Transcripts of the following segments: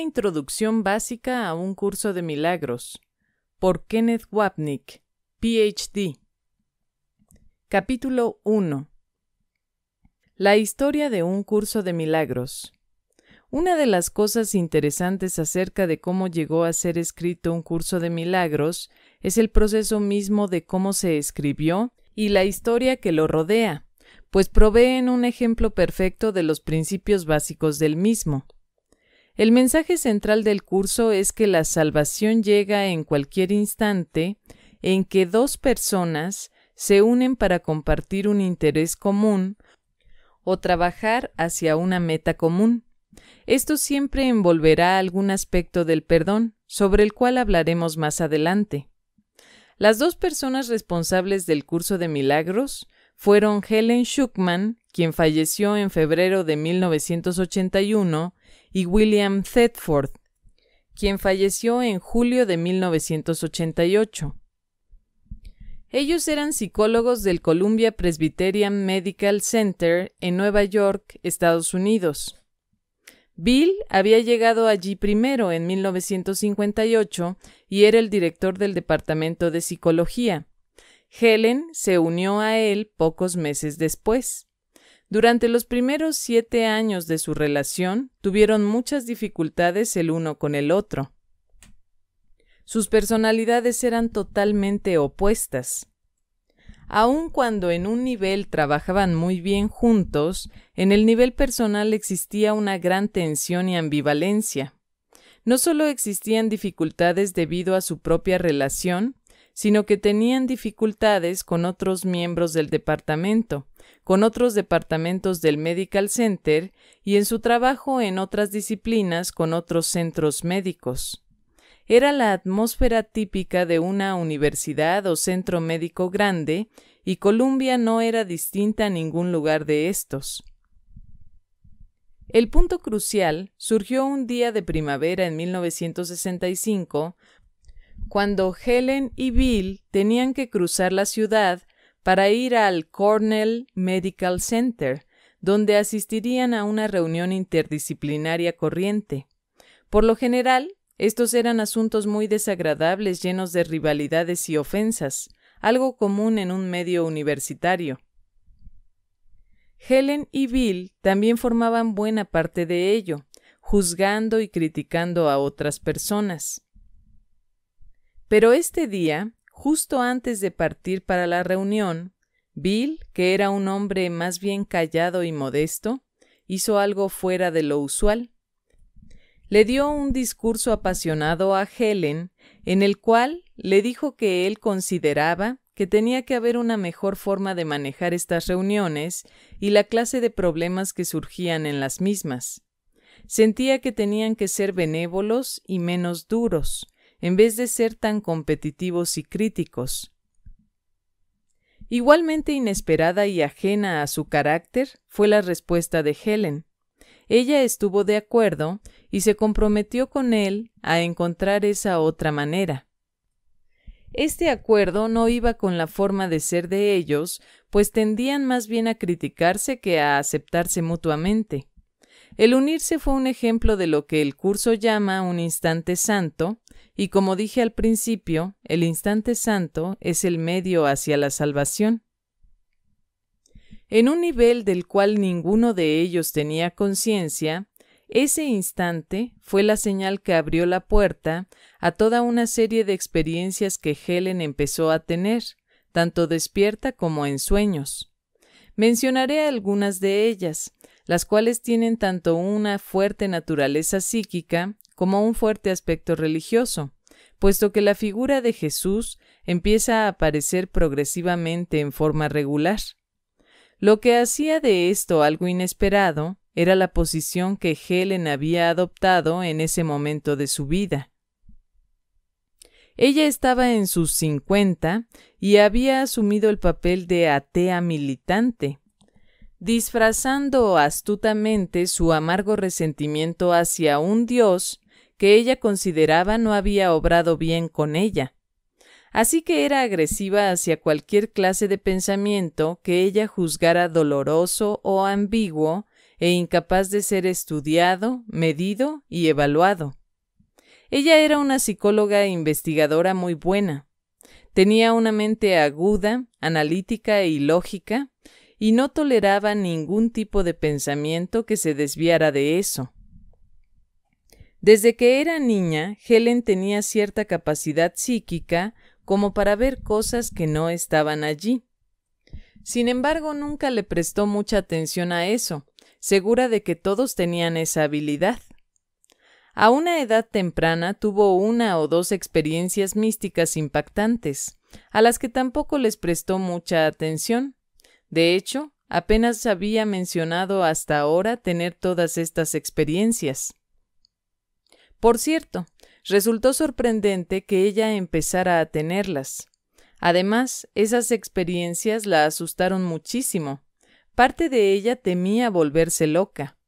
introducción básica a un curso de milagros por Kenneth Wapnick, PhD. Capítulo 1. La historia de un curso de milagros. Una de las cosas interesantes acerca de cómo llegó a ser escrito un curso de milagros es el proceso mismo de cómo se escribió y la historia que lo rodea, pues proveen un ejemplo perfecto de los principios básicos del mismo. El mensaje central del curso es que la salvación llega en cualquier instante en que dos personas se unen para compartir un interés común o trabajar hacia una meta común. Esto siempre envolverá algún aspecto del perdón, sobre el cual hablaremos más adelante. Las dos personas responsables del curso de milagros fueron Helen Schuckman, quien falleció en febrero de 1981, y William Thetford, quien falleció en julio de 1988. Ellos eran psicólogos del Columbia Presbyterian Medical Center en Nueva York, Estados Unidos. Bill había llegado allí primero en 1958 y era el director del Departamento de Psicología. Helen se unió a él pocos meses después. Durante los primeros siete años de su relación, tuvieron muchas dificultades el uno con el otro. Sus personalidades eran totalmente opuestas. Aun cuando en un nivel trabajaban muy bien juntos, en el nivel personal existía una gran tensión y ambivalencia. No solo existían dificultades debido a su propia relación, sino que tenían dificultades con otros miembros del departamento, con otros departamentos del Medical Center y en su trabajo en otras disciplinas con otros centros médicos. Era la atmósfera típica de una universidad o centro médico grande, y Columbia no era distinta a ningún lugar de estos. El punto crucial surgió un día de primavera en 1965 cuando Helen y Bill tenían que cruzar la ciudad para ir al Cornell Medical Center, donde asistirían a una reunión interdisciplinaria corriente. Por lo general, estos eran asuntos muy desagradables llenos de rivalidades y ofensas, algo común en un medio universitario. Helen y Bill también formaban buena parte de ello, juzgando y criticando a otras personas. Pero este día, justo antes de partir para la reunión, Bill, que era un hombre más bien callado y modesto, hizo algo fuera de lo usual. Le dio un discurso apasionado a Helen, en el cual le dijo que él consideraba que tenía que haber una mejor forma de manejar estas reuniones y la clase de problemas que surgían en las mismas. Sentía que tenían que ser benévolos y menos duros, en vez de ser tan competitivos y críticos. Igualmente inesperada y ajena a su carácter fue la respuesta de Helen. Ella estuvo de acuerdo y se comprometió con él a encontrar esa otra manera. Este acuerdo no iba con la forma de ser de ellos, pues tendían más bien a criticarse que a aceptarse mutuamente. El unirse fue un ejemplo de lo que el curso llama un instante santo, y como dije al principio, el instante santo es el medio hacia la salvación. En un nivel del cual ninguno de ellos tenía conciencia, ese instante fue la señal que abrió la puerta a toda una serie de experiencias que Helen empezó a tener, tanto despierta como en sueños. Mencionaré algunas de ellas, las cuales tienen tanto una fuerte naturaleza psíquica como un fuerte aspecto religioso, puesto que la figura de Jesús empieza a aparecer progresivamente en forma regular. Lo que hacía de esto algo inesperado era la posición que Helen había adoptado en ese momento de su vida. Ella estaba en sus cincuenta y había asumido el papel de atea militante, disfrazando astutamente su amargo resentimiento hacia un Dios que ella consideraba no había obrado bien con ella. Así que era agresiva hacia cualquier clase de pensamiento que ella juzgara doloroso o ambiguo e incapaz de ser estudiado, medido y evaluado. Ella era una psicóloga e investigadora muy buena. Tenía una mente aguda, analítica y e lógica, y no toleraba ningún tipo de pensamiento que se desviara de eso. Desde que era niña, Helen tenía cierta capacidad psíquica como para ver cosas que no estaban allí. Sin embargo, nunca le prestó mucha atención a eso, segura de que todos tenían esa habilidad. A una edad temprana tuvo una o dos experiencias místicas impactantes, a las que tampoco les prestó mucha atención. De hecho, apenas había mencionado hasta ahora tener todas estas experiencias. Por cierto, resultó sorprendente que ella empezara a tenerlas. Además, esas experiencias la asustaron muchísimo. Parte de ella temía volverse loca.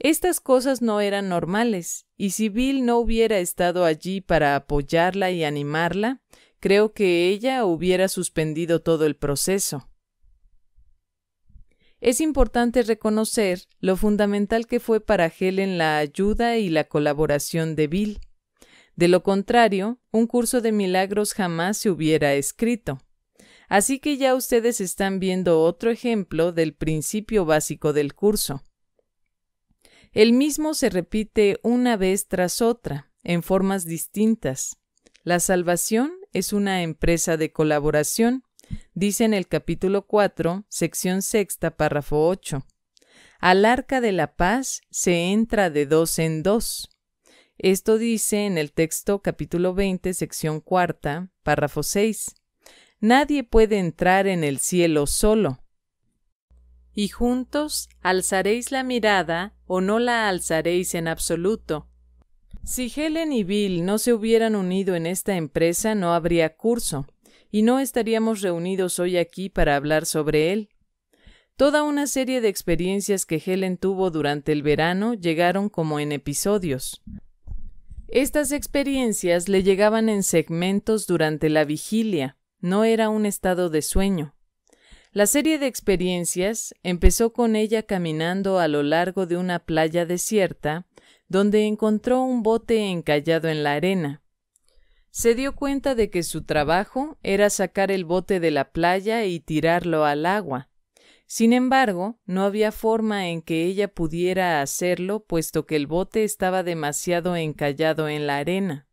Estas cosas no eran normales, y si Bill no hubiera estado allí para apoyarla y animarla, creo que ella hubiera suspendido todo el proceso. Es importante reconocer lo fundamental que fue para Helen la ayuda y la colaboración de Bill. De lo contrario, un curso de milagros jamás se hubiera escrito. Así que ya ustedes están viendo otro ejemplo del principio básico del curso. El mismo se repite una vez tras otra, en formas distintas. La salvación es una empresa de colaboración. Dice en el capítulo 4, sección sexta, párrafo 8. Al arca de la paz se entra de dos en dos. Esto dice en el texto capítulo 20, sección cuarta, párrafo 6. Nadie puede entrar en el cielo solo. Y juntos alzaréis la mirada o no la alzaréis en absoluto. Si Helen y Bill no se hubieran unido en esta empresa no habría curso, y no estaríamos reunidos hoy aquí para hablar sobre él. Toda una serie de experiencias que Helen tuvo durante el verano llegaron como en episodios. Estas experiencias le llegaban en segmentos durante la vigilia, no era un estado de sueño. La serie de experiencias empezó con ella caminando a lo largo de una playa desierta, donde encontró un bote encallado en la arena se dio cuenta de que su trabajo era sacar el bote de la playa y tirarlo al agua. Sin embargo, no había forma en que ella pudiera hacerlo, puesto que el bote estaba demasiado encallado en la arena.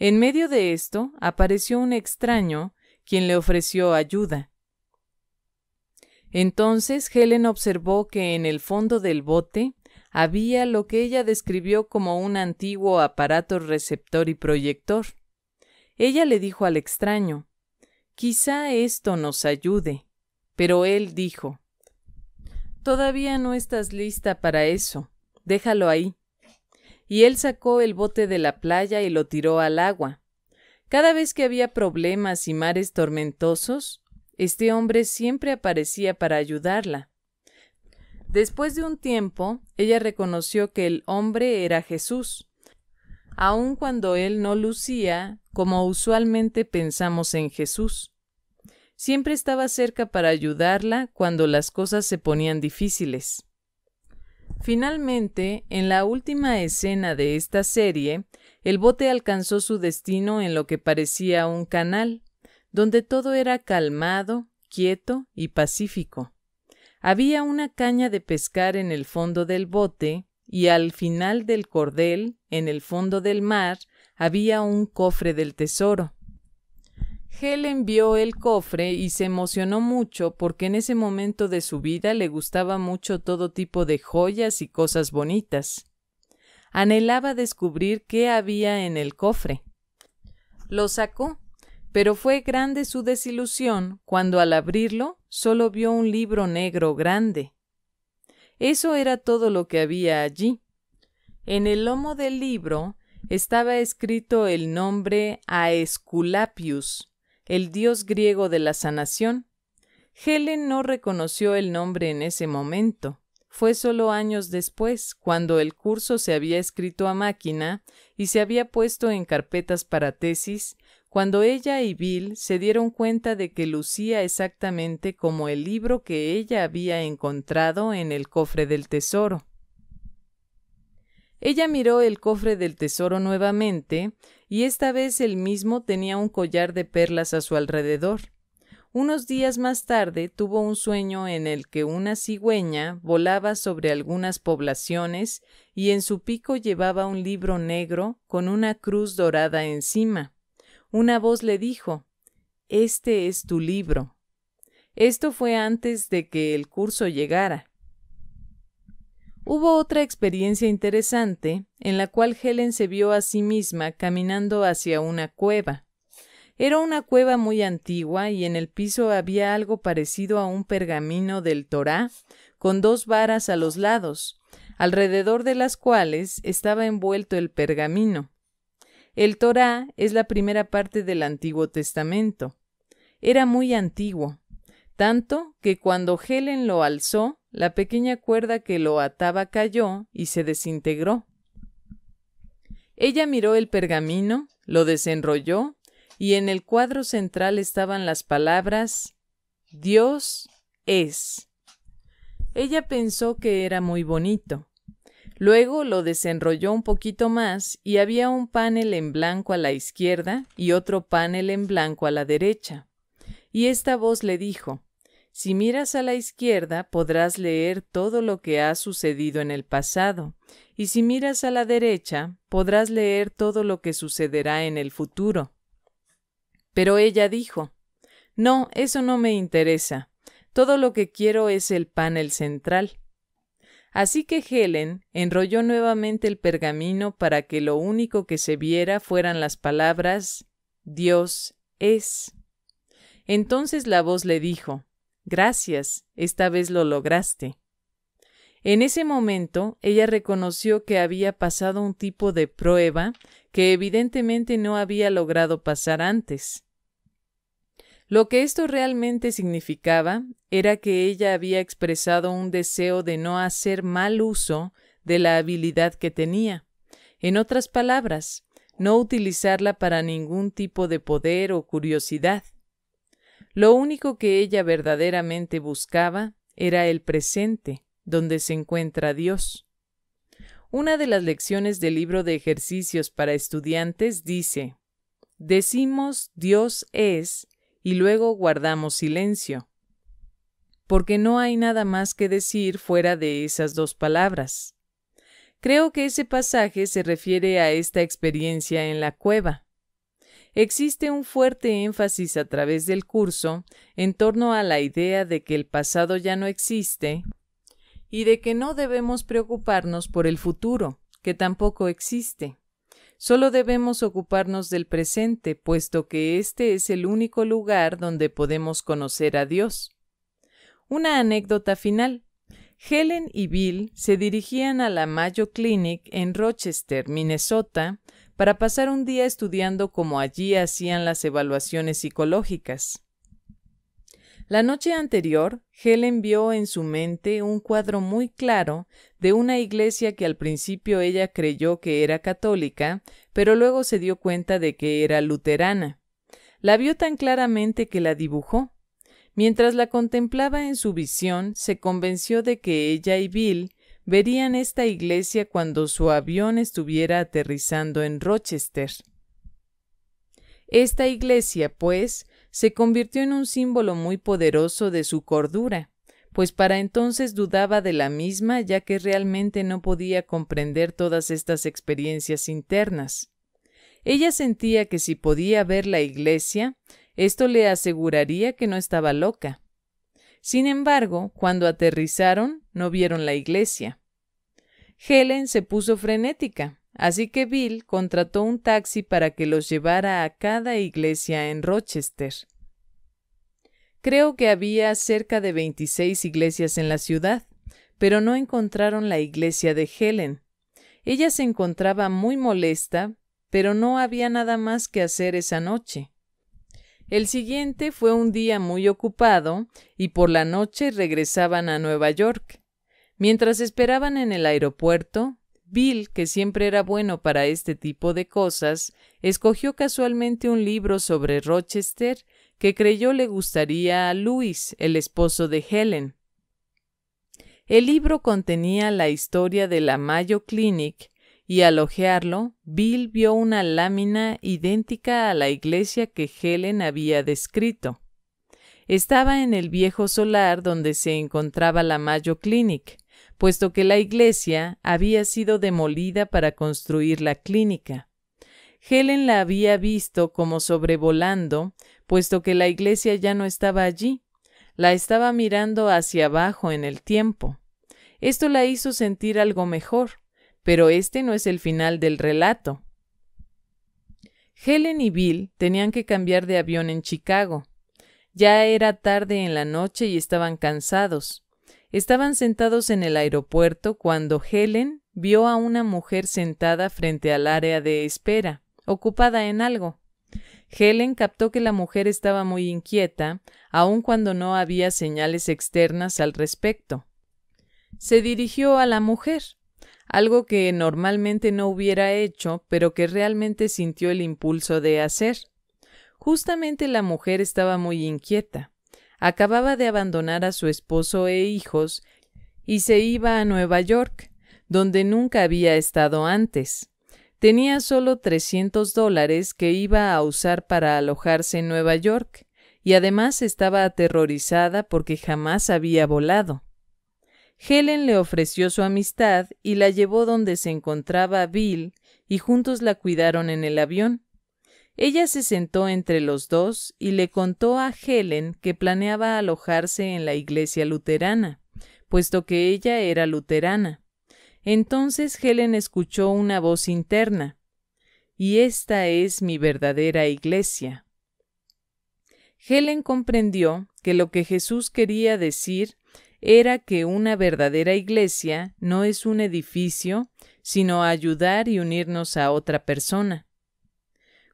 En medio de esto apareció un extraño, quien le ofreció ayuda. Entonces Helen observó que en el fondo del bote había lo que ella describió como un antiguo aparato receptor y proyector. Ella le dijo al extraño, Quizá esto nos ayude. Pero él dijo, Todavía no estás lista para eso. Déjalo ahí. Y él sacó el bote de la playa y lo tiró al agua. Cada vez que había problemas y mares tormentosos, este hombre siempre aparecía para ayudarla. Después de un tiempo, ella reconoció que el hombre era Jesús aun cuando él no lucía como usualmente pensamos en Jesús. Siempre estaba cerca para ayudarla cuando las cosas se ponían difíciles. Finalmente, en la última escena de esta serie, el bote alcanzó su destino en lo que parecía un canal, donde todo era calmado, quieto y pacífico. Había una caña de pescar en el fondo del bote, y al final del cordel, en el fondo del mar, había un cofre del tesoro. Helen vio el cofre y se emocionó mucho porque en ese momento de su vida le gustaba mucho todo tipo de joyas y cosas bonitas. Anhelaba descubrir qué había en el cofre. Lo sacó, pero fue grande su desilusión cuando al abrirlo solo vio un libro negro grande. Eso era todo lo que había allí. En el lomo del libro estaba escrito el nombre Aesculapius, el dios griego de la sanación. Helen no reconoció el nombre en ese momento. Fue solo años después, cuando el curso se había escrito a máquina y se había puesto en carpetas para tesis, cuando ella y Bill se dieron cuenta de que lucía exactamente como el libro que ella había encontrado en el cofre del tesoro. Ella miró el cofre del tesoro nuevamente, y esta vez el mismo tenía un collar de perlas a su alrededor. Unos días más tarde tuvo un sueño en el que una cigüeña volaba sobre algunas poblaciones y en su pico llevaba un libro negro con una cruz dorada encima una voz le dijo, Este es tu libro. Esto fue antes de que el curso llegara. Hubo otra experiencia interesante en la cual Helen se vio a sí misma caminando hacia una cueva. Era una cueva muy antigua y en el piso había algo parecido a un pergamino del Torá con dos varas a los lados, alrededor de las cuales estaba envuelto el pergamino. El Torá es la primera parte del Antiguo Testamento. Era muy antiguo, tanto que cuando Helen lo alzó, la pequeña cuerda que lo ataba cayó y se desintegró. Ella miró el pergamino, lo desenrolló, y en el cuadro central estaban las palabras Dios es. Ella pensó que era muy bonito. Luego lo desenrolló un poquito más y había un panel en blanco a la izquierda y otro panel en blanco a la derecha. Y esta voz le dijo Si miras a la izquierda podrás leer todo lo que ha sucedido en el pasado, y si miras a la derecha podrás leer todo lo que sucederá en el futuro. Pero ella dijo No, eso no me interesa. Todo lo que quiero es el panel central. Así que Helen enrolló nuevamente el pergamino para que lo único que se viera fueran las palabras Dios es. Entonces la voz le dijo Gracias, esta vez lo lograste. En ese momento ella reconoció que había pasado un tipo de prueba que evidentemente no había logrado pasar antes. Lo que esto realmente significaba era que ella había expresado un deseo de no hacer mal uso de la habilidad que tenía. En otras palabras, no utilizarla para ningún tipo de poder o curiosidad. Lo único que ella verdaderamente buscaba era el presente, donde se encuentra Dios. Una de las lecciones del libro de ejercicios para estudiantes dice Decimos Dios es y luego guardamos silencio, porque no hay nada más que decir fuera de esas dos palabras. Creo que ese pasaje se refiere a esta experiencia en la cueva. Existe un fuerte énfasis a través del curso en torno a la idea de que el pasado ya no existe y de que no debemos preocuparnos por el futuro, que tampoco existe. Solo debemos ocuparnos del presente, puesto que este es el único lugar donde podemos conocer a Dios. Una anécdota final. Helen y Bill se dirigían a la Mayo Clinic en Rochester, Minnesota, para pasar un día estudiando cómo allí hacían las evaluaciones psicológicas. La noche anterior, Helen vio en su mente un cuadro muy claro de una iglesia que al principio ella creyó que era católica, pero luego se dio cuenta de que era luterana. La vio tan claramente que la dibujó. Mientras la contemplaba en su visión, se convenció de que ella y Bill verían esta iglesia cuando su avión estuviera aterrizando en Rochester. Esta iglesia, pues, se convirtió en un símbolo muy poderoso de su cordura, pues para entonces dudaba de la misma ya que realmente no podía comprender todas estas experiencias internas. Ella sentía que si podía ver la iglesia, esto le aseguraría que no estaba loca. Sin embargo, cuando aterrizaron, no vieron la iglesia. Helen se puso frenética, Así que Bill contrató un taxi para que los llevara a cada iglesia en Rochester. Creo que había cerca de 26 iglesias en la ciudad, pero no encontraron la iglesia de Helen. Ella se encontraba muy molesta, pero no había nada más que hacer esa noche. El siguiente fue un día muy ocupado y por la noche regresaban a Nueva York. Mientras esperaban en el aeropuerto, Bill, que siempre era bueno para este tipo de cosas, escogió casualmente un libro sobre Rochester que creyó le gustaría a Louis, el esposo de Helen. El libro contenía la historia de la Mayo Clinic y al ojearlo, Bill vio una lámina idéntica a la iglesia que Helen había descrito. Estaba en el viejo solar donde se encontraba la Mayo Clinic, puesto que la iglesia había sido demolida para construir la clínica. Helen la había visto como sobrevolando, puesto que la iglesia ya no estaba allí. La estaba mirando hacia abajo en el tiempo. Esto la hizo sentir algo mejor, pero este no es el final del relato. Helen y Bill tenían que cambiar de avión en Chicago. Ya era tarde en la noche y estaban cansados. Estaban sentados en el aeropuerto cuando Helen vio a una mujer sentada frente al área de espera, ocupada en algo. Helen captó que la mujer estaba muy inquieta, aun cuando no había señales externas al respecto. Se dirigió a la mujer, algo que normalmente no hubiera hecho, pero que realmente sintió el impulso de hacer. Justamente la mujer estaba muy inquieta acababa de abandonar a su esposo e hijos y se iba a Nueva York, donde nunca había estado antes. Tenía solo 300 dólares que iba a usar para alojarse en Nueva York, y además estaba aterrorizada porque jamás había volado. Helen le ofreció su amistad y la llevó donde se encontraba Bill, y juntos la cuidaron en el avión. Ella se sentó entre los dos y le contó a Helen que planeaba alojarse en la iglesia luterana, puesto que ella era luterana. Entonces Helen escuchó una voz interna. Y esta es mi verdadera iglesia. Helen comprendió que lo que Jesús quería decir era que una verdadera iglesia no es un edificio, sino ayudar y unirnos a otra persona.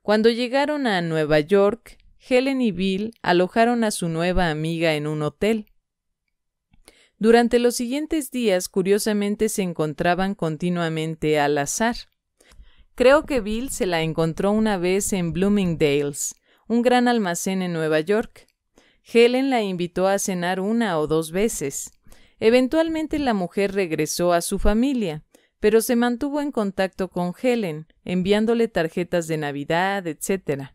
Cuando llegaron a Nueva York, Helen y Bill alojaron a su nueva amiga en un hotel. Durante los siguientes días, curiosamente, se encontraban continuamente al azar. Creo que Bill se la encontró una vez en Bloomingdale's, un gran almacén en Nueva York. Helen la invitó a cenar una o dos veces. Eventualmente la mujer regresó a su familia pero se mantuvo en contacto con Helen, enviándole tarjetas de Navidad, etc.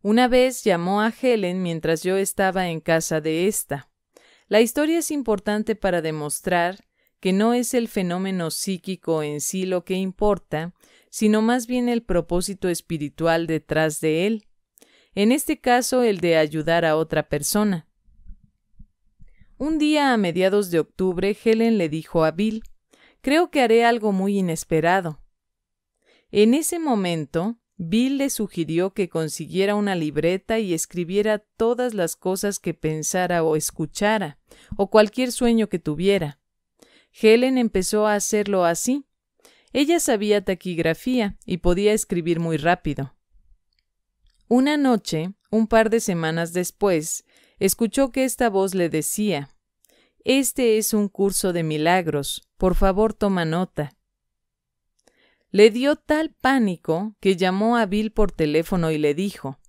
Una vez llamó a Helen mientras yo estaba en casa de esta. La historia es importante para demostrar que no es el fenómeno psíquico en sí lo que importa, sino más bien el propósito espiritual detrás de él, en este caso el de ayudar a otra persona. Un día a mediados de octubre, Helen le dijo a Bill Creo que haré algo muy inesperado. En ese momento, Bill le sugirió que consiguiera una libreta y escribiera todas las cosas que pensara o escuchara, o cualquier sueño que tuviera. Helen empezó a hacerlo así. Ella sabía taquigrafía y podía escribir muy rápido. Una noche, un par de semanas después, escuchó que esta voz le decía este es un curso de milagros. Por favor, toma nota. Le dio tal pánico que llamó a Bill por teléfono y le dijo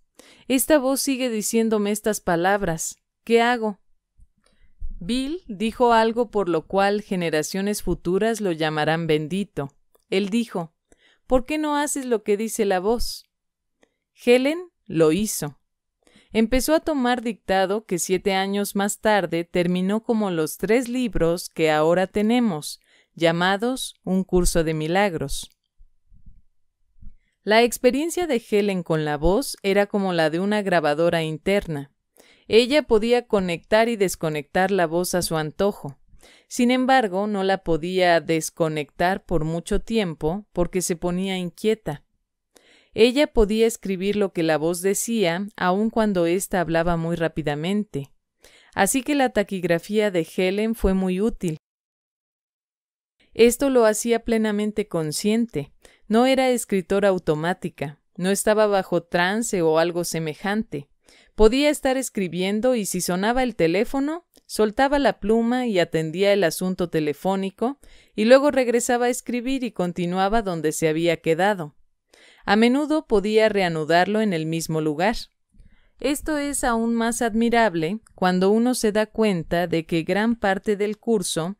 Esta voz sigue diciéndome estas palabras. ¿Qué hago? Bill dijo algo por lo cual generaciones futuras lo llamarán bendito. Él dijo ¿Por qué no haces lo que dice la voz? Helen lo hizo. Empezó a tomar dictado que siete años más tarde terminó como los tres libros que ahora tenemos, llamados Un curso de milagros. La experiencia de Helen con la voz era como la de una grabadora interna. Ella podía conectar y desconectar la voz a su antojo. Sin embargo, no la podía desconectar por mucho tiempo porque se ponía inquieta. Ella podía escribir lo que la voz decía, aun cuando ésta hablaba muy rápidamente. Así que la taquigrafía de Helen fue muy útil. Esto lo hacía plenamente consciente. No era escritora automática, no estaba bajo trance o algo semejante. Podía estar escribiendo y si sonaba el teléfono, soltaba la pluma y atendía el asunto telefónico, y luego regresaba a escribir y continuaba donde se había quedado. A menudo podía reanudarlo en el mismo lugar. Esto es aún más admirable cuando uno se da cuenta de que gran parte del curso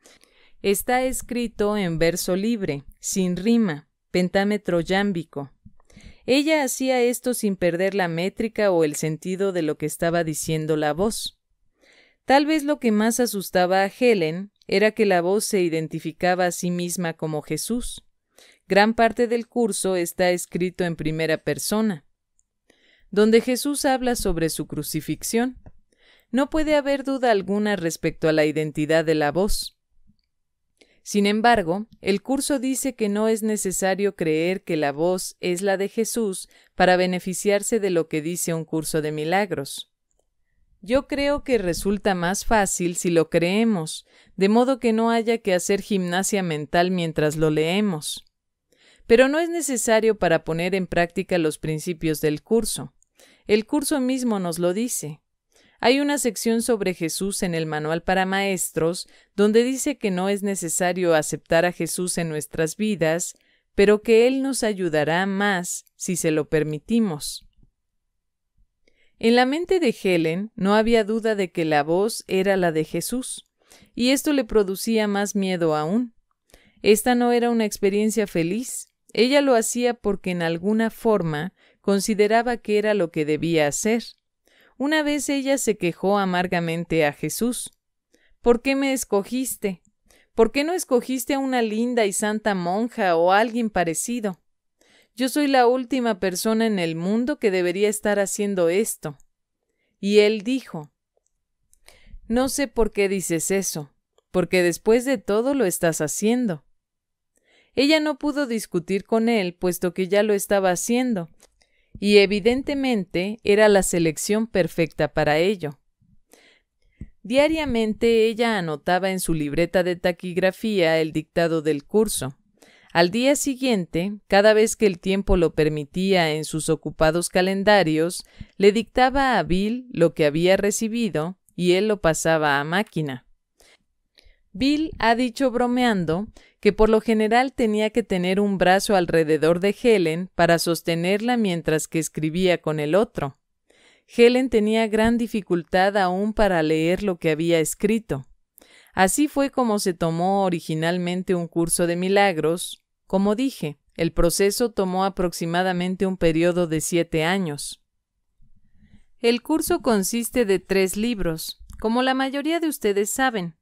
está escrito en verso libre, sin rima, pentámetro yámbico. Ella hacía esto sin perder la métrica o el sentido de lo que estaba diciendo la voz. Tal vez lo que más asustaba a Helen era que la voz se identificaba a sí misma como Jesús. Gran parte del curso está escrito en primera persona, donde Jesús habla sobre su crucifixión. No puede haber duda alguna respecto a la identidad de la voz. Sin embargo, el curso dice que no es necesario creer que la voz es la de Jesús para beneficiarse de lo que dice un curso de milagros. Yo creo que resulta más fácil si lo creemos, de modo que no haya que hacer gimnasia mental mientras lo leemos pero no es necesario para poner en práctica los principios del curso. El curso mismo nos lo dice. Hay una sección sobre Jesús en el manual para maestros donde dice que no es necesario aceptar a Jesús en nuestras vidas, pero que Él nos ayudará más si se lo permitimos. En la mente de Helen no había duda de que la voz era la de Jesús, y esto le producía más miedo aún. Esta no era una experiencia feliz, ella lo hacía porque en alguna forma consideraba que era lo que debía hacer. Una vez ella se quejó amargamente a Jesús. ¿Por qué me escogiste? ¿Por qué no escogiste a una linda y santa monja o alguien parecido? Yo soy la última persona en el mundo que debería estar haciendo esto. Y él dijo, No sé por qué dices eso, porque después de todo lo estás haciendo. Ella no pudo discutir con él, puesto que ya lo estaba haciendo, y evidentemente era la selección perfecta para ello. Diariamente ella anotaba en su libreta de taquigrafía el dictado del curso. Al día siguiente, cada vez que el tiempo lo permitía en sus ocupados calendarios, le dictaba a Bill lo que había recibido y él lo pasaba a máquina. Bill ha dicho bromeando que por lo general tenía que tener un brazo alrededor de Helen para sostenerla mientras que escribía con el otro. Helen tenía gran dificultad aún para leer lo que había escrito. Así fue como se tomó originalmente un curso de milagros. Como dije, el proceso tomó aproximadamente un periodo de siete años. El curso consiste de tres libros, como la mayoría de ustedes saben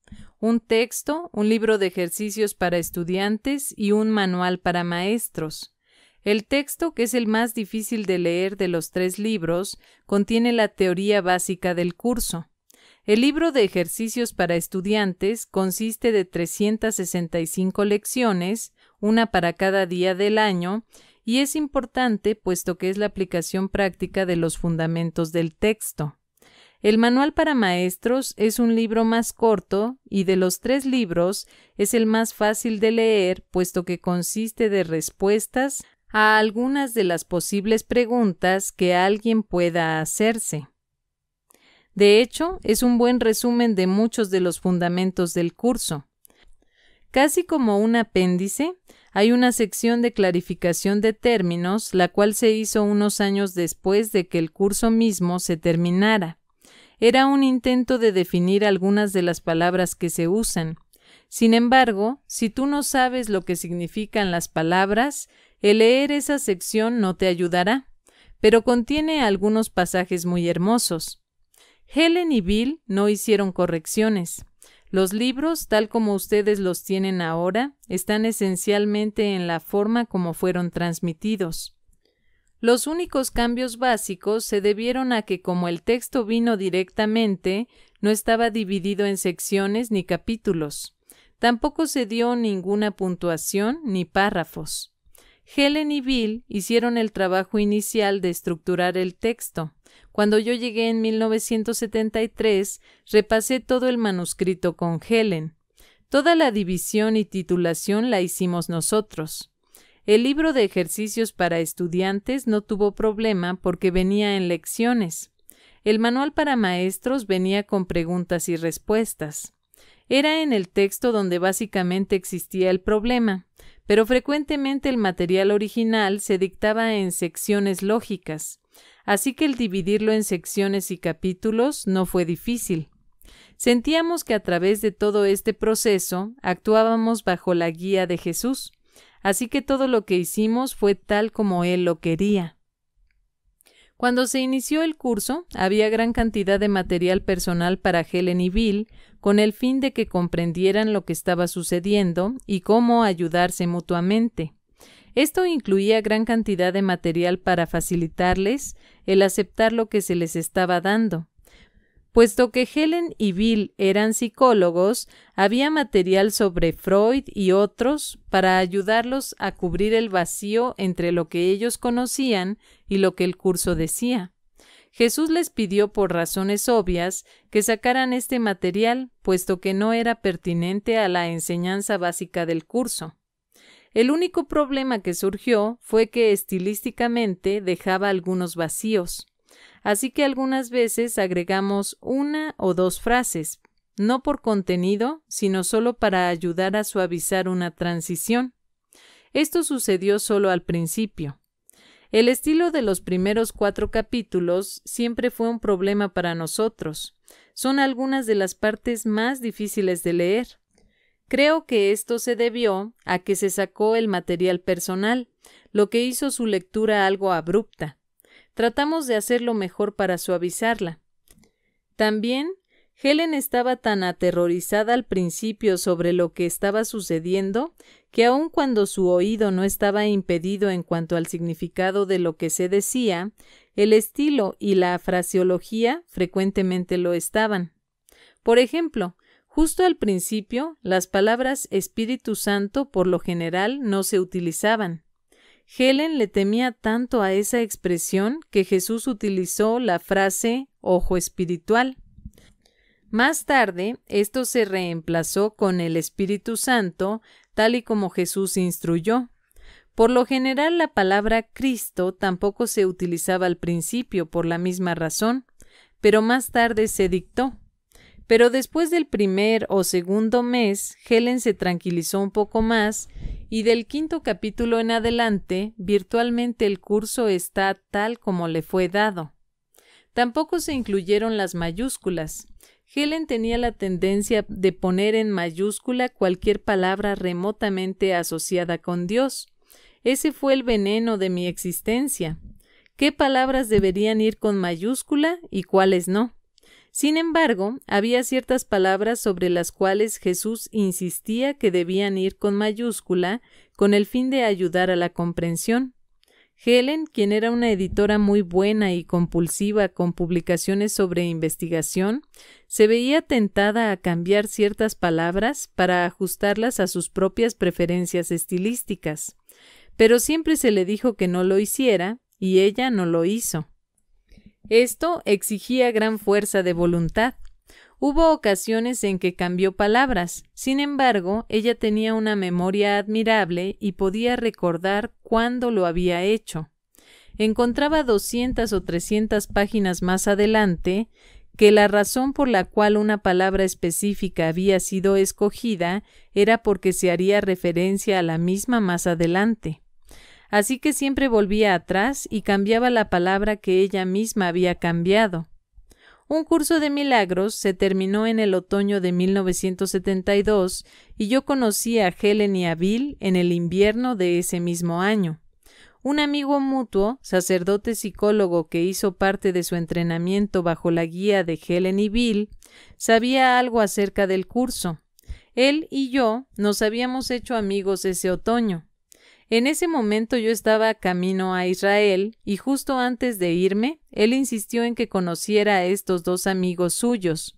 un texto, un libro de ejercicios para estudiantes y un manual para maestros. El texto, que es el más difícil de leer de los tres libros, contiene la teoría básica del curso. El libro de ejercicios para estudiantes consiste de 365 lecciones, una para cada día del año, y es importante puesto que es la aplicación práctica de los fundamentos del texto. El Manual para Maestros es un libro más corto y de los tres libros es el más fácil de leer, puesto que consiste de respuestas a algunas de las posibles preguntas que alguien pueda hacerse. De hecho, es un buen resumen de muchos de los fundamentos del curso. Casi como un apéndice, hay una sección de clarificación de términos, la cual se hizo unos años después de que el curso mismo se terminara era un intento de definir algunas de las palabras que se usan. Sin embargo, si tú no sabes lo que significan las palabras, el leer esa sección no te ayudará, pero contiene algunos pasajes muy hermosos. Helen y Bill no hicieron correcciones. Los libros, tal como ustedes los tienen ahora, están esencialmente en la forma como fueron transmitidos. Los únicos cambios básicos se debieron a que como el texto vino directamente, no estaba dividido en secciones ni capítulos. Tampoco se dio ninguna puntuación ni párrafos. Helen y Bill hicieron el trabajo inicial de estructurar el texto. Cuando yo llegué en 1973, repasé todo el manuscrito con Helen. Toda la división y titulación la hicimos nosotros. El libro de ejercicios para estudiantes no tuvo problema porque venía en lecciones. El manual para maestros venía con preguntas y respuestas. Era en el texto donde básicamente existía el problema, pero frecuentemente el material original se dictaba en secciones lógicas, así que el dividirlo en secciones y capítulos no fue difícil. Sentíamos que a través de todo este proceso actuábamos bajo la guía de Jesús, así que todo lo que hicimos fue tal como él lo quería. Cuando se inició el curso, había gran cantidad de material personal para Helen y Bill, con el fin de que comprendieran lo que estaba sucediendo y cómo ayudarse mutuamente. Esto incluía gran cantidad de material para facilitarles el aceptar lo que se les estaba dando, Puesto que Helen y Bill eran psicólogos, había material sobre Freud y otros para ayudarlos a cubrir el vacío entre lo que ellos conocían y lo que el curso decía. Jesús les pidió por razones obvias que sacaran este material, puesto que no era pertinente a la enseñanza básica del curso. El único problema que surgió fue que estilísticamente dejaba algunos vacíos. Así que algunas veces agregamos una o dos frases, no por contenido, sino solo para ayudar a suavizar una transición. Esto sucedió solo al principio. El estilo de los primeros cuatro capítulos siempre fue un problema para nosotros. Son algunas de las partes más difíciles de leer. Creo que esto se debió a que se sacó el material personal, lo que hizo su lectura algo abrupta tratamos de hacer lo mejor para suavizarla. También, Helen estaba tan aterrorizada al principio sobre lo que estaba sucediendo que aun cuando su oído no estaba impedido en cuanto al significado de lo que se decía, el estilo y la fraseología frecuentemente lo estaban. Por ejemplo, Justo al principio, las palabras Espíritu Santo por lo general no se utilizaban. Helen le temía tanto a esa expresión que Jesús utilizó la frase ojo espiritual. Más tarde, esto se reemplazó con el Espíritu Santo, tal y como Jesús instruyó. Por lo general, la palabra Cristo tampoco se utilizaba al principio por la misma razón, pero más tarde se dictó. Pero después del primer o segundo mes, Helen se tranquilizó un poco más y del quinto capítulo en adelante, virtualmente el curso está tal como le fue dado. Tampoco se incluyeron las mayúsculas. Helen tenía la tendencia de poner en mayúscula cualquier palabra remotamente asociada con Dios. Ese fue el veneno de mi existencia. ¿Qué palabras deberían ir con mayúscula y cuáles no? Sin embargo, había ciertas palabras sobre las cuales Jesús insistía que debían ir con mayúscula con el fin de ayudar a la comprensión. Helen, quien era una editora muy buena y compulsiva con publicaciones sobre investigación, se veía tentada a cambiar ciertas palabras para ajustarlas a sus propias preferencias estilísticas. Pero siempre se le dijo que no lo hiciera, y ella no lo hizo. Esto exigía gran fuerza de voluntad. Hubo ocasiones en que cambió palabras, sin embargo, ella tenía una memoria admirable y podía recordar cuándo lo había hecho. Encontraba doscientas o trescientas páginas más adelante que la razón por la cual una palabra específica había sido escogida era porque se haría referencia a la misma más adelante. Así que siempre volvía atrás y cambiaba la palabra que ella misma había cambiado. Un curso de milagros se terminó en el otoño de 1972 y yo conocí a Helen y a Bill en el invierno de ese mismo año. Un amigo mutuo, sacerdote psicólogo que hizo parte de su entrenamiento bajo la guía de Helen y Bill, sabía algo acerca del curso. Él y yo nos habíamos hecho amigos ese otoño. En ese momento yo estaba camino a Israel y justo antes de irme, él insistió en que conociera a estos dos amigos suyos.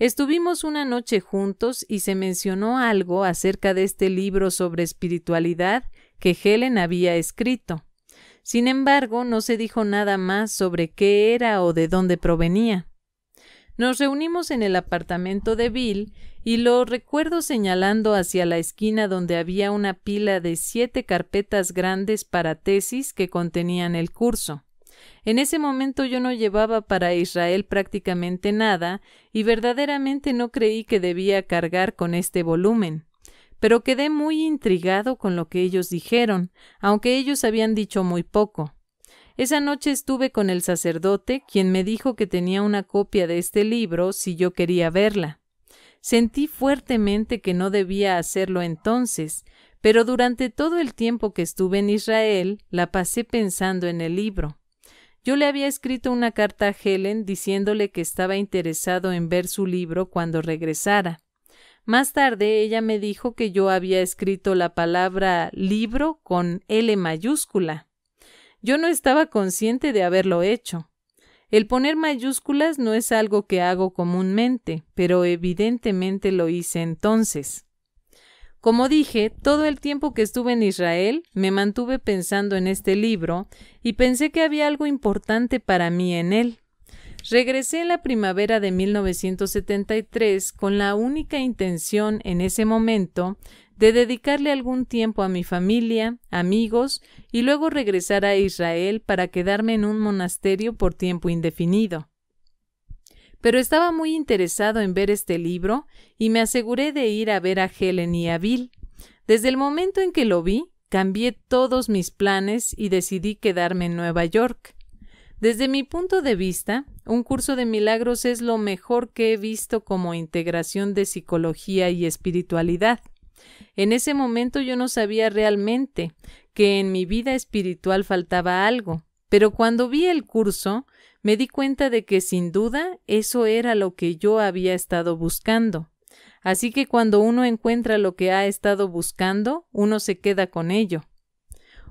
Estuvimos una noche juntos y se mencionó algo acerca de este libro sobre espiritualidad que Helen había escrito. Sin embargo, no se dijo nada más sobre qué era o de dónde provenía. Nos reunimos en el apartamento de Bill y lo recuerdo señalando hacia la esquina donde había una pila de siete carpetas grandes para tesis que contenían el curso. En ese momento yo no llevaba para Israel prácticamente nada y verdaderamente no creí que debía cargar con este volumen. Pero quedé muy intrigado con lo que ellos dijeron, aunque ellos habían dicho muy poco. Esa noche estuve con el sacerdote, quien me dijo que tenía una copia de este libro si yo quería verla. Sentí fuertemente que no debía hacerlo entonces, pero durante todo el tiempo que estuve en Israel la pasé pensando en el libro. Yo le había escrito una carta a Helen diciéndole que estaba interesado en ver su libro cuando regresara. Más tarde ella me dijo que yo había escrito la palabra libro con L mayúscula. Yo no estaba consciente de haberlo hecho. El poner mayúsculas no es algo que hago comúnmente, pero evidentemente lo hice entonces. Como dije, todo el tiempo que estuve en Israel me mantuve pensando en este libro y pensé que había algo importante para mí en él. Regresé en la primavera de 1973 con la única intención en ese momento de dedicarle algún tiempo a mi familia, amigos, y luego regresar a Israel para quedarme en un monasterio por tiempo indefinido. Pero estaba muy interesado en ver este libro y me aseguré de ir a ver a Helen y a Bill. Desde el momento en que lo vi, cambié todos mis planes y decidí quedarme en Nueva York. Desde mi punto de vista, un curso de milagros es lo mejor que he visto como integración de psicología y espiritualidad. En ese momento yo no sabía realmente que en mi vida espiritual faltaba algo, pero cuando vi el curso, me di cuenta de que sin duda eso era lo que yo había estado buscando. Así que cuando uno encuentra lo que ha estado buscando, uno se queda con ello.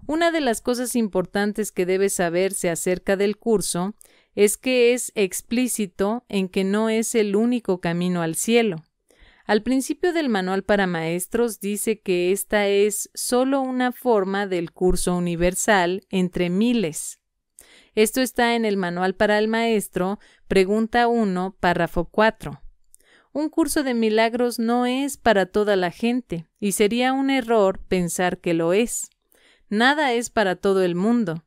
Una de las cosas importantes que debe saberse acerca del curso es que es explícito en que no es el único camino al cielo. Al principio del manual para maestros dice que esta es solo una forma del curso universal entre miles. Esto está en el manual para el maestro, pregunta 1, párrafo 4. Un curso de milagros no es para toda la gente, y sería un error pensar que lo es. Nada es para todo el mundo.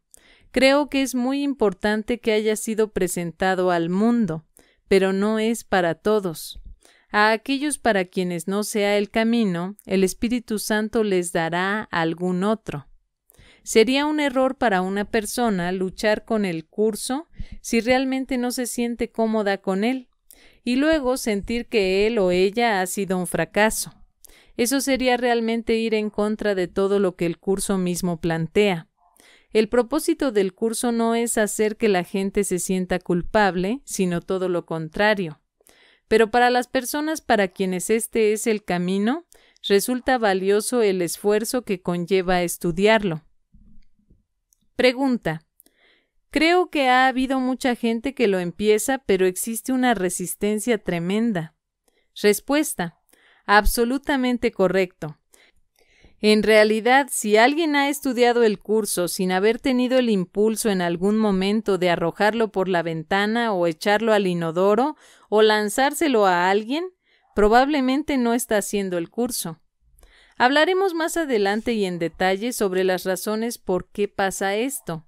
Creo que es muy importante que haya sido presentado al mundo, pero no es para todos. A aquellos para quienes no sea el camino, el Espíritu Santo les dará algún otro. Sería un error para una persona luchar con el curso si realmente no se siente cómoda con él, y luego sentir que él o ella ha sido un fracaso. Eso sería realmente ir en contra de todo lo que el curso mismo plantea. El propósito del curso no es hacer que la gente se sienta culpable, sino todo lo contrario. Pero para las personas para quienes este es el camino, resulta valioso el esfuerzo que conlleva estudiarlo. Pregunta. Creo que ha habido mucha gente que lo empieza, pero existe una resistencia tremenda. Respuesta. Absolutamente correcto. En realidad, si alguien ha estudiado el curso sin haber tenido el impulso en algún momento de arrojarlo por la ventana o echarlo al inodoro o lanzárselo a alguien, probablemente no está haciendo el curso. Hablaremos más adelante y en detalle sobre las razones por qué pasa esto.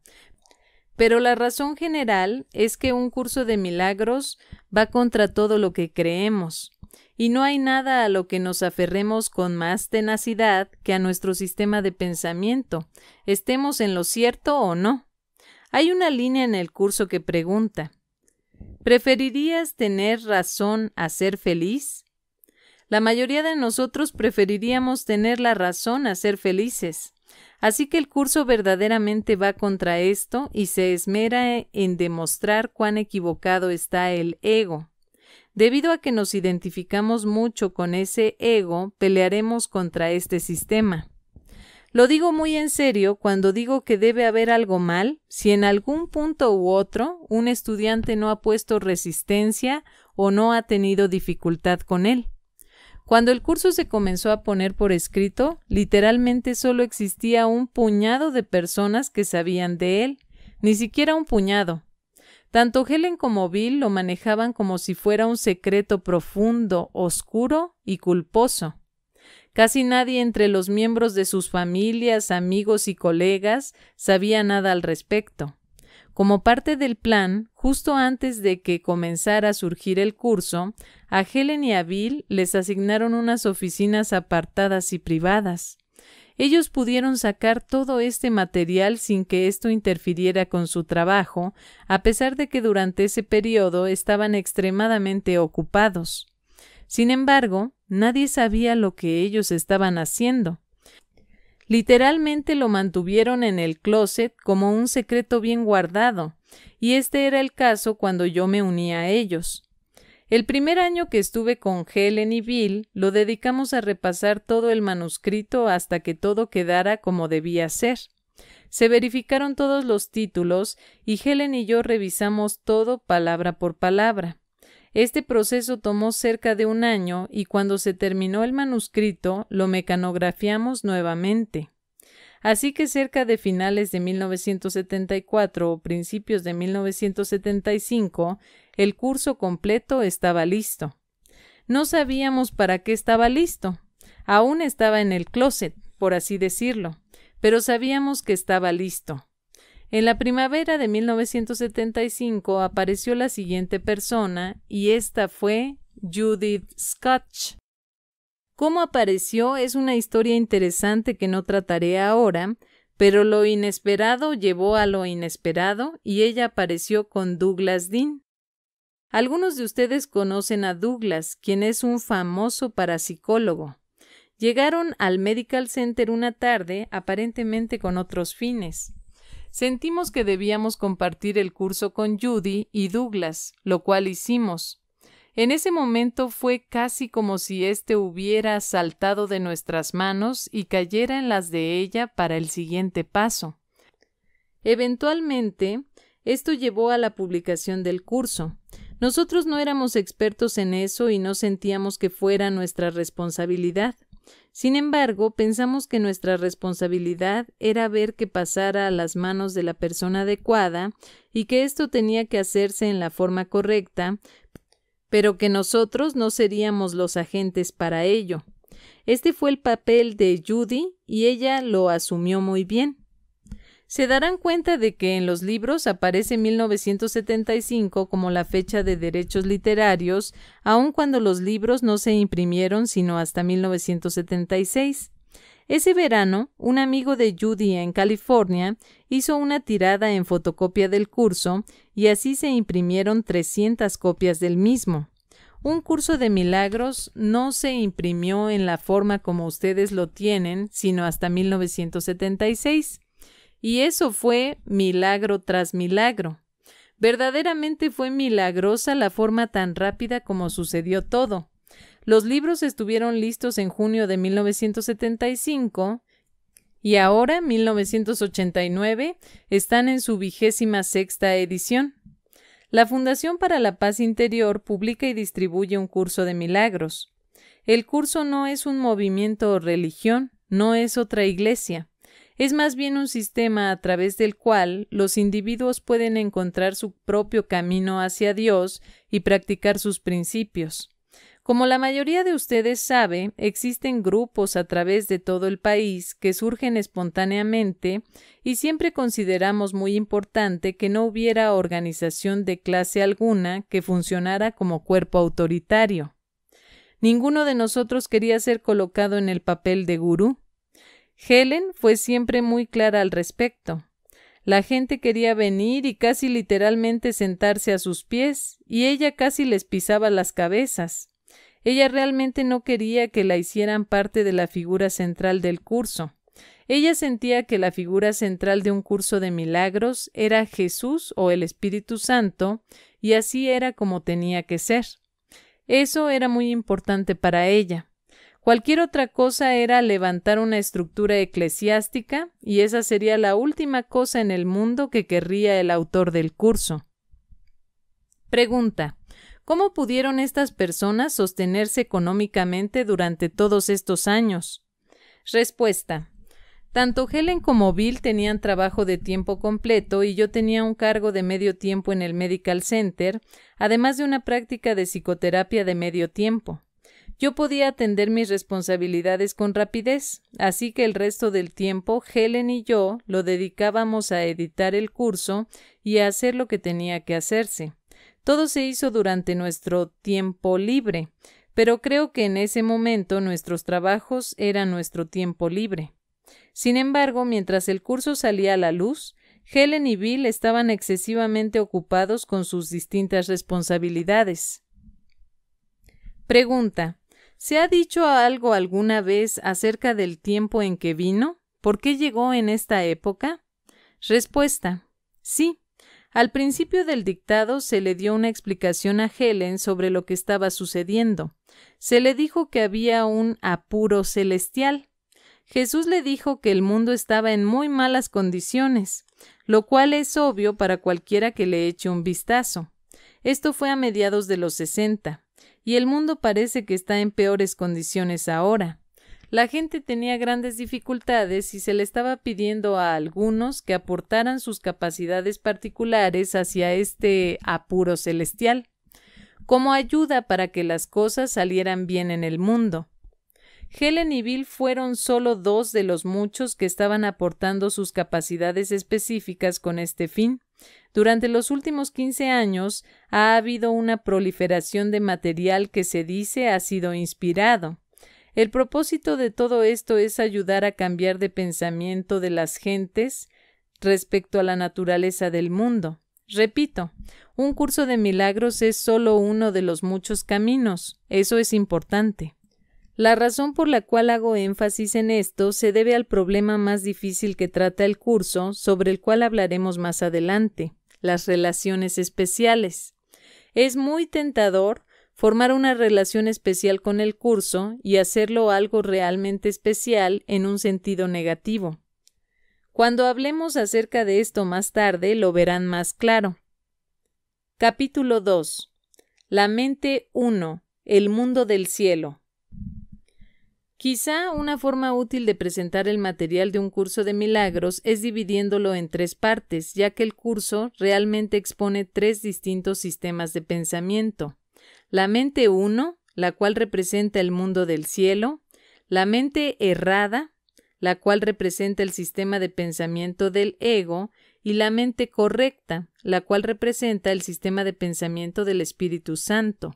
Pero la razón general es que un curso de milagros va contra todo lo que creemos y no hay nada a lo que nos aferremos con más tenacidad que a nuestro sistema de pensamiento, estemos en lo cierto o no. Hay una línea en el curso que pregunta ¿Preferirías tener razón a ser feliz? La mayoría de nosotros preferiríamos tener la razón a ser felices. Así que el curso verdaderamente va contra esto y se esmera en demostrar cuán equivocado está el ego. Debido a que nos identificamos mucho con ese ego, pelearemos contra este sistema. Lo digo muy en serio cuando digo que debe haber algo mal si en algún punto u otro un estudiante no ha puesto resistencia o no ha tenido dificultad con él. Cuando el curso se comenzó a poner por escrito, literalmente solo existía un puñado de personas que sabían de él, ni siquiera un puñado, tanto Helen como Bill lo manejaban como si fuera un secreto profundo, oscuro y culposo. Casi nadie entre los miembros de sus familias, amigos y colegas sabía nada al respecto. Como parte del plan, justo antes de que comenzara a surgir el curso, a Helen y a Bill les asignaron unas oficinas apartadas y privadas. Ellos pudieron sacar todo este material sin que esto interfiriera con su trabajo, a pesar de que durante ese periodo estaban extremadamente ocupados. Sin embargo, nadie sabía lo que ellos estaban haciendo. Literalmente lo mantuvieron en el closet como un secreto bien guardado, y este era el caso cuando yo me uní a ellos. El primer año que estuve con Helen y Bill lo dedicamos a repasar todo el manuscrito hasta que todo quedara como debía ser. Se verificaron todos los títulos y Helen y yo revisamos todo palabra por palabra. Este proceso tomó cerca de un año y cuando se terminó el manuscrito lo mecanografiamos nuevamente. Así que cerca de finales de 1974 o principios de 1975, el curso completo estaba listo. No sabíamos para qué estaba listo. Aún estaba en el closet, por así decirlo, pero sabíamos que estaba listo. En la primavera de 1975 apareció la siguiente persona y esta fue Judith Scotch. Cómo apareció es una historia interesante que no trataré ahora, pero lo inesperado llevó a lo inesperado y ella apareció con Douglas Dean. Algunos de ustedes conocen a Douglas, quien es un famoso parapsicólogo. Llegaron al Medical Center una tarde, aparentemente con otros fines. Sentimos que debíamos compartir el curso con Judy y Douglas, lo cual hicimos. En ese momento fue casi como si éste hubiera saltado de nuestras manos y cayera en las de ella para el siguiente paso. Eventualmente, esto llevó a la publicación del curso. Nosotros no éramos expertos en eso y no sentíamos que fuera nuestra responsabilidad. Sin embargo, pensamos que nuestra responsabilidad era ver que pasara a las manos de la persona adecuada y que esto tenía que hacerse en la forma correcta, pero que nosotros no seríamos los agentes para ello. Este fue el papel de Judy y ella lo asumió muy bien. Se darán cuenta de que en los libros aparece 1975 como la fecha de derechos literarios, aun cuando los libros no se imprimieron sino hasta 1976. Ese verano, un amigo de Judy en California hizo una tirada en fotocopia del curso y así se imprimieron 300 copias del mismo. Un curso de milagros no se imprimió en la forma como ustedes lo tienen, sino hasta 1976. Y eso fue milagro tras milagro. Verdaderamente fue milagrosa la forma tan rápida como sucedió todo. Los libros estuvieron listos en junio de 1975 y ahora, 1989, están en su vigésima sexta edición. La Fundación para la Paz Interior publica y distribuye un curso de milagros. El curso no es un movimiento o religión, no es otra iglesia. Es más bien un sistema a través del cual los individuos pueden encontrar su propio camino hacia Dios y practicar sus principios. Como la mayoría de ustedes sabe, existen grupos a través de todo el país que surgen espontáneamente y siempre consideramos muy importante que no hubiera organización de clase alguna que funcionara como cuerpo autoritario. Ninguno de nosotros quería ser colocado en el papel de gurú. Helen fue siempre muy clara al respecto. La gente quería venir y casi literalmente sentarse a sus pies, y ella casi les pisaba las cabezas. Ella realmente no quería que la hicieran parte de la figura central del curso. Ella sentía que la figura central de un curso de milagros era Jesús o el Espíritu Santo, y así era como tenía que ser. Eso era muy importante para ella. Cualquier otra cosa era levantar una estructura eclesiástica, y esa sería la última cosa en el mundo que querría el autor del curso. Pregunta. ¿Cómo pudieron estas personas sostenerse económicamente durante todos estos años? Respuesta. Tanto Helen como Bill tenían trabajo de tiempo completo y yo tenía un cargo de medio tiempo en el Medical Center, además de una práctica de psicoterapia de medio tiempo. Yo podía atender mis responsabilidades con rapidez, así que el resto del tiempo Helen y yo lo dedicábamos a editar el curso y a hacer lo que tenía que hacerse. Todo se hizo durante nuestro tiempo libre, pero creo que en ese momento nuestros trabajos eran nuestro tiempo libre. Sin embargo, mientras el curso salía a la luz, Helen y Bill estaban excesivamente ocupados con sus distintas responsabilidades. Pregunta. ¿Se ha dicho algo alguna vez acerca del tiempo en que vino? ¿Por qué llegó en esta época? Respuesta. Sí. Al principio del dictado se le dio una explicación a Helen sobre lo que estaba sucediendo. Se le dijo que había un apuro celestial. Jesús le dijo que el mundo estaba en muy malas condiciones, lo cual es obvio para cualquiera que le eche un vistazo. Esto fue a mediados de los sesenta, y el mundo parece que está en peores condiciones ahora. La gente tenía grandes dificultades y se le estaba pidiendo a algunos que aportaran sus capacidades particulares hacia este apuro celestial, como ayuda para que las cosas salieran bien en el mundo. Helen y Bill fueron solo dos de los muchos que estaban aportando sus capacidades específicas con este fin. Durante los últimos 15 años ha habido una proliferación de material que se dice ha sido inspirado. El propósito de todo esto es ayudar a cambiar de pensamiento de las gentes respecto a la naturaleza del mundo. Repito, un curso de milagros es solo uno de los muchos caminos, eso es importante. La razón por la cual hago énfasis en esto se debe al problema más difícil que trata el curso, sobre el cual hablaremos más adelante, las relaciones especiales. Es muy tentador formar una relación especial con el curso y hacerlo algo realmente especial en un sentido negativo. Cuando hablemos acerca de esto más tarde lo verán más claro. Capítulo 2. La mente 1. El mundo del cielo. Quizá una forma útil de presentar el material de un curso de milagros es dividiéndolo en tres partes, ya que el curso realmente expone tres distintos sistemas de pensamiento la mente uno, la cual representa el mundo del cielo, la mente errada, la cual representa el sistema de pensamiento del ego, y la mente correcta, la cual representa el sistema de pensamiento del Espíritu Santo.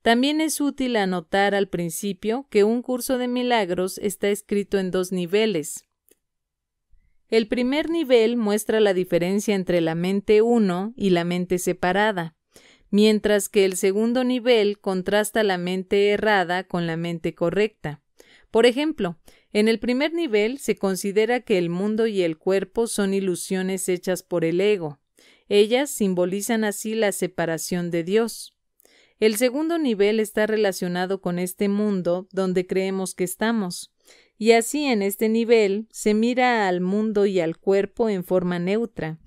También es útil anotar al principio que un curso de milagros está escrito en dos niveles. El primer nivel muestra la diferencia entre la mente uno y la mente separada mientras que el segundo nivel contrasta la mente errada con la mente correcta. Por ejemplo, en el primer nivel se considera que el mundo y el cuerpo son ilusiones hechas por el ego. Ellas simbolizan así la separación de Dios. El segundo nivel está relacionado con este mundo donde creemos que estamos. Y así en este nivel se mira al mundo y al cuerpo en forma neutra,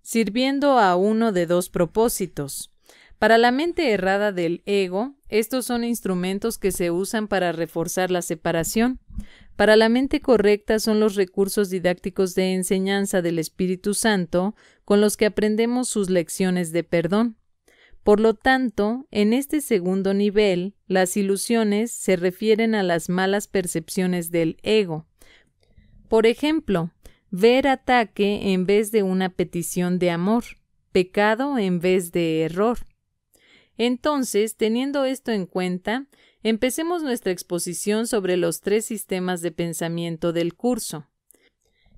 sirviendo a uno de dos propósitos para la mente errada del ego, estos son instrumentos que se usan para reforzar la separación. Para la mente correcta son los recursos didácticos de enseñanza del Espíritu Santo con los que aprendemos sus lecciones de perdón. Por lo tanto, en este segundo nivel, las ilusiones se refieren a las malas percepciones del ego. Por ejemplo, ver ataque en vez de una petición de amor, pecado en vez de error, entonces, teniendo esto en cuenta, empecemos nuestra exposición sobre los tres sistemas de pensamiento del curso.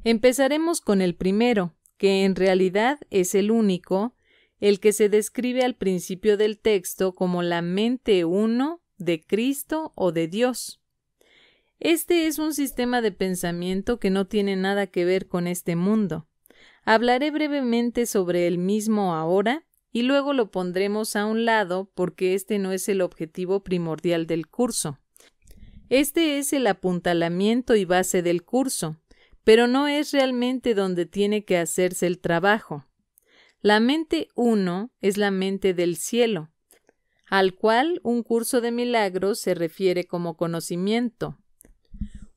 Empezaremos con el primero, que en realidad es el único, el que se describe al principio del texto como la mente uno de Cristo o de Dios. Este es un sistema de pensamiento que no tiene nada que ver con este mundo. Hablaré brevemente sobre el mismo ahora y luego lo pondremos a un lado porque este no es el objetivo primordial del curso. Este es el apuntalamiento y base del curso, pero no es realmente donde tiene que hacerse el trabajo. La mente 1 es la mente del cielo, al cual un curso de milagros se refiere como conocimiento.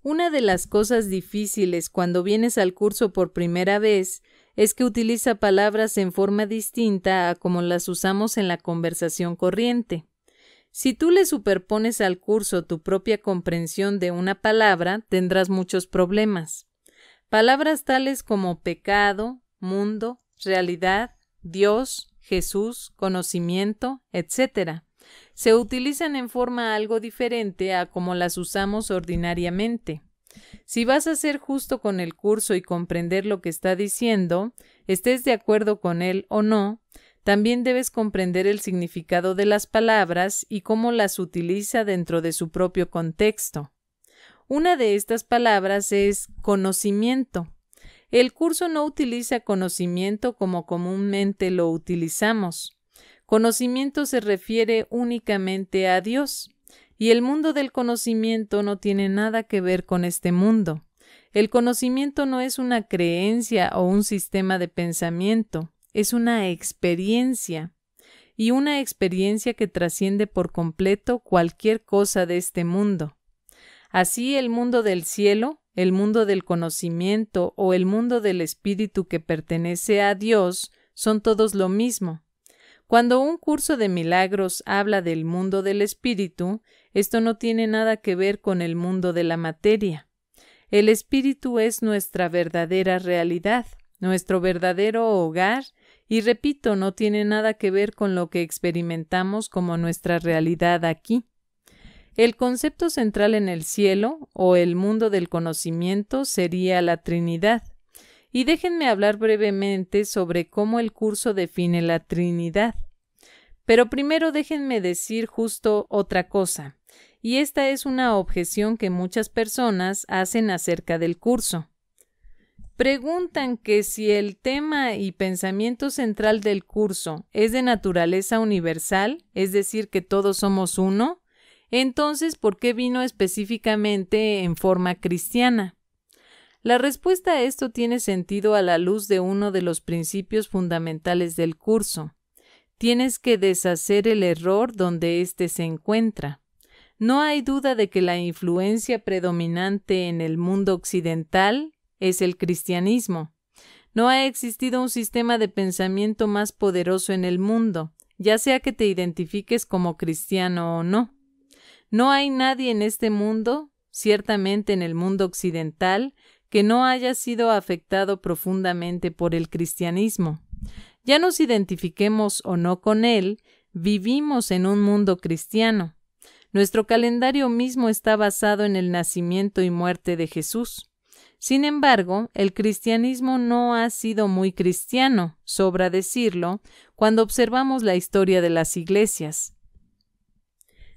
Una de las cosas difíciles cuando vienes al curso por primera vez es que utiliza palabras en forma distinta a como las usamos en la conversación corriente. Si tú le superpones al curso tu propia comprensión de una palabra, tendrás muchos problemas. Palabras tales como pecado, mundo, realidad, Dios, Jesús, conocimiento, etc. se utilizan en forma algo diferente a como las usamos ordinariamente. Si vas a ser justo con el curso y comprender lo que está diciendo, estés de acuerdo con él o no, también debes comprender el significado de las palabras y cómo las utiliza dentro de su propio contexto. Una de estas palabras es conocimiento. El curso no utiliza conocimiento como comúnmente lo utilizamos. Conocimiento se refiere únicamente a Dios. Y el mundo del conocimiento no tiene nada que ver con este mundo. El conocimiento no es una creencia o un sistema de pensamiento, es una experiencia. Y una experiencia que trasciende por completo cualquier cosa de este mundo. Así el mundo del cielo, el mundo del conocimiento o el mundo del espíritu que pertenece a Dios son todos lo mismo. Cuando un curso de milagros habla del mundo del espíritu, esto no tiene nada que ver con el mundo de la materia. El espíritu es nuestra verdadera realidad, nuestro verdadero hogar, y repito, no tiene nada que ver con lo que experimentamos como nuestra realidad aquí. El concepto central en el cielo o el mundo del conocimiento sería la Trinidad y déjenme hablar brevemente sobre cómo el curso define la Trinidad. Pero primero déjenme decir justo otra cosa, y esta es una objeción que muchas personas hacen acerca del curso. Preguntan que si el tema y pensamiento central del curso es de naturaleza universal, es decir, que todos somos uno, entonces, ¿por qué vino específicamente en forma cristiana? La respuesta a esto tiene sentido a la luz de uno de los principios fundamentales del curso. Tienes que deshacer el error donde éste se encuentra. No hay duda de que la influencia predominante en el mundo occidental es el cristianismo. No ha existido un sistema de pensamiento más poderoso en el mundo, ya sea que te identifiques como cristiano o no. No hay nadie en este mundo, ciertamente en el mundo occidental, que no haya sido afectado profundamente por el cristianismo. Ya nos identifiquemos o no con él, vivimos en un mundo cristiano. Nuestro calendario mismo está basado en el nacimiento y muerte de Jesús. Sin embargo, el cristianismo no ha sido muy cristiano, sobra decirlo, cuando observamos la historia de las iglesias.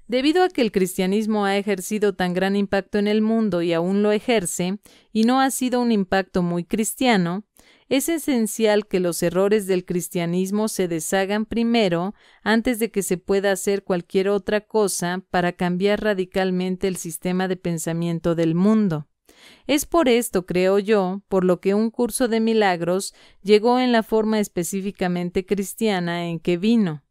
Debido a que el cristianismo ha ejercido tan gran impacto en el mundo y aún lo ejerce, y no ha sido un impacto muy cristiano, es esencial que los errores del cristianismo se deshagan primero antes de que se pueda hacer cualquier otra cosa para cambiar radicalmente el sistema de pensamiento del mundo. Es por esto, creo yo, por lo que un curso de milagros llegó en la forma específicamente cristiana en que vino.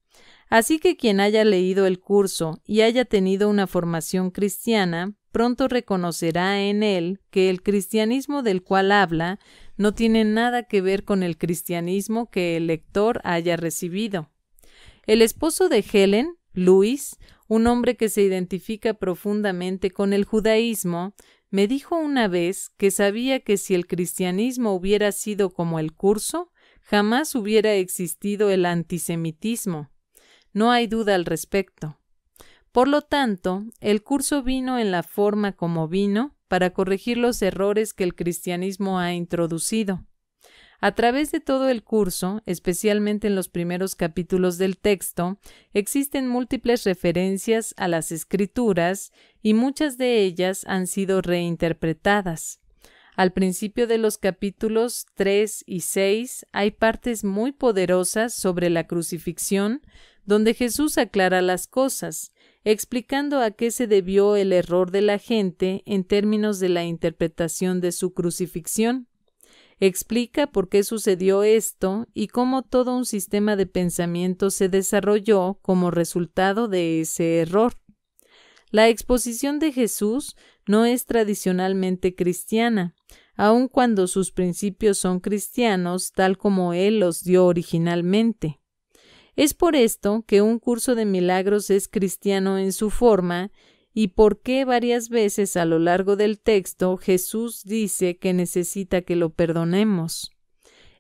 Así que quien haya leído el curso y haya tenido una formación cristiana, pronto reconocerá en él que el cristianismo del cual habla no tiene nada que ver con el cristianismo que el lector haya recibido. El esposo de Helen, Luis, un hombre que se identifica profundamente con el judaísmo, me dijo una vez que sabía que si el cristianismo hubiera sido como el curso, jamás hubiera existido el antisemitismo no hay duda al respecto. Por lo tanto, el curso vino en la forma como vino para corregir los errores que el cristianismo ha introducido. A través de todo el curso, especialmente en los primeros capítulos del texto, existen múltiples referencias a las escrituras y muchas de ellas han sido reinterpretadas. Al principio de los capítulos 3 y 6 hay partes muy poderosas sobre la crucifixión, donde Jesús aclara las cosas, explicando a qué se debió el error de la gente en términos de la interpretación de su crucifixión. Explica por qué sucedió esto y cómo todo un sistema de pensamiento se desarrolló como resultado de ese error. La exposición de Jesús no es tradicionalmente cristiana, aun cuando sus principios son cristianos tal como Él los dio originalmente. Es por esto que un curso de milagros es cristiano en su forma y por qué varias veces a lo largo del texto Jesús dice que necesita que lo perdonemos.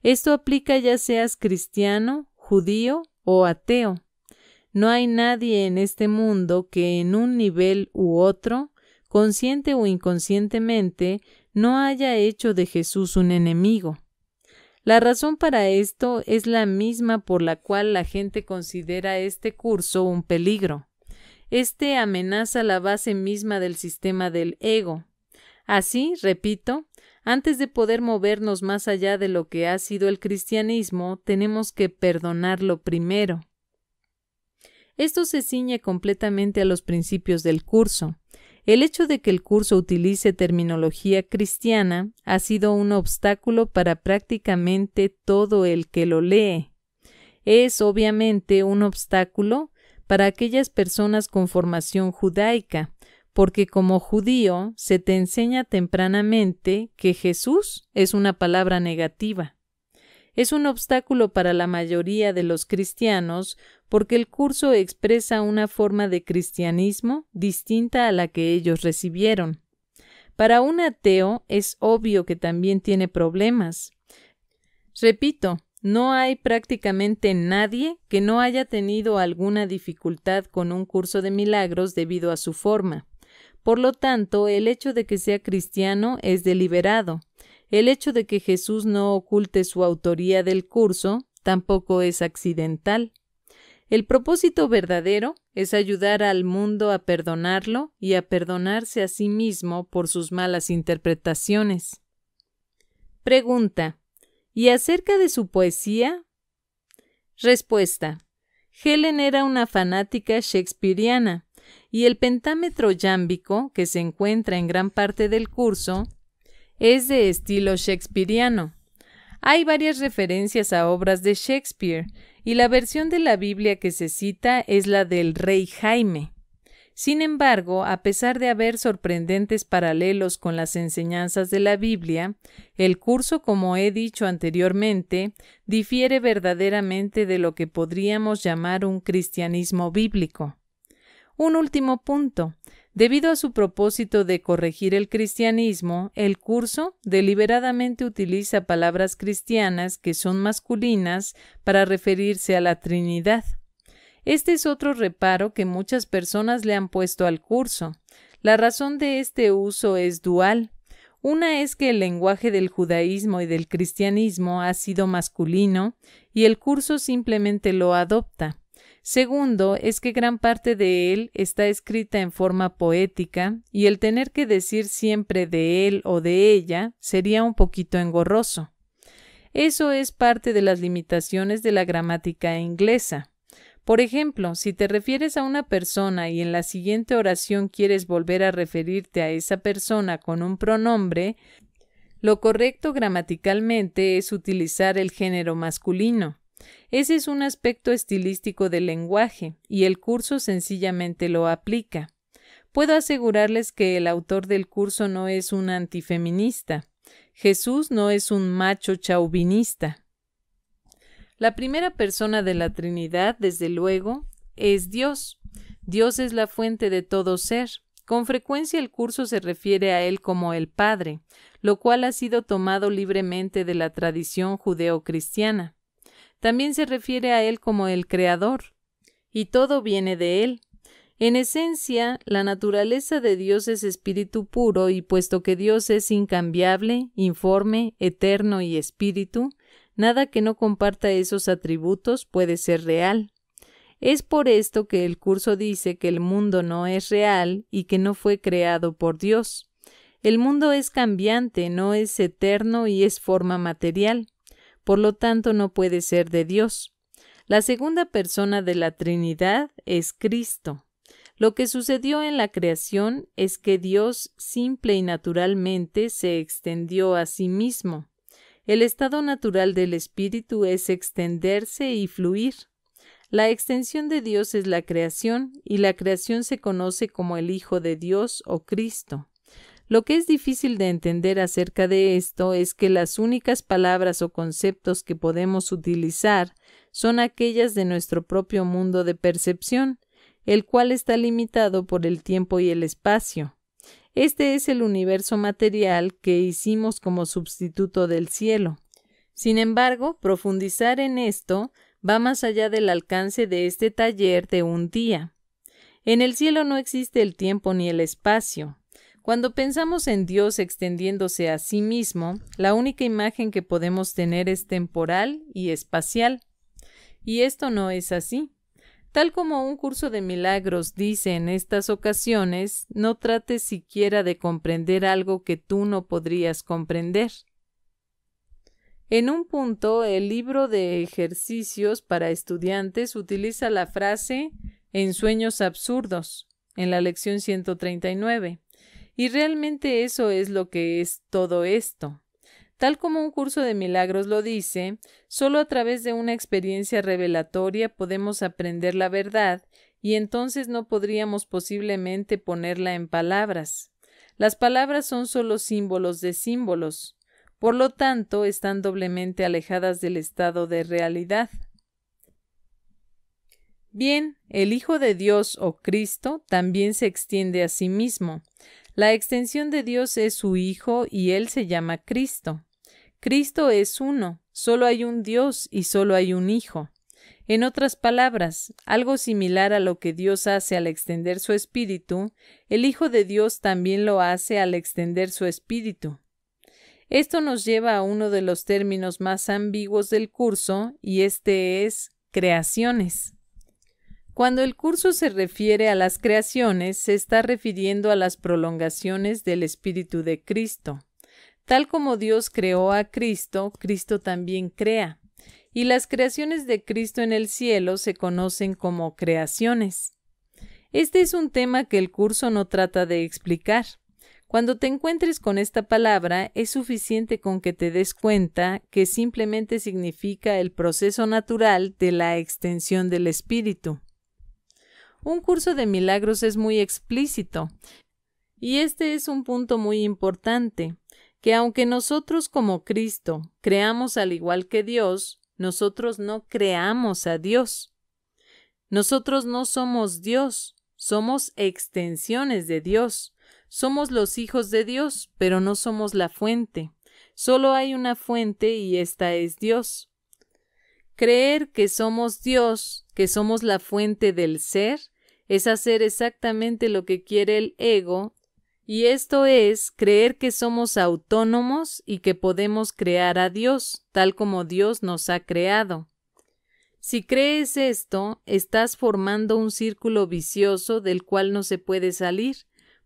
Esto aplica ya seas cristiano, judío o ateo. No hay nadie en este mundo que en un nivel u otro, consciente o inconscientemente, no haya hecho de Jesús un enemigo. La razón para esto es la misma por la cual la gente considera este curso un peligro. Este amenaza la base misma del sistema del ego. Así, repito, antes de poder movernos más allá de lo que ha sido el cristianismo, tenemos que perdonarlo primero. Esto se ciñe completamente a los principios del curso. El hecho de que el curso utilice terminología cristiana ha sido un obstáculo para prácticamente todo el que lo lee. Es obviamente un obstáculo para aquellas personas con formación judaica, porque como judío se te enseña tempranamente que Jesús es una palabra negativa es un obstáculo para la mayoría de los cristianos porque el curso expresa una forma de cristianismo distinta a la que ellos recibieron. Para un ateo es obvio que también tiene problemas. Repito, no hay prácticamente nadie que no haya tenido alguna dificultad con un curso de milagros debido a su forma. Por lo tanto, el hecho de que sea cristiano es deliberado, el hecho de que Jesús no oculte su autoría del curso tampoco es accidental. El propósito verdadero es ayudar al mundo a perdonarlo y a perdonarse a sí mismo por sus malas interpretaciones. Pregunta. ¿Y acerca de su poesía? Respuesta. Helen era una fanática shakespeariana, y el pentámetro yámbico, que se encuentra en gran parte del curso, es de estilo shakespeariano. Hay varias referencias a obras de Shakespeare, y la versión de la Biblia que se cita es la del rey Jaime. Sin embargo, a pesar de haber sorprendentes paralelos con las enseñanzas de la Biblia, el curso, como he dicho anteriormente, difiere verdaderamente de lo que podríamos llamar un cristianismo bíblico. Un último punto. Debido a su propósito de corregir el cristianismo, el curso deliberadamente utiliza palabras cristianas que son masculinas para referirse a la Trinidad. Este es otro reparo que muchas personas le han puesto al curso. La razón de este uso es dual. Una es que el lenguaje del judaísmo y del cristianismo ha sido masculino y el curso simplemente lo adopta. Segundo, es que gran parte de él está escrita en forma poética y el tener que decir siempre de él o de ella sería un poquito engorroso. Eso es parte de las limitaciones de la gramática inglesa. Por ejemplo, si te refieres a una persona y en la siguiente oración quieres volver a referirte a esa persona con un pronombre, lo correcto gramaticalmente es utilizar el género masculino. Ese es un aspecto estilístico del lenguaje, y el curso sencillamente lo aplica. Puedo asegurarles que el autor del curso no es un antifeminista. Jesús no es un macho chauvinista. La primera persona de la Trinidad, desde luego, es Dios. Dios es la fuente de todo ser. Con frecuencia el curso se refiere a él como el Padre, lo cual ha sido tomado libremente de la tradición judeocristiana. También se refiere a Él como el Creador, y todo viene de Él. En esencia, la naturaleza de Dios es espíritu puro, y puesto que Dios es incambiable, informe, eterno y espíritu, nada que no comparta esos atributos puede ser real. Es por esto que el curso dice que el mundo no es real y que no fue creado por Dios. El mundo es cambiante, no es eterno y es forma material por lo tanto no puede ser de Dios. La segunda persona de la Trinidad es Cristo. Lo que sucedió en la creación es que Dios simple y naturalmente se extendió a sí mismo. El estado natural del Espíritu es extenderse y fluir. La extensión de Dios es la creación, y la creación se conoce como el Hijo de Dios o Cristo. Lo que es difícil de entender acerca de esto es que las únicas palabras o conceptos que podemos utilizar son aquellas de nuestro propio mundo de percepción, el cual está limitado por el tiempo y el espacio. Este es el universo material que hicimos como sustituto del cielo. Sin embargo, profundizar en esto va más allá del alcance de este taller de un día. En el cielo no existe el tiempo ni el espacio, cuando pensamos en Dios extendiéndose a sí mismo, la única imagen que podemos tener es temporal y espacial. Y esto no es así. Tal como un curso de milagros dice en estas ocasiones, no trates siquiera de comprender algo que tú no podrías comprender. En un punto, el libro de ejercicios para estudiantes utiliza la frase en sueños absurdos, en la lección 139. Y realmente eso es lo que es todo esto. Tal como un curso de milagros lo dice, solo a través de una experiencia revelatoria podemos aprender la verdad y entonces no podríamos posiblemente ponerla en palabras. Las palabras son solo símbolos de símbolos, por lo tanto están doblemente alejadas del estado de realidad. Bien, el Hijo de Dios o Cristo también se extiende a sí mismo. La extensión de Dios es su Hijo y Él se llama Cristo. Cristo es uno, solo hay un Dios y solo hay un Hijo. En otras palabras, algo similar a lo que Dios hace al extender su espíritu, el Hijo de Dios también lo hace al extender su espíritu. Esto nos lleva a uno de los términos más ambiguos del curso, y este es creaciones. Cuando el curso se refiere a las creaciones, se está refiriendo a las prolongaciones del Espíritu de Cristo. Tal como Dios creó a Cristo, Cristo también crea. Y las creaciones de Cristo en el cielo se conocen como creaciones. Este es un tema que el curso no trata de explicar. Cuando te encuentres con esta palabra, es suficiente con que te des cuenta que simplemente significa el proceso natural de la extensión del espíritu. Un curso de milagros es muy explícito. Y este es un punto muy importante, que aunque nosotros como Cristo creamos al igual que Dios, nosotros no creamos a Dios. Nosotros no somos Dios, somos extensiones de Dios. Somos los hijos de Dios, pero no somos la fuente. Solo hay una fuente y esta es Dios. Creer que somos Dios, que somos la fuente del ser, es hacer exactamente lo que quiere el ego, y esto es creer que somos autónomos y que podemos crear a Dios, tal como Dios nos ha creado. Si crees esto, estás formando un círculo vicioso del cual no se puede salir,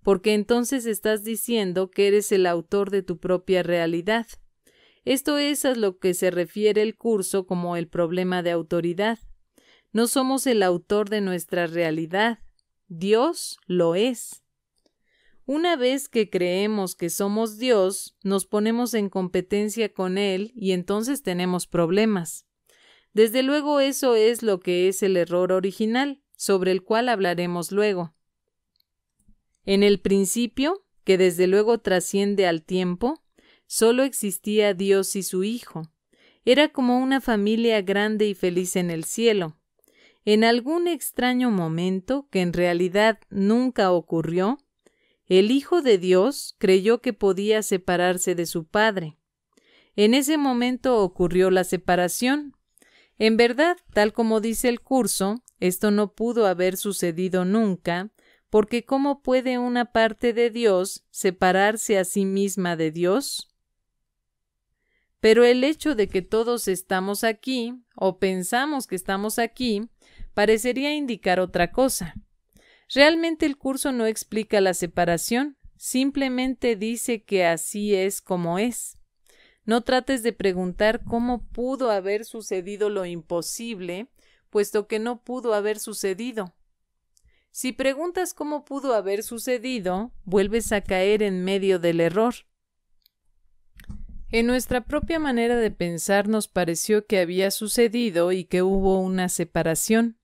porque entonces estás diciendo que eres el autor de tu propia realidad. Esto es a lo que se refiere el curso como el problema de autoridad. No somos el autor de nuestra realidad, Dios lo es. Una vez que creemos que somos Dios, nos ponemos en competencia con Él y entonces tenemos problemas. Desde luego eso es lo que es el error original, sobre el cual hablaremos luego. En el principio, que desde luego trasciende al tiempo, solo existía Dios y su Hijo. Era como una familia grande y feliz en el cielo en algún extraño momento que en realidad nunca ocurrió, el Hijo de Dios creyó que podía separarse de su Padre. En ese momento ocurrió la separación. En verdad, tal como dice el curso, esto no pudo haber sucedido nunca, porque ¿cómo puede una parte de Dios separarse a sí misma de Dios? Pero el hecho de que todos estamos aquí, o pensamos que estamos aquí, parecería indicar otra cosa. Realmente el curso no explica la separación, simplemente dice que así es como es. No trates de preguntar cómo pudo haber sucedido lo imposible, puesto que no pudo haber sucedido. Si preguntas cómo pudo haber sucedido, vuelves a caer en medio del error. En nuestra propia manera de pensar nos pareció que había sucedido y que hubo una separación.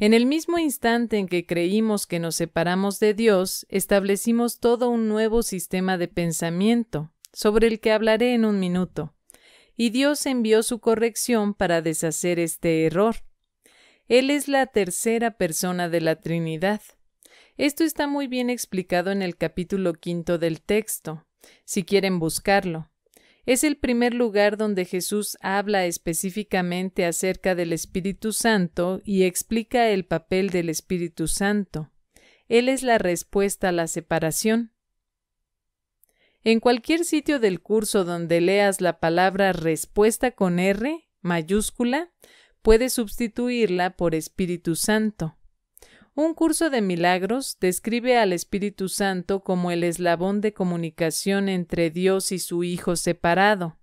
En el mismo instante en que creímos que nos separamos de Dios, establecimos todo un nuevo sistema de pensamiento, sobre el que hablaré en un minuto. Y Dios envió su corrección para deshacer este error. Él es la tercera persona de la Trinidad. Esto está muy bien explicado en el capítulo quinto del texto, si quieren buscarlo es el primer lugar donde Jesús habla específicamente acerca del Espíritu Santo y explica el papel del Espíritu Santo. Él es la respuesta a la separación. En cualquier sitio del curso donde leas la palabra respuesta con R mayúscula, puedes sustituirla por Espíritu Santo. Un curso de milagros describe al Espíritu Santo como el eslabón de comunicación entre Dios y su Hijo separado.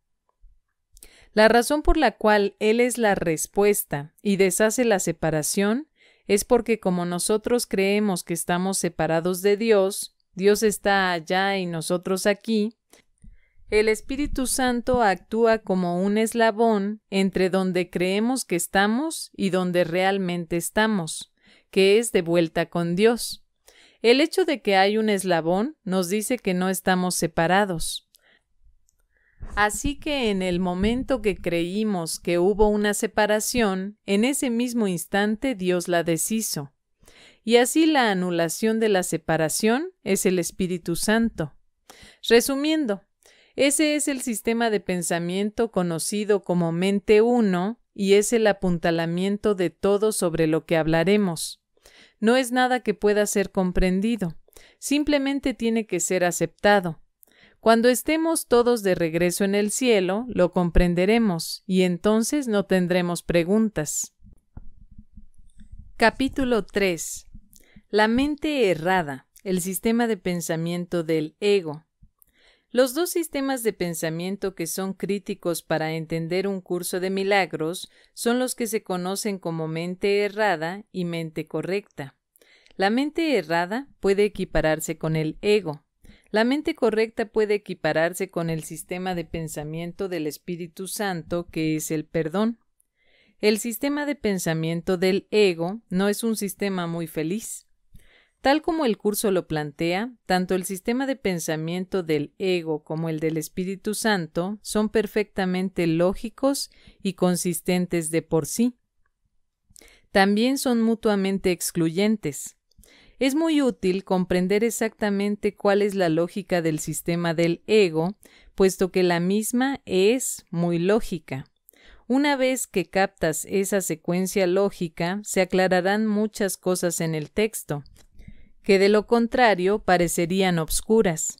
La razón por la cual Él es la respuesta y deshace la separación es porque como nosotros creemos que estamos separados de Dios, Dios está allá y nosotros aquí, el Espíritu Santo actúa como un eslabón entre donde creemos que estamos y donde realmente estamos que es de vuelta con Dios. El hecho de que hay un eslabón nos dice que no estamos separados. Así que en el momento que creímos que hubo una separación, en ese mismo instante Dios la deshizo. Y así la anulación de la separación es el Espíritu Santo. Resumiendo, ese es el sistema de pensamiento conocido como mente uno y es el apuntalamiento de todo sobre lo que hablaremos. No es nada que pueda ser comprendido, simplemente tiene que ser aceptado. Cuando estemos todos de regreso en el cielo, lo comprenderemos y entonces no tendremos preguntas. Capítulo 3. La mente errada, el sistema de pensamiento del ego. Los dos sistemas de pensamiento que son críticos para entender un curso de milagros son los que se conocen como mente errada y mente correcta. La mente errada puede equipararse con el ego. La mente correcta puede equipararse con el sistema de pensamiento del Espíritu Santo, que es el perdón. El sistema de pensamiento del ego no es un sistema muy feliz. Tal como el curso lo plantea, tanto el sistema de pensamiento del ego como el del Espíritu Santo son perfectamente lógicos y consistentes de por sí. También son mutuamente excluyentes. Es muy útil comprender exactamente cuál es la lógica del sistema del ego, puesto que la misma es muy lógica. Una vez que captas esa secuencia lógica, se aclararán muchas cosas en el texto, que de lo contrario parecerían obscuras.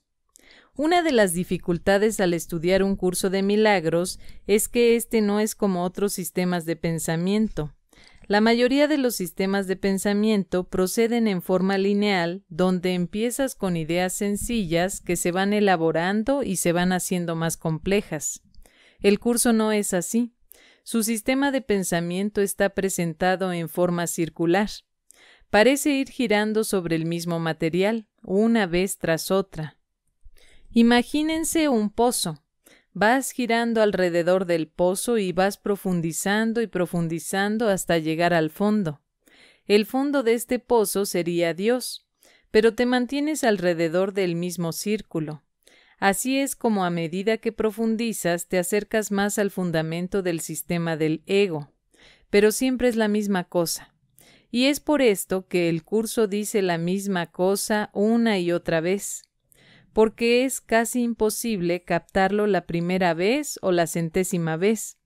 Una de las dificultades al estudiar un curso de milagros es que este no es como otros sistemas de pensamiento. La mayoría de los sistemas de pensamiento proceden en forma lineal, donde empiezas con ideas sencillas que se van elaborando y se van haciendo más complejas. El curso no es así. Su sistema de pensamiento está presentado en forma circular parece ir girando sobre el mismo material, una vez tras otra. Imagínense un pozo. Vas girando alrededor del pozo y vas profundizando y profundizando hasta llegar al fondo. El fondo de este pozo sería Dios, pero te mantienes alrededor del mismo círculo. Así es como a medida que profundizas te acercas más al fundamento del sistema del ego. Pero siempre es la misma cosa. Y es por esto que el curso dice la misma cosa una y otra vez, porque es casi imposible captarlo la primera vez o la centésima vez.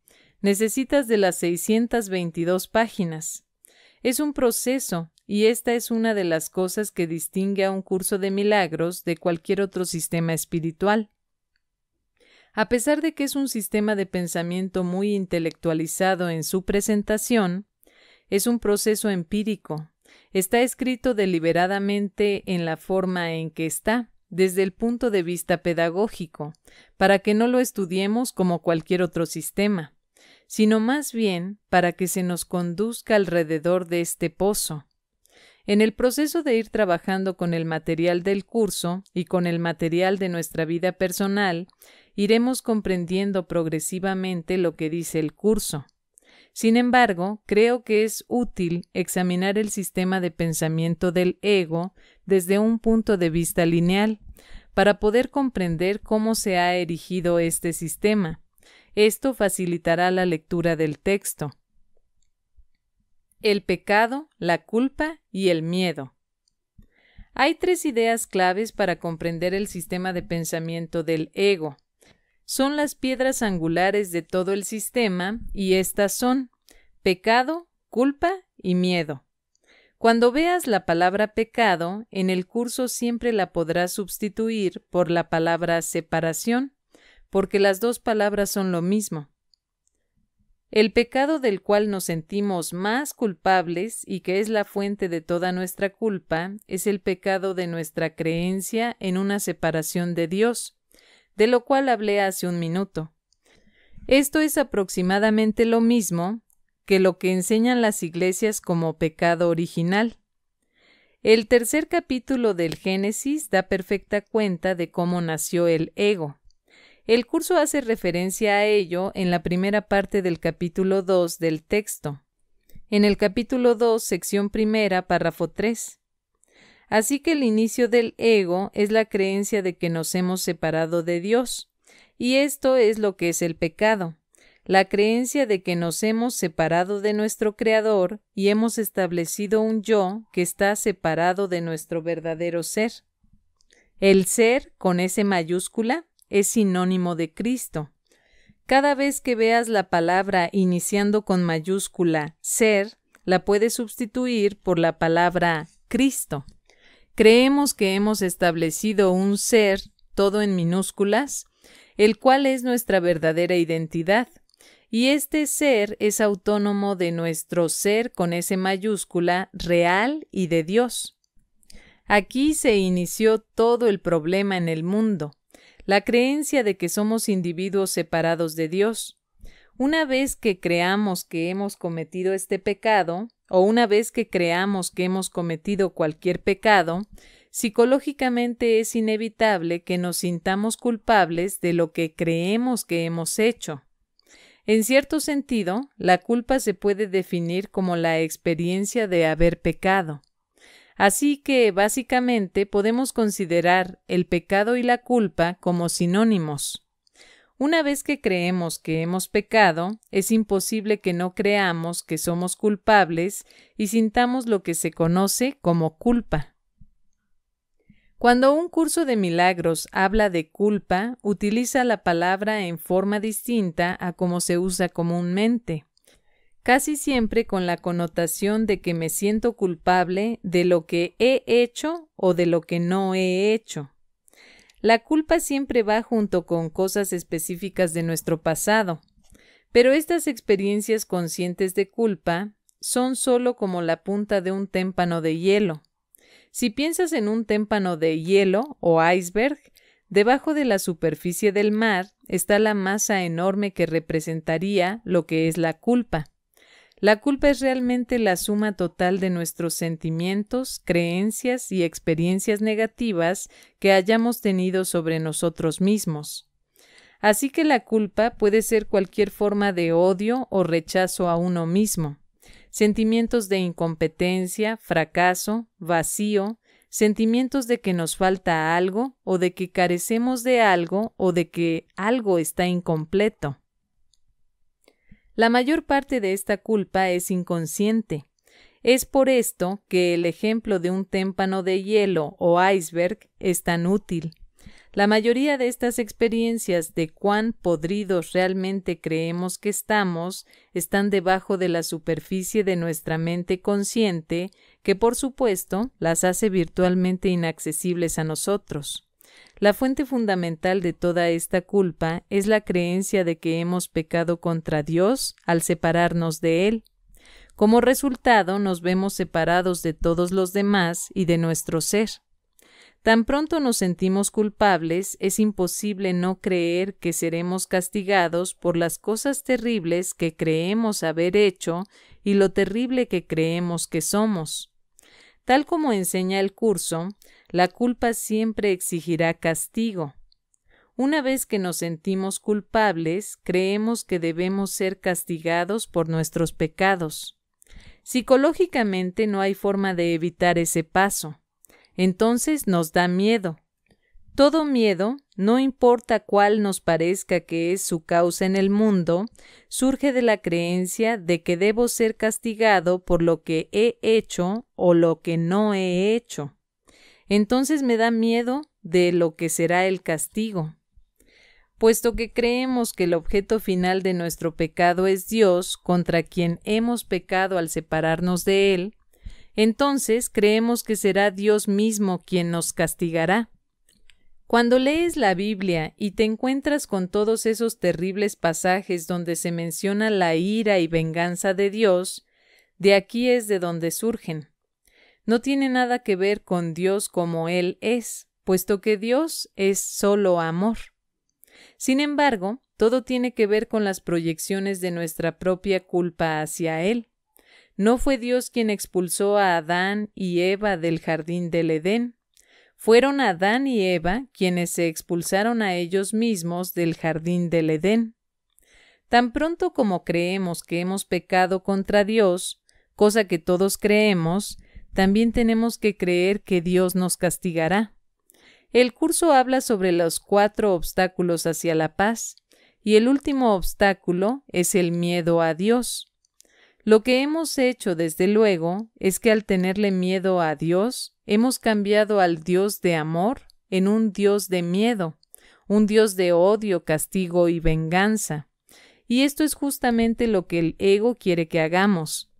Necesitas de las 622 páginas. Es un proceso, y esta es una de las cosas que distingue a un curso de milagros de cualquier otro sistema espiritual. A pesar de que es un sistema de pensamiento muy intelectualizado en su presentación, es un proceso empírico. Está escrito deliberadamente en la forma en que está, desde el punto de vista pedagógico, para que no lo estudiemos como cualquier otro sistema, sino más bien para que se nos conduzca alrededor de este pozo. En el proceso de ir trabajando con el material del curso y con el material de nuestra vida personal, iremos comprendiendo progresivamente lo que dice el curso, sin embargo, creo que es útil examinar el sistema de pensamiento del ego desde un punto de vista lineal, para poder comprender cómo se ha erigido este sistema. Esto facilitará la lectura del texto. El pecado, la culpa y el miedo. Hay tres ideas claves para comprender el sistema de pensamiento del ego son las piedras angulares de todo el sistema y estas son pecado, culpa y miedo. Cuando veas la palabra pecado, en el curso siempre la podrás sustituir por la palabra separación, porque las dos palabras son lo mismo. El pecado del cual nos sentimos más culpables y que es la fuente de toda nuestra culpa es el pecado de nuestra creencia en una separación de Dios, de lo cual hablé hace un minuto. Esto es aproximadamente lo mismo que lo que enseñan las iglesias como pecado original. El tercer capítulo del Génesis da perfecta cuenta de cómo nació el ego. El curso hace referencia a ello en la primera parte del capítulo 2 del texto. En el capítulo 2, sección primera, párrafo 3. Así que el inicio del ego es la creencia de que nos hemos separado de Dios. Y esto es lo que es el pecado. La creencia de que nos hemos separado de nuestro Creador y hemos establecido un yo que está separado de nuestro verdadero ser. El ser, con S mayúscula, es sinónimo de Cristo. Cada vez que veas la palabra iniciando con mayúscula ser, la puedes sustituir por la palabra Cristo creemos que hemos establecido un ser, todo en minúsculas, el cual es nuestra verdadera identidad, y este ser es autónomo de nuestro ser con S mayúscula real y de Dios. Aquí se inició todo el problema en el mundo, la creencia de que somos individuos separados de Dios. Una vez que creamos que hemos cometido este pecado, o una vez que creamos que hemos cometido cualquier pecado, psicológicamente es inevitable que nos sintamos culpables de lo que creemos que hemos hecho. En cierto sentido, la culpa se puede definir como la experiencia de haber pecado. Así que, básicamente, podemos considerar el pecado y la culpa como sinónimos. Una vez que creemos que hemos pecado, es imposible que no creamos que somos culpables y sintamos lo que se conoce como culpa. Cuando un curso de milagros habla de culpa, utiliza la palabra en forma distinta a como se usa comúnmente, casi siempre con la connotación de que me siento culpable de lo que he hecho o de lo que no he hecho. La culpa siempre va junto con cosas específicas de nuestro pasado, pero estas experiencias conscientes de culpa son sólo como la punta de un témpano de hielo. Si piensas en un témpano de hielo o iceberg, debajo de la superficie del mar está la masa enorme que representaría lo que es la culpa. La culpa es realmente la suma total de nuestros sentimientos, creencias y experiencias negativas que hayamos tenido sobre nosotros mismos. Así que la culpa puede ser cualquier forma de odio o rechazo a uno mismo, sentimientos de incompetencia, fracaso, vacío, sentimientos de que nos falta algo o de que carecemos de algo o de que algo está incompleto. La mayor parte de esta culpa es inconsciente. Es por esto que el ejemplo de un témpano de hielo o iceberg es tan útil. La mayoría de estas experiencias de cuán podridos realmente creemos que estamos están debajo de la superficie de nuestra mente consciente, que por supuesto las hace virtualmente inaccesibles a nosotros. La fuente fundamental de toda esta culpa es la creencia de que hemos pecado contra Dios al separarnos de Él. Como resultado, nos vemos separados de todos los demás y de nuestro ser. Tan pronto nos sentimos culpables, es imposible no creer que seremos castigados por las cosas terribles que creemos haber hecho y lo terrible que creemos que somos. Tal como enseña el curso, la culpa siempre exigirá castigo. Una vez que nos sentimos culpables, creemos que debemos ser castigados por nuestros pecados. Psicológicamente no hay forma de evitar ese paso. Entonces nos da miedo. Todo miedo no importa cuál nos parezca que es su causa en el mundo, surge de la creencia de que debo ser castigado por lo que he hecho o lo que no he hecho. Entonces me da miedo de lo que será el castigo. Puesto que creemos que el objeto final de nuestro pecado es Dios, contra quien hemos pecado al separarnos de Él, entonces creemos que será Dios mismo quien nos castigará. Cuando lees la Biblia y te encuentras con todos esos terribles pasajes donde se menciona la ira y venganza de Dios, de aquí es de donde surgen. No tiene nada que ver con Dios como Él es, puesto que Dios es solo amor. Sin embargo, todo tiene que ver con las proyecciones de nuestra propia culpa hacia Él. No fue Dios quien expulsó a Adán y Eva del jardín del Edén, fueron Adán y Eva quienes se expulsaron a ellos mismos del jardín del Edén. Tan pronto como creemos que hemos pecado contra Dios, cosa que todos creemos, también tenemos que creer que Dios nos castigará. El curso habla sobre los cuatro obstáculos hacia la paz, y el último obstáculo es el miedo a Dios. Lo que hemos hecho, desde luego, es que al tenerle miedo a Dios, Hemos cambiado al Dios de amor en un Dios de miedo, un Dios de odio, castigo y venganza. Y esto es justamente lo que el ego quiere que hagamos.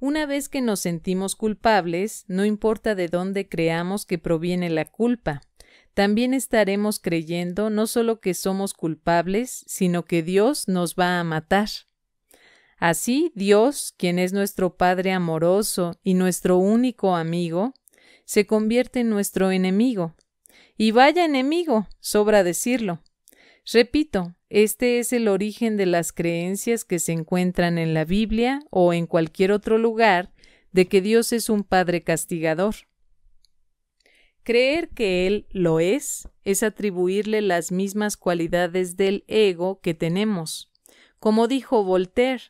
Una vez que nos sentimos culpables, no importa de dónde creamos que proviene la culpa, también estaremos creyendo no solo que somos culpables, sino que Dios nos va a matar. Así Dios, quien es nuestro Padre amoroso y nuestro único amigo, se convierte en nuestro enemigo. Y vaya enemigo, sobra decirlo. Repito, este es el origen de las creencias que se encuentran en la Biblia o en cualquier otro lugar de que Dios es un Padre castigador. Creer que Él lo es es atribuirle las mismas cualidades del ego que tenemos. Como dijo Voltaire,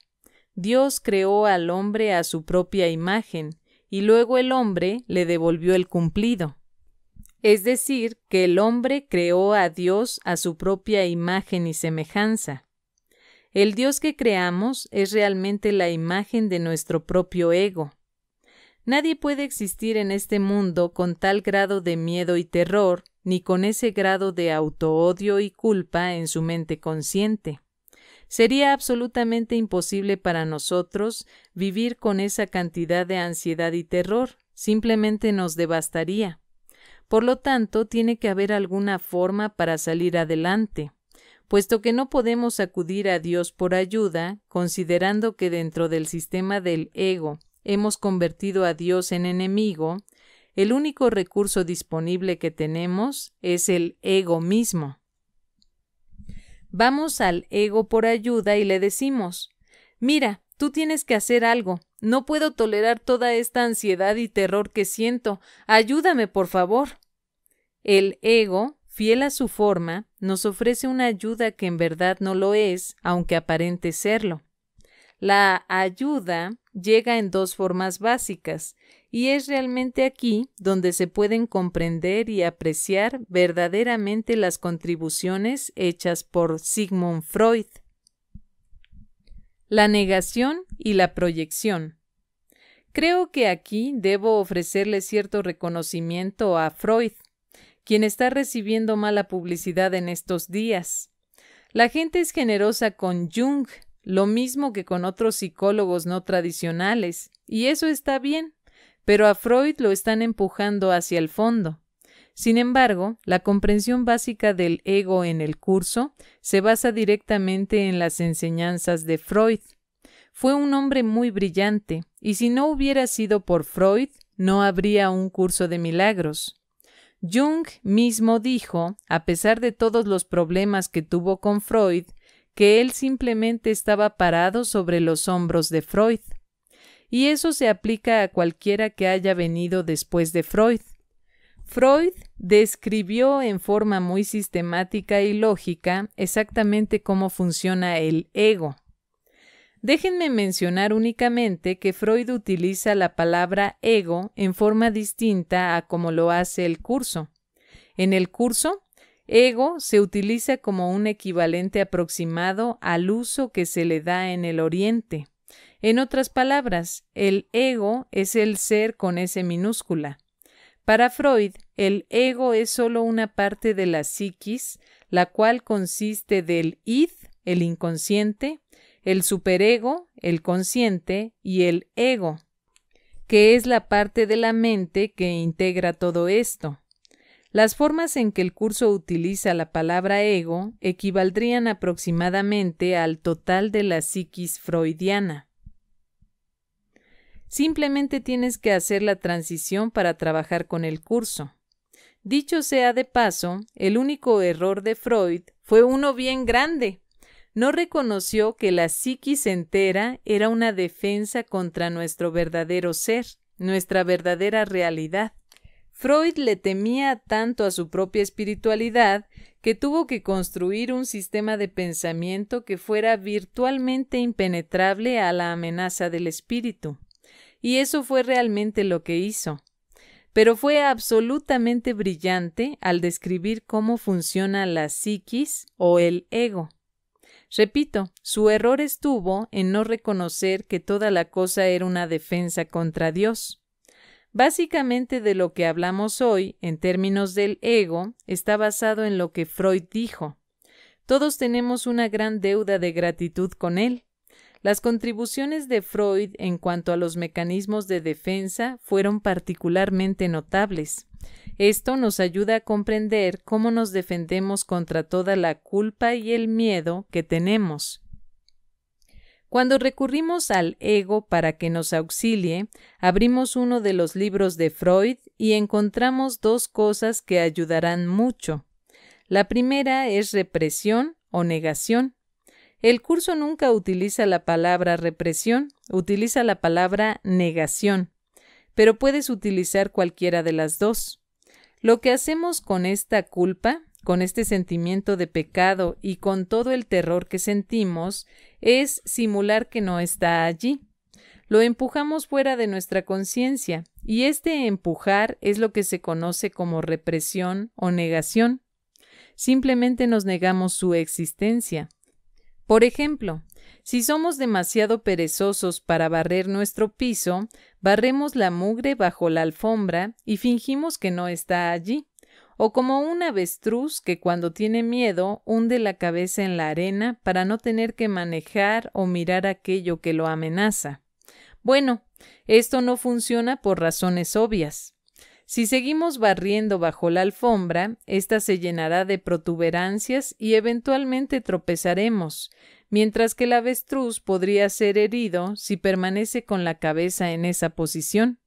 Dios creó al hombre a su propia imagen, y luego el hombre le devolvió el cumplido. Es decir, que el hombre creó a Dios a su propia imagen y semejanza. El Dios que creamos es realmente la imagen de nuestro propio ego. Nadie puede existir en este mundo con tal grado de miedo y terror, ni con ese grado de autoodio y culpa en su mente consciente. Sería absolutamente imposible para nosotros vivir con esa cantidad de ansiedad y terror, simplemente nos devastaría. Por lo tanto, tiene que haber alguna forma para salir adelante. Puesto que no podemos acudir a Dios por ayuda, considerando que dentro del sistema del ego hemos convertido a Dios en enemigo, el único recurso disponible que tenemos es el ego mismo. Vamos al ego por ayuda y le decimos, mira, tú tienes que hacer algo, no puedo tolerar toda esta ansiedad y terror que siento, ayúdame por favor. El ego, fiel a su forma, nos ofrece una ayuda que en verdad no lo es, aunque aparente serlo. La ayuda llega en dos formas básicas, y es realmente aquí donde se pueden comprender y apreciar verdaderamente las contribuciones hechas por Sigmund Freud. La negación y la proyección. Creo que aquí debo ofrecerle cierto reconocimiento a Freud, quien está recibiendo mala publicidad en estos días. La gente es generosa con Jung, lo mismo que con otros psicólogos no tradicionales, y eso está bien pero a Freud lo están empujando hacia el fondo. Sin embargo, la comprensión básica del ego en el curso se basa directamente en las enseñanzas de Freud. Fue un hombre muy brillante, y si no hubiera sido por Freud, no habría un curso de milagros. Jung mismo dijo, a pesar de todos los problemas que tuvo con Freud, que él simplemente estaba parado sobre los hombros de Freud y eso se aplica a cualquiera que haya venido después de Freud. Freud describió en forma muy sistemática y lógica exactamente cómo funciona el ego. Déjenme mencionar únicamente que Freud utiliza la palabra ego en forma distinta a como lo hace el curso. En el curso, ego se utiliza como un equivalente aproximado al uso que se le da en el Oriente. En otras palabras, el ego es el ser con S minúscula. Para Freud, el ego es solo una parte de la psiquis, la cual consiste del id, el inconsciente, el superego, el consciente, y el ego, que es la parte de la mente que integra todo esto. Las formas en que el curso utiliza la palabra ego equivaldrían aproximadamente al total de la psiquis freudiana. Simplemente tienes que hacer la transición para trabajar con el curso. Dicho sea de paso, el único error de Freud fue uno bien grande. No reconoció que la psiquis entera era una defensa contra nuestro verdadero ser, nuestra verdadera realidad. Freud le temía tanto a su propia espiritualidad que tuvo que construir un sistema de pensamiento que fuera virtualmente impenetrable a la amenaza del espíritu y eso fue realmente lo que hizo. Pero fue absolutamente brillante al describir cómo funciona la psiquis o el ego. Repito, su error estuvo en no reconocer que toda la cosa era una defensa contra Dios. Básicamente de lo que hablamos hoy, en términos del ego, está basado en lo que Freud dijo. Todos tenemos una gran deuda de gratitud con él. Las contribuciones de Freud en cuanto a los mecanismos de defensa fueron particularmente notables. Esto nos ayuda a comprender cómo nos defendemos contra toda la culpa y el miedo que tenemos. Cuando recurrimos al ego para que nos auxilie, abrimos uno de los libros de Freud y encontramos dos cosas que ayudarán mucho. La primera es represión o negación. El curso nunca utiliza la palabra represión, utiliza la palabra negación, pero puedes utilizar cualquiera de las dos. Lo que hacemos con esta culpa, con este sentimiento de pecado y con todo el terror que sentimos es simular que no está allí. Lo empujamos fuera de nuestra conciencia, y este empujar es lo que se conoce como represión o negación. Simplemente nos negamos su existencia. Por ejemplo, si somos demasiado perezosos para barrer nuestro piso, barremos la mugre bajo la alfombra y fingimos que no está allí, o como un avestruz que cuando tiene miedo hunde la cabeza en la arena para no tener que manejar o mirar aquello que lo amenaza. Bueno, esto no funciona por razones obvias. Si seguimos barriendo bajo la alfombra, ésta se llenará de protuberancias y eventualmente tropezaremos, mientras que el avestruz podría ser herido si permanece con la cabeza en esa posición.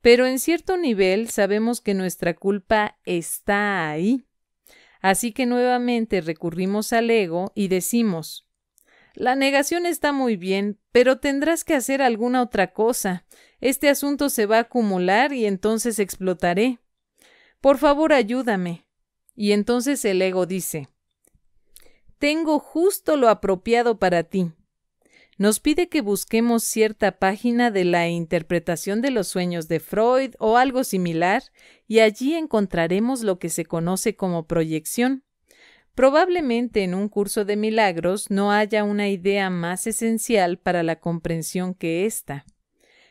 Pero en cierto nivel sabemos que nuestra culpa está ahí. Así que nuevamente recurrimos al ego y decimos la negación está muy bien, pero tendrás que hacer alguna otra cosa. Este asunto se va a acumular y entonces explotaré. Por favor, ayúdame. Y entonces el ego dice Tengo justo lo apropiado para ti. Nos pide que busquemos cierta página de la interpretación de los sueños de Freud o algo similar, y allí encontraremos lo que se conoce como proyección. Probablemente en un curso de milagros no haya una idea más esencial para la comprensión que esta.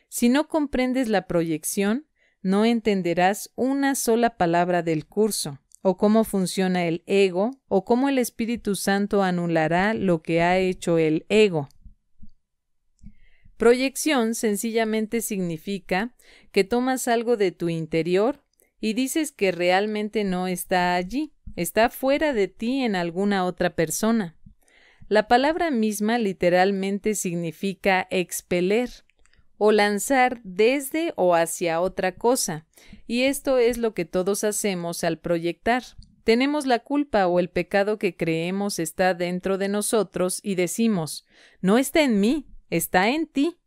Si no comprendes la proyección, no entenderás una sola palabra del curso, o cómo funciona el ego, o cómo el Espíritu Santo anulará lo que ha hecho el ego. Proyección sencillamente significa que tomas algo de tu interior y dices que realmente no está allí, está fuera de ti en alguna otra persona. La palabra misma literalmente significa expeler o lanzar desde o hacia otra cosa, y esto es lo que todos hacemos al proyectar. Tenemos la culpa o el pecado que creemos está dentro de nosotros y decimos, no está en mí, está en ti.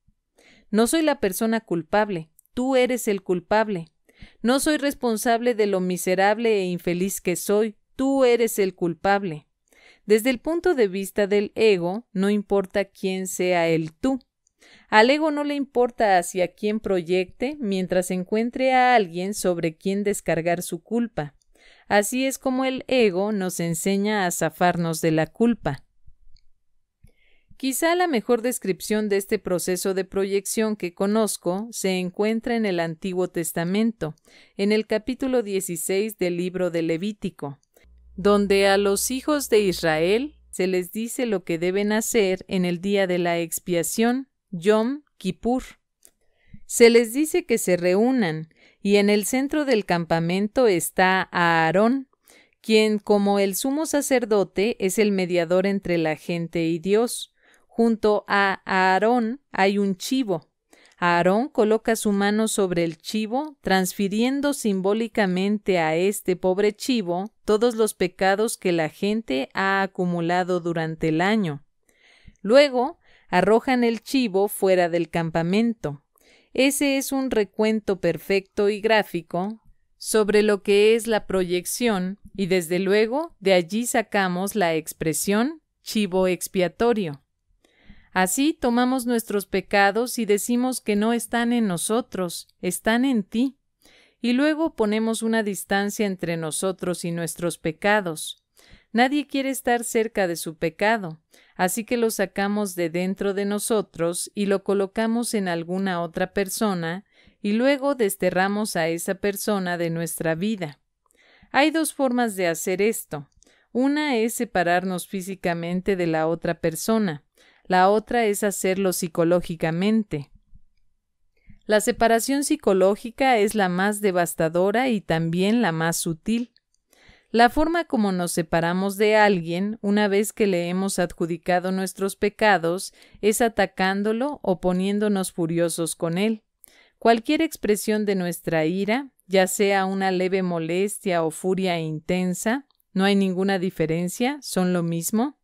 No soy la persona culpable, tú eres el culpable. No soy responsable de lo miserable e infeliz que soy, Tú eres el culpable. Desde el punto de vista del ego, no importa quién sea el tú. Al ego no le importa hacia quién proyecte mientras encuentre a alguien sobre quien descargar su culpa. Así es como el ego nos enseña a zafarnos de la culpa. Quizá la mejor descripción de este proceso de proyección que conozco se encuentra en el Antiguo Testamento, en el capítulo 16 del libro de Levítico donde a los hijos de Israel se les dice lo que deben hacer en el día de la expiación, Yom Kippur. Se les dice que se reúnan, y en el centro del campamento está Aarón, quien como el sumo sacerdote es el mediador entre la gente y Dios. Junto a Aarón hay un chivo, Aarón coloca su mano sobre el chivo, transfiriendo simbólicamente a este pobre chivo todos los pecados que la gente ha acumulado durante el año. Luego, arrojan el chivo fuera del campamento. Ese es un recuento perfecto y gráfico sobre lo que es la proyección y desde luego de allí sacamos la expresión chivo expiatorio. Así tomamos nuestros pecados y decimos que no están en nosotros, están en ti. Y luego ponemos una distancia entre nosotros y nuestros pecados. Nadie quiere estar cerca de su pecado, así que lo sacamos de dentro de nosotros y lo colocamos en alguna otra persona, y luego desterramos a esa persona de nuestra vida. Hay dos formas de hacer esto. Una es separarnos físicamente de la otra persona la otra es hacerlo psicológicamente. La separación psicológica es la más devastadora y también la más sutil. La forma como nos separamos de alguien, una vez que le hemos adjudicado nuestros pecados, es atacándolo o poniéndonos furiosos con él. Cualquier expresión de nuestra ira, ya sea una leve molestia o furia intensa, no hay ninguna diferencia, son lo mismo,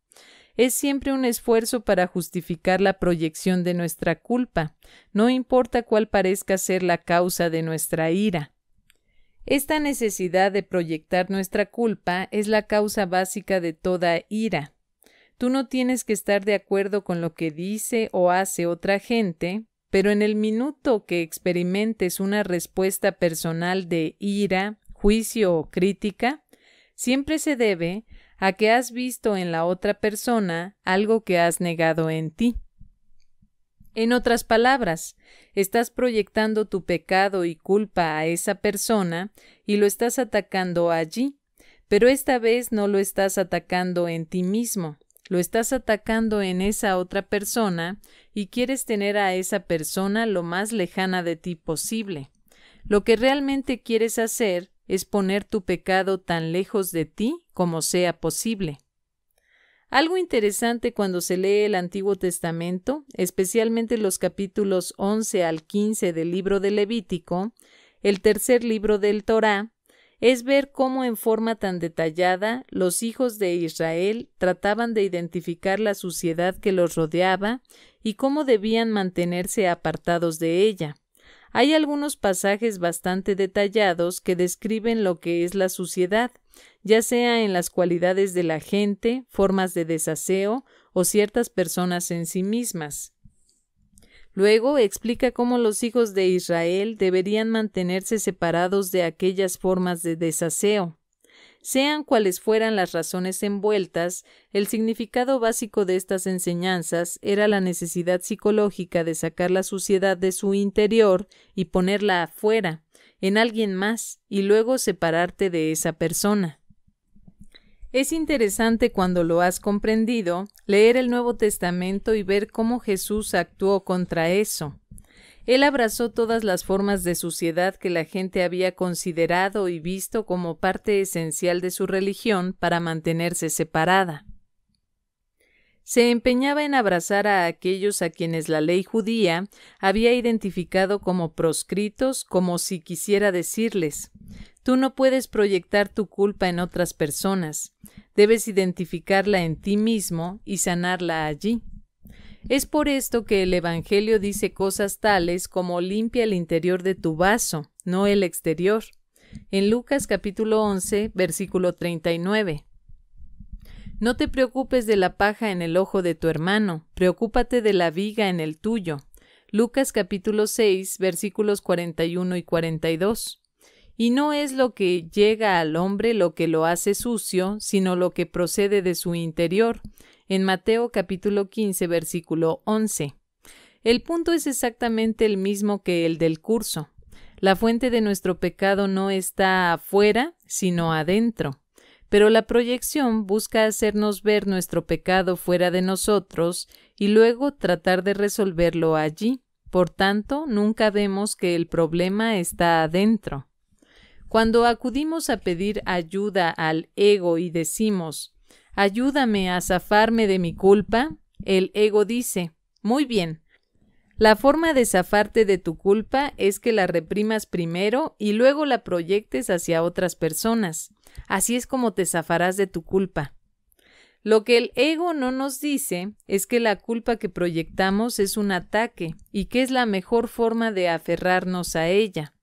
es siempre un esfuerzo para justificar la proyección de nuestra culpa, no importa cuál parezca ser la causa de nuestra ira. Esta necesidad de proyectar nuestra culpa es la causa básica de toda ira. Tú no tienes que estar de acuerdo con lo que dice o hace otra gente, pero en el minuto que experimentes una respuesta personal de ira, juicio o crítica, siempre se debe a que has visto en la otra persona algo que has negado en ti. En otras palabras, estás proyectando tu pecado y culpa a esa persona y lo estás atacando allí, pero esta vez no lo estás atacando en ti mismo, lo estás atacando en esa otra persona y quieres tener a esa persona lo más lejana de ti posible. Lo que realmente quieres hacer es poner tu pecado tan lejos de ti como sea posible. Algo interesante cuando se lee el Antiguo Testamento, especialmente los capítulos 11 al 15 del libro de Levítico, el tercer libro del Torá, es ver cómo en forma tan detallada los hijos de Israel trataban de identificar la suciedad que los rodeaba y cómo debían mantenerse apartados de ella. Hay algunos pasajes bastante detallados que describen lo que es la suciedad, ya sea en las cualidades de la gente, formas de desaseo o ciertas personas en sí mismas. Luego explica cómo los hijos de Israel deberían mantenerse separados de aquellas formas de desaseo. Sean cuales fueran las razones envueltas, el significado básico de estas enseñanzas era la necesidad psicológica de sacar la suciedad de su interior y ponerla afuera, en alguien más y luego separarte de esa persona. Es interesante cuando lo has comprendido leer el Nuevo Testamento y ver cómo Jesús actuó contra eso. Él abrazó todas las formas de suciedad que la gente había considerado y visto como parte esencial de su religión para mantenerse separada se empeñaba en abrazar a aquellos a quienes la ley judía había identificado como proscritos, como si quisiera decirles Tú no puedes proyectar tu culpa en otras personas, debes identificarla en ti mismo y sanarla allí. Es por esto que el Evangelio dice cosas tales como limpia el interior de tu vaso, no el exterior. En Lucas capítulo 11, versículo 39. No te preocupes de la paja en el ojo de tu hermano, preocúpate de la viga en el tuyo. Lucas capítulo 6 versículos 41 y 42. Y no es lo que llega al hombre lo que lo hace sucio, sino lo que procede de su interior. En Mateo capítulo 15 versículo 11. El punto es exactamente el mismo que el del curso. La fuente de nuestro pecado no está afuera, sino adentro pero la proyección busca hacernos ver nuestro pecado fuera de nosotros y luego tratar de resolverlo allí. Por tanto, nunca vemos que el problema está adentro. Cuando acudimos a pedir ayuda al ego y decimos, ayúdame a zafarme de mi culpa, el ego dice, muy bien, la forma de zafarte de tu culpa es que la reprimas primero y luego la proyectes hacia otras personas. Así es como te zafarás de tu culpa. Lo que el ego no nos dice es que la culpa que proyectamos es un ataque y que es la mejor forma de aferrarnos a ella.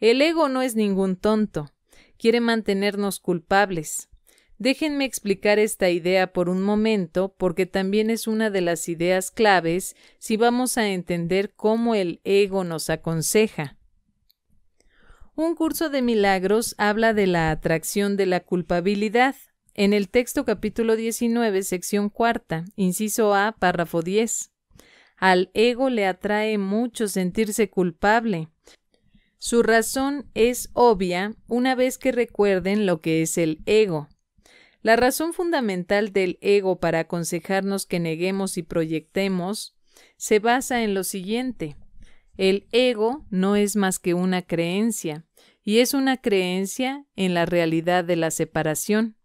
El ego no es ningún tonto. Quiere mantenernos culpables. Déjenme explicar esta idea por un momento porque también es una de las ideas claves si vamos a entender cómo el ego nos aconseja. Un curso de milagros habla de la atracción de la culpabilidad. En el texto capítulo 19, sección cuarta, inciso A, párrafo 10. Al ego le atrae mucho sentirse culpable. Su razón es obvia una vez que recuerden lo que es el ego. La razón fundamental del ego para aconsejarnos que neguemos y proyectemos se basa en lo siguiente. El ego no es más que una creencia, y es una creencia en la realidad de la separación.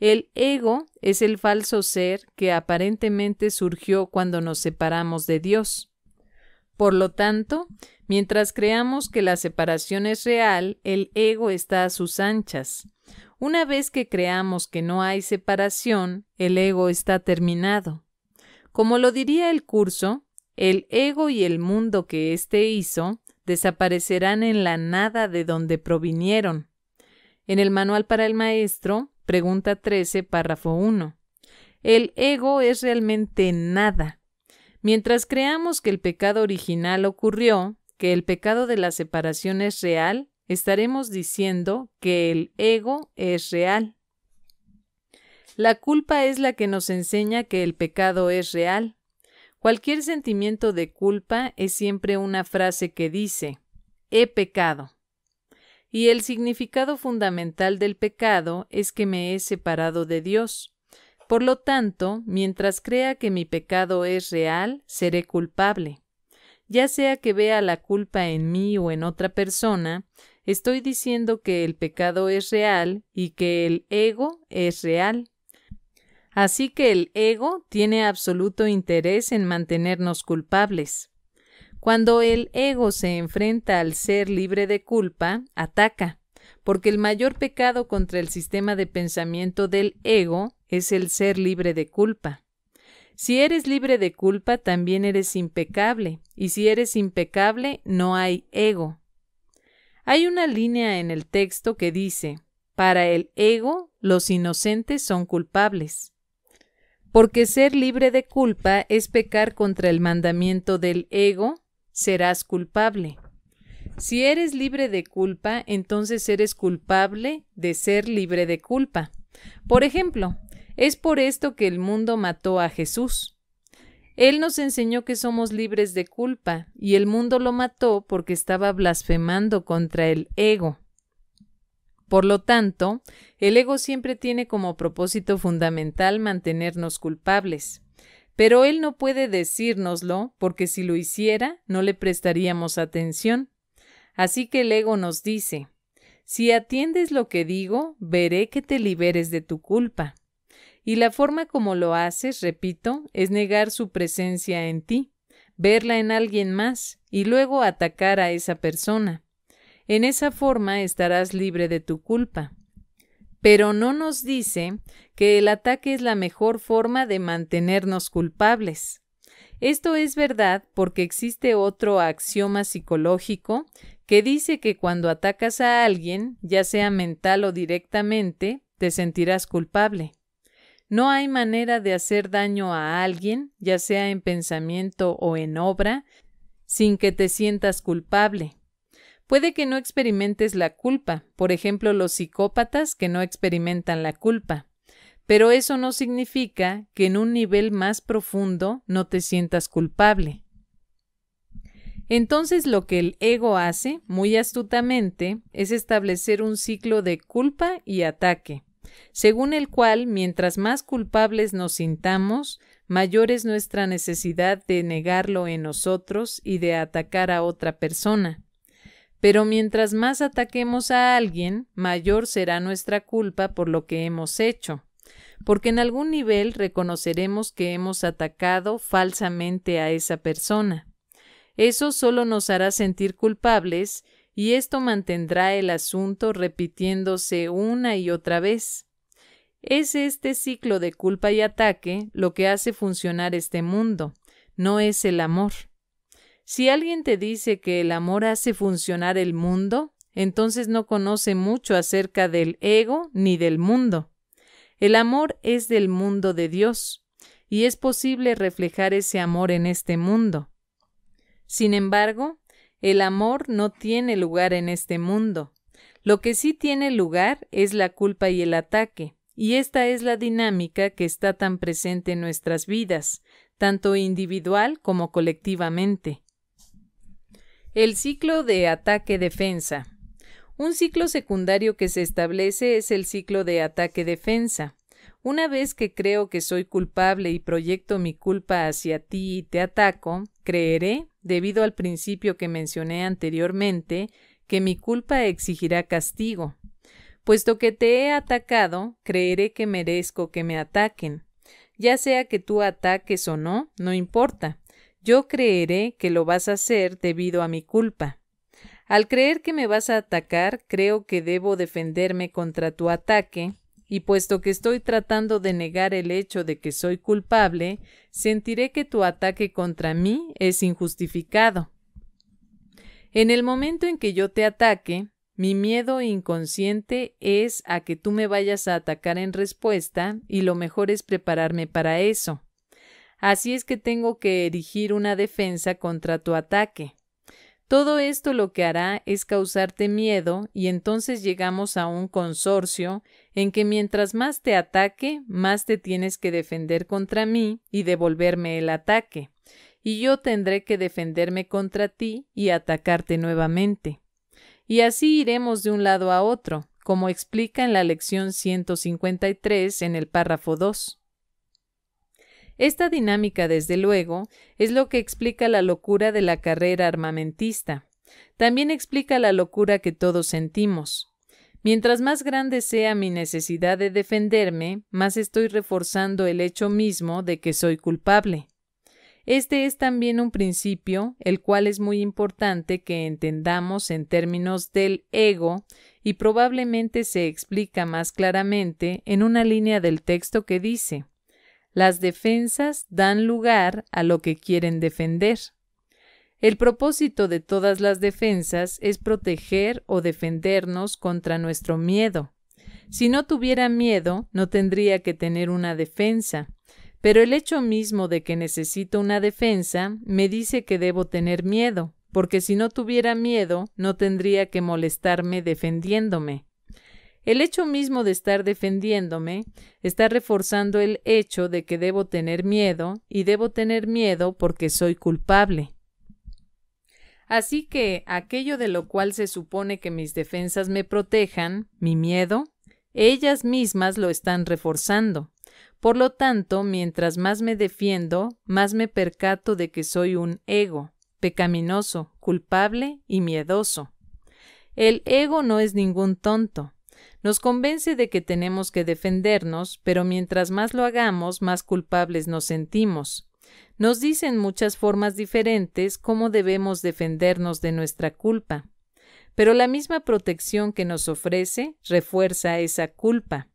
El ego es el falso ser que aparentemente surgió cuando nos separamos de Dios. Por lo tanto, mientras creamos que la separación es real, el ego está a sus anchas. Una vez que creamos que no hay separación, el ego está terminado. Como lo diría el curso, el ego y el mundo que éste hizo desaparecerán en la nada de donde provinieron. En el Manual para el Maestro, pregunta 13, párrafo 1. El ego es realmente nada. Mientras creamos que el pecado original ocurrió, que el pecado de la separación es real, estaremos diciendo que el ego es real. La culpa es la que nos enseña que el pecado es real. Cualquier sentimiento de culpa es siempre una frase que dice he pecado. Y el significado fundamental del pecado es que me he separado de Dios. Por lo tanto, mientras crea que mi pecado es real, seré culpable. Ya sea que vea la culpa en mí o en otra persona, Estoy diciendo que el pecado es real y que el ego es real. Así que el ego tiene absoluto interés en mantenernos culpables. Cuando el ego se enfrenta al ser libre de culpa, ataca, porque el mayor pecado contra el sistema de pensamiento del ego es el ser libre de culpa. Si eres libre de culpa, también eres impecable, y si eres impecable, no hay ego. Hay una línea en el texto que dice, para el ego los inocentes son culpables, porque ser libre de culpa es pecar contra el mandamiento del ego, serás culpable. Si eres libre de culpa, entonces eres culpable de ser libre de culpa. Por ejemplo, es por esto que el mundo mató a Jesús. Él nos enseñó que somos libres de culpa, y el mundo lo mató porque estaba blasfemando contra el ego. Por lo tanto, el ego siempre tiene como propósito fundamental mantenernos culpables. Pero él no puede decírnoslo, porque si lo hiciera, no le prestaríamos atención. Así que el ego nos dice Si atiendes lo que digo, veré que te liberes de tu culpa. Y la forma como lo haces, repito, es negar su presencia en ti, verla en alguien más y luego atacar a esa persona. En esa forma estarás libre de tu culpa. Pero no nos dice que el ataque es la mejor forma de mantenernos culpables. Esto es verdad porque existe otro axioma psicológico que dice que cuando atacas a alguien, ya sea mental o directamente, te sentirás culpable. No hay manera de hacer daño a alguien, ya sea en pensamiento o en obra, sin que te sientas culpable. Puede que no experimentes la culpa, por ejemplo los psicópatas que no experimentan la culpa, pero eso no significa que en un nivel más profundo no te sientas culpable. Entonces lo que el ego hace, muy astutamente, es establecer un ciclo de culpa y ataque según el cual mientras más culpables nos sintamos, mayor es nuestra necesidad de negarlo en nosotros y de atacar a otra persona. Pero mientras más ataquemos a alguien, mayor será nuestra culpa por lo que hemos hecho, porque en algún nivel reconoceremos que hemos atacado falsamente a esa persona. Eso solo nos hará sentir culpables y esto mantendrá el asunto repitiéndose una y otra vez. Es este ciclo de culpa y ataque lo que hace funcionar este mundo, no es el amor. Si alguien te dice que el amor hace funcionar el mundo, entonces no conoce mucho acerca del ego ni del mundo. El amor es del mundo de Dios, y es posible reflejar ese amor en este mundo. Sin embargo, el amor no tiene lugar en este mundo. Lo que sí tiene lugar es la culpa y el ataque, y esta es la dinámica que está tan presente en nuestras vidas, tanto individual como colectivamente. El ciclo de ataque-defensa. Un ciclo secundario que se establece es el ciclo de ataque-defensa. Una vez que creo que soy culpable y proyecto mi culpa hacia ti y te ataco, creeré debido al principio que mencioné anteriormente, que mi culpa exigirá castigo. Puesto que te he atacado, creeré que merezco que me ataquen. Ya sea que tú ataques o no, no importa. Yo creeré que lo vas a hacer debido a mi culpa. Al creer que me vas a atacar, creo que debo defenderme contra tu ataque, y puesto que estoy tratando de negar el hecho de que soy culpable, sentiré que tu ataque contra mí es injustificado. En el momento en que yo te ataque, mi miedo inconsciente es a que tú me vayas a atacar en respuesta y lo mejor es prepararme para eso. Así es que tengo que erigir una defensa contra tu ataque. Todo esto lo que hará es causarte miedo y entonces llegamos a un consorcio en que mientras más te ataque, más te tienes que defender contra mí y devolverme el ataque, y yo tendré que defenderme contra ti y atacarte nuevamente. Y así iremos de un lado a otro, como explica en la lección 153 en el párrafo 2. Esta dinámica, desde luego, es lo que explica la locura de la carrera armamentista. También explica la locura que todos sentimos. Mientras más grande sea mi necesidad de defenderme, más estoy reforzando el hecho mismo de que soy culpable. Este es también un principio, el cual es muy importante que entendamos en términos del ego y probablemente se explica más claramente en una línea del texto que dice Las defensas dan lugar a lo que quieren defender. El propósito de todas las defensas es proteger o defendernos contra nuestro miedo. Si no tuviera miedo, no tendría que tener una defensa. Pero el hecho mismo de que necesito una defensa me dice que debo tener miedo, porque si no tuviera miedo, no tendría que molestarme defendiéndome. El hecho mismo de estar defendiéndome está reforzando el hecho de que debo tener miedo, y debo tener miedo porque soy culpable. Así que aquello de lo cual se supone que mis defensas me protejan, mi miedo, ellas mismas lo están reforzando. Por lo tanto, mientras más me defiendo, más me percato de que soy un ego, pecaminoso, culpable y miedoso. El ego no es ningún tonto. Nos convence de que tenemos que defendernos, pero mientras más lo hagamos, más culpables nos sentimos. Nos dicen muchas formas diferentes cómo debemos defendernos de nuestra culpa, pero la misma protección que nos ofrece refuerza esa culpa.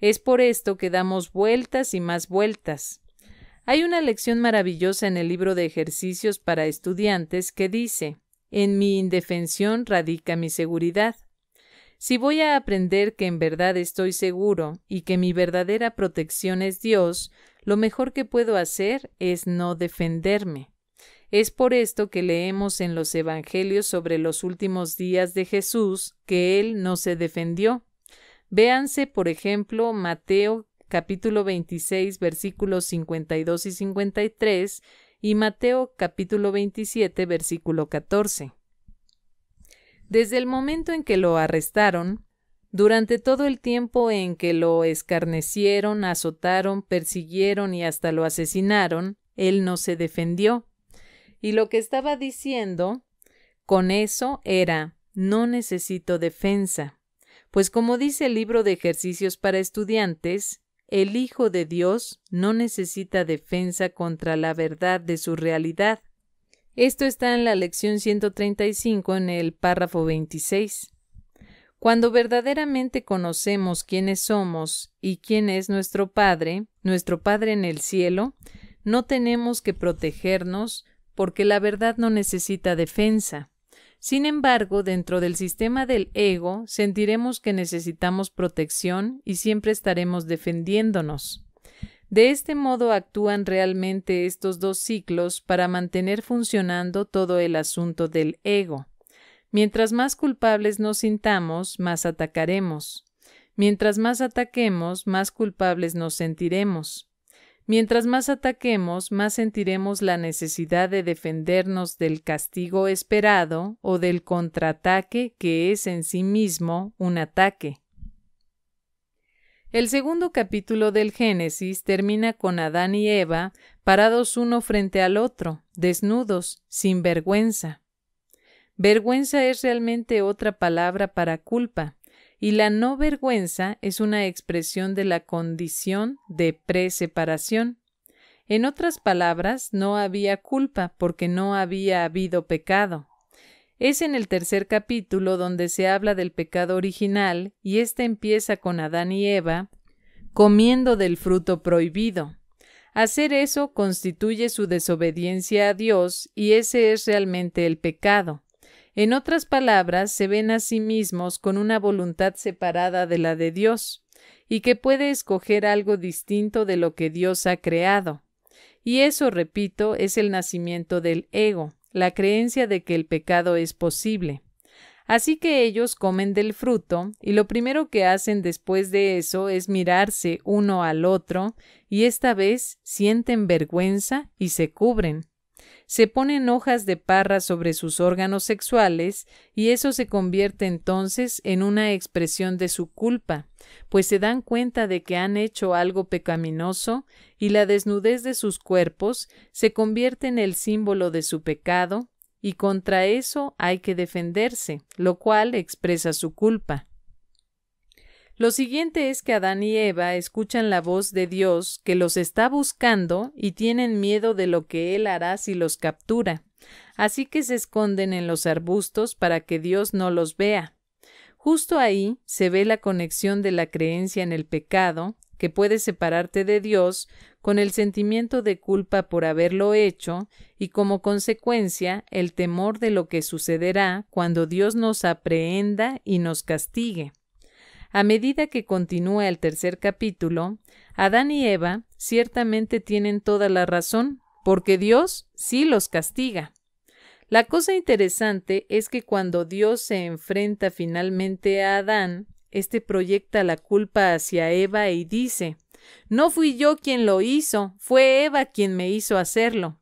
Es por esto que damos vueltas y más vueltas. Hay una lección maravillosa en el libro de ejercicios para estudiantes que dice En mi indefensión radica mi seguridad. Si voy a aprender que en verdad estoy seguro y que mi verdadera protección es Dios, lo mejor que puedo hacer es no defenderme. Es por esto que leemos en los Evangelios sobre los últimos días de Jesús que él no se defendió. Véanse, por ejemplo, Mateo capítulo 26 versículos 52 y 53 y Mateo capítulo 27 versículo 14. Desde el momento en que lo arrestaron, durante todo el tiempo en que lo escarnecieron, azotaron, persiguieron y hasta lo asesinaron, él no se defendió. Y lo que estaba diciendo con eso era no necesito defensa. Pues como dice el libro de ejercicios para estudiantes, el Hijo de Dios no necesita defensa contra la verdad de su realidad. Esto está en la lección 135 en el párrafo 26. Cuando verdaderamente conocemos quiénes somos y quién es nuestro Padre, nuestro Padre en el cielo, no tenemos que protegernos porque la verdad no necesita defensa. Sin embargo, dentro del sistema del ego, sentiremos que necesitamos protección y siempre estaremos defendiéndonos. De este modo actúan realmente estos dos ciclos para mantener funcionando todo el asunto del ego. Mientras más culpables nos sintamos, más atacaremos. Mientras más ataquemos, más culpables nos sentiremos. Mientras más ataquemos, más sentiremos la necesidad de defendernos del castigo esperado o del contraataque que es en sí mismo un ataque. El segundo capítulo del Génesis termina con Adán y Eva parados uno frente al otro, desnudos, sin vergüenza. Vergüenza es realmente otra palabra para culpa, y la no vergüenza es una expresión de la condición de preseparación. En otras palabras, no había culpa porque no había habido pecado. Es en el tercer capítulo donde se habla del pecado original y éste empieza con Adán y Eva comiendo del fruto prohibido. Hacer eso constituye su desobediencia a Dios y ese es realmente el pecado. En otras palabras, se ven a sí mismos con una voluntad separada de la de Dios, y que puede escoger algo distinto de lo que Dios ha creado. Y eso, repito, es el nacimiento del ego, la creencia de que el pecado es posible. Así que ellos comen del fruto, y lo primero que hacen después de eso es mirarse uno al otro, y esta vez sienten vergüenza y se cubren se ponen hojas de parra sobre sus órganos sexuales y eso se convierte entonces en una expresión de su culpa, pues se dan cuenta de que han hecho algo pecaminoso y la desnudez de sus cuerpos se convierte en el símbolo de su pecado y contra eso hay que defenderse, lo cual expresa su culpa. Lo siguiente es que Adán y Eva escuchan la voz de Dios que los está buscando y tienen miedo de lo que Él hará si los captura. Así que se esconden en los arbustos para que Dios no los vea. Justo ahí se ve la conexión de la creencia en el pecado, que puede separarte de Dios, con el sentimiento de culpa por haberlo hecho, y como consecuencia el temor de lo que sucederá cuando Dios nos aprehenda y nos castigue. A medida que continúa el tercer capítulo, Adán y Eva ciertamente tienen toda la razón, porque Dios sí los castiga. La cosa interesante es que cuando Dios se enfrenta finalmente a Adán, este proyecta la culpa hacia Eva y dice No fui yo quien lo hizo, fue Eva quien me hizo hacerlo.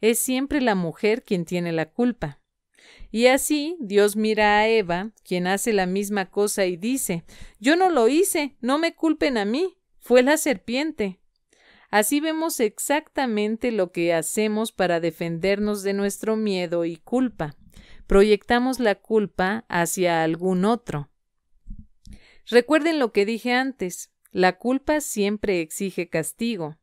Es siempre la mujer quien tiene la culpa. Y así Dios mira a Eva, quien hace la misma cosa y dice Yo no lo hice, no me culpen a mí, fue la serpiente. Así vemos exactamente lo que hacemos para defendernos de nuestro miedo y culpa. Proyectamos la culpa hacia algún otro. Recuerden lo que dije antes, la culpa siempre exige castigo.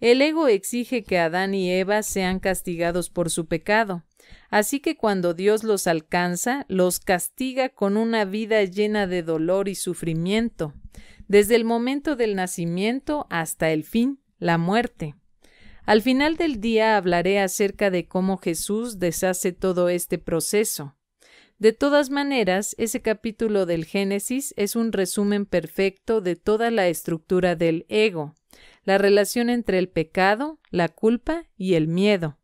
El ego exige que Adán y Eva sean castigados por su pecado. Así que cuando Dios los alcanza, los castiga con una vida llena de dolor y sufrimiento, desde el momento del nacimiento hasta el fin, la muerte. Al final del día hablaré acerca de cómo Jesús deshace todo este proceso. De todas maneras, ese capítulo del Génesis es un resumen perfecto de toda la estructura del ego, la relación entre el pecado, la culpa y el miedo.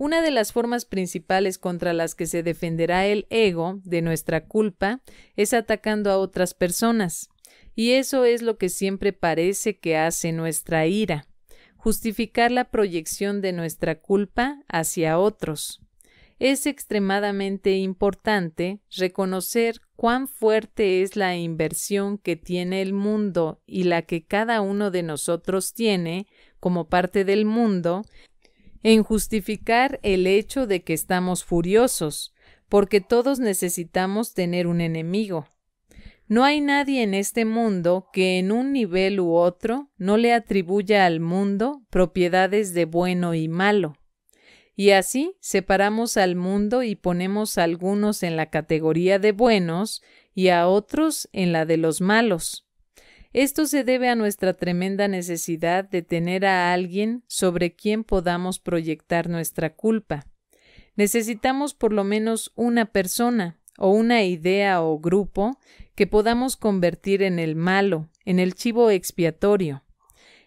Una de las formas principales contra las que se defenderá el ego de nuestra culpa es atacando a otras personas. Y eso es lo que siempre parece que hace nuestra ira, justificar la proyección de nuestra culpa hacia otros. Es extremadamente importante reconocer cuán fuerte es la inversión que tiene el mundo y la que cada uno de nosotros tiene como parte del mundo en justificar el hecho de que estamos furiosos, porque todos necesitamos tener un enemigo. No hay nadie en este mundo que en un nivel u otro no le atribuya al mundo propiedades de bueno y malo. Y así separamos al mundo y ponemos a algunos en la categoría de buenos y a otros en la de los malos. Esto se debe a nuestra tremenda necesidad de tener a alguien sobre quien podamos proyectar nuestra culpa. Necesitamos por lo menos una persona o una idea o grupo que podamos convertir en el malo, en el chivo expiatorio.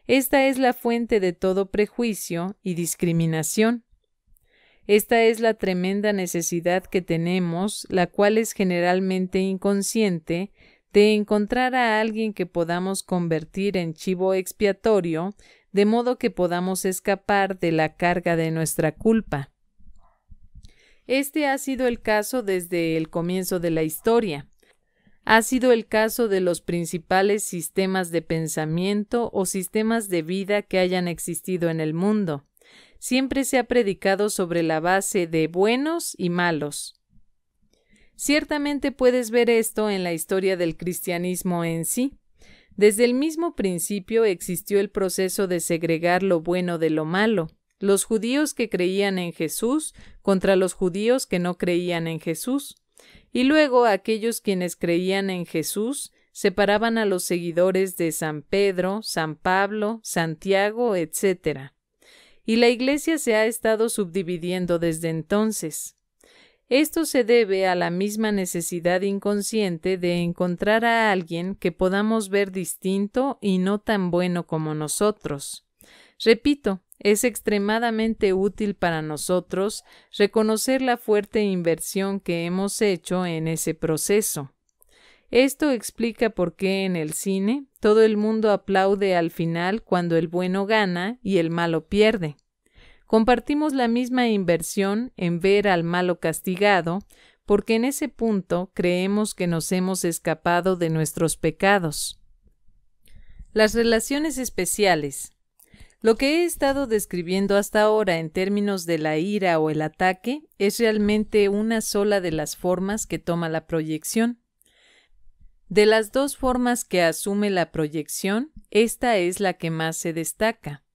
Esta es la fuente de todo prejuicio y discriminación. Esta es la tremenda necesidad que tenemos, la cual es generalmente inconsciente de encontrar a alguien que podamos convertir en chivo expiatorio, de modo que podamos escapar de la carga de nuestra culpa. Este ha sido el caso desde el comienzo de la historia. Ha sido el caso de los principales sistemas de pensamiento o sistemas de vida que hayan existido en el mundo. Siempre se ha predicado sobre la base de buenos y malos. Ciertamente puedes ver esto en la historia del cristianismo en sí. Desde el mismo principio existió el proceso de segregar lo bueno de lo malo, los judíos que creían en Jesús contra los judíos que no creían en Jesús, y luego aquellos quienes creían en Jesús separaban a los seguidores de San Pedro, San Pablo, Santiago, etc. Y la Iglesia se ha estado subdividiendo desde entonces. Esto se debe a la misma necesidad inconsciente de encontrar a alguien que podamos ver distinto y no tan bueno como nosotros. Repito, es extremadamente útil para nosotros reconocer la fuerte inversión que hemos hecho en ese proceso. Esto explica por qué en el cine todo el mundo aplaude al final cuando el bueno gana y el malo pierde. Compartimos la misma inversión en ver al malo castigado, porque en ese punto creemos que nos hemos escapado de nuestros pecados. Las relaciones especiales. Lo que he estado describiendo hasta ahora en términos de la ira o el ataque es realmente una sola de las formas que toma la proyección. De las dos formas que asume la proyección, esta es la que más se destaca.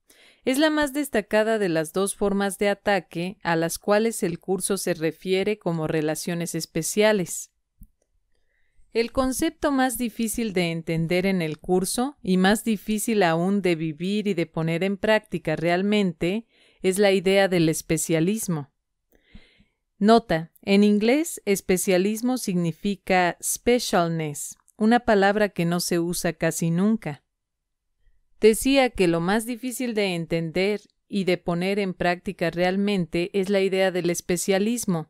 Es la más destacada de las dos formas de ataque a las cuales el curso se refiere como relaciones especiales. El concepto más difícil de entender en el curso y más difícil aún de vivir y de poner en práctica realmente es la idea del especialismo. Nota, en inglés especialismo significa specialness, una palabra que no se usa casi nunca. Decía que lo más difícil de entender y de poner en práctica realmente es la idea del especialismo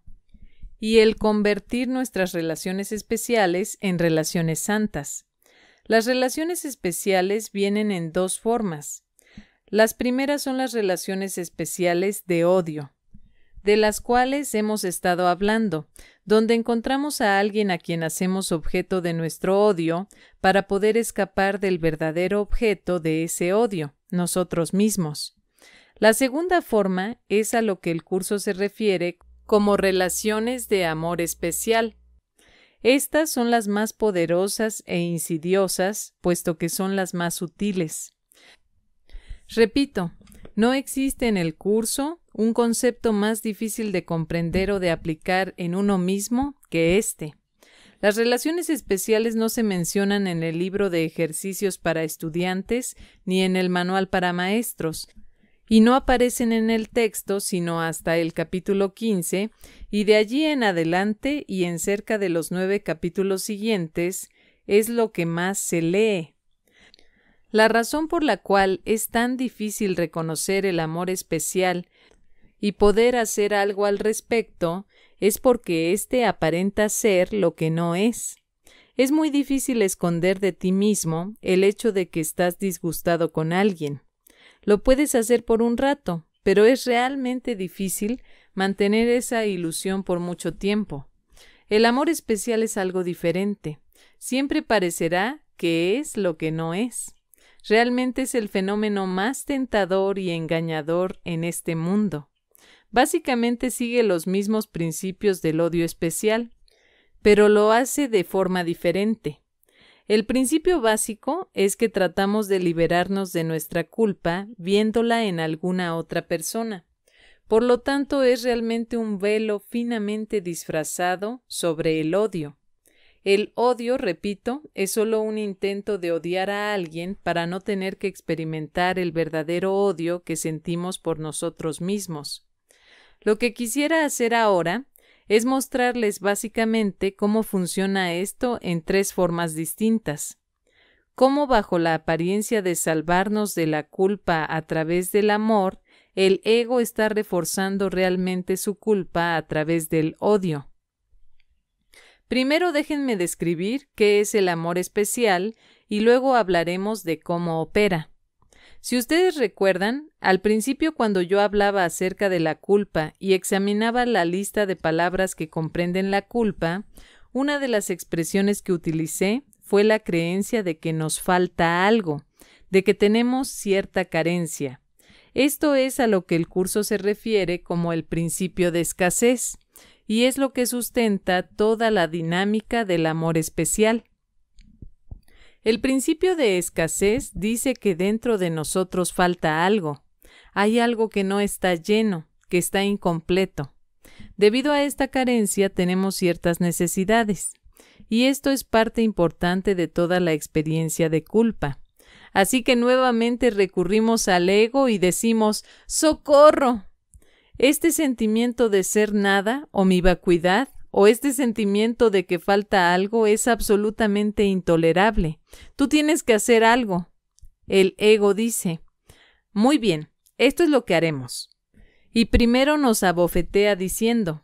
y el convertir nuestras relaciones especiales en relaciones santas. Las relaciones especiales vienen en dos formas. Las primeras son las relaciones especiales de odio, de las cuales hemos estado hablando, donde encontramos a alguien a quien hacemos objeto de nuestro odio para poder escapar del verdadero objeto de ese odio, nosotros mismos. La segunda forma es a lo que el curso se refiere como relaciones de amor especial. Estas son las más poderosas e insidiosas, puesto que son las más sutiles. Repito, no existe en el curso un concepto más difícil de comprender o de aplicar en uno mismo que este. Las relaciones especiales no se mencionan en el libro de ejercicios para estudiantes ni en el manual para maestros, y no aparecen en el texto sino hasta el capítulo 15, y de allí en adelante y en cerca de los nueve capítulos siguientes es lo que más se lee. La razón por la cual es tan difícil reconocer el amor especial y poder hacer algo al respecto es porque éste aparenta ser lo que no es. Es muy difícil esconder de ti mismo el hecho de que estás disgustado con alguien. Lo puedes hacer por un rato, pero es realmente difícil mantener esa ilusión por mucho tiempo. El amor especial es algo diferente. Siempre parecerá que es lo que no es. Realmente es el fenómeno más tentador y engañador en este mundo. Básicamente sigue los mismos principios del odio especial, pero lo hace de forma diferente. El principio básico es que tratamos de liberarnos de nuestra culpa viéndola en alguna otra persona. Por lo tanto, es realmente un velo finamente disfrazado sobre el odio. El odio, repito, es solo un intento de odiar a alguien para no tener que experimentar el verdadero odio que sentimos por nosotros mismos. Lo que quisiera hacer ahora es mostrarles básicamente cómo funciona esto en tres formas distintas. Cómo bajo la apariencia de salvarnos de la culpa a través del amor, el ego está reforzando realmente su culpa a través del odio. Primero déjenme describir qué es el amor especial y luego hablaremos de cómo opera. Si ustedes recuerdan, al principio cuando yo hablaba acerca de la culpa y examinaba la lista de palabras que comprenden la culpa, una de las expresiones que utilicé fue la creencia de que nos falta algo, de que tenemos cierta carencia. Esto es a lo que el curso se refiere como el principio de escasez, y es lo que sustenta toda la dinámica del amor especial. El principio de escasez dice que dentro de nosotros falta algo. Hay algo que no está lleno, que está incompleto. Debido a esta carencia tenemos ciertas necesidades. Y esto es parte importante de toda la experiencia de culpa. Así que nuevamente recurrimos al ego y decimos ¡Socorro! Este sentimiento de ser nada o mi vacuidad o este sentimiento de que falta algo es absolutamente intolerable. Tú tienes que hacer algo. El ego dice, muy bien, esto es lo que haremos. Y primero nos abofetea diciendo,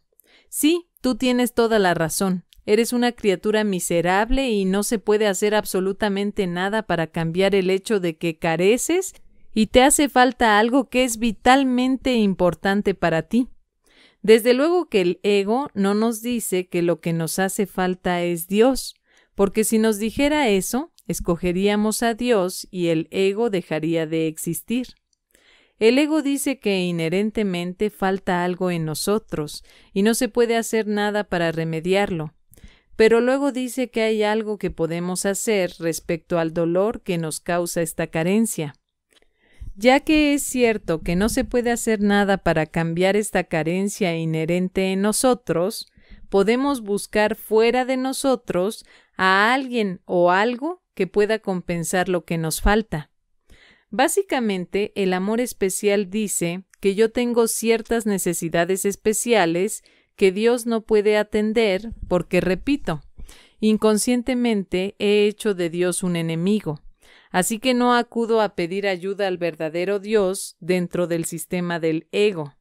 sí, tú tienes toda la razón, eres una criatura miserable y no se puede hacer absolutamente nada para cambiar el hecho de que careces y te hace falta algo que es vitalmente importante para ti. Desde luego que el ego no nos dice que lo que nos hace falta es Dios, porque si nos dijera eso, escogeríamos a Dios y el ego dejaría de existir. El ego dice que inherentemente falta algo en nosotros y no se puede hacer nada para remediarlo, pero luego dice que hay algo que podemos hacer respecto al dolor que nos causa esta carencia. Ya que es cierto que no se puede hacer nada para cambiar esta carencia inherente en nosotros, podemos buscar fuera de nosotros a alguien o algo que pueda compensar lo que nos falta. Básicamente, el amor especial dice que yo tengo ciertas necesidades especiales que Dios no puede atender porque, repito, inconscientemente he hecho de Dios un enemigo. Así que no acudo a pedir ayuda al verdadero Dios dentro del sistema del ego.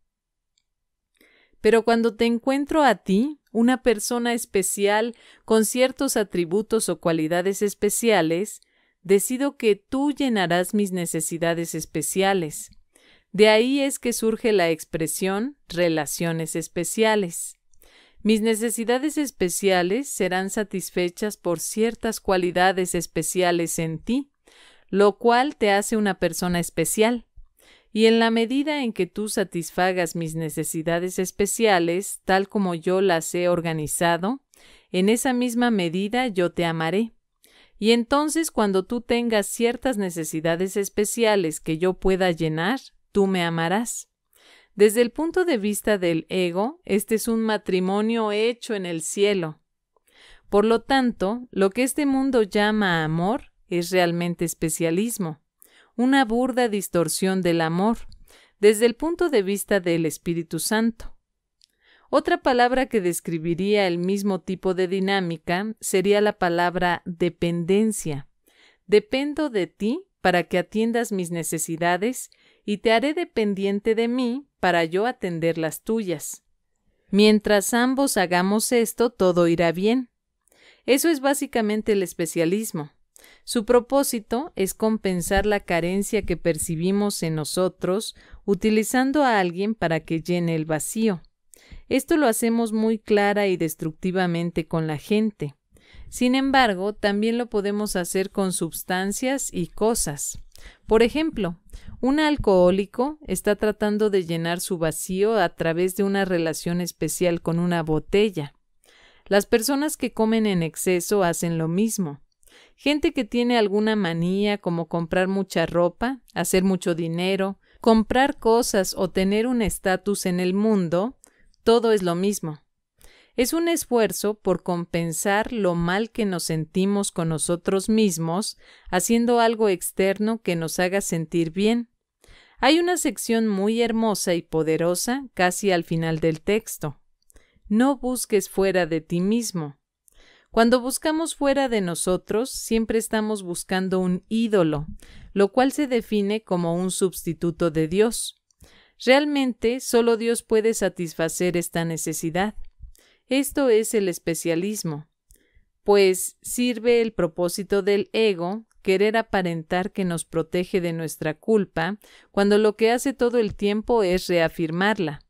Pero cuando te encuentro a ti, una persona especial con ciertos atributos o cualidades especiales, decido que tú llenarás mis necesidades especiales. De ahí es que surge la expresión relaciones especiales. Mis necesidades especiales serán satisfechas por ciertas cualidades especiales en ti, lo cual te hace una persona especial. Y en la medida en que tú satisfagas mis necesidades especiales, tal como yo las he organizado, en esa misma medida yo te amaré. Y entonces cuando tú tengas ciertas necesidades especiales que yo pueda llenar, tú me amarás. Desde el punto de vista del ego, este es un matrimonio hecho en el cielo. Por lo tanto, lo que este mundo llama amor es realmente especialismo, una burda distorsión del amor, desde el punto de vista del Espíritu Santo. Otra palabra que describiría el mismo tipo de dinámica sería la palabra dependencia. Dependo de ti para que atiendas mis necesidades y te haré dependiente de mí para yo atender las tuyas. Mientras ambos hagamos esto, todo irá bien. Eso es básicamente el especialismo. Su propósito es compensar la carencia que percibimos en nosotros utilizando a alguien para que llene el vacío. Esto lo hacemos muy clara y destructivamente con la gente. Sin embargo, también lo podemos hacer con sustancias y cosas. Por ejemplo, un alcohólico está tratando de llenar su vacío a través de una relación especial con una botella. Las personas que comen en exceso hacen lo mismo gente que tiene alguna manía como comprar mucha ropa, hacer mucho dinero, comprar cosas o tener un estatus en el mundo, todo es lo mismo. Es un esfuerzo por compensar lo mal que nos sentimos con nosotros mismos, haciendo algo externo que nos haga sentir bien. Hay una sección muy hermosa y poderosa casi al final del texto. No busques fuera de ti mismo, cuando buscamos fuera de nosotros, siempre estamos buscando un ídolo, lo cual se define como un sustituto de Dios. Realmente, solo Dios puede satisfacer esta necesidad. Esto es el especialismo, pues sirve el propósito del ego, querer aparentar que nos protege de nuestra culpa, cuando lo que hace todo el tiempo es reafirmarla.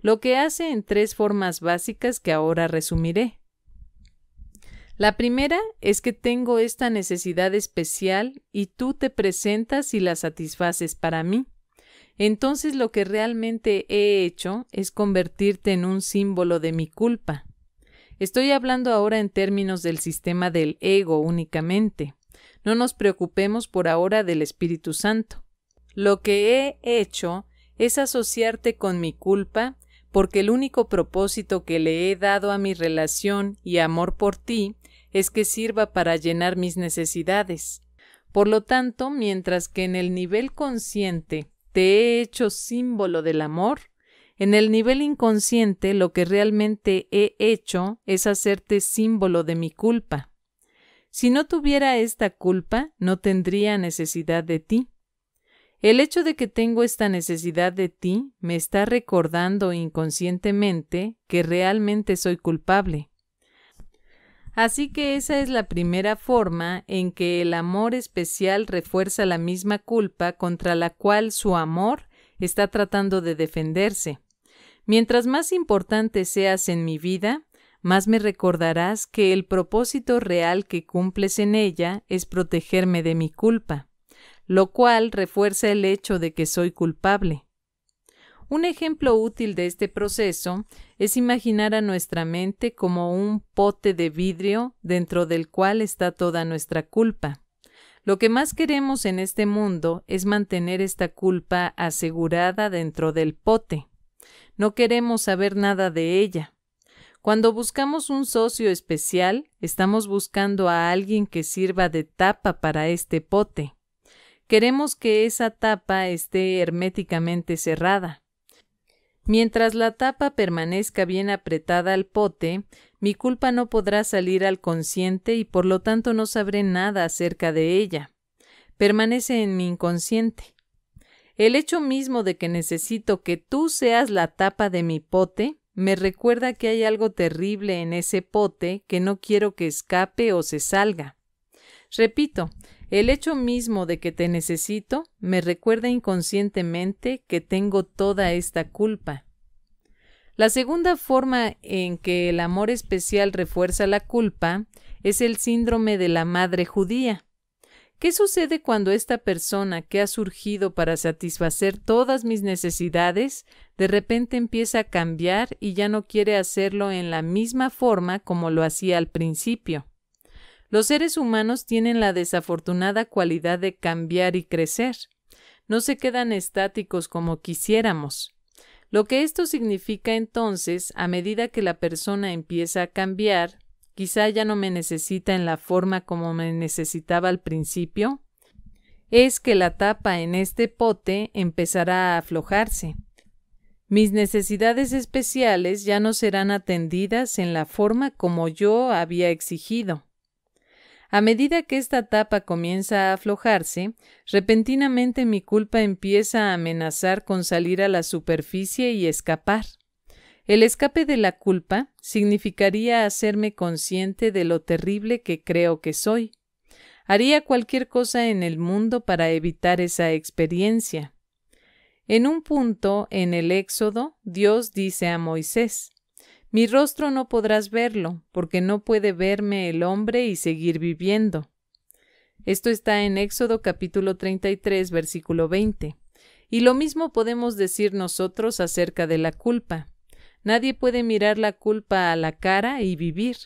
Lo que hace en tres formas básicas que ahora resumiré. La primera es que tengo esta necesidad especial y tú te presentas y la satisfaces para mí. Entonces lo que realmente he hecho es convertirte en un símbolo de mi culpa. Estoy hablando ahora en términos del sistema del ego únicamente. No nos preocupemos por ahora del Espíritu Santo. Lo que he hecho es asociarte con mi culpa porque el único propósito que le he dado a mi relación y amor por ti es que sirva para llenar mis necesidades. Por lo tanto, mientras que en el nivel consciente te he hecho símbolo del amor, en el nivel inconsciente lo que realmente he hecho es hacerte símbolo de mi culpa. Si no tuviera esta culpa, no tendría necesidad de ti. El hecho de que tengo esta necesidad de ti me está recordando inconscientemente que realmente soy culpable. Así que esa es la primera forma en que el amor especial refuerza la misma culpa contra la cual su amor está tratando de defenderse. Mientras más importante seas en mi vida, más me recordarás que el propósito real que cumples en ella es protegerme de mi culpa, lo cual refuerza el hecho de que soy culpable. Un ejemplo útil de este proceso es imaginar a nuestra mente como un pote de vidrio dentro del cual está toda nuestra culpa. Lo que más queremos en este mundo es mantener esta culpa asegurada dentro del pote. No queremos saber nada de ella. Cuando buscamos un socio especial, estamos buscando a alguien que sirva de tapa para este pote. Queremos que esa tapa esté herméticamente cerrada. Mientras la tapa permanezca bien apretada al pote, mi culpa no podrá salir al consciente y por lo tanto no sabré nada acerca de ella. Permanece en mi inconsciente. El hecho mismo de que necesito que tú seas la tapa de mi pote me recuerda que hay algo terrible en ese pote que no quiero que escape o se salga. Repito, el hecho mismo de que te necesito me recuerda inconscientemente que tengo toda esta culpa. La segunda forma en que el amor especial refuerza la culpa es el síndrome de la madre judía. ¿Qué sucede cuando esta persona que ha surgido para satisfacer todas mis necesidades de repente empieza a cambiar y ya no quiere hacerlo en la misma forma como lo hacía al principio? Los seres humanos tienen la desafortunada cualidad de cambiar y crecer. No se quedan estáticos como quisiéramos. Lo que esto significa entonces, a medida que la persona empieza a cambiar, quizá ya no me necesita en la forma como me necesitaba al principio, es que la tapa en este pote empezará a aflojarse. Mis necesidades especiales ya no serán atendidas en la forma como yo había exigido. A medida que esta tapa comienza a aflojarse, repentinamente mi culpa empieza a amenazar con salir a la superficie y escapar. El escape de la culpa significaría hacerme consciente de lo terrible que creo que soy. Haría cualquier cosa en el mundo para evitar esa experiencia. En un punto en el Éxodo, Dios dice a Moisés mi rostro no podrás verlo, porque no puede verme el hombre y seguir viviendo. Esto está en Éxodo capítulo 33, versículo 20. Y lo mismo podemos decir nosotros acerca de la culpa. Nadie puede mirar la culpa a la cara y vivir.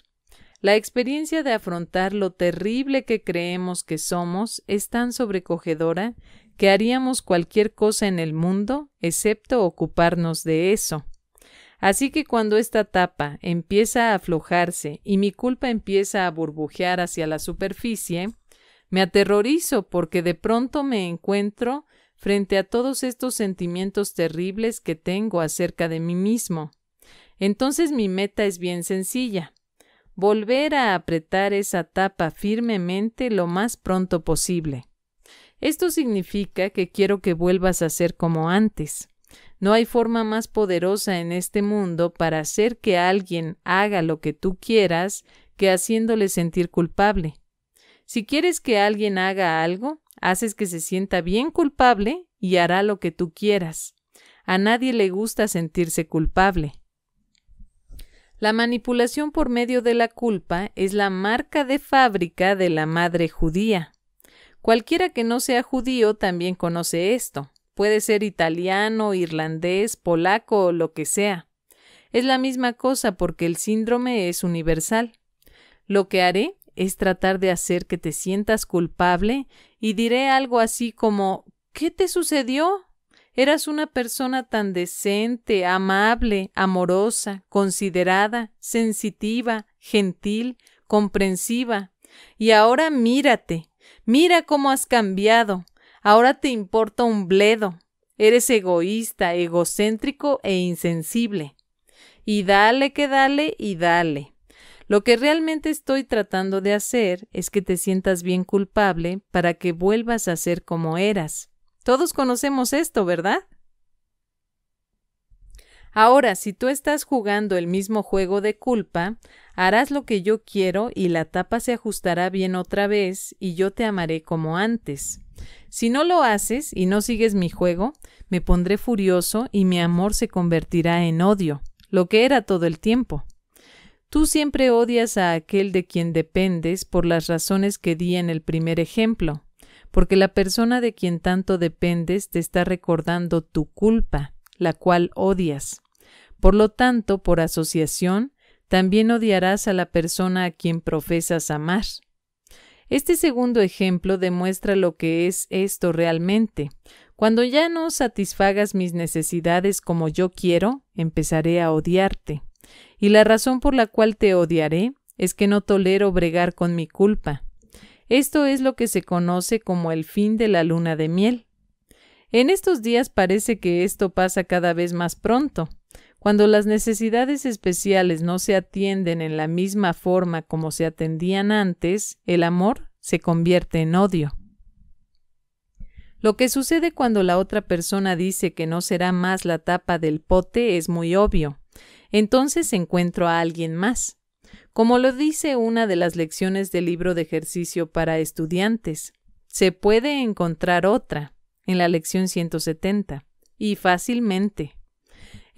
La experiencia de afrontar lo terrible que creemos que somos es tan sobrecogedora que haríamos cualquier cosa en el mundo excepto ocuparnos de eso. Así que cuando esta tapa empieza a aflojarse y mi culpa empieza a burbujear hacia la superficie, me aterrorizo porque de pronto me encuentro frente a todos estos sentimientos terribles que tengo acerca de mí mismo. Entonces mi meta es bien sencilla volver a apretar esa tapa firmemente lo más pronto posible. Esto significa que quiero que vuelvas a ser como antes. No hay forma más poderosa en este mundo para hacer que alguien haga lo que tú quieras que haciéndole sentir culpable. Si quieres que alguien haga algo, haces que se sienta bien culpable y hará lo que tú quieras. A nadie le gusta sentirse culpable. La manipulación por medio de la culpa es la marca de fábrica de la madre judía. Cualquiera que no sea judío también conoce esto. Puede ser italiano, irlandés, polaco o lo que sea. Es la misma cosa porque el síndrome es universal. Lo que haré es tratar de hacer que te sientas culpable y diré algo así como ¿Qué te sucedió? Eras una persona tan decente, amable, amorosa, considerada, sensitiva, gentil, comprensiva. Y ahora mírate, mira cómo has cambiado, Ahora te importa un bledo. Eres egoísta, egocéntrico e insensible. Y dale que dale y dale. Lo que realmente estoy tratando de hacer es que te sientas bien culpable para que vuelvas a ser como eras. Todos conocemos esto, ¿verdad? Ahora, si tú estás jugando el mismo juego de culpa, harás lo que yo quiero y la tapa se ajustará bien otra vez y yo te amaré como antes. Si no lo haces y no sigues mi juego, me pondré furioso y mi amor se convertirá en odio, lo que era todo el tiempo. Tú siempre odias a aquel de quien dependes por las razones que di en el primer ejemplo, porque la persona de quien tanto dependes te está recordando tu culpa, la cual odias. Por lo tanto, por asociación, también odiarás a la persona a quien profesas amar. Este segundo ejemplo demuestra lo que es esto realmente. Cuando ya no satisfagas mis necesidades como yo quiero, empezaré a odiarte. Y la razón por la cual te odiaré es que no tolero bregar con mi culpa. Esto es lo que se conoce como el fin de la luna de miel. En estos días parece que esto pasa cada vez más pronto. Cuando las necesidades especiales no se atienden en la misma forma como se atendían antes, el amor se convierte en odio. Lo que sucede cuando la otra persona dice que no será más la tapa del pote es muy obvio. Entonces encuentro a alguien más. Como lo dice una de las lecciones del libro de ejercicio para estudiantes, se puede encontrar otra en la lección 170, y fácilmente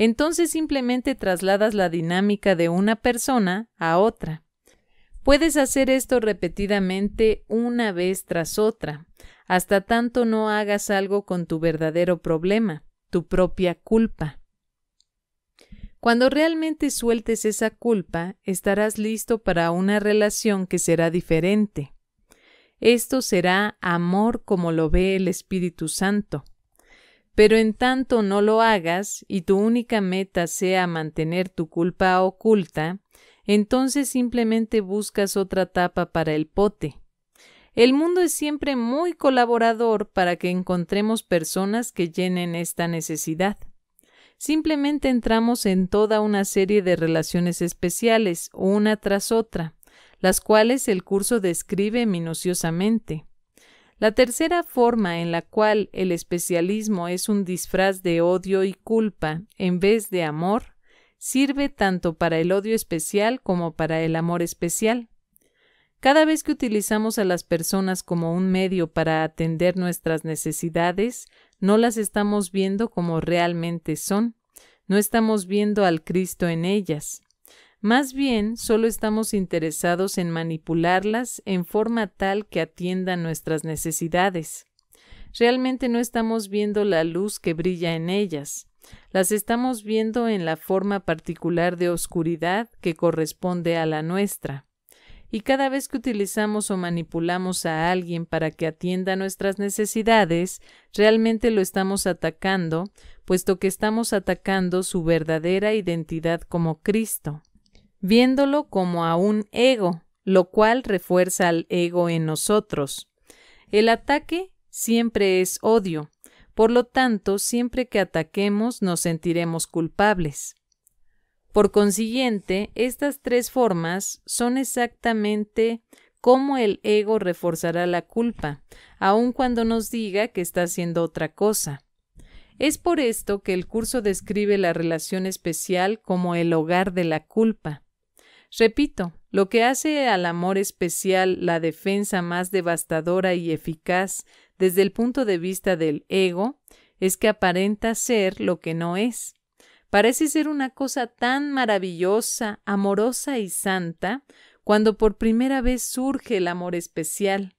entonces simplemente trasladas la dinámica de una persona a otra. Puedes hacer esto repetidamente una vez tras otra, hasta tanto no hagas algo con tu verdadero problema, tu propia culpa. Cuando realmente sueltes esa culpa, estarás listo para una relación que será diferente. Esto será amor como lo ve el Espíritu Santo. Pero en tanto no lo hagas y tu única meta sea mantener tu culpa oculta, entonces simplemente buscas otra tapa para el pote. El mundo es siempre muy colaborador para que encontremos personas que llenen esta necesidad. Simplemente entramos en toda una serie de relaciones especiales, una tras otra, las cuales el curso describe minuciosamente. La tercera forma en la cual el especialismo es un disfraz de odio y culpa en vez de amor sirve tanto para el odio especial como para el amor especial. Cada vez que utilizamos a las personas como un medio para atender nuestras necesidades, no las estamos viendo como realmente son, no estamos viendo al Cristo en ellas. Más bien, solo estamos interesados en manipularlas en forma tal que atiendan nuestras necesidades. Realmente no estamos viendo la luz que brilla en ellas. Las estamos viendo en la forma particular de oscuridad que corresponde a la nuestra. Y cada vez que utilizamos o manipulamos a alguien para que atienda nuestras necesidades, realmente lo estamos atacando, puesto que estamos atacando su verdadera identidad como Cristo viéndolo como a un ego, lo cual refuerza al ego en nosotros. El ataque siempre es odio, por lo tanto, siempre que ataquemos nos sentiremos culpables. Por consiguiente, estas tres formas son exactamente cómo el ego reforzará la culpa, aun cuando nos diga que está haciendo otra cosa. Es por esto que el curso describe la relación especial como el hogar de la culpa. Repito, lo que hace al amor especial la defensa más devastadora y eficaz desde el punto de vista del ego es que aparenta ser lo que no es. Parece ser una cosa tan maravillosa, amorosa y santa cuando por primera vez surge el amor especial.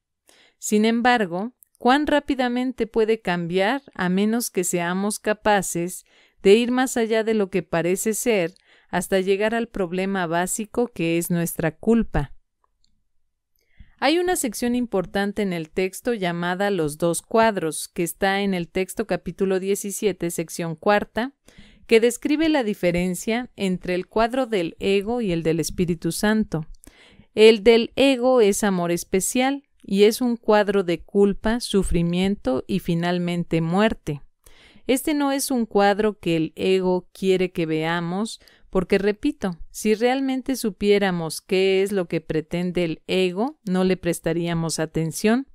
Sin embargo, cuán rápidamente puede cambiar a menos que seamos capaces de ir más allá de lo que parece ser hasta llegar al problema básico que es nuestra culpa. Hay una sección importante en el texto llamada Los dos cuadros, que está en el texto capítulo 17, sección cuarta, que describe la diferencia entre el cuadro del ego y el del Espíritu Santo. El del ego es amor especial y es un cuadro de culpa, sufrimiento y finalmente muerte. Este no es un cuadro que el ego quiere que veamos porque repito, si realmente supiéramos qué es lo que pretende el ego, no le prestaríamos atención.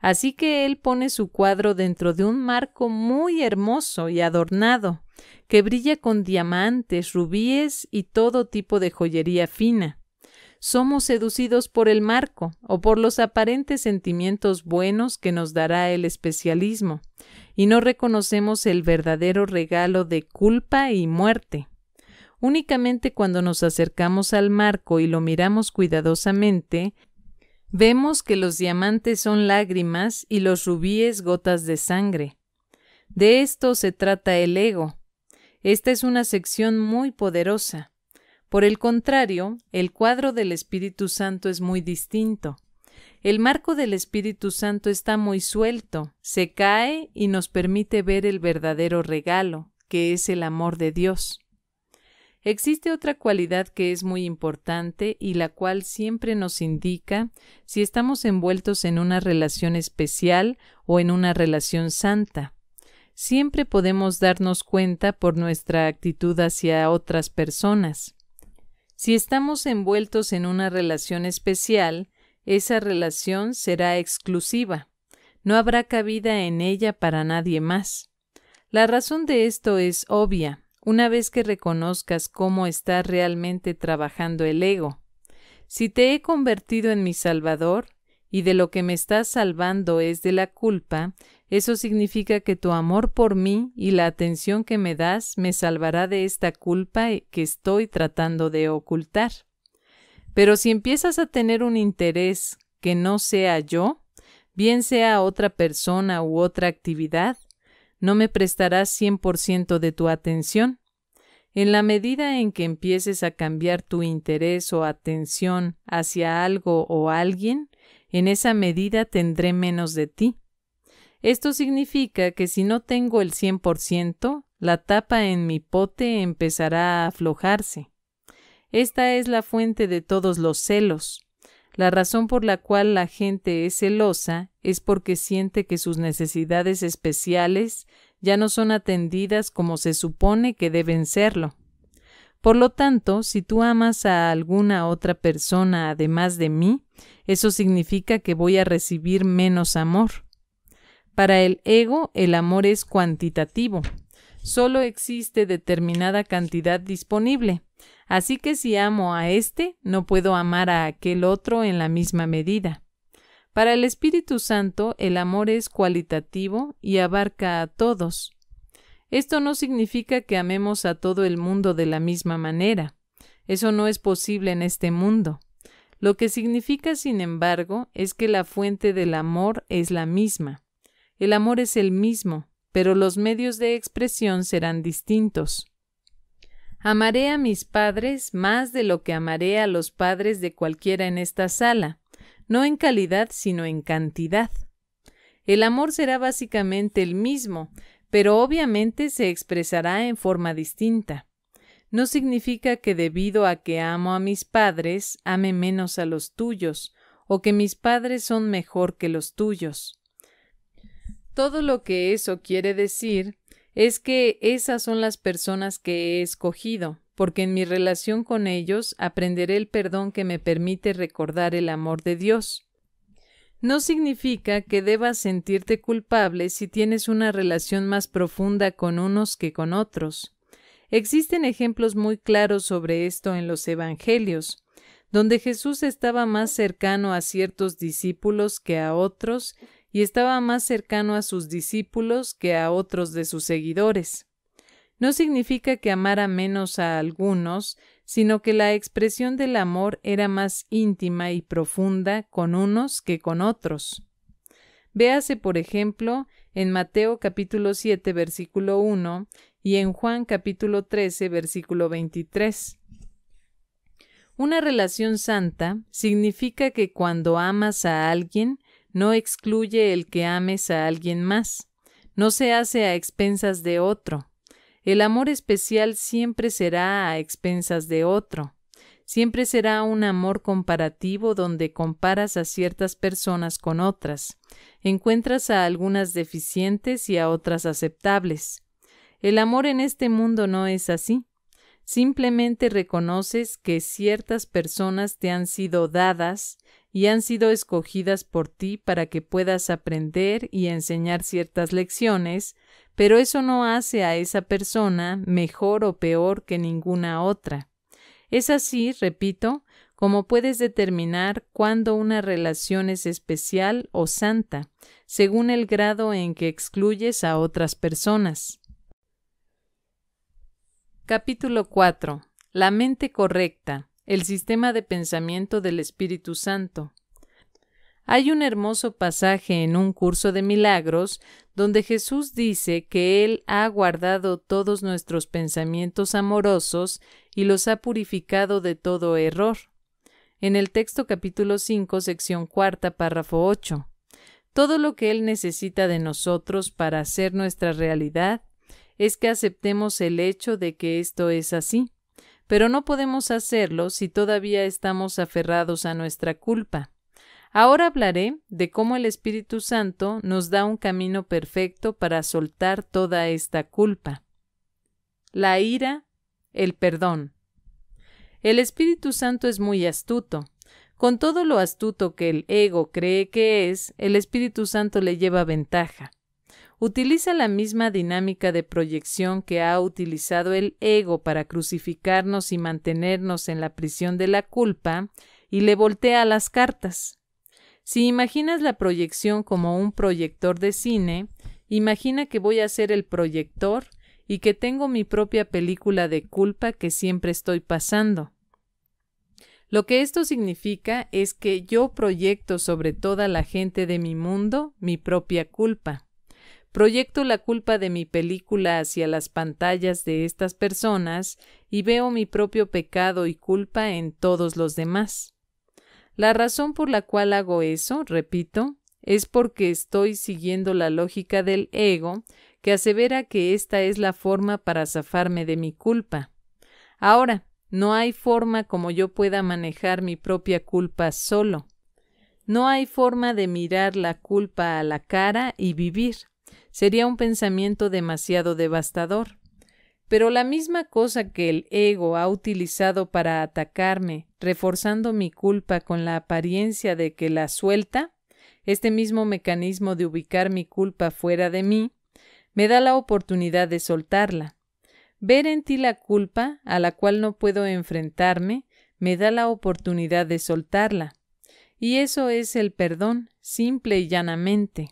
Así que él pone su cuadro dentro de un marco muy hermoso y adornado, que brilla con diamantes, rubíes y todo tipo de joyería fina. Somos seducidos por el marco o por los aparentes sentimientos buenos que nos dará el especialismo, y no reconocemos el verdadero regalo de culpa y muerte. Únicamente cuando nos acercamos al marco y lo miramos cuidadosamente, vemos que los diamantes son lágrimas y los rubíes gotas de sangre. De esto se trata el ego. Esta es una sección muy poderosa. Por el contrario, el cuadro del Espíritu Santo es muy distinto. El marco del Espíritu Santo está muy suelto, se cae y nos permite ver el verdadero regalo, que es el amor de Dios. Existe otra cualidad que es muy importante y la cual siempre nos indica si estamos envueltos en una relación especial o en una relación santa. Siempre podemos darnos cuenta por nuestra actitud hacia otras personas. Si estamos envueltos en una relación especial, esa relación será exclusiva. No habrá cabida en ella para nadie más. La razón de esto es obvia una vez que reconozcas cómo está realmente trabajando el ego. Si te he convertido en mi Salvador, y de lo que me estás salvando es de la culpa, eso significa que tu amor por mí y la atención que me das me salvará de esta culpa que estoy tratando de ocultar. Pero si empiezas a tener un interés que no sea yo, bien sea otra persona u otra actividad, no me prestarás 100% de tu atención. En la medida en que empieces a cambiar tu interés o atención hacia algo o alguien, en esa medida tendré menos de ti. Esto significa que si no tengo el 100%, la tapa en mi pote empezará a aflojarse. Esta es la fuente de todos los celos, la razón por la cual la gente es celosa es porque siente que sus necesidades especiales ya no son atendidas como se supone que deben serlo. Por lo tanto, si tú amas a alguna otra persona además de mí, eso significa que voy a recibir menos amor. Para el ego, el amor es cuantitativo. Solo existe determinada cantidad disponible, Así que si amo a este, no puedo amar a aquel otro en la misma medida. Para el Espíritu Santo, el amor es cualitativo y abarca a todos. Esto no significa que amemos a todo el mundo de la misma manera. Eso no es posible en este mundo. Lo que significa, sin embargo, es que la fuente del amor es la misma. El amor es el mismo, pero los medios de expresión serán distintos. Amaré a mis padres más de lo que amaré a los padres de cualquiera en esta sala, no en calidad sino en cantidad. El amor será básicamente el mismo, pero obviamente se expresará en forma distinta. No significa que debido a que amo a mis padres, ame menos a los tuyos, o que mis padres son mejor que los tuyos. Todo lo que eso quiere decir es que esas son las personas que he escogido, porque en mi relación con ellos aprenderé el perdón que me permite recordar el amor de Dios. No significa que debas sentirte culpable si tienes una relación más profunda con unos que con otros. Existen ejemplos muy claros sobre esto en los Evangelios, donde Jesús estaba más cercano a ciertos discípulos que a otros, y estaba más cercano a sus discípulos que a otros de sus seguidores. No significa que amara menos a algunos, sino que la expresión del amor era más íntima y profunda con unos que con otros. Véase, por ejemplo, en Mateo capítulo 7 versículo 1 y en Juan capítulo 13 versículo 23. Una relación santa significa que cuando amas a alguien, no excluye el que ames a alguien más, no se hace a expensas de otro. El amor especial siempre será a expensas de otro. Siempre será un amor comparativo donde comparas a ciertas personas con otras, encuentras a algunas deficientes y a otras aceptables. El amor en este mundo no es así. Simplemente reconoces que ciertas personas te han sido dadas y han sido escogidas por ti para que puedas aprender y enseñar ciertas lecciones, pero eso no hace a esa persona mejor o peor que ninguna otra. Es así, repito, como puedes determinar cuándo una relación es especial o santa, según el grado en que excluyes a otras personas. Capítulo 4. La mente correcta, el sistema de pensamiento del Espíritu Santo. Hay un hermoso pasaje en un curso de milagros donde Jesús dice que Él ha guardado todos nuestros pensamientos amorosos y los ha purificado de todo error. En el texto capítulo 5, sección cuarta, párrafo 8. Todo lo que Él necesita de nosotros para hacer nuestra realidad es que aceptemos el hecho de que esto es así, pero no podemos hacerlo si todavía estamos aferrados a nuestra culpa. Ahora hablaré de cómo el Espíritu Santo nos da un camino perfecto para soltar toda esta culpa. La ira, el perdón. El Espíritu Santo es muy astuto. Con todo lo astuto que el ego cree que es, el Espíritu Santo le lleva ventaja utiliza la misma dinámica de proyección que ha utilizado el ego para crucificarnos y mantenernos en la prisión de la culpa y le voltea las cartas. Si imaginas la proyección como un proyector de cine, imagina que voy a ser el proyector y que tengo mi propia película de culpa que siempre estoy pasando. Lo que esto significa es que yo proyecto sobre toda la gente de mi mundo mi propia culpa. Proyecto la culpa de mi película hacia las pantallas de estas personas y veo mi propio pecado y culpa en todos los demás. La razón por la cual hago eso, repito, es porque estoy siguiendo la lógica del ego que asevera que esta es la forma para zafarme de mi culpa. Ahora, no hay forma como yo pueda manejar mi propia culpa solo. No hay forma de mirar la culpa a la cara y vivir sería un pensamiento demasiado devastador. Pero la misma cosa que el ego ha utilizado para atacarme, reforzando mi culpa con la apariencia de que la suelta, este mismo mecanismo de ubicar mi culpa fuera de mí, me da la oportunidad de soltarla. Ver en ti la culpa, a la cual no puedo enfrentarme, me da la oportunidad de soltarla. Y eso es el perdón, simple y llanamente.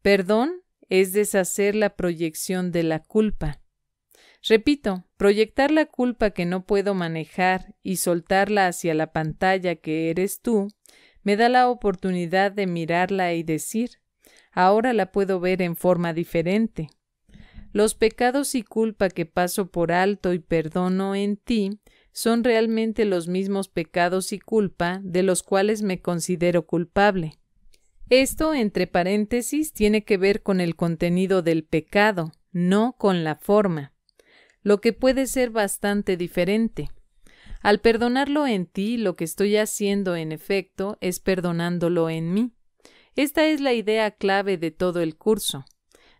Perdón es deshacer la proyección de la culpa. Repito, proyectar la culpa que no puedo manejar y soltarla hacia la pantalla que eres tú, me da la oportunidad de mirarla y decir, ahora la puedo ver en forma diferente. Los pecados y culpa que paso por alto y perdono en ti son realmente los mismos pecados y culpa de los cuales me considero culpable. Esto, entre paréntesis, tiene que ver con el contenido del pecado, no con la forma, lo que puede ser bastante diferente. Al perdonarlo en ti, lo que estoy haciendo en efecto es perdonándolo en mí. Esta es la idea clave de todo el curso.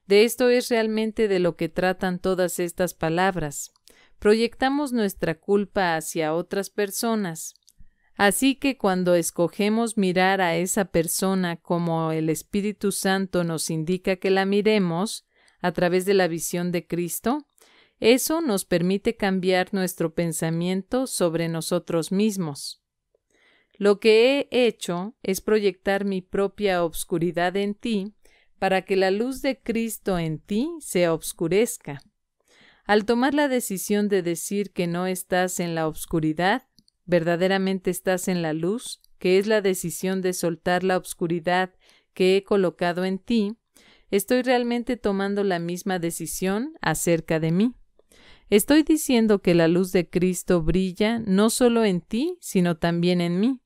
De esto es realmente de lo que tratan todas estas palabras. Proyectamos nuestra culpa hacia otras personas, Así que cuando escogemos mirar a esa persona como el Espíritu Santo nos indica que la miremos, a través de la visión de Cristo, eso nos permite cambiar nuestro pensamiento sobre nosotros mismos. Lo que he hecho es proyectar mi propia obscuridad en ti para que la luz de Cristo en ti se obscurezca. Al tomar la decisión de decir que no estás en la obscuridad, verdaderamente estás en la luz, que es la decisión de soltar la obscuridad que he colocado en ti, estoy realmente tomando la misma decisión acerca de mí. Estoy diciendo que la luz de Cristo brilla no solo en ti, sino también en mí.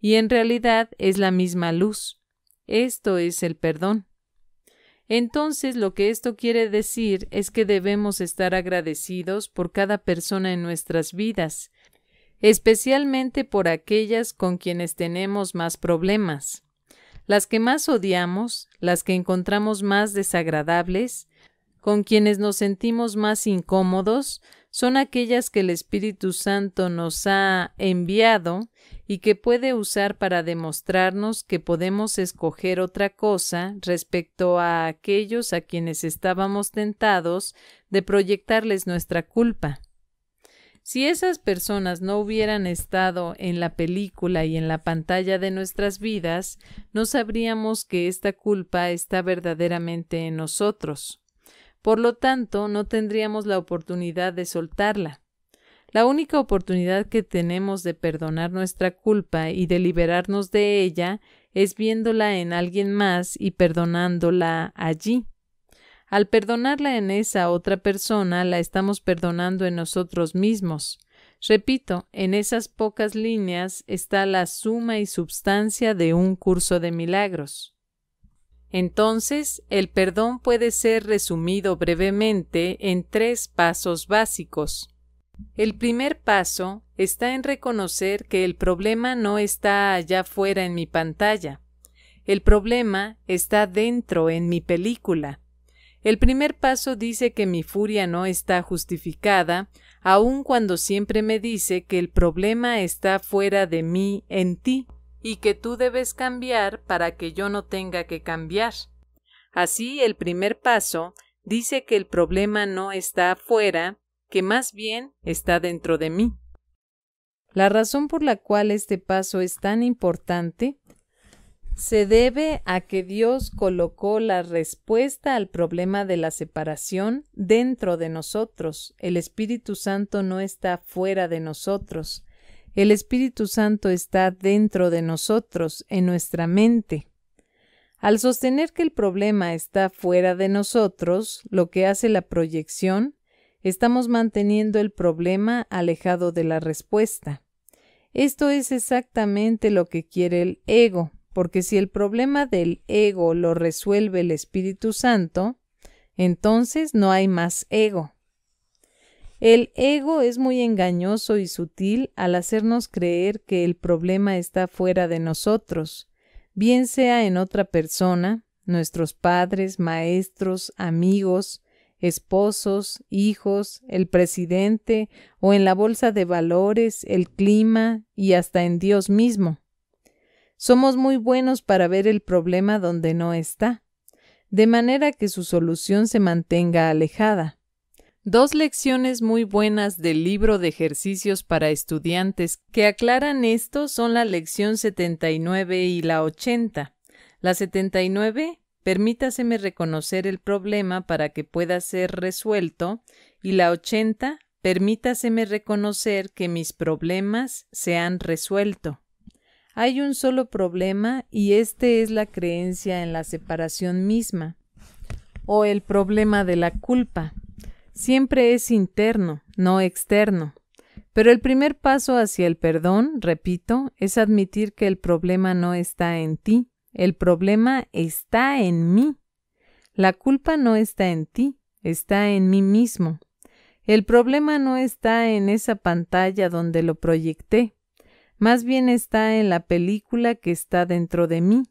Y en realidad es la misma luz. Esto es el perdón. Entonces lo que esto quiere decir es que debemos estar agradecidos por cada persona en nuestras vidas, especialmente por aquellas con quienes tenemos más problemas. Las que más odiamos, las que encontramos más desagradables, con quienes nos sentimos más incómodos, son aquellas que el Espíritu Santo nos ha enviado y que puede usar para demostrarnos que podemos escoger otra cosa respecto a aquellos a quienes estábamos tentados de proyectarles nuestra culpa. Si esas personas no hubieran estado en la película y en la pantalla de nuestras vidas, no sabríamos que esta culpa está verdaderamente en nosotros. Por lo tanto, no tendríamos la oportunidad de soltarla. La única oportunidad que tenemos de perdonar nuestra culpa y de liberarnos de ella es viéndola en alguien más y perdonándola allí. Al perdonarla en esa otra persona, la estamos perdonando en nosotros mismos. Repito, en esas pocas líneas está la suma y sustancia de un curso de milagros. Entonces, el perdón puede ser resumido brevemente en tres pasos básicos. El primer paso está en reconocer que el problema no está allá fuera en mi pantalla. El problema está dentro en mi película. El primer paso dice que mi furia no está justificada, aun cuando siempre me dice que el problema está fuera de mí en ti, y que tú debes cambiar para que yo no tenga que cambiar. Así, el primer paso dice que el problema no está afuera, que más bien está dentro de mí. La razón por la cual este paso es tan importante se debe a que Dios colocó la respuesta al problema de la separación dentro de nosotros. El Espíritu Santo no está fuera de nosotros. El Espíritu Santo está dentro de nosotros, en nuestra mente. Al sostener que el problema está fuera de nosotros, lo que hace la proyección, estamos manteniendo el problema alejado de la respuesta. Esto es exactamente lo que quiere el ego, porque si el problema del ego lo resuelve el Espíritu Santo, entonces no hay más ego. El ego es muy engañoso y sutil al hacernos creer que el problema está fuera de nosotros, bien sea en otra persona, nuestros padres, maestros, amigos, esposos, hijos, el presidente, o en la bolsa de valores, el clima y hasta en Dios mismo. Somos muy buenos para ver el problema donde no está, de manera que su solución se mantenga alejada. Dos lecciones muy buenas del libro de ejercicios para estudiantes que aclaran esto son la lección 79 y la 80. La 79, permítaseme reconocer el problema para que pueda ser resuelto, y la 80, permítaseme reconocer que mis problemas se han resuelto. Hay un solo problema y este es la creencia en la separación misma o el problema de la culpa. Siempre es interno, no externo. Pero el primer paso hacia el perdón, repito, es admitir que el problema no está en ti, el problema está en mí. La culpa no está en ti, está en mí mismo. El problema no está en esa pantalla donde lo proyecté. Más bien está en la película que está dentro de mí,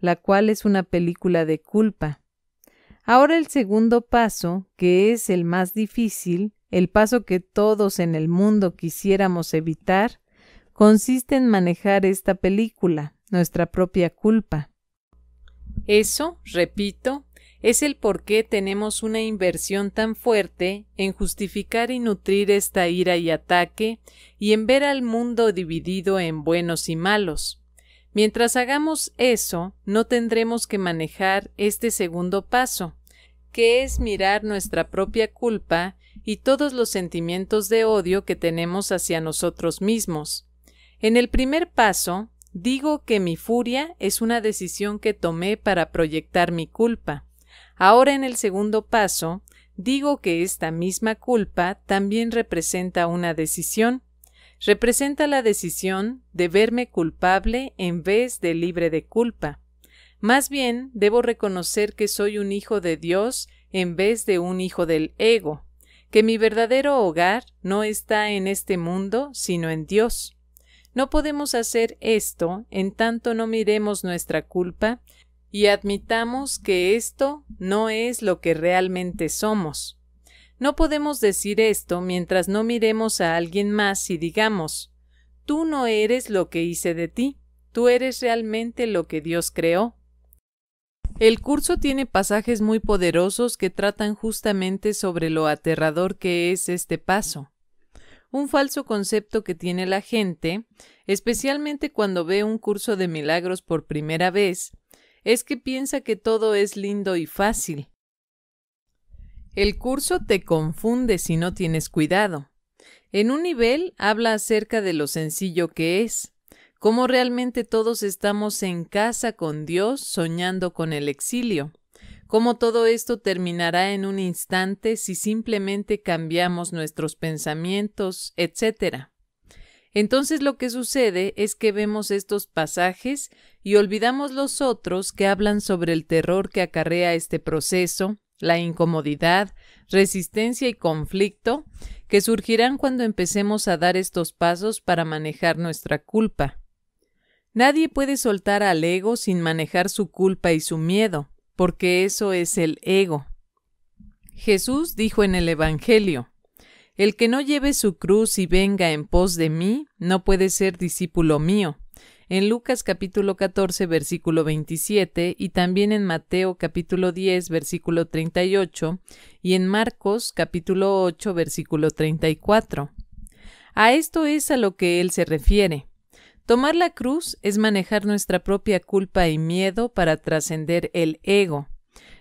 la cual es una película de culpa. Ahora el segundo paso, que es el más difícil, el paso que todos en el mundo quisiéramos evitar, consiste en manejar esta película, nuestra propia culpa. Eso, repito, es el por qué tenemos una inversión tan fuerte en justificar y nutrir esta ira y ataque y en ver al mundo dividido en buenos y malos. Mientras hagamos eso, no tendremos que manejar este segundo paso, que es mirar nuestra propia culpa y todos los sentimientos de odio que tenemos hacia nosotros mismos. En el primer paso, digo que mi furia es una decisión que tomé para proyectar mi culpa. Ahora en el segundo paso, digo que esta misma culpa también representa una decisión. Representa la decisión de verme culpable en vez de libre de culpa. Más bien, debo reconocer que soy un hijo de Dios en vez de un hijo del ego, que mi verdadero hogar no está en este mundo, sino en Dios. No podemos hacer esto en tanto no miremos nuestra culpa y admitamos que esto no es lo que realmente somos. No podemos decir esto mientras no miremos a alguien más y digamos, tú no eres lo que hice de ti, tú eres realmente lo que Dios creó. El curso tiene pasajes muy poderosos que tratan justamente sobre lo aterrador que es este paso. Un falso concepto que tiene la gente, especialmente cuando ve un curso de milagros por primera vez, es que piensa que todo es lindo y fácil. El curso te confunde si no tienes cuidado. En un nivel habla acerca de lo sencillo que es, cómo realmente todos estamos en casa con Dios soñando con el exilio, cómo todo esto terminará en un instante si simplemente cambiamos nuestros pensamientos, etc. Entonces lo que sucede es que vemos estos pasajes y olvidamos los otros que hablan sobre el terror que acarrea este proceso, la incomodidad, resistencia y conflicto que surgirán cuando empecemos a dar estos pasos para manejar nuestra culpa. Nadie puede soltar al ego sin manejar su culpa y su miedo, porque eso es el ego. Jesús dijo en el Evangelio, el que no lleve su cruz y venga en pos de mí, no puede ser discípulo mío. En Lucas capítulo 14 versículo 27 y también en Mateo capítulo 10 versículo 38 y en Marcos capítulo 8 versículo 34. A esto es a lo que él se refiere. Tomar la cruz es manejar nuestra propia culpa y miedo para trascender el ego.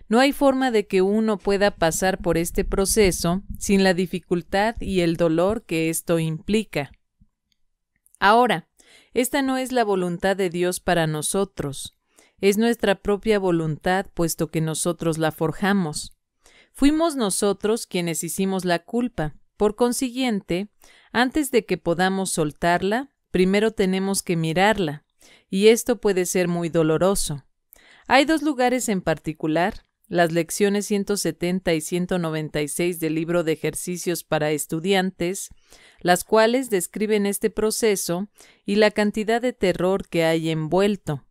No hay forma de que uno pueda pasar por este proceso sin la dificultad y el dolor que esto implica. Ahora, esta no es la voluntad de Dios para nosotros, es nuestra propia voluntad, puesto que nosotros la forjamos. Fuimos nosotros quienes hicimos la culpa. Por consiguiente, antes de que podamos soltarla, primero tenemos que mirarla, y esto puede ser muy doloroso. Hay dos lugares en particular las lecciones 170 y 196 del libro de ejercicios para estudiantes, las cuales describen este proceso y la cantidad de terror que hay envuelto.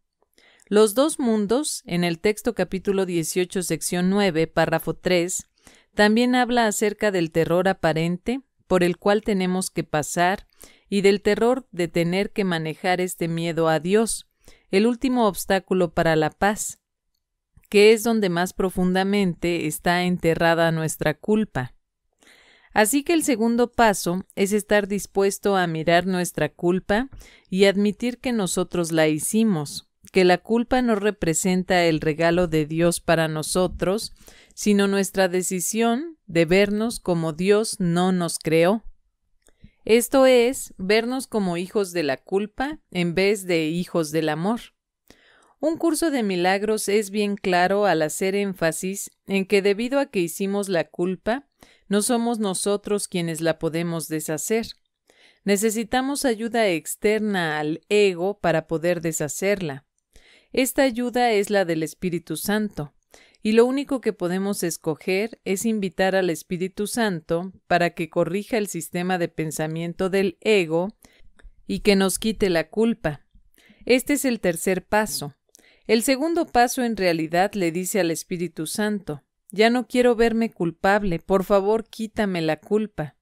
Los dos mundos, en el texto capítulo 18, sección 9, párrafo 3, también habla acerca del terror aparente por el cual tenemos que pasar y del terror de tener que manejar este miedo a Dios, el último obstáculo para la paz, que es donde más profundamente está enterrada nuestra culpa. Así que el segundo paso es estar dispuesto a mirar nuestra culpa y admitir que nosotros la hicimos, que la culpa no representa el regalo de Dios para nosotros, sino nuestra decisión de vernos como Dios no nos creó. Esto es, vernos como hijos de la culpa en vez de hijos del amor. Un curso de milagros es bien claro al hacer énfasis en que debido a que hicimos la culpa, no somos nosotros quienes la podemos deshacer. Necesitamos ayuda externa al ego para poder deshacerla. Esta ayuda es la del Espíritu Santo, y lo único que podemos escoger es invitar al Espíritu Santo para que corrija el sistema de pensamiento del ego y que nos quite la culpa. Este es el tercer paso. El segundo paso en realidad le dice al Espíritu Santo, ya no quiero verme culpable, por favor quítame la culpa.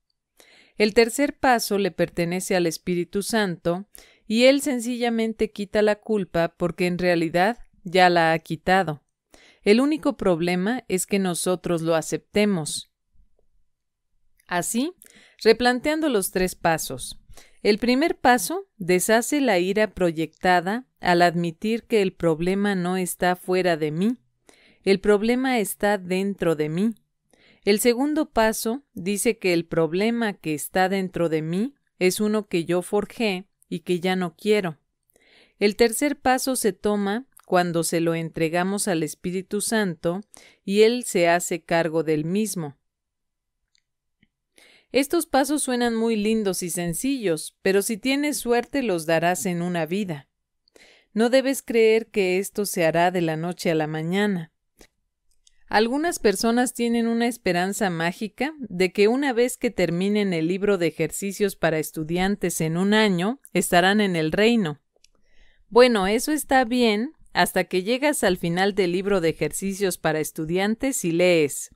El tercer paso le pertenece al Espíritu Santo, y él sencillamente quita la culpa porque en realidad ya la ha quitado. El único problema es que nosotros lo aceptemos. Así, replanteando los tres pasos, el primer paso deshace la ira proyectada al admitir que el problema no está fuera de mí, el problema está dentro de mí. El segundo paso dice que el problema que está dentro de mí es uno que yo forjé y que ya no quiero. El tercer paso se toma cuando se lo entregamos al Espíritu Santo y Él se hace cargo del mismo. Estos pasos suenan muy lindos y sencillos, pero si tienes suerte los darás en una vida. No debes creer que esto se hará de la noche a la mañana. Algunas personas tienen una esperanza mágica de que una vez que terminen el libro de ejercicios para estudiantes en un año, estarán en el reino. Bueno, eso está bien hasta que llegas al final del libro de ejercicios para estudiantes y lees.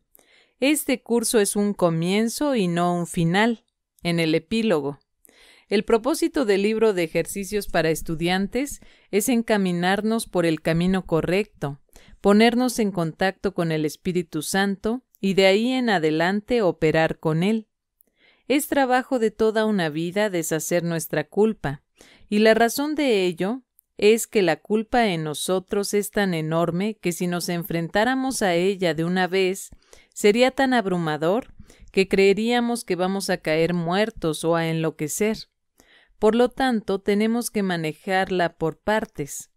Este curso es un comienzo y no un final, en el epílogo. El propósito del libro de ejercicios para estudiantes es encaminarnos por el camino correcto, ponernos en contacto con el Espíritu Santo y de ahí en adelante operar con Él. Es trabajo de toda una vida deshacer nuestra culpa, y la razón de ello es que la culpa en nosotros es tan enorme que si nos enfrentáramos a ella de una vez, sería tan abrumador que creeríamos que vamos a caer muertos o a enloquecer. Por lo tanto, tenemos que manejarla por partes.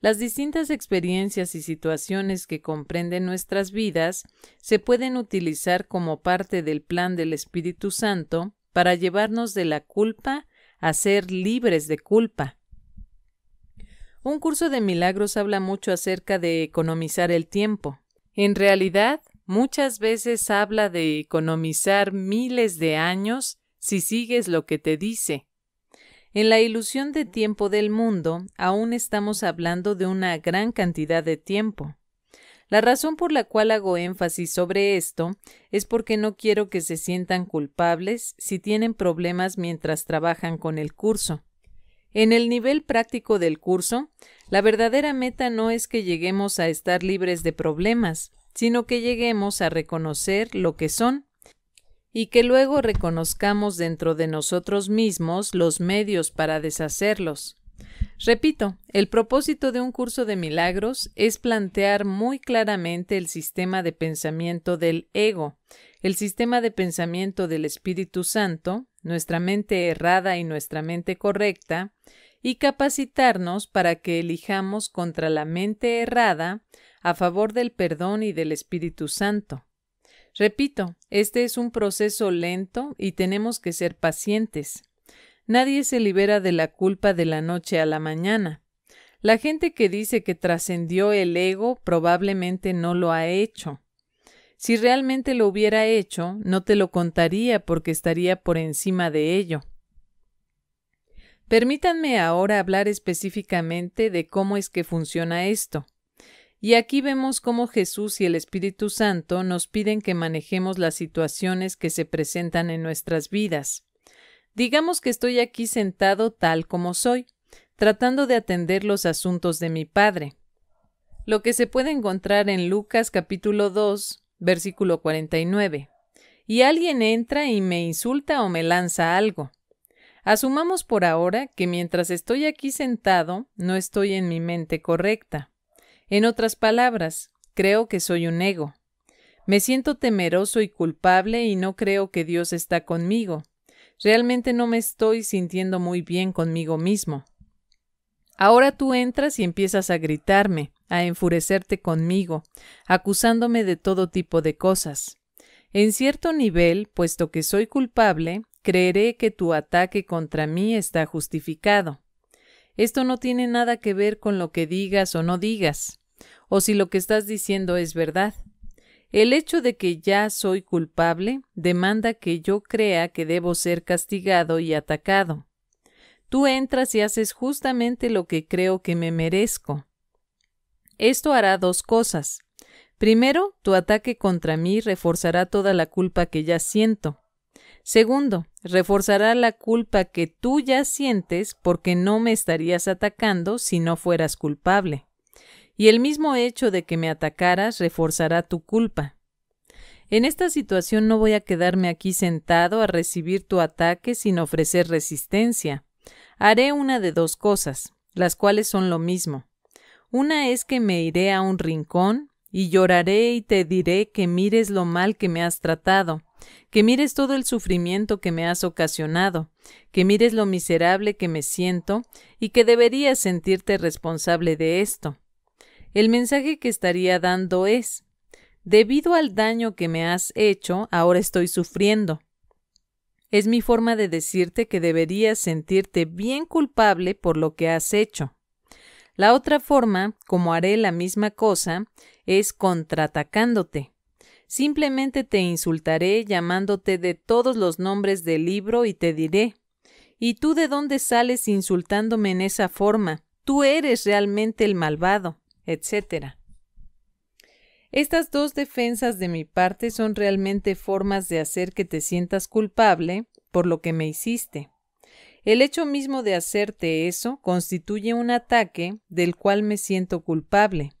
Las distintas experiencias y situaciones que comprenden nuestras vidas se pueden utilizar como parte del plan del Espíritu Santo para llevarnos de la culpa a ser libres de culpa. Un curso de milagros habla mucho acerca de economizar el tiempo. En realidad, muchas veces habla de economizar miles de años si sigues lo que te dice. En la ilusión de tiempo del mundo, aún estamos hablando de una gran cantidad de tiempo. La razón por la cual hago énfasis sobre esto es porque no quiero que se sientan culpables si tienen problemas mientras trabajan con el curso. En el nivel práctico del curso, la verdadera meta no es que lleguemos a estar libres de problemas, sino que lleguemos a reconocer lo que son y que luego reconozcamos dentro de nosotros mismos los medios para deshacerlos. Repito, el propósito de un curso de milagros es plantear muy claramente el sistema de pensamiento del ego, el sistema de pensamiento del Espíritu Santo, nuestra mente errada y nuestra mente correcta, y capacitarnos para que elijamos contra la mente errada a favor del perdón y del Espíritu Santo. Repito, este es un proceso lento y tenemos que ser pacientes. Nadie se libera de la culpa de la noche a la mañana. La gente que dice que trascendió el ego probablemente no lo ha hecho. Si realmente lo hubiera hecho, no te lo contaría porque estaría por encima de ello. Permítanme ahora hablar específicamente de cómo es que funciona esto. Y aquí vemos cómo Jesús y el Espíritu Santo nos piden que manejemos las situaciones que se presentan en nuestras vidas. Digamos que estoy aquí sentado tal como soy, tratando de atender los asuntos de mi Padre. Lo que se puede encontrar en Lucas capítulo 2, versículo 49. Y alguien entra y me insulta o me lanza algo. Asumamos por ahora que mientras estoy aquí sentado, no estoy en mi mente correcta. En otras palabras, creo que soy un ego. Me siento temeroso y culpable y no creo que Dios está conmigo. Realmente no me estoy sintiendo muy bien conmigo mismo. Ahora tú entras y empiezas a gritarme, a enfurecerte conmigo, acusándome de todo tipo de cosas. En cierto nivel, puesto que soy culpable, creeré que tu ataque contra mí está justificado. Esto no tiene nada que ver con lo que digas o no digas o si lo que estás diciendo es verdad. El hecho de que ya soy culpable demanda que yo crea que debo ser castigado y atacado. Tú entras y haces justamente lo que creo que me merezco. Esto hará dos cosas. Primero, tu ataque contra mí reforzará toda la culpa que ya siento. Segundo, reforzará la culpa que tú ya sientes porque no me estarías atacando si no fueras culpable y el mismo hecho de que me atacaras reforzará tu culpa. En esta situación no voy a quedarme aquí sentado a recibir tu ataque sin ofrecer resistencia. Haré una de dos cosas, las cuales son lo mismo. Una es que me iré a un rincón y lloraré y te diré que mires lo mal que me has tratado, que mires todo el sufrimiento que me has ocasionado, que mires lo miserable que me siento y que deberías sentirte responsable de esto el mensaje que estaría dando es, debido al daño que me has hecho, ahora estoy sufriendo. Es mi forma de decirte que deberías sentirte bien culpable por lo que has hecho. La otra forma, como haré la misma cosa, es contraatacándote. Simplemente te insultaré llamándote de todos los nombres del libro y te diré ¿Y tú de dónde sales insultándome en esa forma? Tú eres realmente el malvado etc. Estas dos defensas de mi parte son realmente formas de hacer que te sientas culpable por lo que me hiciste. El hecho mismo de hacerte eso constituye un ataque del cual me siento culpable.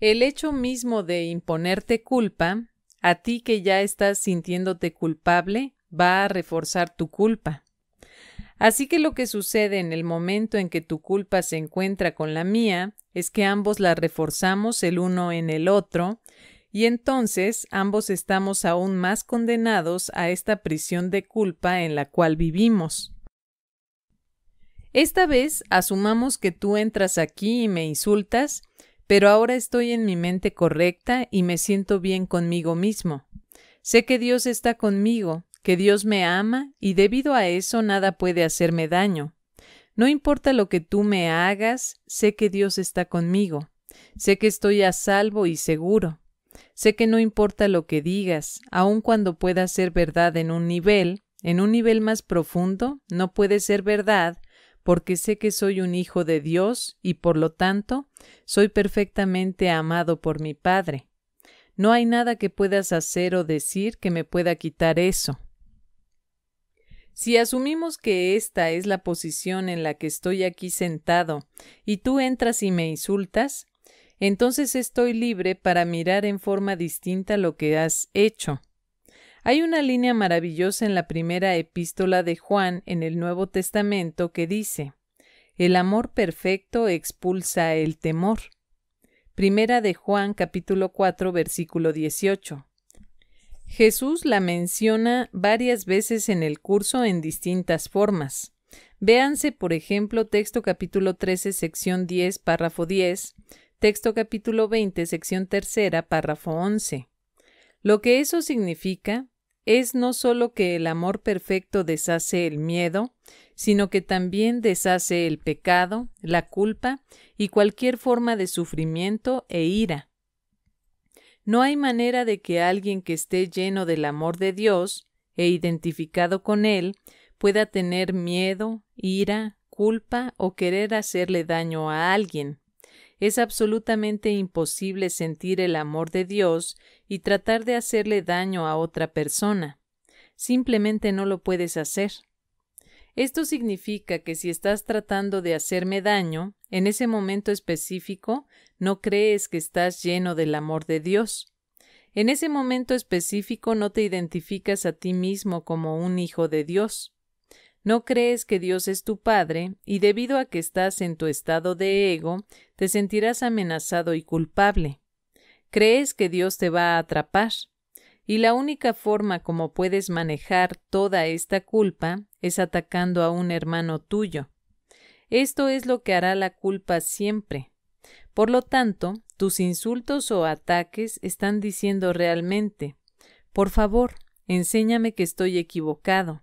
El hecho mismo de imponerte culpa, a ti que ya estás sintiéndote culpable, va a reforzar tu culpa. Así que lo que sucede en el momento en que tu culpa se encuentra con la mía es que ambos la reforzamos el uno en el otro, y entonces ambos estamos aún más condenados a esta prisión de culpa en la cual vivimos. Esta vez asumamos que tú entras aquí y me insultas, pero ahora estoy en mi mente correcta y me siento bien conmigo mismo. Sé que Dios está conmigo, que Dios me ama y debido a eso nada puede hacerme daño. No importa lo que tú me hagas, sé que Dios está conmigo, sé que estoy a salvo y seguro. Sé que no importa lo que digas, aun cuando pueda ser verdad en un nivel, en un nivel más profundo, no puede ser verdad, porque sé que soy un hijo de Dios y por lo tanto soy perfectamente amado por mi Padre. No hay nada que puedas hacer o decir que me pueda quitar eso. Si asumimos que esta es la posición en la que estoy aquí sentado, y tú entras y me insultas, entonces estoy libre para mirar en forma distinta lo que has hecho. Hay una línea maravillosa en la primera epístola de Juan en el Nuevo Testamento que dice El amor perfecto expulsa el temor. Primera de Juan capítulo 4 versículo 18. Jesús la menciona varias veces en el curso en distintas formas. Véanse, por ejemplo, texto capítulo 13, sección 10, párrafo 10, texto capítulo 20, sección tercera, párrafo 11. Lo que eso significa es no solo que el amor perfecto deshace el miedo, sino que también deshace el pecado, la culpa y cualquier forma de sufrimiento e ira, no hay manera de que alguien que esté lleno del amor de Dios e identificado con Él pueda tener miedo, ira, culpa o querer hacerle daño a alguien. Es absolutamente imposible sentir el amor de Dios y tratar de hacerle daño a otra persona. Simplemente no lo puedes hacer. Esto significa que si estás tratando de hacerme daño, en ese momento específico no crees que estás lleno del amor de Dios. En ese momento específico no te identificas a ti mismo como un hijo de Dios. No crees que Dios es tu Padre, y debido a que estás en tu estado de ego, te sentirás amenazado y culpable. Crees que Dios te va a atrapar. Y la única forma como puedes manejar toda esta culpa es atacando a un hermano tuyo. Esto es lo que hará la culpa siempre. Por lo tanto, tus insultos o ataques están diciendo realmente, por favor, enséñame que estoy equivocado.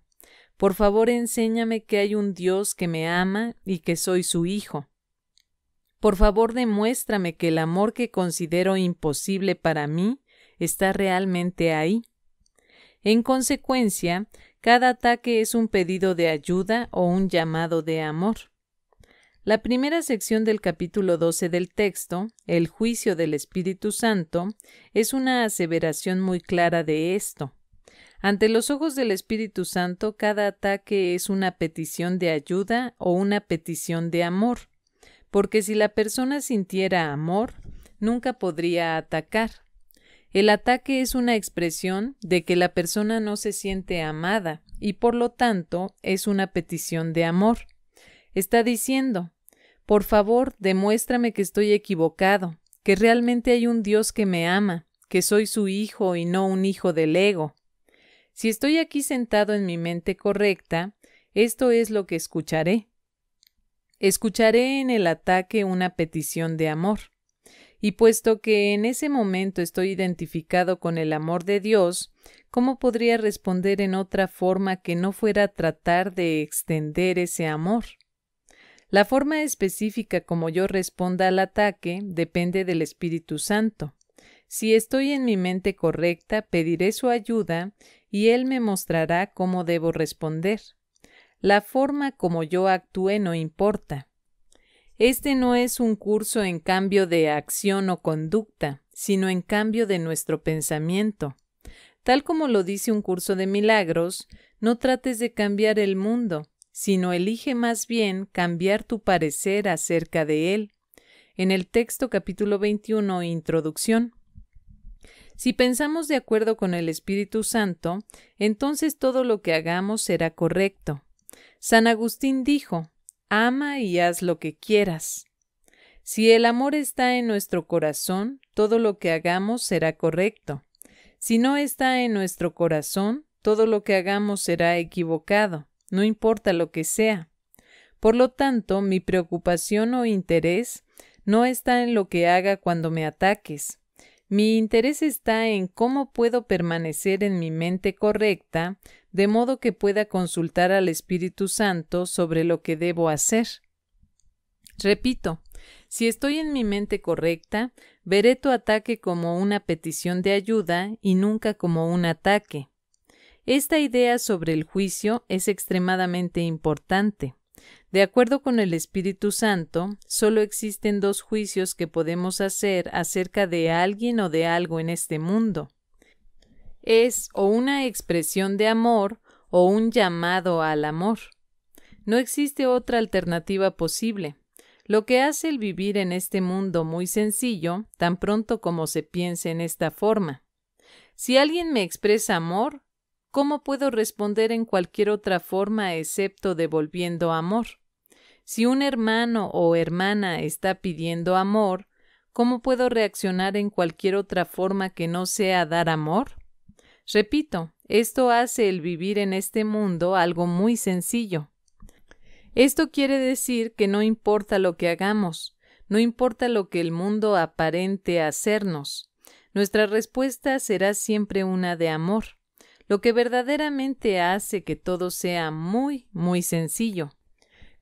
Por favor, enséñame que hay un Dios que me ama y que soy su hijo. Por favor, demuéstrame que el amor que considero imposible para mí está realmente ahí. En consecuencia, cada ataque es un pedido de ayuda o un llamado de amor. La primera sección del capítulo 12 del texto, el juicio del Espíritu Santo, es una aseveración muy clara de esto. Ante los ojos del Espíritu Santo, cada ataque es una petición de ayuda o una petición de amor, porque si la persona sintiera amor, nunca podría atacar. El ataque es una expresión de que la persona no se siente amada y por lo tanto es una petición de amor. Está diciendo, por favor, demuéstrame que estoy equivocado, que realmente hay un Dios que me ama, que soy su hijo y no un hijo del ego. Si estoy aquí sentado en mi mente correcta, esto es lo que escucharé. Escucharé en el ataque una petición de amor. Y puesto que en ese momento estoy identificado con el amor de Dios, ¿cómo podría responder en otra forma que no fuera tratar de extender ese amor? La forma específica como yo responda al ataque depende del Espíritu Santo. Si estoy en mi mente correcta, pediré su ayuda y Él me mostrará cómo debo responder. La forma como yo actúe no importa. Este no es un curso en cambio de acción o conducta, sino en cambio de nuestro pensamiento. Tal como lo dice un curso de milagros, no trates de cambiar el mundo, sino elige más bien cambiar tu parecer acerca de él. En el texto capítulo 21, Introducción. Si pensamos de acuerdo con el Espíritu Santo, entonces todo lo que hagamos será correcto. San Agustín dijo, ama y haz lo que quieras. Si el amor está en nuestro corazón, todo lo que hagamos será correcto. Si no está en nuestro corazón, todo lo que hagamos será equivocado, no importa lo que sea. Por lo tanto, mi preocupación o interés no está en lo que haga cuando me ataques, mi interés está en cómo puedo permanecer en mi mente correcta, de modo que pueda consultar al Espíritu Santo sobre lo que debo hacer. Repito, si estoy en mi mente correcta, veré tu ataque como una petición de ayuda y nunca como un ataque. Esta idea sobre el juicio es extremadamente importante. De acuerdo con el Espíritu Santo, solo existen dos juicios que podemos hacer acerca de alguien o de algo en este mundo. Es o una expresión de amor o un llamado al amor. No existe otra alternativa posible. Lo que hace el vivir en este mundo muy sencillo, tan pronto como se piense en esta forma. Si alguien me expresa amor, ¿cómo puedo responder en cualquier otra forma excepto devolviendo amor? Si un hermano o hermana está pidiendo amor, ¿cómo puedo reaccionar en cualquier otra forma que no sea dar amor? Repito, esto hace el vivir en este mundo algo muy sencillo. Esto quiere decir que no importa lo que hagamos, no importa lo que el mundo aparente hacernos, nuestra respuesta será siempre una de amor lo que verdaderamente hace que todo sea muy, muy sencillo.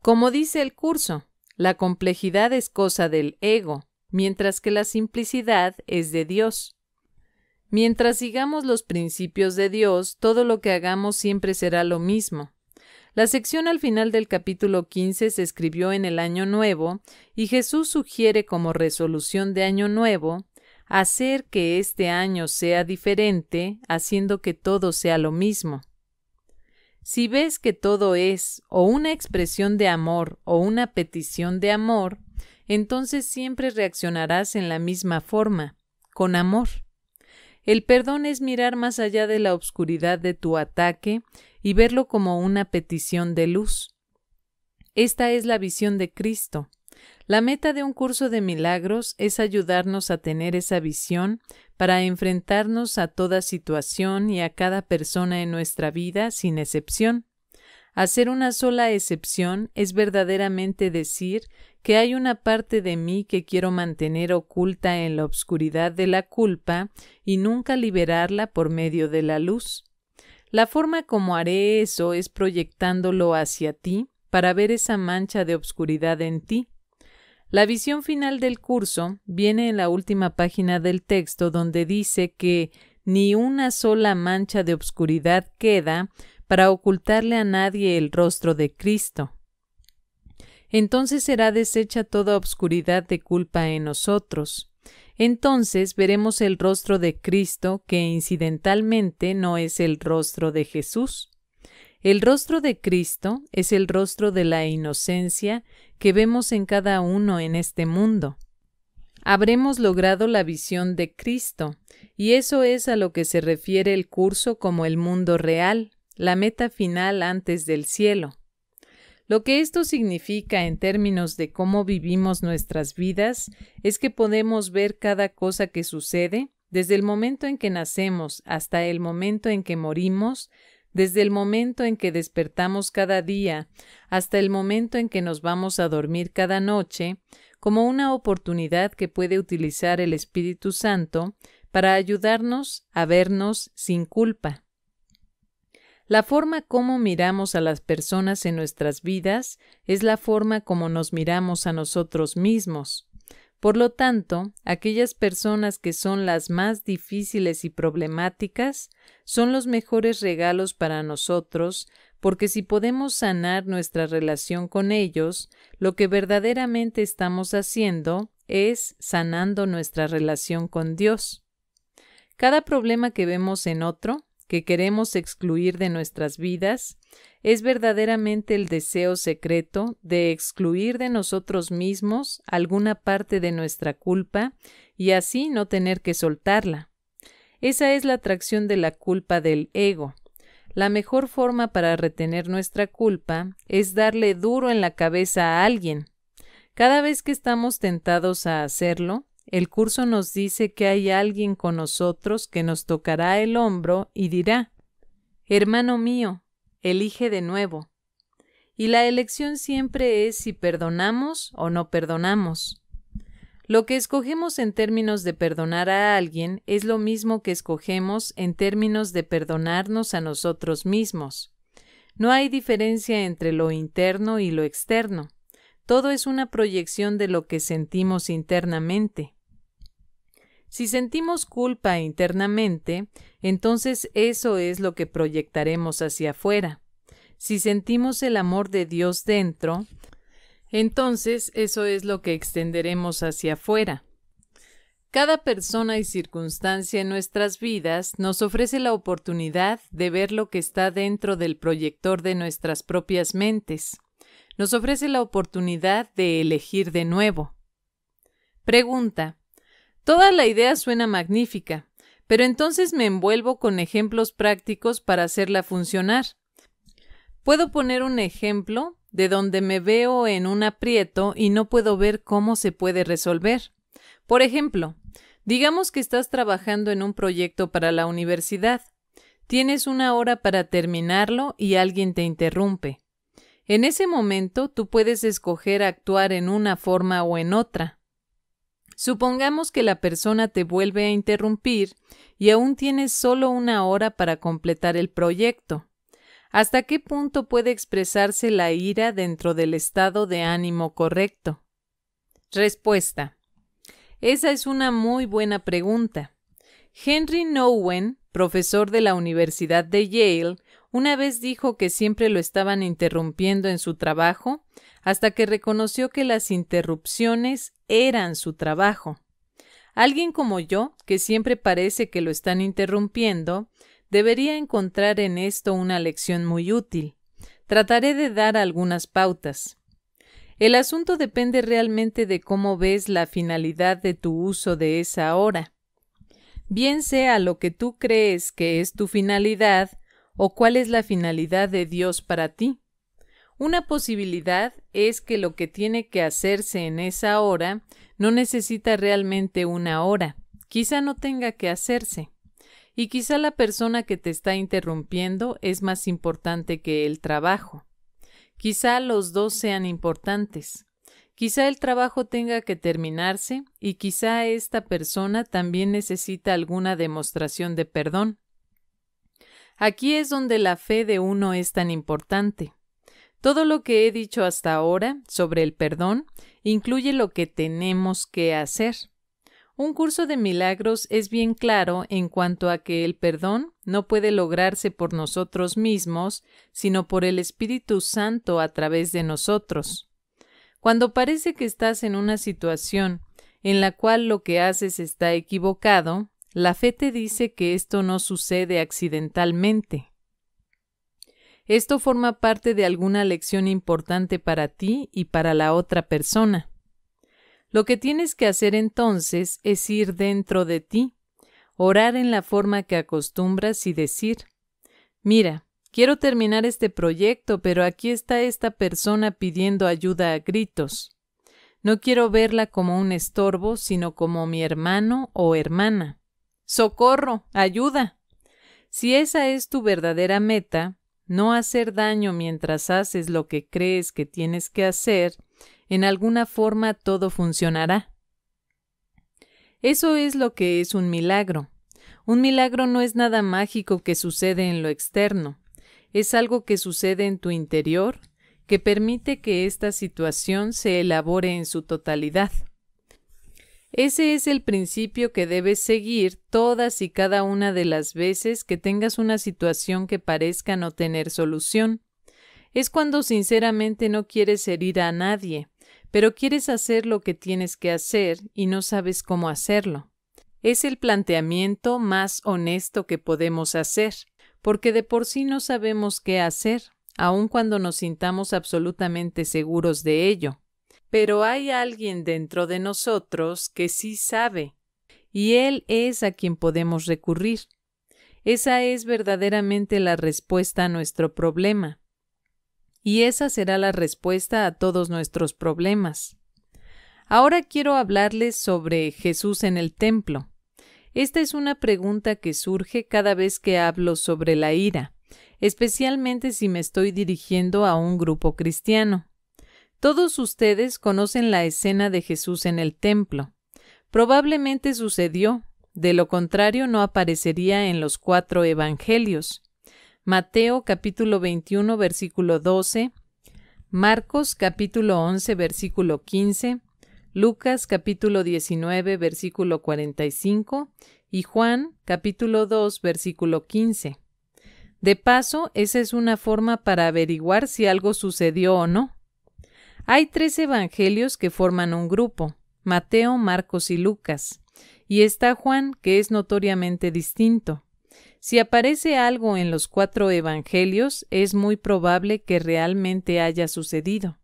Como dice el curso, la complejidad es cosa del ego, mientras que la simplicidad es de Dios. Mientras sigamos los principios de Dios, todo lo que hagamos siempre será lo mismo. La sección al final del capítulo 15 se escribió en el Año Nuevo y Jesús sugiere como resolución de Año Nuevo hacer que este año sea diferente, haciendo que todo sea lo mismo. Si ves que todo es o una expresión de amor o una petición de amor, entonces siempre reaccionarás en la misma forma, con amor. El perdón es mirar más allá de la oscuridad de tu ataque y verlo como una petición de luz. Esta es la visión de Cristo. La meta de un curso de milagros es ayudarnos a tener esa visión para enfrentarnos a toda situación y a cada persona en nuestra vida sin excepción. Hacer una sola excepción es verdaderamente decir que hay una parte de mí que quiero mantener oculta en la obscuridad de la culpa y nunca liberarla por medio de la luz. La forma como haré eso es proyectándolo hacia ti para ver esa mancha de obscuridad en ti la visión final del curso viene en la última página del texto donde dice que ni una sola mancha de obscuridad queda para ocultarle a nadie el rostro de Cristo. Entonces será deshecha toda obscuridad de culpa en nosotros. Entonces veremos el rostro de Cristo que incidentalmente no es el rostro de Jesús. El rostro de Cristo es el rostro de la inocencia que vemos en cada uno en este mundo. Habremos logrado la visión de Cristo, y eso es a lo que se refiere el curso como el mundo real, la meta final antes del cielo. Lo que esto significa en términos de cómo vivimos nuestras vidas es que podemos ver cada cosa que sucede, desde el momento en que nacemos hasta el momento en que morimos, desde el momento en que despertamos cada día hasta el momento en que nos vamos a dormir cada noche, como una oportunidad que puede utilizar el Espíritu Santo para ayudarnos a vernos sin culpa. La forma como miramos a las personas en nuestras vidas es la forma como nos miramos a nosotros mismos. Por lo tanto, aquellas personas que son las más difíciles y problemáticas son los mejores regalos para nosotros, porque si podemos sanar nuestra relación con ellos, lo que verdaderamente estamos haciendo es sanando nuestra relación con Dios. Cada problema que vemos en otro, que queremos excluir de nuestras vidas, es verdaderamente el deseo secreto de excluir de nosotros mismos alguna parte de nuestra culpa y así no tener que soltarla. Esa es la atracción de la culpa del ego. La mejor forma para retener nuestra culpa es darle duro en la cabeza a alguien. Cada vez que estamos tentados a hacerlo, el curso nos dice que hay alguien con nosotros que nos tocará el hombro y dirá Hermano mío, elige de nuevo. Y la elección siempre es si perdonamos o no perdonamos. Lo que escogemos en términos de perdonar a alguien es lo mismo que escogemos en términos de perdonarnos a nosotros mismos. No hay diferencia entre lo interno y lo externo. Todo es una proyección de lo que sentimos internamente. Si sentimos culpa internamente, entonces eso es lo que proyectaremos hacia afuera. Si sentimos el amor de Dios dentro, entonces eso es lo que extenderemos hacia afuera. Cada persona y circunstancia en nuestras vidas nos ofrece la oportunidad de ver lo que está dentro del proyector de nuestras propias mentes. Nos ofrece la oportunidad de elegir de nuevo. Pregunta. Toda la idea suena magnífica, pero entonces me envuelvo con ejemplos prácticos para hacerla funcionar. Puedo poner un ejemplo de donde me veo en un aprieto y no puedo ver cómo se puede resolver. Por ejemplo, digamos que estás trabajando en un proyecto para la universidad. Tienes una hora para terminarlo y alguien te interrumpe. En ese momento tú puedes escoger actuar en una forma o en otra. Supongamos que la persona te vuelve a interrumpir y aún tienes solo una hora para completar el proyecto. ¿Hasta qué punto puede expresarse la ira dentro del estado de ánimo correcto? Respuesta. Esa es una muy buena pregunta. Henry Nowen, profesor de la Universidad de Yale, una vez dijo que siempre lo estaban interrumpiendo en su trabajo, hasta que reconoció que las interrupciones eran su trabajo. Alguien como yo, que siempre parece que lo están interrumpiendo, debería encontrar en esto una lección muy útil. Trataré de dar algunas pautas. El asunto depende realmente de cómo ves la finalidad de tu uso de esa hora. Bien sea lo que tú crees que es tu finalidad o cuál es la finalidad de Dios para ti. Una posibilidad es que lo que tiene que hacerse en esa hora no necesita realmente una hora, quizá no tenga que hacerse. Y quizá la persona que te está interrumpiendo es más importante que el trabajo. Quizá los dos sean importantes. Quizá el trabajo tenga que terminarse y quizá esta persona también necesita alguna demostración de perdón. Aquí es donde la fe de uno es tan importante. Todo lo que he dicho hasta ahora sobre el perdón incluye lo que tenemos que hacer. Un curso de milagros es bien claro en cuanto a que el perdón no puede lograrse por nosotros mismos, sino por el Espíritu Santo a través de nosotros. Cuando parece que estás en una situación en la cual lo que haces está equivocado, la fe te dice que esto no sucede accidentalmente. Esto forma parte de alguna lección importante para ti y para la otra persona. Lo que tienes que hacer entonces es ir dentro de ti, orar en la forma que acostumbras y decir, mira, quiero terminar este proyecto, pero aquí está esta persona pidiendo ayuda a gritos. No quiero verla como un estorbo, sino como mi hermano o hermana. Socorro, ayuda. Si esa es tu verdadera meta, no hacer daño mientras haces lo que crees que tienes que hacer, en alguna forma todo funcionará. Eso es lo que es un milagro. Un milagro no es nada mágico que sucede en lo externo, es algo que sucede en tu interior, que permite que esta situación se elabore en su totalidad. Ese es el principio que debes seguir todas y cada una de las veces que tengas una situación que parezca no tener solución. Es cuando sinceramente no quieres herir a nadie, pero quieres hacer lo que tienes que hacer y no sabes cómo hacerlo. Es el planteamiento más honesto que podemos hacer, porque de por sí no sabemos qué hacer, aun cuando nos sintamos absolutamente seguros de ello pero hay alguien dentro de nosotros que sí sabe, y Él es a quien podemos recurrir. Esa es verdaderamente la respuesta a nuestro problema. Y esa será la respuesta a todos nuestros problemas. Ahora quiero hablarles sobre Jesús en el templo. Esta es una pregunta que surge cada vez que hablo sobre la ira, especialmente si me estoy dirigiendo a un grupo cristiano. Todos ustedes conocen la escena de Jesús en el templo. Probablemente sucedió, de lo contrario no aparecería en los cuatro evangelios. Mateo capítulo 21 versículo 12, Marcos capítulo 11 versículo 15, Lucas capítulo 19 versículo 45 y Juan capítulo 2 versículo 15. De paso, esa es una forma para averiguar si algo sucedió o no. Hay tres evangelios que forman un grupo, Mateo, Marcos y Lucas, y está Juan, que es notoriamente distinto. Si aparece algo en los cuatro evangelios, es muy probable que realmente haya sucedido.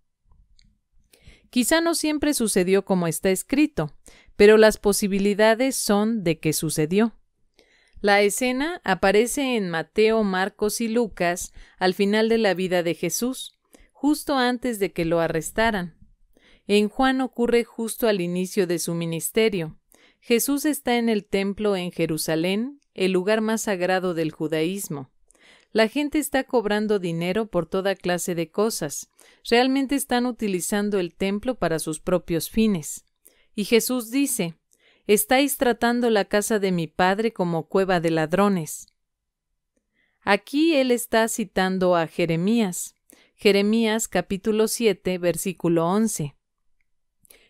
Quizá no siempre sucedió como está escrito, pero las posibilidades son de que sucedió. La escena aparece en Mateo, Marcos y Lucas al final de la vida de Jesús, justo antes de que lo arrestaran. En Juan ocurre justo al inicio de su ministerio. Jesús está en el templo en Jerusalén, el lugar más sagrado del judaísmo. La gente está cobrando dinero por toda clase de cosas. Realmente están utilizando el templo para sus propios fines. Y Jesús dice, Estáis tratando la casa de mi padre como cueva de ladrones. Aquí él está citando a Jeremías. Jeremías capítulo 7, versículo 11.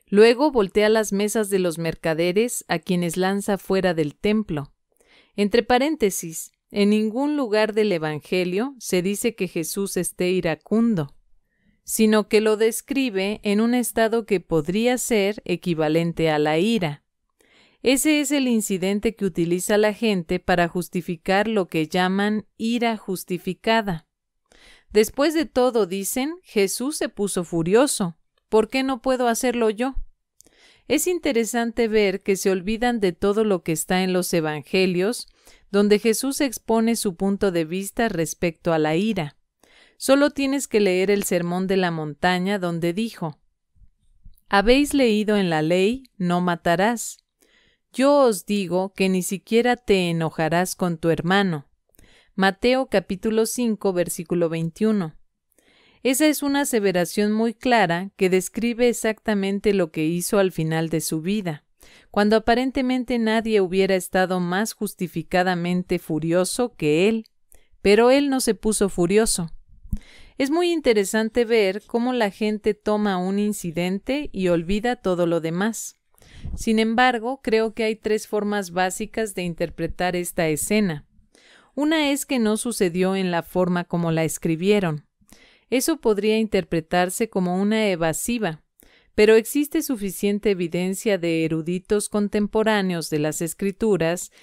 Luego voltea las mesas de los mercaderes a quienes lanza fuera del templo. Entre paréntesis, en ningún lugar del Evangelio se dice que Jesús esté iracundo, sino que lo describe en un estado que podría ser equivalente a la ira. Ese es el incidente que utiliza la gente para justificar lo que llaman ira justificada. Después de todo, dicen, Jesús se puso furioso. ¿Por qué no puedo hacerlo yo? Es interesante ver que se olvidan de todo lo que está en los Evangelios, donde Jesús expone su punto de vista respecto a la ira. Solo tienes que leer el Sermón de la Montaña, donde dijo Habéis leído en la ley no matarás. Yo os digo que ni siquiera te enojarás con tu hermano. Mateo capítulo 5 versículo 21. Esa es una aseveración muy clara que describe exactamente lo que hizo al final de su vida, cuando aparentemente nadie hubiera estado más justificadamente furioso que él, pero él no se puso furioso. Es muy interesante ver cómo la gente toma un incidente y olvida todo lo demás. Sin embargo, creo que hay tres formas básicas de interpretar esta escena. Una es que no sucedió en la forma como la escribieron. Eso podría interpretarse como una evasiva, pero existe suficiente evidencia de eruditos contemporáneos de las escrituras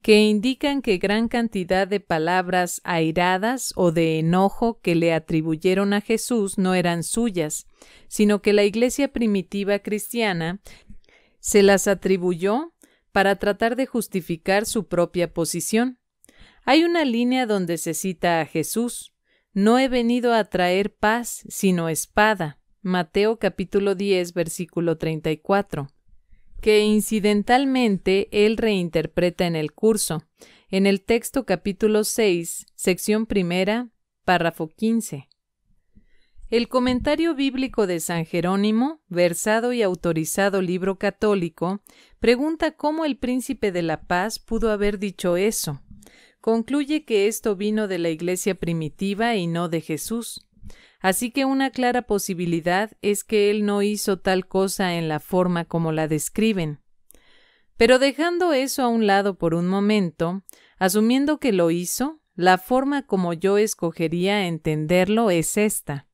que indican que gran cantidad de palabras airadas o de enojo que le atribuyeron a Jesús no eran suyas, sino que la Iglesia primitiva cristiana se las atribuyó para tratar de justificar su propia posición. Hay una línea donde se cita a Jesús. No he venido a traer paz, sino espada. Mateo capítulo 10, versículo 34, que incidentalmente él reinterpreta en el curso, en el texto capítulo 6, sección primera, párrafo 15. El comentario bíblico de San Jerónimo, versado y autorizado libro católico, pregunta cómo el príncipe de la paz pudo haber dicho eso concluye que esto vino de la Iglesia primitiva y no de Jesús. Así que una clara posibilidad es que él no hizo tal cosa en la forma como la describen. Pero dejando eso a un lado por un momento, asumiendo que lo hizo, la forma como yo escogería entenderlo es esta.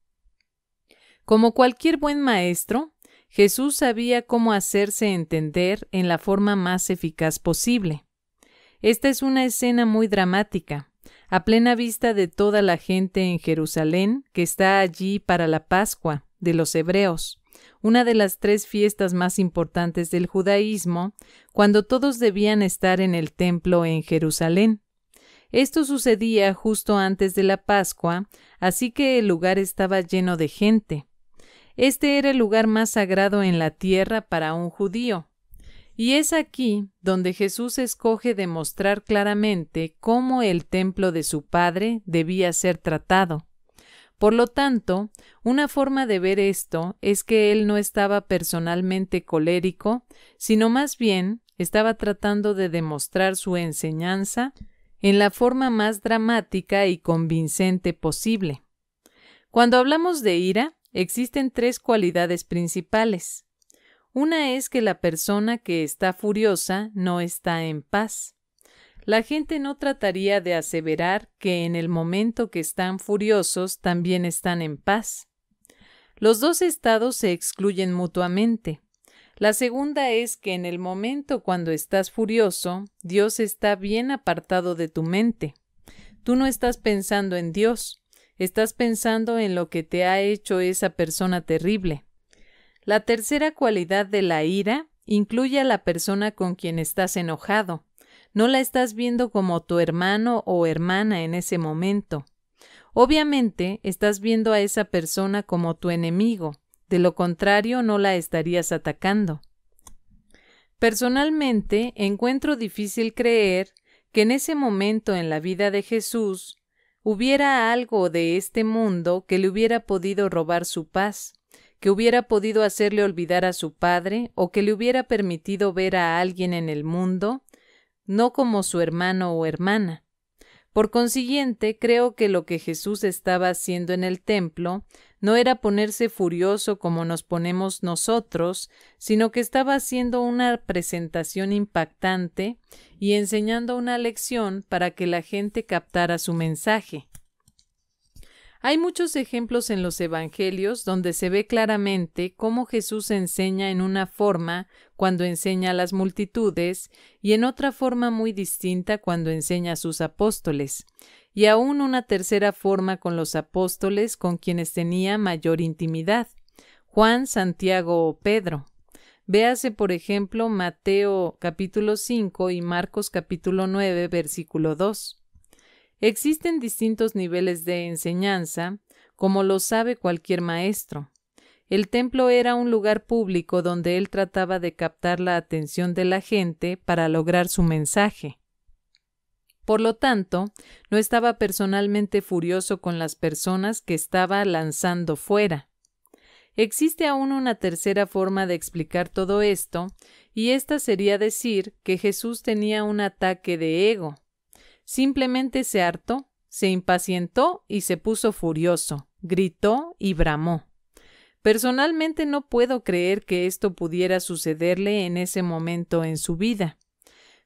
Como cualquier buen maestro, Jesús sabía cómo hacerse entender en la forma más eficaz posible. Esta es una escena muy dramática, a plena vista de toda la gente en Jerusalén que está allí para la Pascua de los Hebreos, una de las tres fiestas más importantes del judaísmo, cuando todos debían estar en el templo en Jerusalén. Esto sucedía justo antes de la Pascua, así que el lugar estaba lleno de gente. Este era el lugar más sagrado en la tierra para un judío, y es aquí donde Jesús escoge demostrar claramente cómo el templo de su Padre debía ser tratado. Por lo tanto, una forma de ver esto es que él no estaba personalmente colérico, sino más bien estaba tratando de demostrar su enseñanza en la forma más dramática y convincente posible. Cuando hablamos de ira, existen tres cualidades principales una es que la persona que está furiosa no está en paz. La gente no trataría de aseverar que en el momento que están furiosos también están en paz. Los dos estados se excluyen mutuamente. La segunda es que en el momento cuando estás furioso, Dios está bien apartado de tu mente. Tú no estás pensando en Dios, estás pensando en lo que te ha hecho esa persona terrible. La tercera cualidad de la ira incluye a la persona con quien estás enojado. No la estás viendo como tu hermano o hermana en ese momento. Obviamente, estás viendo a esa persona como tu enemigo, de lo contrario no la estarías atacando. Personalmente, encuentro difícil creer que en ese momento en la vida de Jesús hubiera algo de este mundo que le hubiera podido robar su paz que hubiera podido hacerle olvidar a su padre o que le hubiera permitido ver a alguien en el mundo, no como su hermano o hermana. Por consiguiente, creo que lo que Jesús estaba haciendo en el templo no era ponerse furioso como nos ponemos nosotros, sino que estaba haciendo una presentación impactante y enseñando una lección para que la gente captara su mensaje. Hay muchos ejemplos en los Evangelios donde se ve claramente cómo Jesús enseña en una forma cuando enseña a las multitudes y en otra forma muy distinta cuando enseña a sus apóstoles, y aún una tercera forma con los apóstoles con quienes tenía mayor intimidad, Juan, Santiago o Pedro. Véase, por ejemplo, Mateo capítulo 5 y Marcos capítulo 9, versículo 2. Existen distintos niveles de enseñanza, como lo sabe cualquier maestro. El templo era un lugar público donde él trataba de captar la atención de la gente para lograr su mensaje. Por lo tanto, no estaba personalmente furioso con las personas que estaba lanzando fuera. Existe aún una tercera forma de explicar todo esto, y esta sería decir que Jesús tenía un ataque de ego, Simplemente se hartó, se impacientó y se puso furioso, gritó y bramó. Personalmente no puedo creer que esto pudiera sucederle en ese momento en su vida.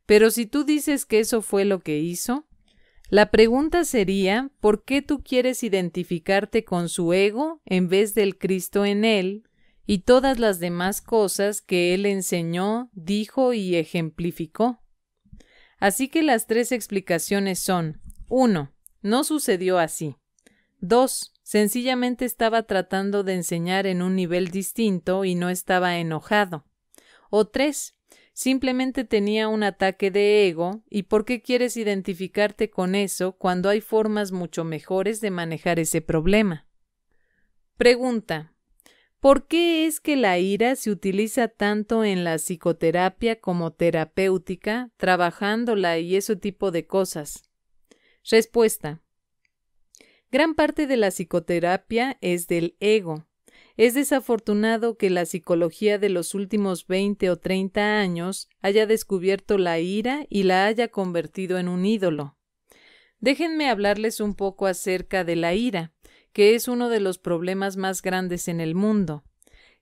Pero si tú dices que eso fue lo que hizo, la pregunta sería ¿por qué tú quieres identificarte con su ego en vez del Cristo en él y todas las demás cosas que él enseñó, dijo y ejemplificó? Así que las tres explicaciones son 1. No sucedió así. 2. Sencillamente estaba tratando de enseñar en un nivel distinto y no estaba enojado. O 3. Simplemente tenía un ataque de ego y ¿por qué quieres identificarte con eso cuando hay formas mucho mejores de manejar ese problema? Pregunta. ¿Por qué es que la ira se utiliza tanto en la psicoterapia como terapéutica, trabajándola y ese tipo de cosas? Respuesta. Gran parte de la psicoterapia es del ego. Es desafortunado que la psicología de los últimos 20 o 30 años haya descubierto la ira y la haya convertido en un ídolo. Déjenme hablarles un poco acerca de la ira que es uno de los problemas más grandes en el mundo.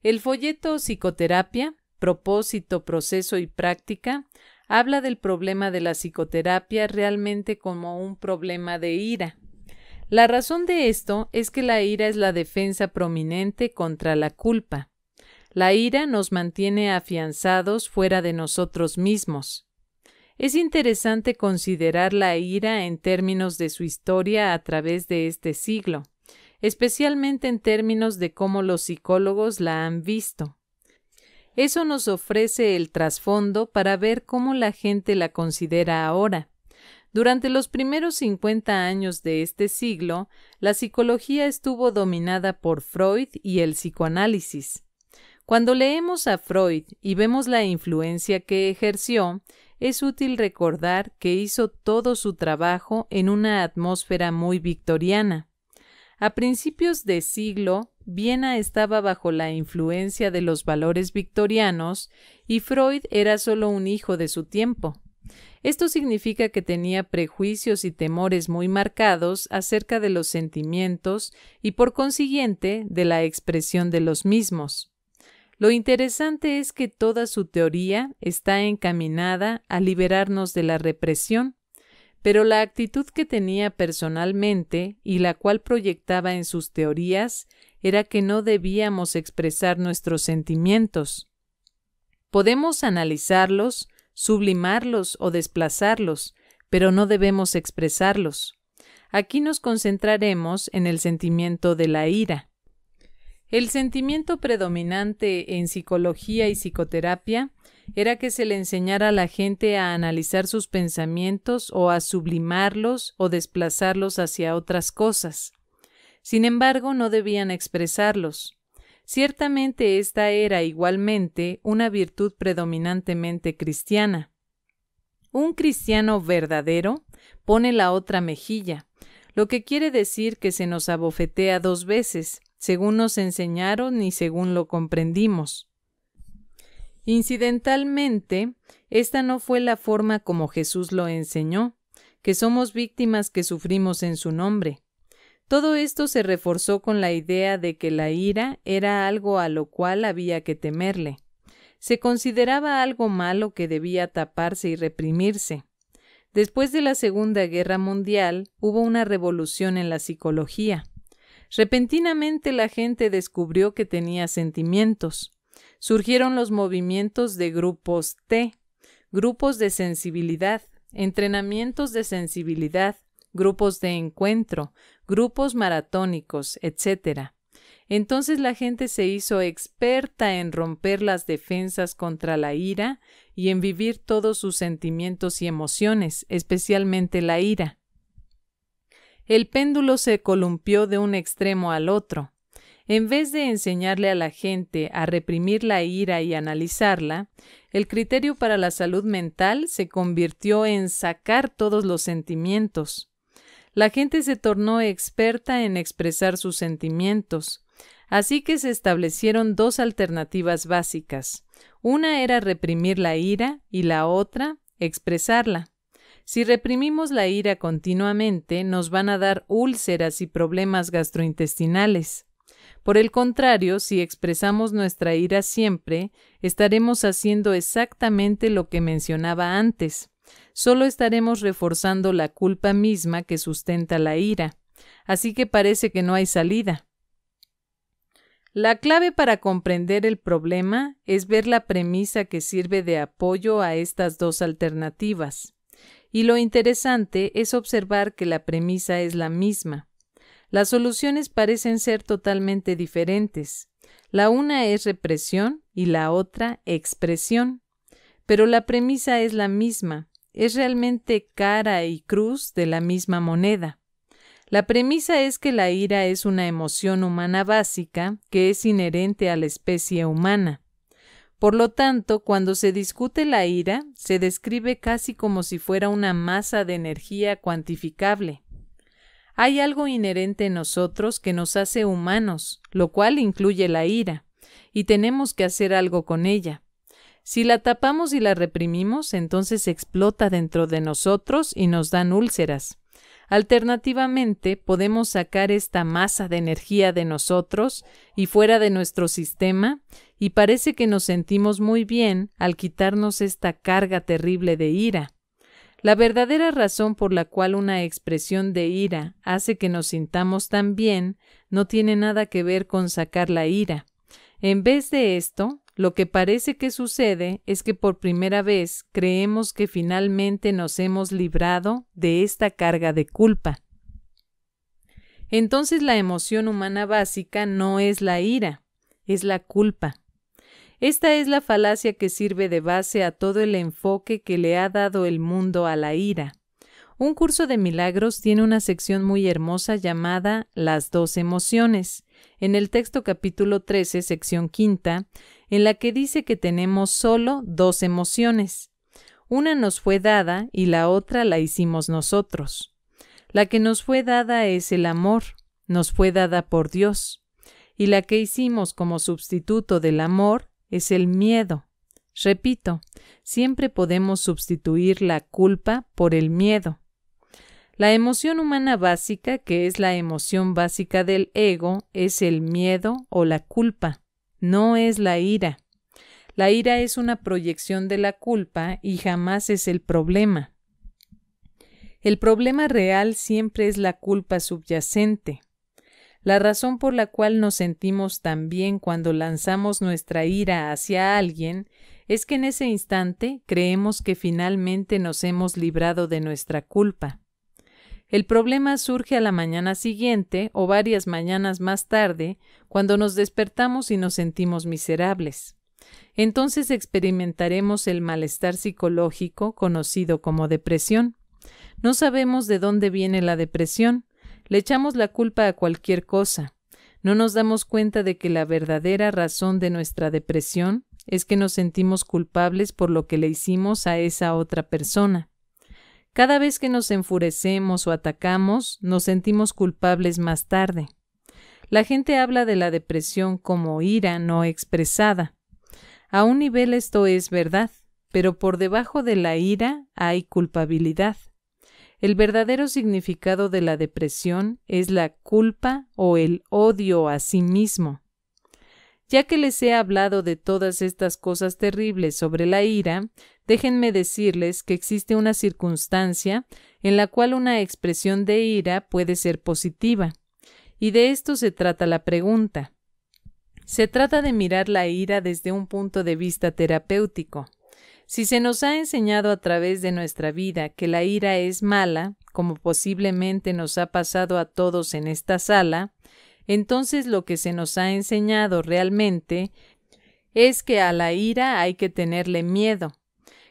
El folleto Psicoterapia, propósito, proceso y práctica habla del problema de la psicoterapia realmente como un problema de ira. La razón de esto es que la ira es la defensa prominente contra la culpa. La ira nos mantiene afianzados fuera de nosotros mismos. Es interesante considerar la ira en términos de su historia a través de este siglo especialmente en términos de cómo los psicólogos la han visto. Eso nos ofrece el trasfondo para ver cómo la gente la considera ahora. Durante los primeros 50 años de este siglo, la psicología estuvo dominada por Freud y el psicoanálisis. Cuando leemos a Freud y vemos la influencia que ejerció, es útil recordar que hizo todo su trabajo en una atmósfera muy victoriana. A principios de siglo, Viena estaba bajo la influencia de los valores victorianos y Freud era solo un hijo de su tiempo. Esto significa que tenía prejuicios y temores muy marcados acerca de los sentimientos y por consiguiente de la expresión de los mismos. Lo interesante es que toda su teoría está encaminada a liberarnos de la represión, pero la actitud que tenía personalmente y la cual proyectaba en sus teorías era que no debíamos expresar nuestros sentimientos. Podemos analizarlos, sublimarlos o desplazarlos, pero no debemos expresarlos. Aquí nos concentraremos en el sentimiento de la ira. El sentimiento predominante en psicología y psicoterapia era que se le enseñara a la gente a analizar sus pensamientos o a sublimarlos o desplazarlos hacia otras cosas. Sin embargo, no debían expresarlos. Ciertamente esta era igualmente una virtud predominantemente cristiana. Un cristiano verdadero pone la otra mejilla, lo que quiere decir que se nos abofetea dos veces, según nos enseñaron y según lo comprendimos. Incidentalmente, esta no fue la forma como Jesús lo enseñó, que somos víctimas que sufrimos en su nombre. Todo esto se reforzó con la idea de que la ira era algo a lo cual había que temerle. Se consideraba algo malo que debía taparse y reprimirse. Después de la Segunda Guerra Mundial hubo una revolución en la psicología. Repentinamente la gente descubrió que tenía sentimientos. Surgieron los movimientos de grupos T, grupos de sensibilidad, entrenamientos de sensibilidad, grupos de encuentro, grupos maratónicos, etc. Entonces la gente se hizo experta en romper las defensas contra la ira y en vivir todos sus sentimientos y emociones, especialmente la ira el péndulo se columpió de un extremo al otro. En vez de enseñarle a la gente a reprimir la ira y analizarla, el criterio para la salud mental se convirtió en sacar todos los sentimientos. La gente se tornó experta en expresar sus sentimientos, así que se establecieron dos alternativas básicas. Una era reprimir la ira y la otra expresarla. Si reprimimos la ira continuamente, nos van a dar úlceras y problemas gastrointestinales. Por el contrario, si expresamos nuestra ira siempre, estaremos haciendo exactamente lo que mencionaba antes. Solo estaremos reforzando la culpa misma que sustenta la ira. Así que parece que no hay salida. La clave para comprender el problema es ver la premisa que sirve de apoyo a estas dos alternativas y lo interesante es observar que la premisa es la misma. Las soluciones parecen ser totalmente diferentes. La una es represión y la otra expresión. Pero la premisa es la misma, es realmente cara y cruz de la misma moneda. La premisa es que la ira es una emoción humana básica que es inherente a la especie humana. Por lo tanto, cuando se discute la ira, se describe casi como si fuera una masa de energía cuantificable. Hay algo inherente en nosotros que nos hace humanos, lo cual incluye la ira, y tenemos que hacer algo con ella. Si la tapamos y la reprimimos, entonces explota dentro de nosotros y nos dan úlceras. Alternativamente, podemos sacar esta masa de energía de nosotros y fuera de nuestro sistema y parece que nos sentimos muy bien al quitarnos esta carga terrible de ira. La verdadera razón por la cual una expresión de ira hace que nos sintamos tan bien no tiene nada que ver con sacar la ira. En vez de esto, lo que parece que sucede es que por primera vez creemos que finalmente nos hemos librado de esta carga de culpa. Entonces la emoción humana básica no es la ira, es la culpa. Esta es la falacia que sirve de base a todo el enfoque que le ha dado el mundo a la ira. Un curso de milagros tiene una sección muy hermosa llamada Las dos emociones, en el texto capítulo 13, sección quinta, en la que dice que tenemos solo dos emociones. Una nos fue dada y la otra la hicimos nosotros. La que nos fue dada es el amor, nos fue dada por Dios, y la que hicimos como sustituto del amor es el miedo. Repito, siempre podemos sustituir la culpa por el miedo. La emoción humana básica, que es la emoción básica del ego, es el miedo o la culpa, no es la ira. La ira es una proyección de la culpa y jamás es el problema. El problema real siempre es la culpa subyacente. La razón por la cual nos sentimos tan bien cuando lanzamos nuestra ira hacia alguien es que en ese instante creemos que finalmente nos hemos librado de nuestra culpa. El problema surge a la mañana siguiente o varias mañanas más tarde, cuando nos despertamos y nos sentimos miserables. Entonces experimentaremos el malestar psicológico conocido como depresión. No sabemos de dónde viene la depresión, le echamos la culpa a cualquier cosa. No nos damos cuenta de que la verdadera razón de nuestra depresión es que nos sentimos culpables por lo que le hicimos a esa otra persona. Cada vez que nos enfurecemos o atacamos, nos sentimos culpables más tarde. La gente habla de la depresión como ira no expresada. A un nivel esto es verdad, pero por debajo de la ira hay culpabilidad. El verdadero significado de la depresión es la culpa o el odio a sí mismo. Ya que les he hablado de todas estas cosas terribles sobre la ira, déjenme decirles que existe una circunstancia en la cual una expresión de ira puede ser positiva. Y de esto se trata la pregunta. Se trata de mirar la ira desde un punto de vista terapéutico. Si se nos ha enseñado a través de nuestra vida que la ira es mala, como posiblemente nos ha pasado a todos en esta sala, entonces lo que se nos ha enseñado realmente es que a la ira hay que tenerle miedo.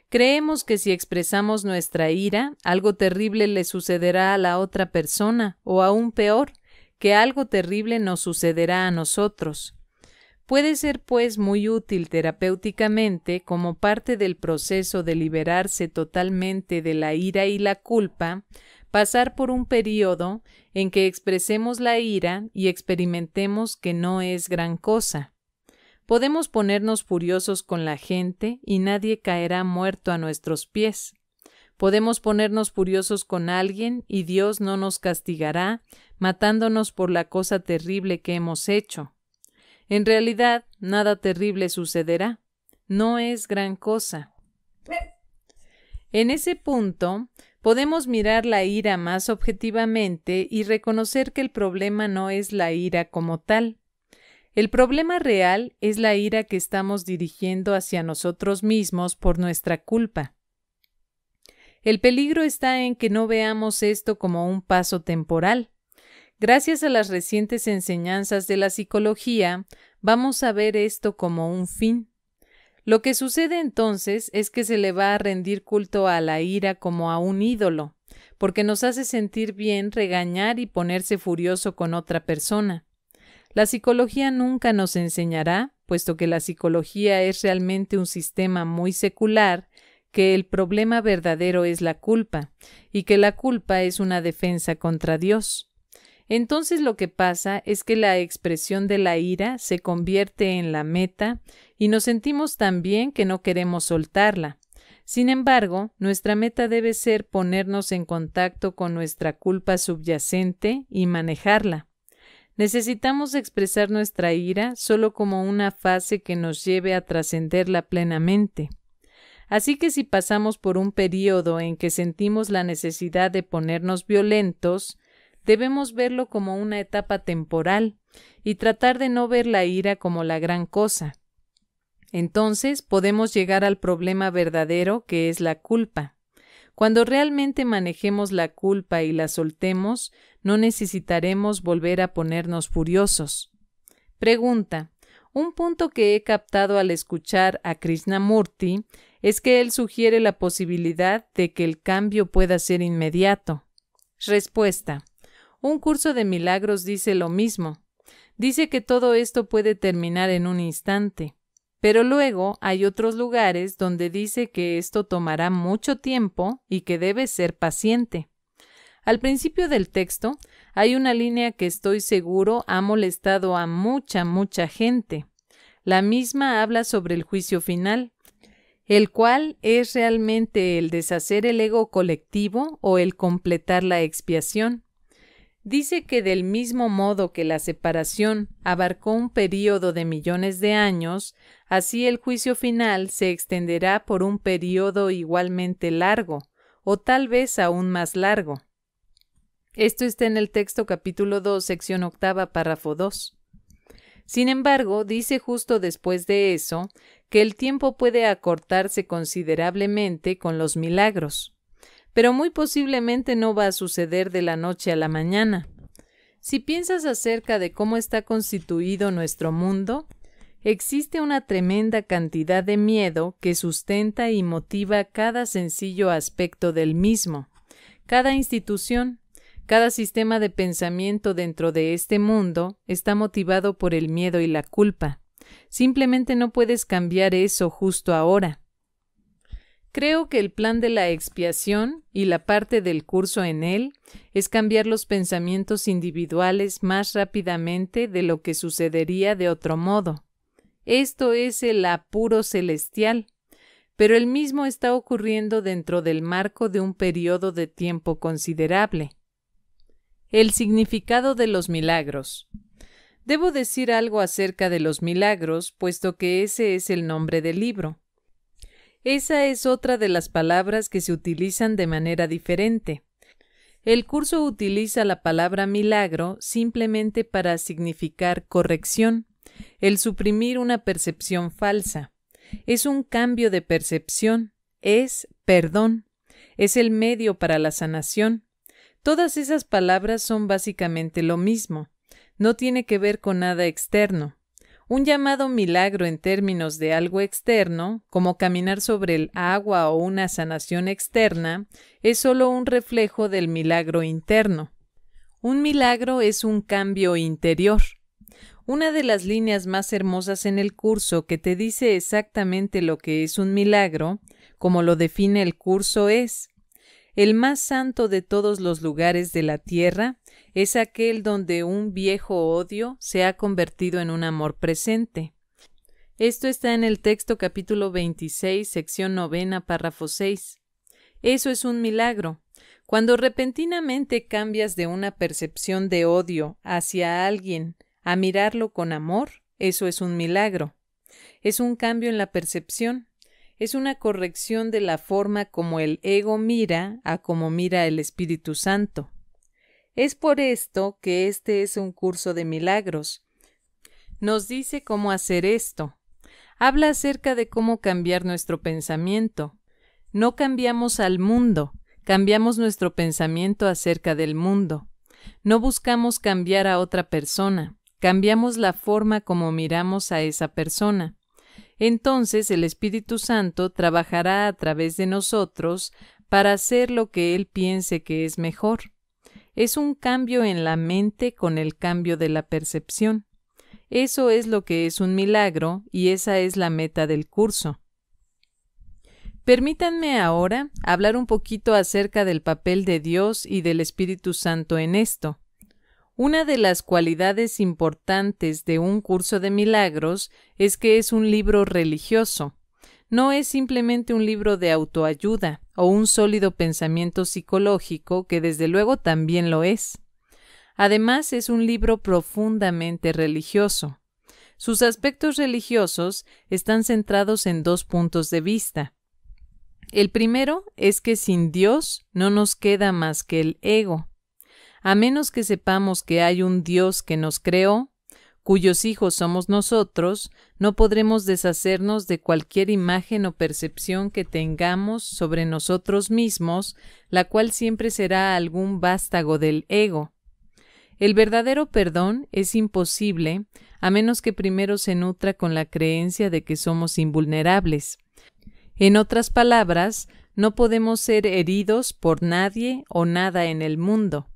Creemos que si expresamos nuestra ira, algo terrible le sucederá a la otra persona, o aún peor, que algo terrible nos sucederá a nosotros. Puede ser pues muy útil terapéuticamente como parte del proceso de liberarse totalmente de la ira y la culpa, pasar por un periodo en que expresemos la ira y experimentemos que no es gran cosa. Podemos ponernos furiosos con la gente y nadie caerá muerto a nuestros pies. Podemos ponernos furiosos con alguien y Dios no nos castigará, matándonos por la cosa terrible que hemos hecho. En realidad, nada terrible sucederá. No es gran cosa. En ese punto, podemos mirar la ira más objetivamente y reconocer que el problema no es la ira como tal. El problema real es la ira que estamos dirigiendo hacia nosotros mismos por nuestra culpa. El peligro está en que no veamos esto como un paso temporal, Gracias a las recientes enseñanzas de la psicología, vamos a ver esto como un fin. Lo que sucede entonces es que se le va a rendir culto a la ira como a un ídolo, porque nos hace sentir bien regañar y ponerse furioso con otra persona. La psicología nunca nos enseñará, puesto que la psicología es realmente un sistema muy secular, que el problema verdadero es la culpa, y que la culpa es una defensa contra Dios. Entonces lo que pasa es que la expresión de la ira se convierte en la meta y nos sentimos tan bien que no queremos soltarla. Sin embargo, nuestra meta debe ser ponernos en contacto con nuestra culpa subyacente y manejarla. Necesitamos expresar nuestra ira solo como una fase que nos lleve a trascenderla plenamente. Así que si pasamos por un periodo en que sentimos la necesidad de ponernos violentos, debemos verlo como una etapa temporal y tratar de no ver la ira como la gran cosa. Entonces podemos llegar al problema verdadero que es la culpa. Cuando realmente manejemos la culpa y la soltemos, no necesitaremos volver a ponernos furiosos. Pregunta. Un punto que he captado al escuchar a Krishnamurti es que él sugiere la posibilidad de que el cambio pueda ser inmediato. Respuesta. Un curso de milagros dice lo mismo. Dice que todo esto puede terminar en un instante. Pero luego hay otros lugares donde dice que esto tomará mucho tiempo y que debe ser paciente. Al principio del texto hay una línea que estoy seguro ha molestado a mucha, mucha gente. La misma habla sobre el juicio final, el cual es realmente el deshacer el ego colectivo o el completar la expiación dice que del mismo modo que la separación abarcó un período de millones de años, así el juicio final se extenderá por un período igualmente largo, o tal vez aún más largo. Esto está en el texto capítulo 2, sección octava, párrafo 2. Sin embargo, dice justo después de eso que el tiempo puede acortarse considerablemente con los milagros pero muy posiblemente no va a suceder de la noche a la mañana. Si piensas acerca de cómo está constituido nuestro mundo, existe una tremenda cantidad de miedo que sustenta y motiva cada sencillo aspecto del mismo, cada institución, cada sistema de pensamiento dentro de este mundo está motivado por el miedo y la culpa. Simplemente no puedes cambiar eso justo ahora. Creo que el plan de la expiación y la parte del curso en él es cambiar los pensamientos individuales más rápidamente de lo que sucedería de otro modo. Esto es el apuro celestial, pero el mismo está ocurriendo dentro del marco de un periodo de tiempo considerable. El significado de los milagros. Debo decir algo acerca de los milagros, puesto que ese es el nombre del libro. Esa es otra de las palabras que se utilizan de manera diferente. El curso utiliza la palabra milagro simplemente para significar corrección, el suprimir una percepción falsa. Es un cambio de percepción, es perdón, es el medio para la sanación. Todas esas palabras son básicamente lo mismo, no tiene que ver con nada externo. Un llamado milagro en términos de algo externo, como caminar sobre el agua o una sanación externa, es solo un reflejo del milagro interno. Un milagro es un cambio interior. Una de las líneas más hermosas en el curso que te dice exactamente lo que es un milagro, como lo define el curso, es El más santo de todos los lugares de la tierra es aquel donde un viejo odio se ha convertido en un amor presente. Esto está en el texto capítulo 26, sección novena, párrafo 6. Eso es un milagro. Cuando repentinamente cambias de una percepción de odio hacia alguien a mirarlo con amor, eso es un milagro. Es un cambio en la percepción, es una corrección de la forma como el ego mira a como mira el Espíritu Santo. Es por esto que este es un curso de milagros. Nos dice cómo hacer esto. Habla acerca de cómo cambiar nuestro pensamiento. No cambiamos al mundo, cambiamos nuestro pensamiento acerca del mundo. No buscamos cambiar a otra persona, cambiamos la forma como miramos a esa persona. Entonces el Espíritu Santo trabajará a través de nosotros para hacer lo que Él piense que es mejor. Es un cambio en la mente con el cambio de la percepción. Eso es lo que es un milagro y esa es la meta del curso. Permítanme ahora hablar un poquito acerca del papel de Dios y del Espíritu Santo en esto. Una de las cualidades importantes de un curso de milagros es que es un libro religioso. No es simplemente un libro de autoayuda o un sólido pensamiento psicológico, que desde luego también lo es. Además, es un libro profundamente religioso. Sus aspectos religiosos están centrados en dos puntos de vista. El primero es que sin Dios no nos queda más que el ego. A menos que sepamos que hay un Dios que nos creó, cuyos hijos somos nosotros, no podremos deshacernos de cualquier imagen o percepción que tengamos sobre nosotros mismos, la cual siempre será algún vástago del ego. El verdadero perdón es imposible a menos que primero se nutra con la creencia de que somos invulnerables. En otras palabras, no podemos ser heridos por nadie o nada en el mundo.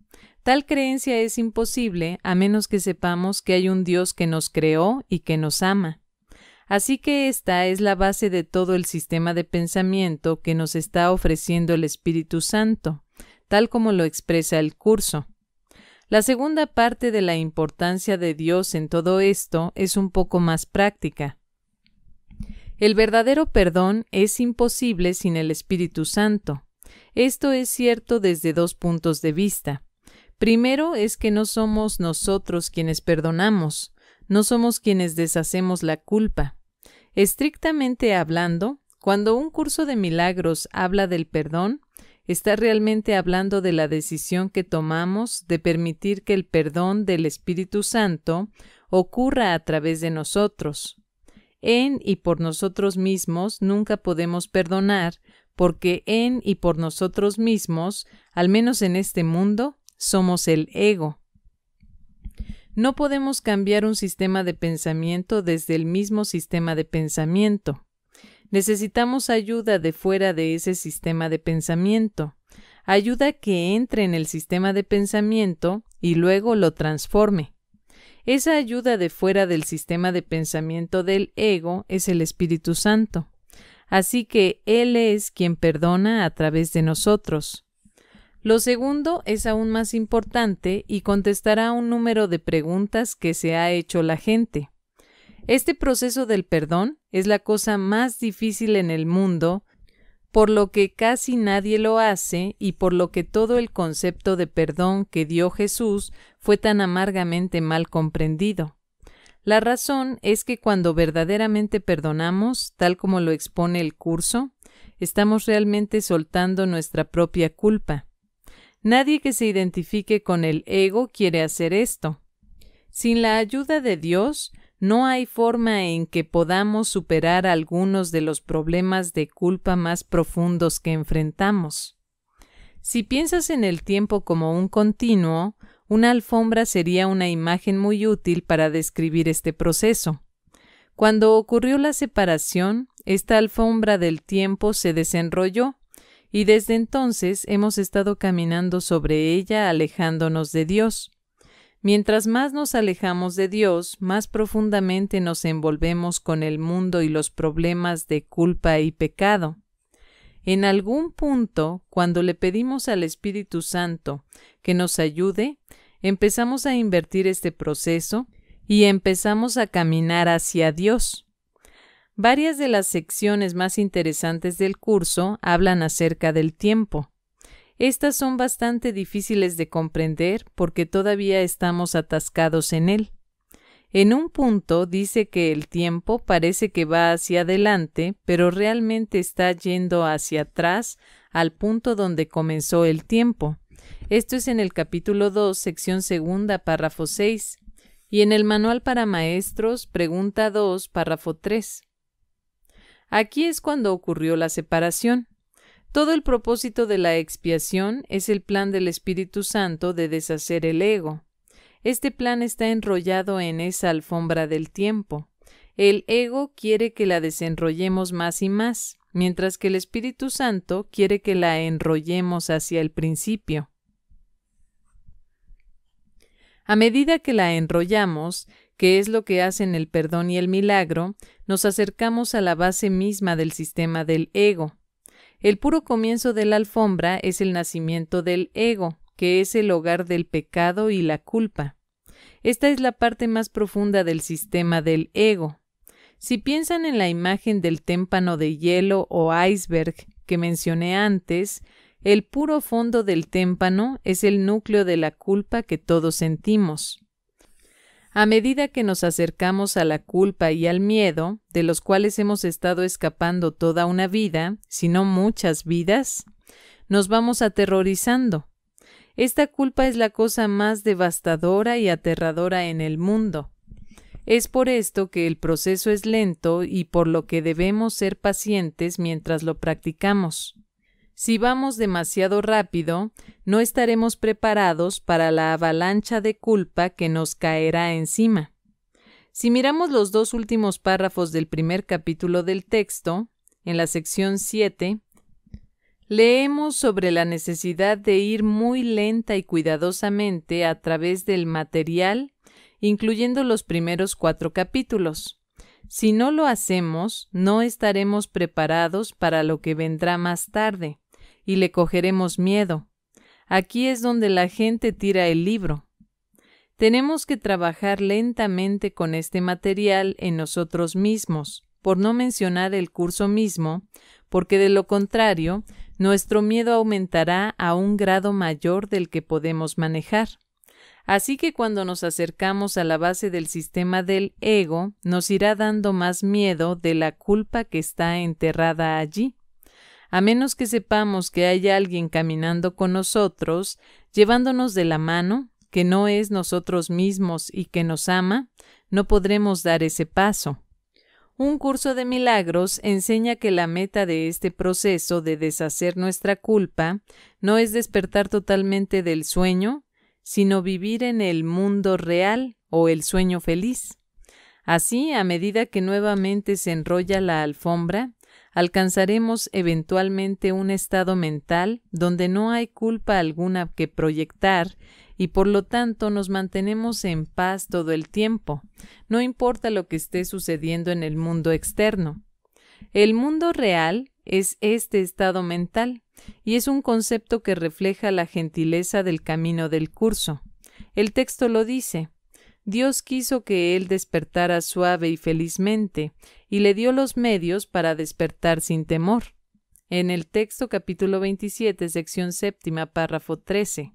Tal creencia es imposible a menos que sepamos que hay un Dios que nos creó y que nos ama. Así que esta es la base de todo el sistema de pensamiento que nos está ofreciendo el Espíritu Santo, tal como lo expresa el curso. La segunda parte de la importancia de Dios en todo esto es un poco más práctica. El verdadero perdón es imposible sin el Espíritu Santo. Esto es cierto desde dos puntos de vista. Primero es que no somos nosotros quienes perdonamos, no somos quienes deshacemos la culpa. Estrictamente hablando, cuando un curso de milagros habla del perdón, está realmente hablando de la decisión que tomamos de permitir que el perdón del Espíritu Santo ocurra a través de nosotros. En y por nosotros mismos nunca podemos perdonar, porque en y por nosotros mismos, al menos en este mundo, somos el ego. No podemos cambiar un sistema de pensamiento desde el mismo sistema de pensamiento. Necesitamos ayuda de fuera de ese sistema de pensamiento, ayuda que entre en el sistema de pensamiento y luego lo transforme. Esa ayuda de fuera del sistema de pensamiento del ego es el Espíritu Santo. Así que Él es quien perdona a través de nosotros. Lo segundo es aún más importante y contestará un número de preguntas que se ha hecho la gente. Este proceso del perdón es la cosa más difícil en el mundo, por lo que casi nadie lo hace y por lo que todo el concepto de perdón que dio Jesús fue tan amargamente mal comprendido. La razón es que cuando verdaderamente perdonamos, tal como lo expone el curso, estamos realmente soltando nuestra propia culpa. Nadie que se identifique con el ego quiere hacer esto. Sin la ayuda de Dios, no hay forma en que podamos superar algunos de los problemas de culpa más profundos que enfrentamos. Si piensas en el tiempo como un continuo, una alfombra sería una imagen muy útil para describir este proceso. Cuando ocurrió la separación, esta alfombra del tiempo se desenrolló y desde entonces hemos estado caminando sobre ella alejándonos de Dios. Mientras más nos alejamos de Dios, más profundamente nos envolvemos con el mundo y los problemas de culpa y pecado. En algún punto, cuando le pedimos al Espíritu Santo que nos ayude, empezamos a invertir este proceso y empezamos a caminar hacia Dios. Varias de las secciones más interesantes del curso hablan acerca del tiempo. Estas son bastante difíciles de comprender porque todavía estamos atascados en él. En un punto dice que el tiempo parece que va hacia adelante, pero realmente está yendo hacia atrás al punto donde comenzó el tiempo. Esto es en el capítulo 2, sección segunda, párrafo 6. Y en el manual para maestros, pregunta 2, párrafo 3. Aquí es cuando ocurrió la separación. Todo el propósito de la expiación es el plan del Espíritu Santo de deshacer el ego. Este plan está enrollado en esa alfombra del tiempo. El ego quiere que la desenrollemos más y más, mientras que el Espíritu Santo quiere que la enrollemos hacia el principio. A medida que la enrollamos, que es lo que hacen el perdón y el milagro, nos acercamos a la base misma del sistema del ego. El puro comienzo de la alfombra es el nacimiento del ego, que es el hogar del pecado y la culpa. Esta es la parte más profunda del sistema del ego. Si piensan en la imagen del témpano de hielo o iceberg que mencioné antes, el puro fondo del témpano es el núcleo de la culpa que todos sentimos. A medida que nos acercamos a la culpa y al miedo, de los cuales hemos estado escapando toda una vida, si no muchas vidas, nos vamos aterrorizando. Esta culpa es la cosa más devastadora y aterradora en el mundo. Es por esto que el proceso es lento y por lo que debemos ser pacientes mientras lo practicamos. Si vamos demasiado rápido, no estaremos preparados para la avalancha de culpa que nos caerá encima. Si miramos los dos últimos párrafos del primer capítulo del texto, en la sección 7, leemos sobre la necesidad de ir muy lenta y cuidadosamente a través del material, incluyendo los primeros cuatro capítulos. Si no lo hacemos, no estaremos preparados para lo que vendrá más tarde y le cogeremos miedo. Aquí es donde la gente tira el libro. Tenemos que trabajar lentamente con este material en nosotros mismos, por no mencionar el curso mismo, porque de lo contrario, nuestro miedo aumentará a un grado mayor del que podemos manejar. Así que cuando nos acercamos a la base del sistema del ego, nos irá dando más miedo de la culpa que está enterrada allí a menos que sepamos que hay alguien caminando con nosotros, llevándonos de la mano, que no es nosotros mismos y que nos ama, no podremos dar ese paso. Un curso de milagros enseña que la meta de este proceso de deshacer nuestra culpa no es despertar totalmente del sueño, sino vivir en el mundo real o el sueño feliz. Así, a medida que nuevamente se enrolla la alfombra, alcanzaremos eventualmente un estado mental donde no hay culpa alguna que proyectar y por lo tanto nos mantenemos en paz todo el tiempo, no importa lo que esté sucediendo en el mundo externo. El mundo real es este estado mental y es un concepto que refleja la gentileza del camino del curso. El texto lo dice, Dios quiso que él despertara suave y felizmente, y le dio los medios para despertar sin temor. En el texto capítulo 27, sección séptima, párrafo 13.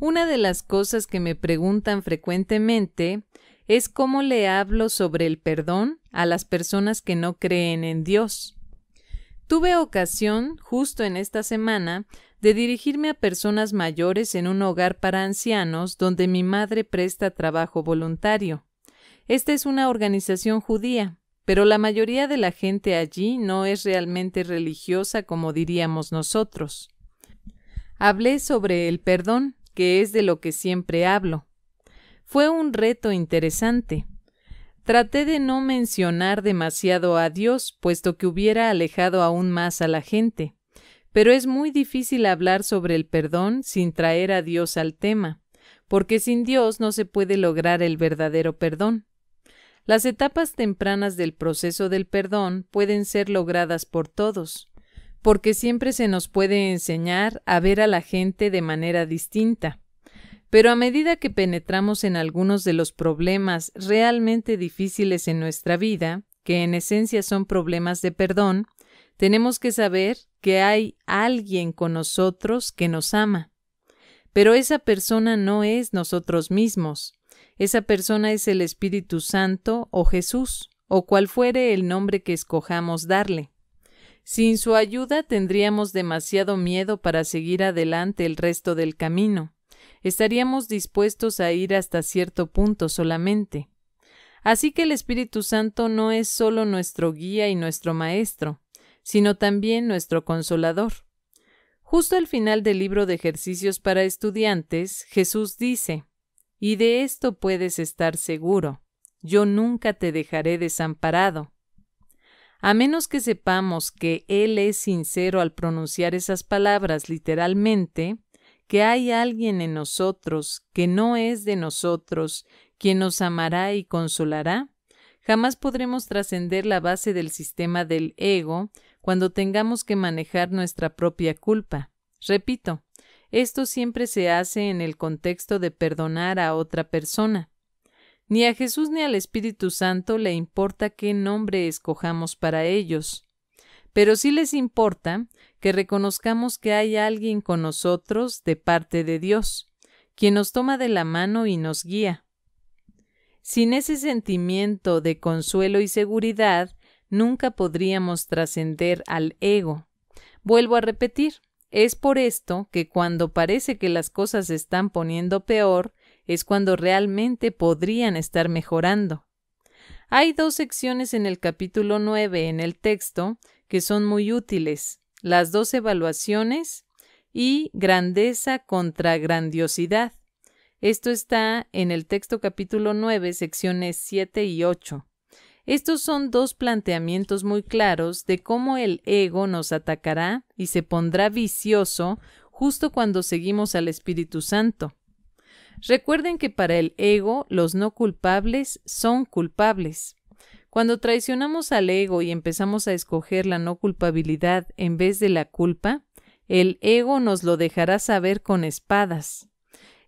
Una de las cosas que me preguntan frecuentemente es cómo le hablo sobre el perdón a las personas que no creen en Dios. Tuve ocasión, justo en esta semana, de dirigirme a personas mayores en un hogar para ancianos donde mi madre presta trabajo voluntario. Esta es una organización judía, pero la mayoría de la gente allí no es realmente religiosa como diríamos nosotros. Hablé sobre el perdón, que es de lo que siempre hablo. Fue un reto interesante. Traté de no mencionar demasiado a Dios, puesto que hubiera alejado aún más a la gente. Pero es muy difícil hablar sobre el perdón sin traer a Dios al tema, porque sin Dios no se puede lograr el verdadero perdón. Las etapas tempranas del proceso del perdón pueden ser logradas por todos, porque siempre se nos puede enseñar a ver a la gente de manera distinta. Pero a medida que penetramos en algunos de los problemas realmente difíciles en nuestra vida, que en esencia son problemas de perdón, tenemos que saber que hay alguien con nosotros que nos ama. Pero esa persona no es nosotros mismos. Esa persona es el Espíritu Santo o Jesús, o cual fuere el nombre que escojamos darle. Sin su ayuda tendríamos demasiado miedo para seguir adelante el resto del camino. Estaríamos dispuestos a ir hasta cierto punto solamente. Así que el Espíritu Santo no es solo nuestro guía y nuestro maestro, sino también nuestro consolador. Justo al final del libro de ejercicios para estudiantes, Jesús dice, Y de esto puedes estar seguro, yo nunca te dejaré desamparado. A menos que sepamos que Él es sincero al pronunciar esas palabras literalmente, que hay alguien en nosotros que no es de nosotros, quien nos amará y consolará, jamás podremos trascender la base del sistema del ego cuando tengamos que manejar nuestra propia culpa. Repito, esto siempre se hace en el contexto de perdonar a otra persona. Ni a Jesús ni al Espíritu Santo le importa qué nombre escojamos para ellos, pero sí les importa que reconozcamos que hay alguien con nosotros de parte de Dios, quien nos toma de la mano y nos guía. Sin ese sentimiento de consuelo y seguridad, nunca podríamos trascender al ego. Vuelvo a repetir, es por esto que cuando parece que las cosas se están poniendo peor, es cuando realmente podrían estar mejorando. Hay dos secciones en el capítulo 9 en el texto que son muy útiles, las dos evaluaciones y grandeza contra grandiosidad. Esto está en el texto capítulo 9, secciones 7 y 8. Estos son dos planteamientos muy claros de cómo el ego nos atacará y se pondrá vicioso justo cuando seguimos al Espíritu Santo. Recuerden que para el ego los no culpables son culpables. Cuando traicionamos al ego y empezamos a escoger la no culpabilidad en vez de la culpa, el ego nos lo dejará saber con espadas.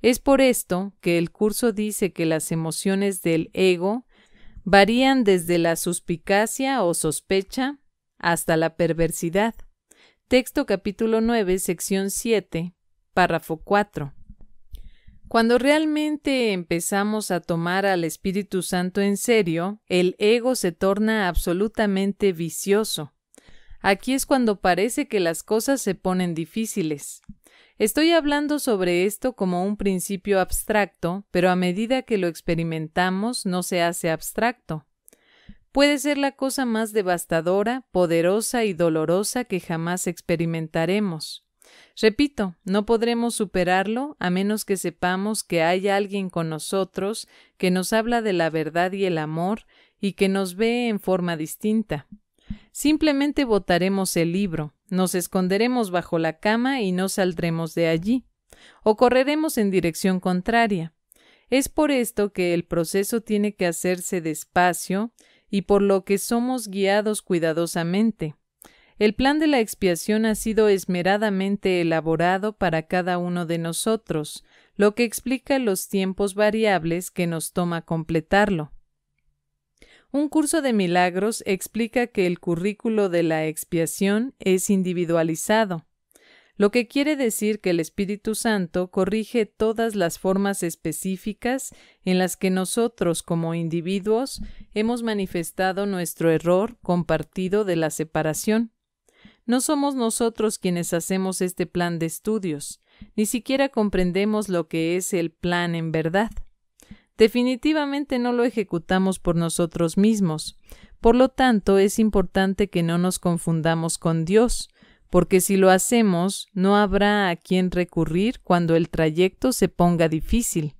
Es por esto que el curso dice que las emociones del ego Varían desde la suspicacia o sospecha hasta la perversidad. Texto capítulo 9, sección 7, párrafo 4. Cuando realmente empezamos a tomar al Espíritu Santo en serio, el ego se torna absolutamente vicioso. Aquí es cuando parece que las cosas se ponen difíciles. Estoy hablando sobre esto como un principio abstracto, pero a medida que lo experimentamos no se hace abstracto. Puede ser la cosa más devastadora, poderosa y dolorosa que jamás experimentaremos. Repito, no podremos superarlo a menos que sepamos que hay alguien con nosotros que nos habla de la verdad y el amor y que nos ve en forma distinta. Simplemente botaremos el libro, nos esconderemos bajo la cama y no saldremos de allí, o correremos en dirección contraria. Es por esto que el proceso tiene que hacerse despacio y por lo que somos guiados cuidadosamente. El plan de la expiación ha sido esmeradamente elaborado para cada uno de nosotros, lo que explica los tiempos variables que nos toma completarlo. Un curso de milagros explica que el currículo de la expiación es individualizado, lo que quiere decir que el Espíritu Santo corrige todas las formas específicas en las que nosotros como individuos hemos manifestado nuestro error compartido de la separación. No somos nosotros quienes hacemos este plan de estudios, ni siquiera comprendemos lo que es el plan en verdad definitivamente no lo ejecutamos por nosotros mismos. Por lo tanto, es importante que no nos confundamos con Dios, porque si lo hacemos, no habrá a quien recurrir cuando el trayecto se ponga difícil.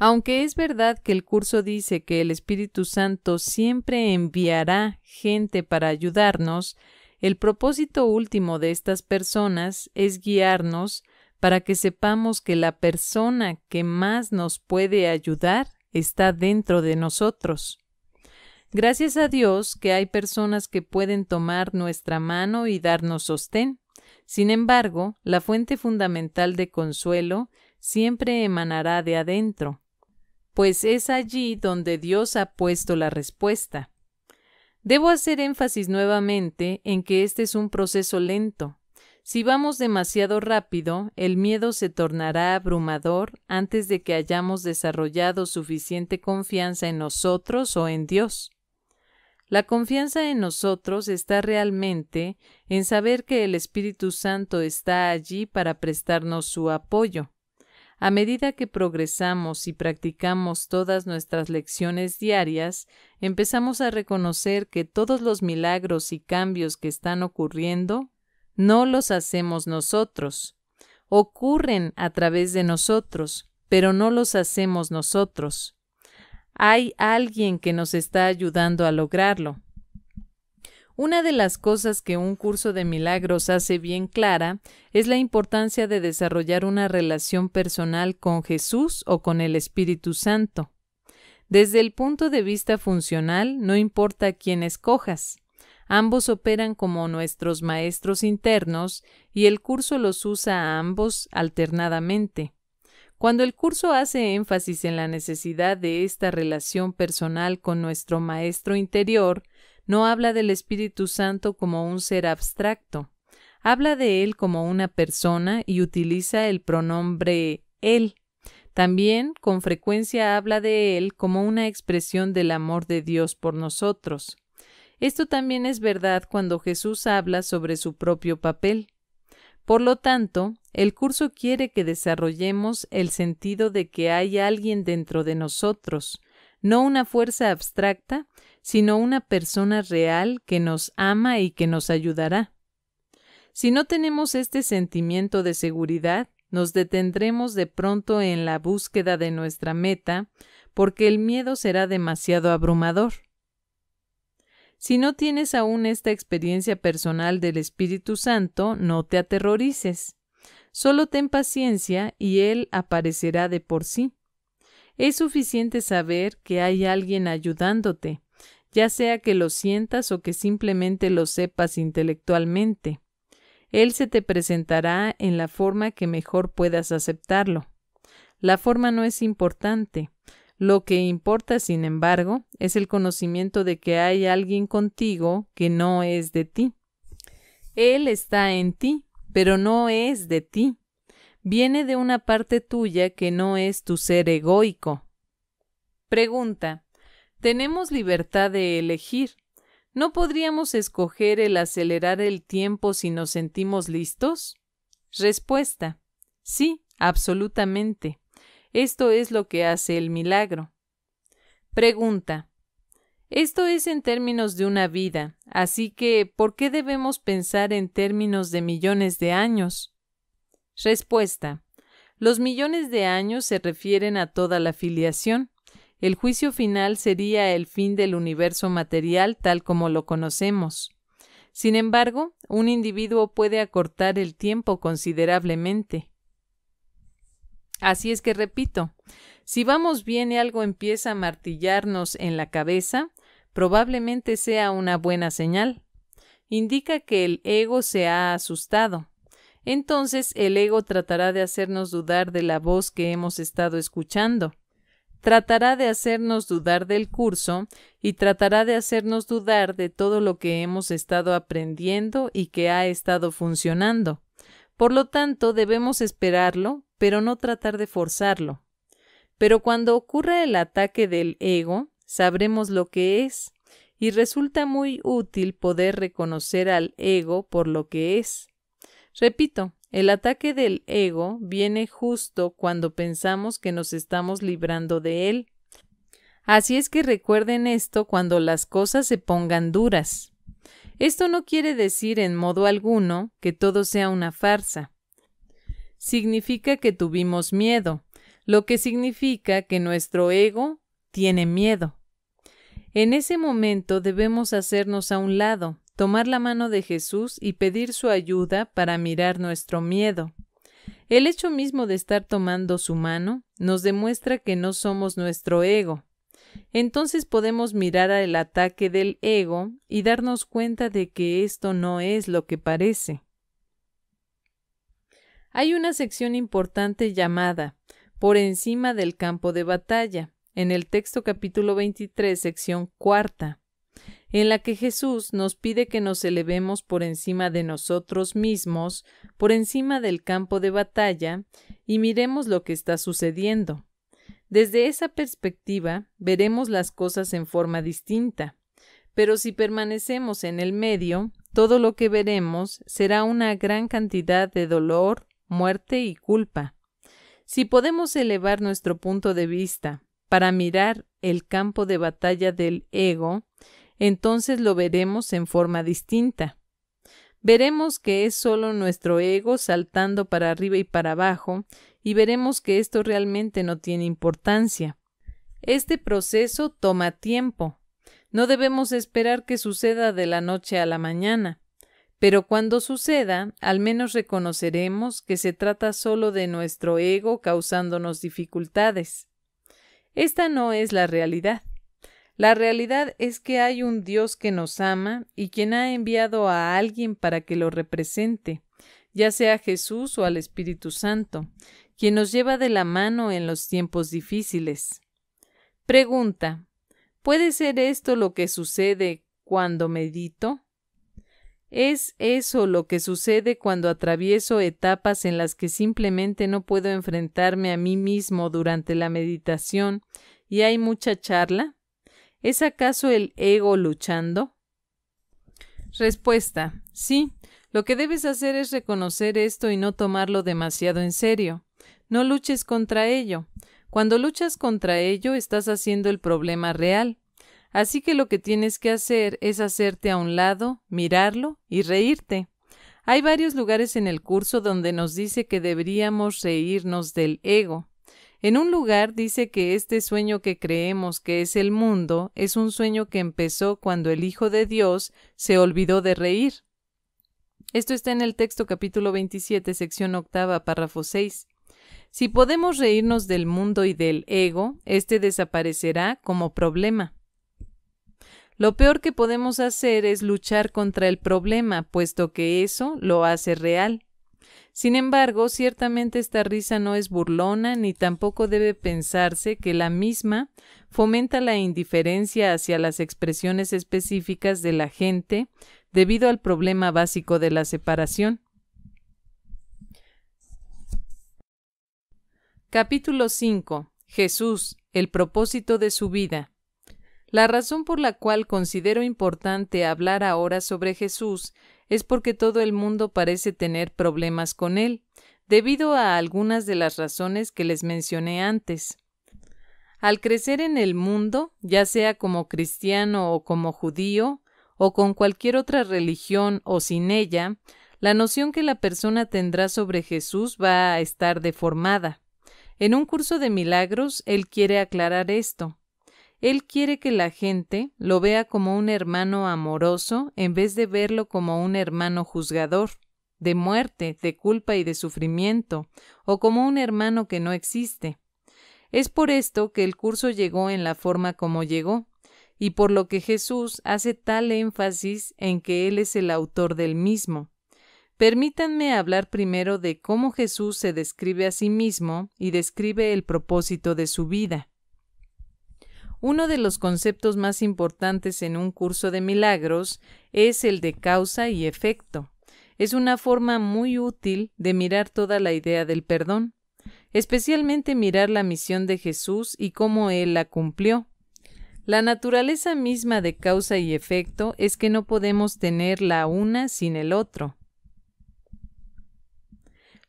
Aunque es verdad que el curso dice que el Espíritu Santo siempre enviará gente para ayudarnos, el propósito último de estas personas es guiarnos para que sepamos que la persona que más nos puede ayudar está dentro de nosotros. Gracias a Dios que hay personas que pueden tomar nuestra mano y darnos sostén. Sin embargo, la fuente fundamental de consuelo siempre emanará de adentro, pues es allí donde Dios ha puesto la respuesta. Debo hacer énfasis nuevamente en que este es un proceso lento, si vamos demasiado rápido, el miedo se tornará abrumador antes de que hayamos desarrollado suficiente confianza en nosotros o en Dios. La confianza en nosotros está realmente en saber que el Espíritu Santo está allí para prestarnos su apoyo. A medida que progresamos y practicamos todas nuestras lecciones diarias, empezamos a reconocer que todos los milagros y cambios que están ocurriendo no los hacemos nosotros. Ocurren a través de nosotros, pero no los hacemos nosotros. Hay alguien que nos está ayudando a lograrlo. Una de las cosas que un curso de milagros hace bien clara es la importancia de desarrollar una relación personal con Jesús o con el Espíritu Santo. Desde el punto de vista funcional, no importa quién escojas. Ambos operan como nuestros maestros internos y el curso los usa a ambos alternadamente. Cuando el curso hace énfasis en la necesidad de esta relación personal con nuestro maestro interior, no habla del Espíritu Santo como un ser abstracto. Habla de él como una persona y utiliza el pronombre él. También con frecuencia habla de él como una expresión del amor de Dios por nosotros. Esto también es verdad cuando Jesús habla sobre su propio papel. Por lo tanto, el curso quiere que desarrollemos el sentido de que hay alguien dentro de nosotros, no una fuerza abstracta, sino una persona real que nos ama y que nos ayudará. Si no tenemos este sentimiento de seguridad, nos detendremos de pronto en la búsqueda de nuestra meta, porque el miedo será demasiado abrumador. Si no tienes aún esta experiencia personal del Espíritu Santo, no te aterrorices. Solo ten paciencia y Él aparecerá de por sí. Es suficiente saber que hay alguien ayudándote, ya sea que lo sientas o que simplemente lo sepas intelectualmente. Él se te presentará en la forma que mejor puedas aceptarlo. La forma no es importante. Lo que importa, sin embargo, es el conocimiento de que hay alguien contigo que no es de ti. Él está en ti, pero no es de ti. Viene de una parte tuya que no es tu ser egoico. Pregunta. Tenemos libertad de elegir. ¿No podríamos escoger el acelerar el tiempo si nos sentimos listos? Respuesta. Sí, absolutamente. Esto es lo que hace el milagro. Pregunta. Esto es en términos de una vida, así que ¿por qué debemos pensar en términos de millones de años? Respuesta. Los millones de años se refieren a toda la filiación. El juicio final sería el fin del universo material tal como lo conocemos. Sin embargo, un individuo puede acortar el tiempo considerablemente. Así es que repito, si vamos bien y algo empieza a martillarnos en la cabeza, probablemente sea una buena señal. Indica que el ego se ha asustado. Entonces el ego tratará de hacernos dudar de la voz que hemos estado escuchando. Tratará de hacernos dudar del curso y tratará de hacernos dudar de todo lo que hemos estado aprendiendo y que ha estado funcionando. Por lo tanto, debemos esperarlo, pero no tratar de forzarlo. Pero cuando ocurra el ataque del ego, sabremos lo que es, y resulta muy útil poder reconocer al ego por lo que es. Repito, el ataque del ego viene justo cuando pensamos que nos estamos librando de él. Así es que recuerden esto cuando las cosas se pongan duras. Esto no quiere decir en modo alguno que todo sea una farsa significa que tuvimos miedo, lo que significa que nuestro ego tiene miedo. En ese momento debemos hacernos a un lado, tomar la mano de Jesús y pedir su ayuda para mirar nuestro miedo. El hecho mismo de estar tomando su mano nos demuestra que no somos nuestro ego. Entonces podemos mirar al ataque del ego y darnos cuenta de que esto no es lo que parece. Hay una sección importante llamada Por encima del campo de batalla, en el texto capítulo 23, sección cuarta, en la que Jesús nos pide que nos elevemos por encima de nosotros mismos, por encima del campo de batalla, y miremos lo que está sucediendo. Desde esa perspectiva veremos las cosas en forma distinta, pero si permanecemos en el medio, todo lo que veremos será una gran cantidad de dolor, muerte y culpa. Si podemos elevar nuestro punto de vista para mirar el campo de batalla del ego, entonces lo veremos en forma distinta. Veremos que es solo nuestro ego saltando para arriba y para abajo, y veremos que esto realmente no tiene importancia. Este proceso toma tiempo. No debemos esperar que suceda de la noche a la mañana. Pero cuando suceda, al menos reconoceremos que se trata solo de nuestro ego causándonos dificultades. Esta no es la realidad. La realidad es que hay un Dios que nos ama y quien ha enviado a alguien para que lo represente, ya sea Jesús o al Espíritu Santo, quien nos lleva de la mano en los tiempos difíciles. Pregunta. ¿Puede ser esto lo que sucede cuando medito? Es eso lo que sucede cuando atravieso etapas en las que simplemente no puedo enfrentarme a mí mismo durante la meditación y hay mucha charla. ¿Es acaso el ego luchando? Respuesta. Sí. Lo que debes hacer es reconocer esto y no tomarlo demasiado en serio. No luches contra ello. Cuando luchas contra ello estás haciendo el problema real. Así que lo que tienes que hacer es hacerte a un lado, mirarlo y reírte. Hay varios lugares en el curso donde nos dice que deberíamos reírnos del ego. En un lugar dice que este sueño que creemos que es el mundo es un sueño que empezó cuando el Hijo de Dios se olvidó de reír. Esto está en el texto capítulo 27, sección octava, párrafo 6. Si podemos reírnos del mundo y del ego, este desaparecerá como problema. Lo peor que podemos hacer es luchar contra el problema, puesto que eso lo hace real. Sin embargo, ciertamente esta risa no es burlona ni tampoco debe pensarse que la misma fomenta la indiferencia hacia las expresiones específicas de la gente debido al problema básico de la separación. Capítulo 5. Jesús, el propósito de su vida. La razón por la cual considero importante hablar ahora sobre Jesús es porque todo el mundo parece tener problemas con él, debido a algunas de las razones que les mencioné antes. Al crecer en el mundo, ya sea como cristiano o como judío, o con cualquier otra religión o sin ella, la noción que la persona tendrá sobre Jesús va a estar deformada. En un curso de milagros, él quiere aclarar esto. Él quiere que la gente lo vea como un hermano amoroso en vez de verlo como un hermano juzgador, de muerte, de culpa y de sufrimiento, o como un hermano que no existe. Es por esto que el curso llegó en la forma como llegó, y por lo que Jesús hace tal énfasis en que Él es el autor del mismo. Permítanme hablar primero de cómo Jesús se describe a sí mismo y describe el propósito de su vida. Uno de los conceptos más importantes en un curso de milagros es el de causa y efecto. Es una forma muy útil de mirar toda la idea del perdón, especialmente mirar la misión de Jesús y cómo Él la cumplió. La naturaleza misma de causa y efecto es que no podemos tener la una sin el otro.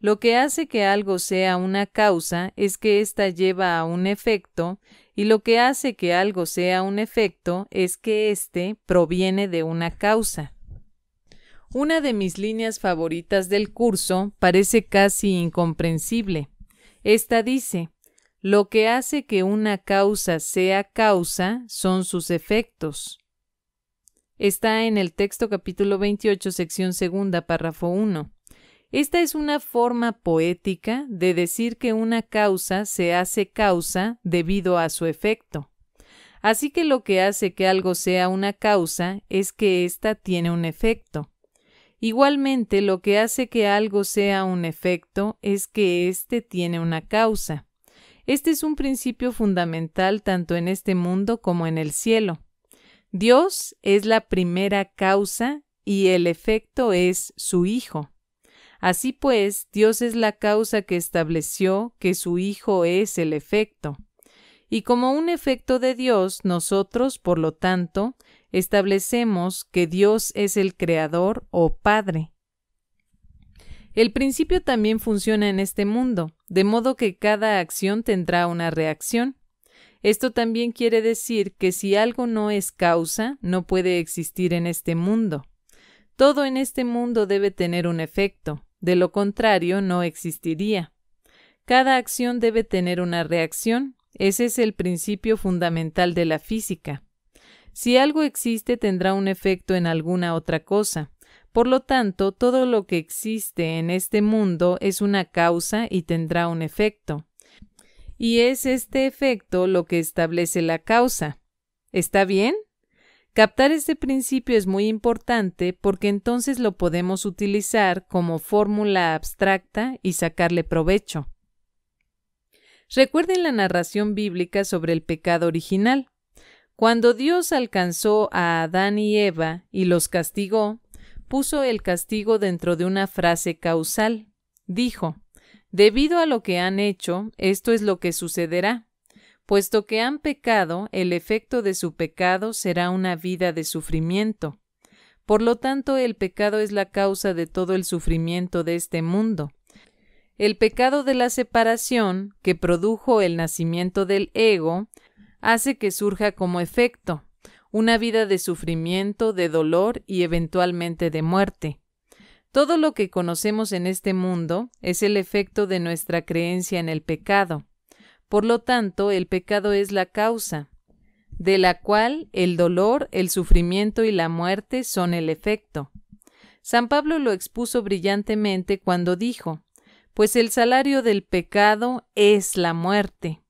Lo que hace que algo sea una causa es que ésta lleva a un efecto, y lo que hace que algo sea un efecto es que éste proviene de una causa. Una de mis líneas favoritas del curso parece casi incomprensible. Esta dice, lo que hace que una causa sea causa son sus efectos. Está en el texto capítulo 28, sección segunda, párrafo 1. Esta es una forma poética de decir que una causa se hace causa debido a su efecto. Así que lo que hace que algo sea una causa es que ésta tiene un efecto. Igualmente, lo que hace que algo sea un efecto es que éste tiene una causa. Este es un principio fundamental tanto en este mundo como en el cielo. Dios es la primera causa y el efecto es su Hijo. Así pues, Dios es la causa que estableció que su Hijo es el efecto. Y como un efecto de Dios, nosotros, por lo tanto, establecemos que Dios es el Creador o Padre. El principio también funciona en este mundo, de modo que cada acción tendrá una reacción. Esto también quiere decir que si algo no es causa, no puede existir en este mundo. Todo en este mundo debe tener un efecto, de lo contrario, no existiría. Cada acción debe tener una reacción. Ese es el principio fundamental de la física. Si algo existe, tendrá un efecto en alguna otra cosa. Por lo tanto, todo lo que existe en este mundo es una causa y tendrá un efecto. Y es este efecto lo que establece la causa. ¿Está bien? Captar este principio es muy importante porque entonces lo podemos utilizar como fórmula abstracta y sacarle provecho. Recuerden la narración bíblica sobre el pecado original. Cuando Dios alcanzó a Adán y Eva y los castigó, puso el castigo dentro de una frase causal. Dijo, Debido a lo que han hecho, esto es lo que sucederá. Puesto que han pecado, el efecto de su pecado será una vida de sufrimiento. Por lo tanto, el pecado es la causa de todo el sufrimiento de este mundo. El pecado de la separación, que produjo el nacimiento del ego, hace que surja como efecto una vida de sufrimiento, de dolor y eventualmente de muerte. Todo lo que conocemos en este mundo es el efecto de nuestra creencia en el pecado. Por lo tanto, el pecado es la causa, de la cual el dolor, el sufrimiento y la muerte son el efecto. San Pablo lo expuso brillantemente cuando dijo, Pues el salario del pecado es la muerte.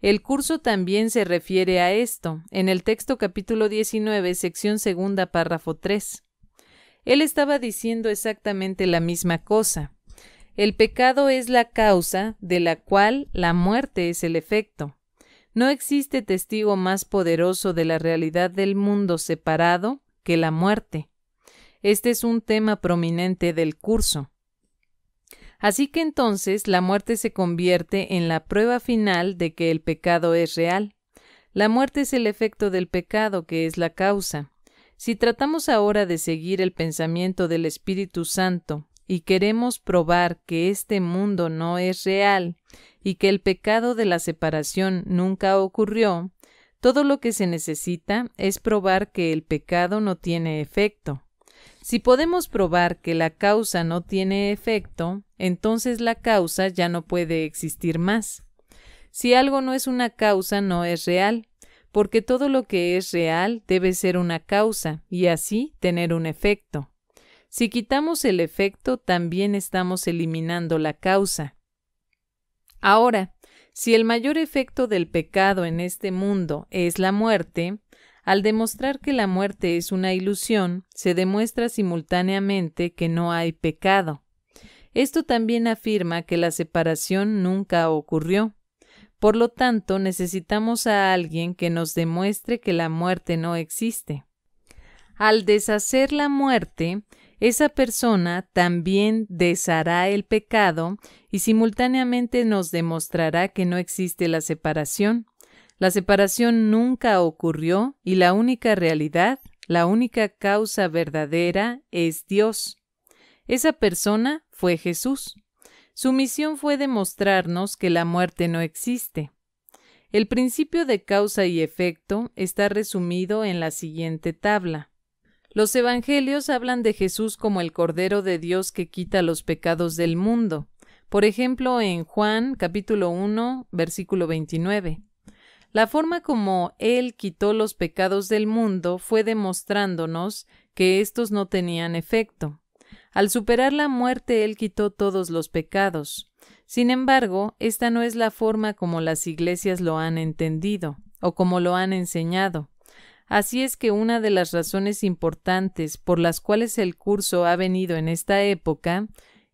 El curso también se refiere a esto, en el texto capítulo 19, sección segunda, párrafo 3. Él estaba diciendo exactamente la misma cosa. El pecado es la causa de la cual la muerte es el efecto. No existe testigo más poderoso de la realidad del mundo separado que la muerte. Este es un tema prominente del curso. Así que entonces la muerte se convierte en la prueba final de que el pecado es real. La muerte es el efecto del pecado que es la causa. Si tratamos ahora de seguir el pensamiento del Espíritu Santo, y queremos probar que este mundo no es real y que el pecado de la separación nunca ocurrió, todo lo que se necesita es probar que el pecado no tiene efecto. Si podemos probar que la causa no tiene efecto, entonces la causa ya no puede existir más. Si algo no es una causa, no es real, porque todo lo que es real debe ser una causa y así tener un efecto. Si quitamos el efecto, también estamos eliminando la causa. Ahora, si el mayor efecto del pecado en este mundo es la muerte, al demostrar que la muerte es una ilusión, se demuestra simultáneamente que no hay pecado. Esto también afirma que la separación nunca ocurrió. Por lo tanto, necesitamos a alguien que nos demuestre que la muerte no existe. Al deshacer la muerte, esa persona también deshará el pecado y simultáneamente nos demostrará que no existe la separación. La separación nunca ocurrió y la única realidad, la única causa verdadera es Dios. Esa persona fue Jesús. Su misión fue demostrarnos que la muerte no existe. El principio de causa y efecto está resumido en la siguiente tabla. Los evangelios hablan de Jesús como el Cordero de Dios que quita los pecados del mundo. Por ejemplo, en Juan capítulo 1, versículo 29. La forma como Él quitó los pecados del mundo fue demostrándonos que estos no tenían efecto. Al superar la muerte, Él quitó todos los pecados. Sin embargo, esta no es la forma como las iglesias lo han entendido o como lo han enseñado. Así es que una de las razones importantes por las cuales el curso ha venido en esta época,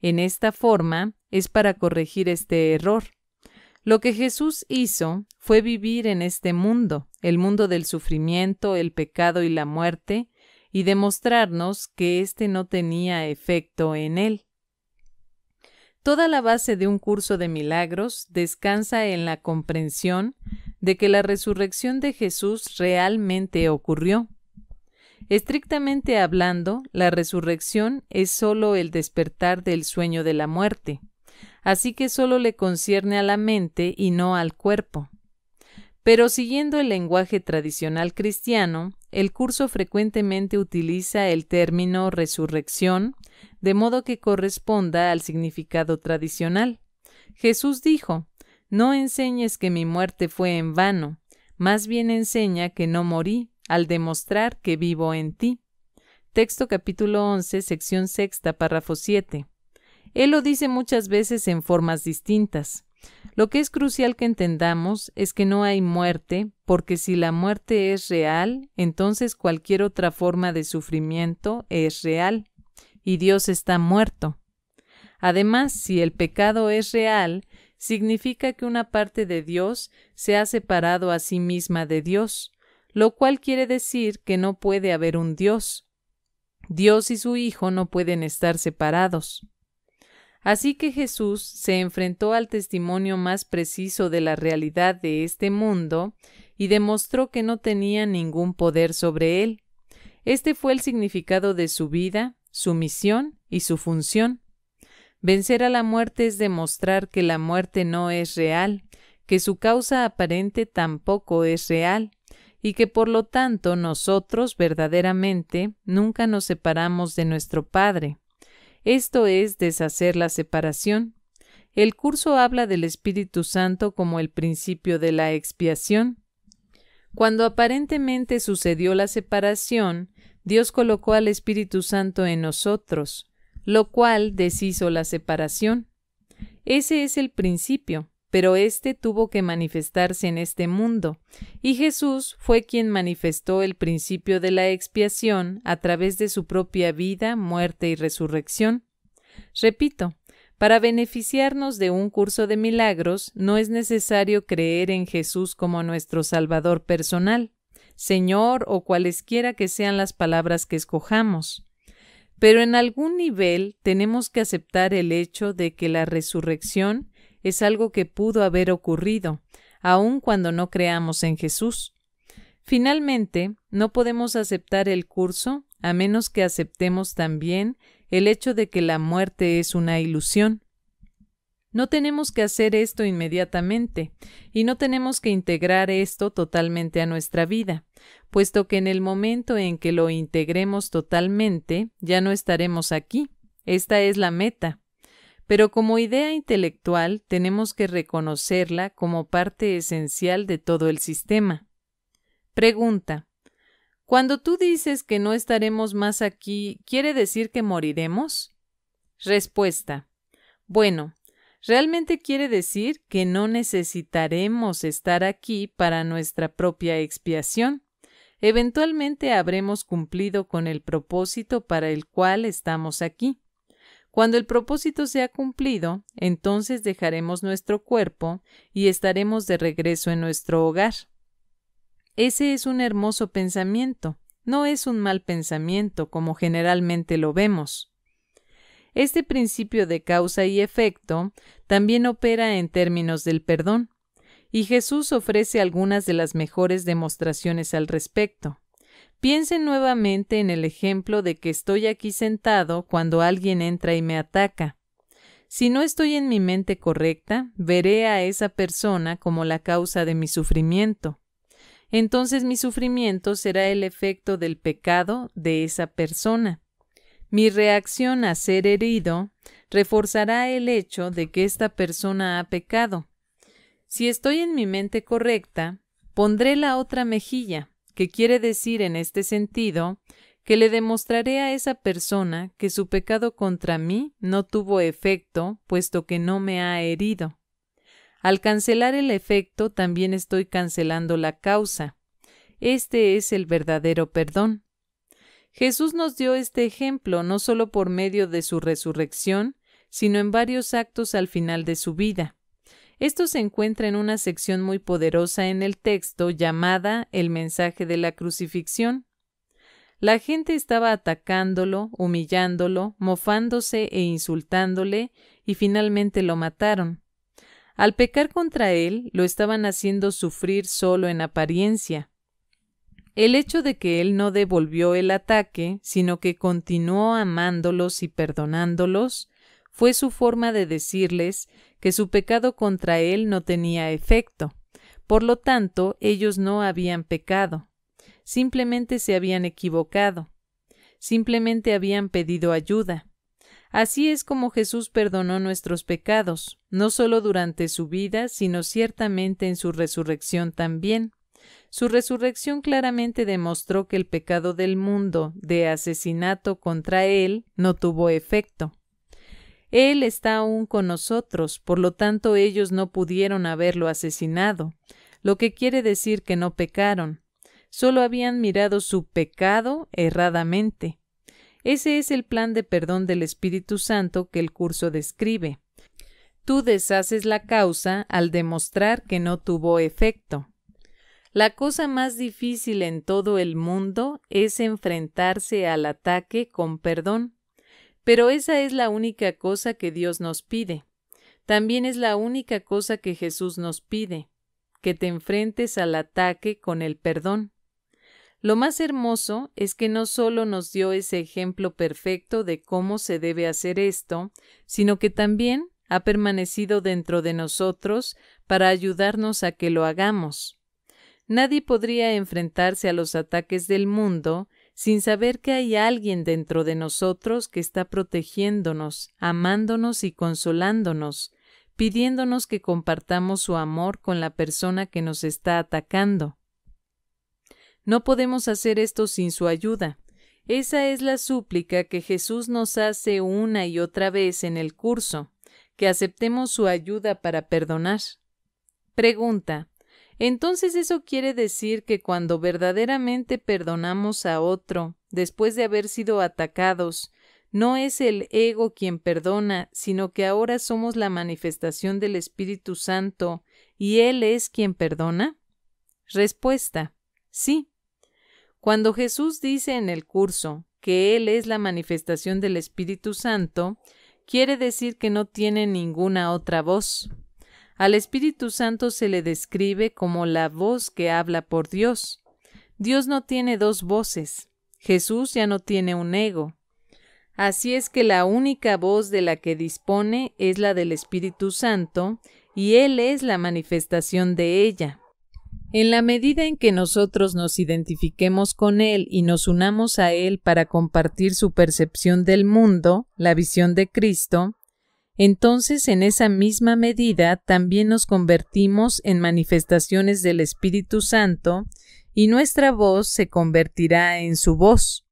en esta forma, es para corregir este error. Lo que Jesús hizo fue vivir en este mundo, el mundo del sufrimiento, el pecado y la muerte, y demostrarnos que éste no tenía efecto en él. Toda la base de un curso de milagros descansa en la comprensión de que la resurrección de Jesús realmente ocurrió. Estrictamente hablando, la resurrección es sólo el despertar del sueño de la muerte, así que sólo le concierne a la mente y no al cuerpo. Pero siguiendo el lenguaje tradicional cristiano, el curso frecuentemente utiliza el término resurrección, de modo que corresponda al significado tradicional. Jesús dijo, no enseñes que mi muerte fue en vano, más bien enseña que no morí al demostrar que vivo en ti. Texto capítulo 11, sección sexta, párrafo 7. Él lo dice muchas veces en formas distintas. Lo que es crucial que entendamos es que no hay muerte, porque si la muerte es real, entonces cualquier otra forma de sufrimiento es real, y Dios está muerto. Además, si el pecado es real, significa que una parte de Dios se ha separado a sí misma de Dios, lo cual quiere decir que no puede haber un Dios. Dios y su Hijo no pueden estar separados. Así que Jesús se enfrentó al testimonio más preciso de la realidad de este mundo y demostró que no tenía ningún poder sobre él. Este fue el significado de su vida, su misión y su función. Vencer a la muerte es demostrar que la muerte no es real, que su causa aparente tampoco es real, y que por lo tanto nosotros verdaderamente nunca nos separamos de nuestro Padre. Esto es deshacer la separación. El curso habla del Espíritu Santo como el principio de la expiación. Cuando aparentemente sucedió la separación, Dios colocó al Espíritu Santo en nosotros, lo cual deshizo la separación. Ese es el principio, pero éste tuvo que manifestarse en este mundo, y Jesús fue quien manifestó el principio de la expiación a través de su propia vida, muerte y resurrección. Repito, para beneficiarnos de un curso de milagros no es necesario creer en Jesús como nuestro Salvador personal, Señor o cualesquiera que sean las palabras que escojamos. Pero en algún nivel tenemos que aceptar el hecho de que la resurrección es algo que pudo haber ocurrido, aun cuando no creamos en Jesús. Finalmente, no podemos aceptar el curso a menos que aceptemos también el hecho de que la muerte es una ilusión. No tenemos que hacer esto inmediatamente y no tenemos que integrar esto totalmente a nuestra vida, puesto que en el momento en que lo integremos totalmente ya no estaremos aquí. Esta es la meta. Pero como idea intelectual tenemos que reconocerla como parte esencial de todo el sistema. Pregunta. Cuando tú dices que no estaremos más aquí, ¿quiere decir que moriremos? Respuesta. Bueno, realmente quiere decir que no necesitaremos estar aquí para nuestra propia expiación. Eventualmente habremos cumplido con el propósito para el cual estamos aquí. Cuando el propósito sea cumplido, entonces dejaremos nuestro cuerpo y estaremos de regreso en nuestro hogar. Ese es un hermoso pensamiento, no es un mal pensamiento como generalmente lo vemos. Este principio de causa y efecto también opera en términos del perdón, y Jesús ofrece algunas de las mejores demostraciones al respecto. Piensen nuevamente en el ejemplo de que estoy aquí sentado cuando alguien entra y me ataca. Si no estoy en mi mente correcta, veré a esa persona como la causa de mi sufrimiento. Entonces mi sufrimiento será el efecto del pecado de esa persona. Mi reacción a ser herido reforzará el hecho de que esta persona ha pecado. Si estoy en mi mente correcta, pondré la otra mejilla, que quiere decir en este sentido que le demostraré a esa persona que su pecado contra mí no tuvo efecto, puesto que no me ha herido. Al cancelar el efecto también estoy cancelando la causa. Este es el verdadero perdón. Jesús nos dio este ejemplo no solo por medio de su resurrección, sino en varios actos al final de su vida. Esto se encuentra en una sección muy poderosa en el texto llamada El mensaje de la crucifixión. La gente estaba atacándolo, humillándolo, mofándose e insultándole, y finalmente lo mataron. Al pecar contra él, lo estaban haciendo sufrir solo en apariencia. El hecho de que él no devolvió el ataque, sino que continuó amándolos y perdonándolos, fue su forma de decirles que su pecado contra él no tenía efecto. Por lo tanto, ellos no habían pecado. Simplemente se habían equivocado. Simplemente habían pedido ayuda. Así es como Jesús perdonó nuestros pecados, no solo durante su vida, sino ciertamente en su resurrección también. Su resurrección claramente demostró que el pecado del mundo de asesinato contra Él no tuvo efecto. Él está aún con nosotros, por lo tanto ellos no pudieron haberlo asesinado, lo que quiere decir que no pecaron, solo habían mirado su pecado erradamente. Ese es el plan de perdón del Espíritu Santo que el curso describe. Tú deshaces la causa al demostrar que no tuvo efecto. La cosa más difícil en todo el mundo es enfrentarse al ataque con perdón, pero esa es la única cosa que Dios nos pide. También es la única cosa que Jesús nos pide, que te enfrentes al ataque con el perdón. Lo más hermoso es que no solo nos dio ese ejemplo perfecto de cómo se debe hacer esto, sino que también ha permanecido dentro de nosotros para ayudarnos a que lo hagamos. Nadie podría enfrentarse a los ataques del mundo sin saber que hay alguien dentro de nosotros que está protegiéndonos, amándonos y consolándonos, pidiéndonos que compartamos su amor con la persona que nos está atacando. No podemos hacer esto sin su ayuda. Esa es la súplica que Jesús nos hace una y otra vez en el curso, que aceptemos su ayuda para perdonar. Pregunta. Entonces eso quiere decir que cuando verdaderamente perdonamos a otro, después de haber sido atacados, no es el ego quien perdona, sino que ahora somos la manifestación del Espíritu Santo y Él es quien perdona? Respuesta. Sí. Cuando Jesús dice en el curso que Él es la manifestación del Espíritu Santo, quiere decir que no tiene ninguna otra voz. Al Espíritu Santo se le describe como la voz que habla por Dios. Dios no tiene dos voces. Jesús ya no tiene un ego. Así es que la única voz de la que dispone es la del Espíritu Santo, y Él es la manifestación de ella. En la medida en que nosotros nos identifiquemos con Él y nos unamos a Él para compartir su percepción del mundo, la visión de Cristo, entonces en esa misma medida también nos convertimos en manifestaciones del Espíritu Santo y nuestra voz se convertirá en su voz.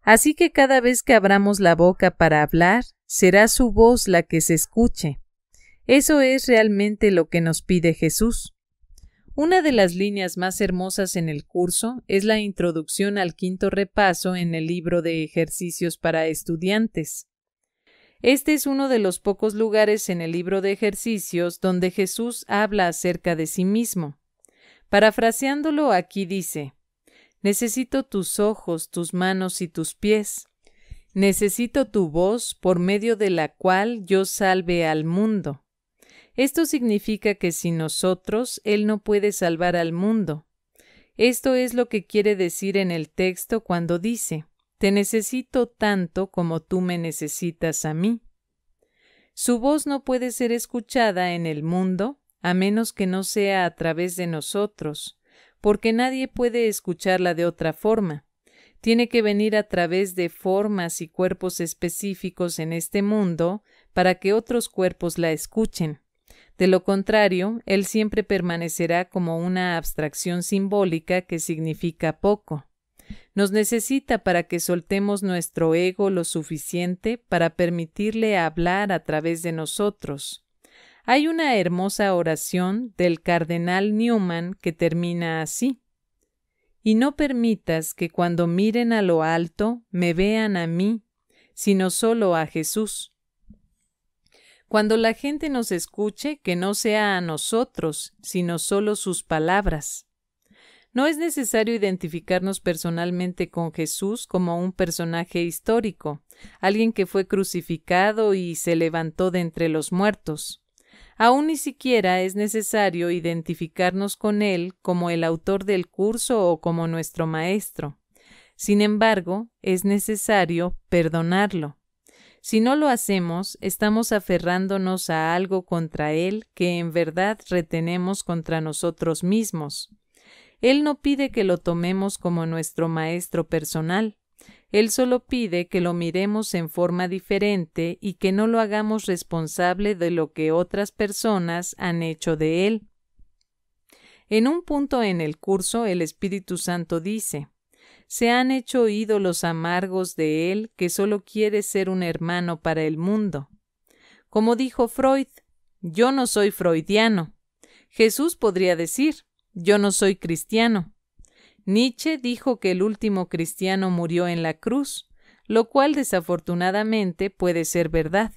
Así que cada vez que abramos la boca para hablar, será su voz la que se escuche. Eso es realmente lo que nos pide Jesús. Una de las líneas más hermosas en el curso es la introducción al quinto repaso en el libro de ejercicios para estudiantes. Este es uno de los pocos lugares en el libro de ejercicios donde Jesús habla acerca de sí mismo. Parafraseándolo aquí dice, Necesito tus ojos, tus manos y tus pies. Necesito tu voz por medio de la cual yo salve al mundo. Esto significa que sin nosotros Él no puede salvar al mundo. Esto es lo que quiere decir en el texto cuando dice, te necesito tanto como tú me necesitas a mí. Su voz no puede ser escuchada en el mundo a menos que no sea a través de nosotros, porque nadie puede escucharla de otra forma. Tiene que venir a través de formas y cuerpos específicos en este mundo para que otros cuerpos la escuchen. De lo contrario, él siempre permanecerá como una abstracción simbólica que significa poco. Nos necesita para que soltemos nuestro ego lo suficiente para permitirle hablar a través de nosotros. Hay una hermosa oración del cardenal Newman que termina así. Y no permitas que cuando miren a lo alto me vean a mí, sino solo a Jesús. Cuando la gente nos escuche, que no sea a nosotros, sino solo sus palabras. No es necesario identificarnos personalmente con Jesús como un personaje histórico, alguien que fue crucificado y se levantó de entre los muertos. Aún ni siquiera es necesario identificarnos con Él como el autor del curso o como nuestro maestro. Sin embargo, es necesario perdonarlo. Si no lo hacemos, estamos aferrándonos a algo contra Él que en verdad retenemos contra nosotros mismos. Él no pide que lo tomemos como nuestro maestro personal. Él solo pide que lo miremos en forma diferente y que no lo hagamos responsable de lo que otras personas han hecho de él. En un punto en el curso el Espíritu Santo dice Se han hecho ídolos amargos de él que solo quiere ser un hermano para el mundo. Como dijo Freud, yo no soy freudiano. Jesús podría decir yo no soy cristiano. Nietzsche dijo que el último cristiano murió en la cruz, lo cual desafortunadamente puede ser verdad.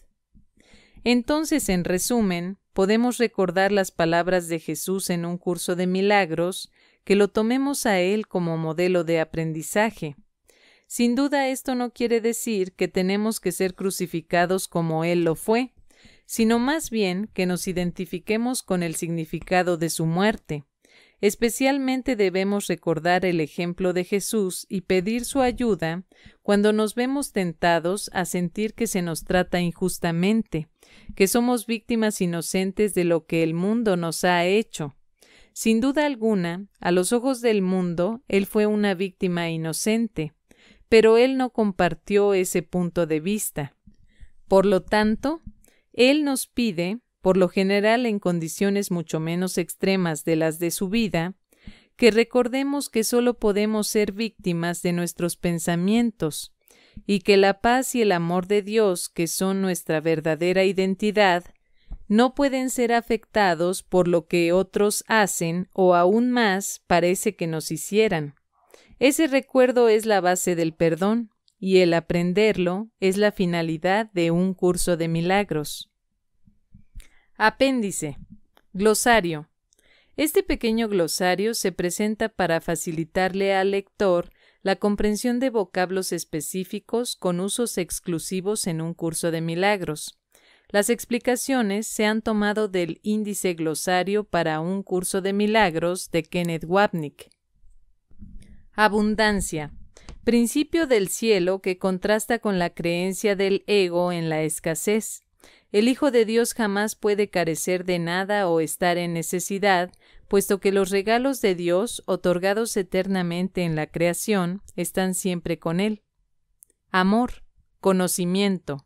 Entonces, en resumen, podemos recordar las palabras de Jesús en un curso de milagros, que lo tomemos a Él como modelo de aprendizaje. Sin duda esto no quiere decir que tenemos que ser crucificados como Él lo fue, sino más bien que nos identifiquemos con el significado de su muerte. Especialmente debemos recordar el ejemplo de Jesús y pedir su ayuda cuando nos vemos tentados a sentir que se nos trata injustamente, que somos víctimas inocentes de lo que el mundo nos ha hecho. Sin duda alguna, a los ojos del mundo, él fue una víctima inocente, pero él no compartió ese punto de vista. Por lo tanto, él nos pide por lo general en condiciones mucho menos extremas de las de su vida, que recordemos que solo podemos ser víctimas de nuestros pensamientos y que la paz y el amor de Dios, que son nuestra verdadera identidad, no pueden ser afectados por lo que otros hacen o aún más parece que nos hicieran. Ese recuerdo es la base del perdón y el aprenderlo es la finalidad de un curso de milagros. Apéndice. Glosario. Este pequeño glosario se presenta para facilitarle al lector la comprensión de vocablos específicos con usos exclusivos en un curso de milagros. Las explicaciones se han tomado del índice glosario para un curso de milagros de Kenneth Wapnick. Abundancia. Principio del cielo que contrasta con la creencia del ego en la escasez. El Hijo de Dios jamás puede carecer de nada o estar en necesidad, puesto que los regalos de Dios, otorgados eternamente en la creación, están siempre con Él. Amor, conocimiento,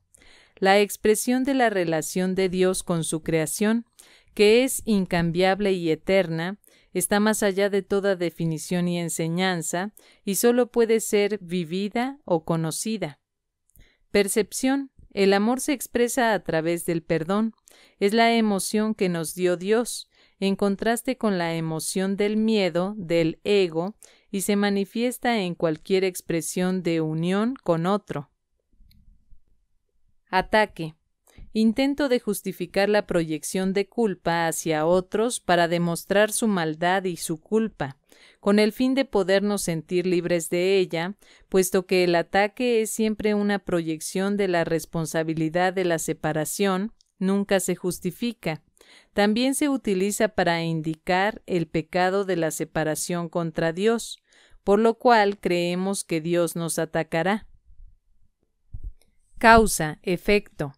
la expresión de la relación de Dios con su creación, que es incambiable y eterna, está más allá de toda definición y enseñanza, y solo puede ser vivida o conocida. Percepción, el amor se expresa a través del perdón. Es la emoción que nos dio Dios, en contraste con la emoción del miedo, del ego, y se manifiesta en cualquier expresión de unión con otro. Ataque intento de justificar la proyección de culpa hacia otros para demostrar su maldad y su culpa, con el fin de podernos sentir libres de ella, puesto que el ataque es siempre una proyección de la responsabilidad de la separación, nunca se justifica. También se utiliza para indicar el pecado de la separación contra Dios, por lo cual creemos que Dios nos atacará. Causa, efecto.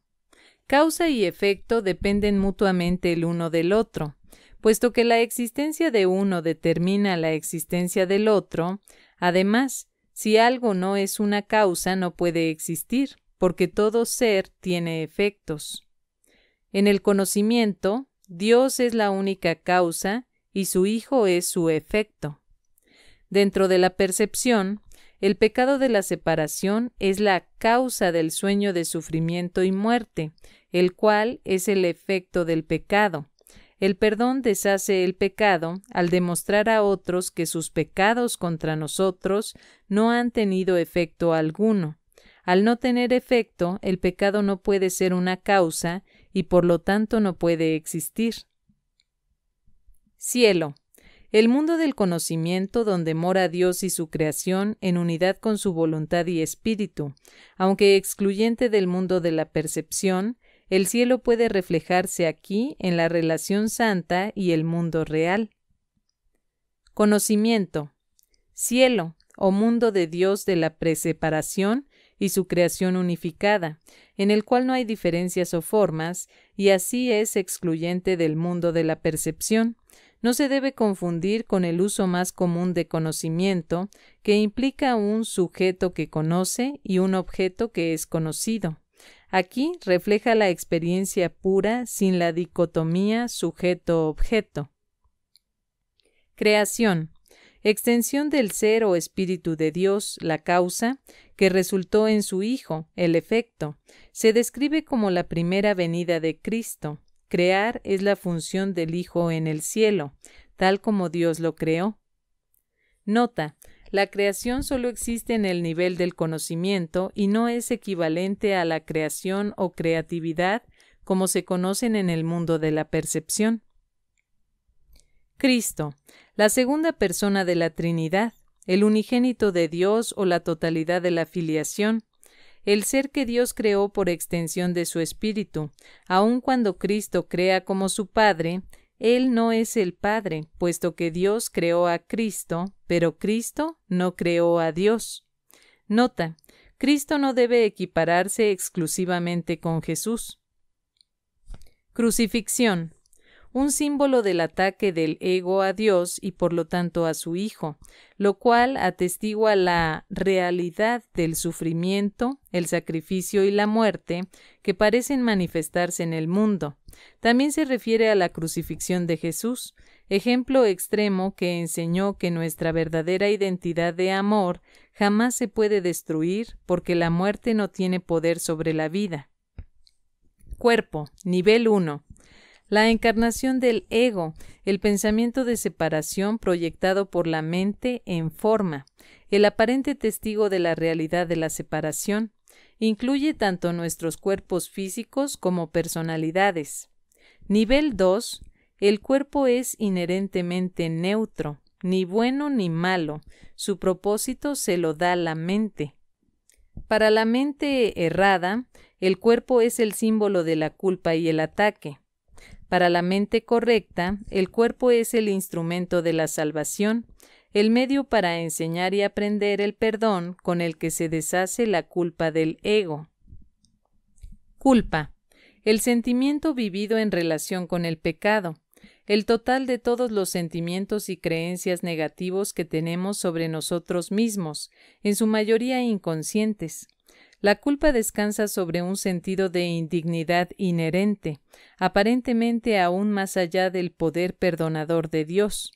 Causa y efecto dependen mutuamente el uno del otro. Puesto que la existencia de uno determina la existencia del otro, además, si algo no es una causa no puede existir, porque todo ser tiene efectos. En el conocimiento, Dios es la única causa y su Hijo es su efecto. Dentro de la percepción, el pecado de la separación es la causa del sueño de sufrimiento y muerte, el cual es el efecto del pecado. El perdón deshace el pecado al demostrar a otros que sus pecados contra nosotros no han tenido efecto alguno. Al no tener efecto, el pecado no puede ser una causa y por lo tanto no puede existir. Cielo el mundo del conocimiento donde mora Dios y su creación en unidad con su voluntad y espíritu. Aunque excluyente del mundo de la percepción, el cielo puede reflejarse aquí en la relación santa y el mundo real. Conocimiento. Cielo, o mundo de Dios de la preseparación y su creación unificada, en el cual no hay diferencias o formas, y así es excluyente del mundo de la percepción no se debe confundir con el uso más común de conocimiento, que implica un sujeto que conoce y un objeto que es conocido. Aquí refleja la experiencia pura sin la dicotomía sujeto-objeto. Creación. Extensión del ser o espíritu de Dios, la causa, que resultó en su Hijo, el efecto, se describe como la primera venida de Cristo. Crear es la función del Hijo en el cielo, tal como Dios lo creó. Nota, la creación solo existe en el nivel del conocimiento y no es equivalente a la creación o creatividad como se conocen en el mundo de la percepción. Cristo, la segunda persona de la Trinidad, el unigénito de Dios o la totalidad de la filiación, el ser que Dios creó por extensión de su espíritu. Aun cuando Cristo crea como su Padre, Él no es el Padre, puesto que Dios creó a Cristo, pero Cristo no creó a Dios. Nota, Cristo no debe equipararse exclusivamente con Jesús. Crucifixión un símbolo del ataque del ego a Dios y por lo tanto a su Hijo, lo cual atestigua la realidad del sufrimiento, el sacrificio y la muerte que parecen manifestarse en el mundo. También se refiere a la crucifixión de Jesús, ejemplo extremo que enseñó que nuestra verdadera identidad de amor jamás se puede destruir porque la muerte no tiene poder sobre la vida. Cuerpo, nivel 1 la encarnación del ego, el pensamiento de separación proyectado por la mente en forma, el aparente testigo de la realidad de la separación, incluye tanto nuestros cuerpos físicos como personalidades. Nivel 2. El cuerpo es inherentemente neutro, ni bueno ni malo, su propósito se lo da la mente. Para la mente errada, el cuerpo es el símbolo de la culpa y el ataque. Para la mente correcta, el cuerpo es el instrumento de la salvación, el medio para enseñar y aprender el perdón con el que se deshace la culpa del ego. Culpa. El sentimiento vivido en relación con el pecado. El total de todos los sentimientos y creencias negativos que tenemos sobre nosotros mismos, en su mayoría inconscientes. La culpa descansa sobre un sentido de indignidad inherente, aparentemente aún más allá del poder perdonador de Dios.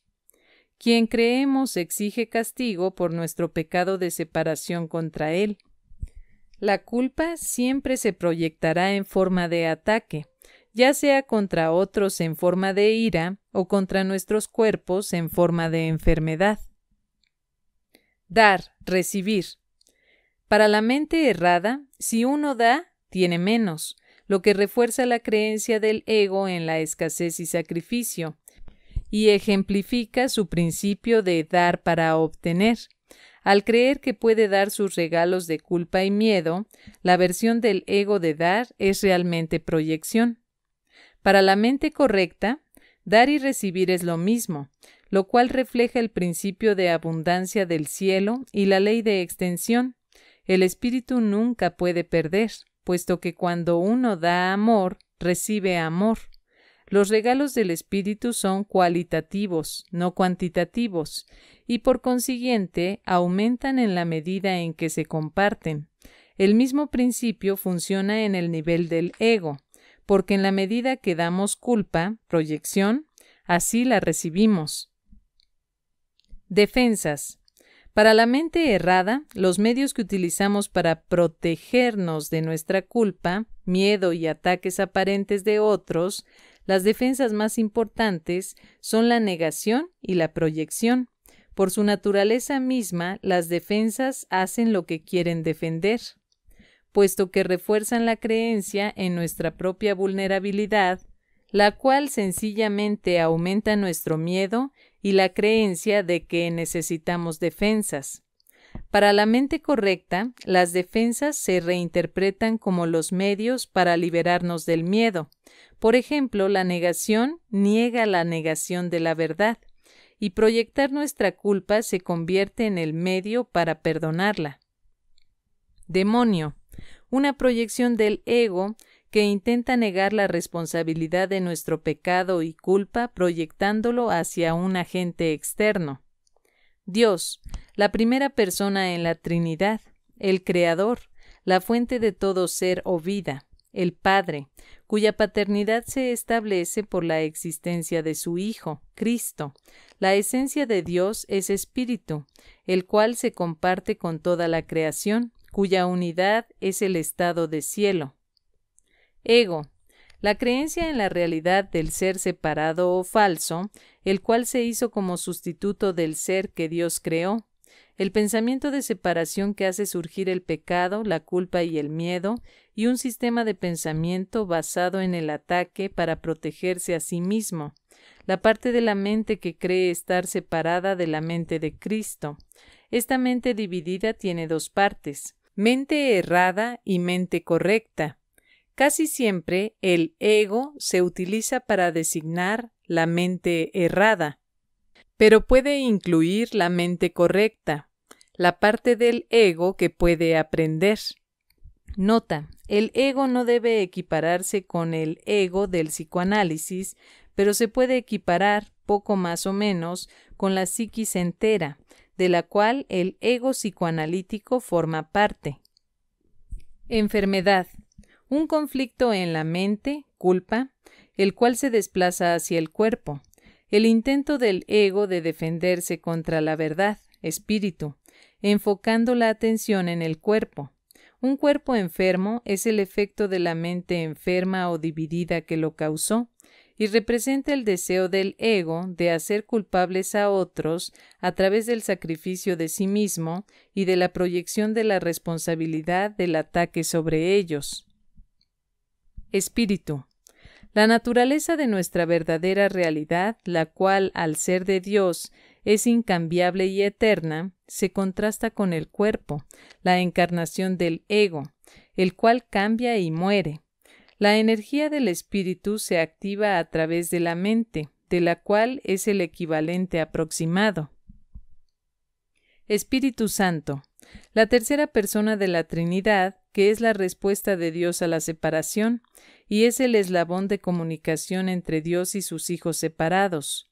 Quien creemos exige castigo por nuestro pecado de separación contra Él. La culpa siempre se proyectará en forma de ataque, ya sea contra otros en forma de ira o contra nuestros cuerpos en forma de enfermedad. Dar, recibir, para la mente errada, si uno da, tiene menos, lo que refuerza la creencia del ego en la escasez y sacrificio, y ejemplifica su principio de dar para obtener. Al creer que puede dar sus regalos de culpa y miedo, la versión del ego de dar es realmente proyección. Para la mente correcta, dar y recibir es lo mismo, lo cual refleja el principio de abundancia del cielo y la ley de extensión. El espíritu nunca puede perder, puesto que cuando uno da amor, recibe amor. Los regalos del espíritu son cualitativos, no cuantitativos, y por consiguiente aumentan en la medida en que se comparten. El mismo principio funciona en el nivel del ego, porque en la medida que damos culpa, proyección, así la recibimos. Defensas. Para la mente errada, los medios que utilizamos para protegernos de nuestra culpa, miedo y ataques aparentes de otros, las defensas más importantes son la negación y la proyección. Por su naturaleza misma, las defensas hacen lo que quieren defender, puesto que refuerzan la creencia en nuestra propia vulnerabilidad, la cual sencillamente aumenta nuestro miedo y la creencia de que necesitamos defensas. Para la mente correcta, las defensas se reinterpretan como los medios para liberarnos del miedo. Por ejemplo, la negación niega la negación de la verdad, y proyectar nuestra culpa se convierte en el medio para perdonarla. Demonio. Una proyección del ego que intenta negar la responsabilidad de nuestro pecado y culpa proyectándolo hacia un agente externo. Dios, la primera persona en la Trinidad, el Creador, la fuente de todo ser o vida, el Padre, cuya paternidad se establece por la existencia de su Hijo, Cristo. La esencia de Dios es espíritu, el cual se comparte con toda la creación, cuya unidad es el estado de cielo. Ego. La creencia en la realidad del ser separado o falso, el cual se hizo como sustituto del ser que Dios creó. El pensamiento de separación que hace surgir el pecado, la culpa y el miedo, y un sistema de pensamiento basado en el ataque para protegerse a sí mismo la parte de la mente que cree estar separada de la mente de Cristo. Esta mente dividida tiene dos partes, mente errada y mente correcta. Casi siempre el ego se utiliza para designar la mente errada, pero puede incluir la mente correcta, la parte del ego que puede aprender. Nota, el ego no debe equipararse con el ego del psicoanálisis, pero se puede equiparar, poco más o menos, con la psiquis entera, de la cual el ego psicoanalítico forma parte. Enfermedad un conflicto en la mente, culpa, el cual se desplaza hacia el cuerpo, el intento del ego de defenderse contra la verdad, espíritu, enfocando la atención en el cuerpo. Un cuerpo enfermo es el efecto de la mente enferma o dividida que lo causó, y representa el deseo del ego de hacer culpables a otros a través del sacrificio de sí mismo y de la proyección de la responsabilidad del ataque sobre ellos. Espíritu. La naturaleza de nuestra verdadera realidad, la cual, al ser de Dios, es incambiable y eterna, se contrasta con el cuerpo, la encarnación del ego, el cual cambia y muere. La energía del espíritu se activa a través de la mente, de la cual es el equivalente aproximado. Espíritu Santo. La tercera persona de la Trinidad que es la respuesta de Dios a la separación, y es el eslabón de comunicación entre Dios y sus hijos separados.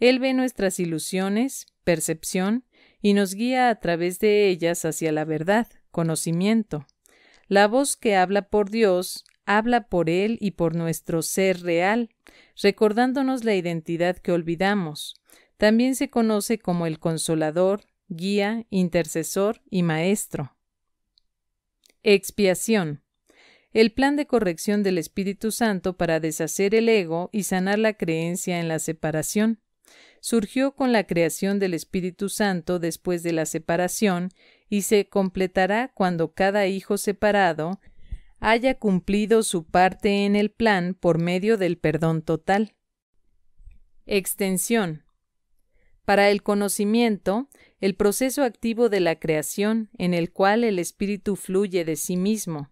Él ve nuestras ilusiones, percepción, y nos guía a través de ellas hacia la verdad, conocimiento. La voz que habla por Dios habla por Él y por nuestro ser real, recordándonos la identidad que olvidamos. También se conoce como el consolador, guía, intercesor y maestro. Expiación. El plan de corrección del Espíritu Santo para deshacer el ego y sanar la creencia en la separación. Surgió con la creación del Espíritu Santo después de la separación y se completará cuando cada hijo separado haya cumplido su parte en el plan por medio del perdón total. Extensión. Para el conocimiento, el proceso activo de la creación en el cual el espíritu fluye de sí mismo.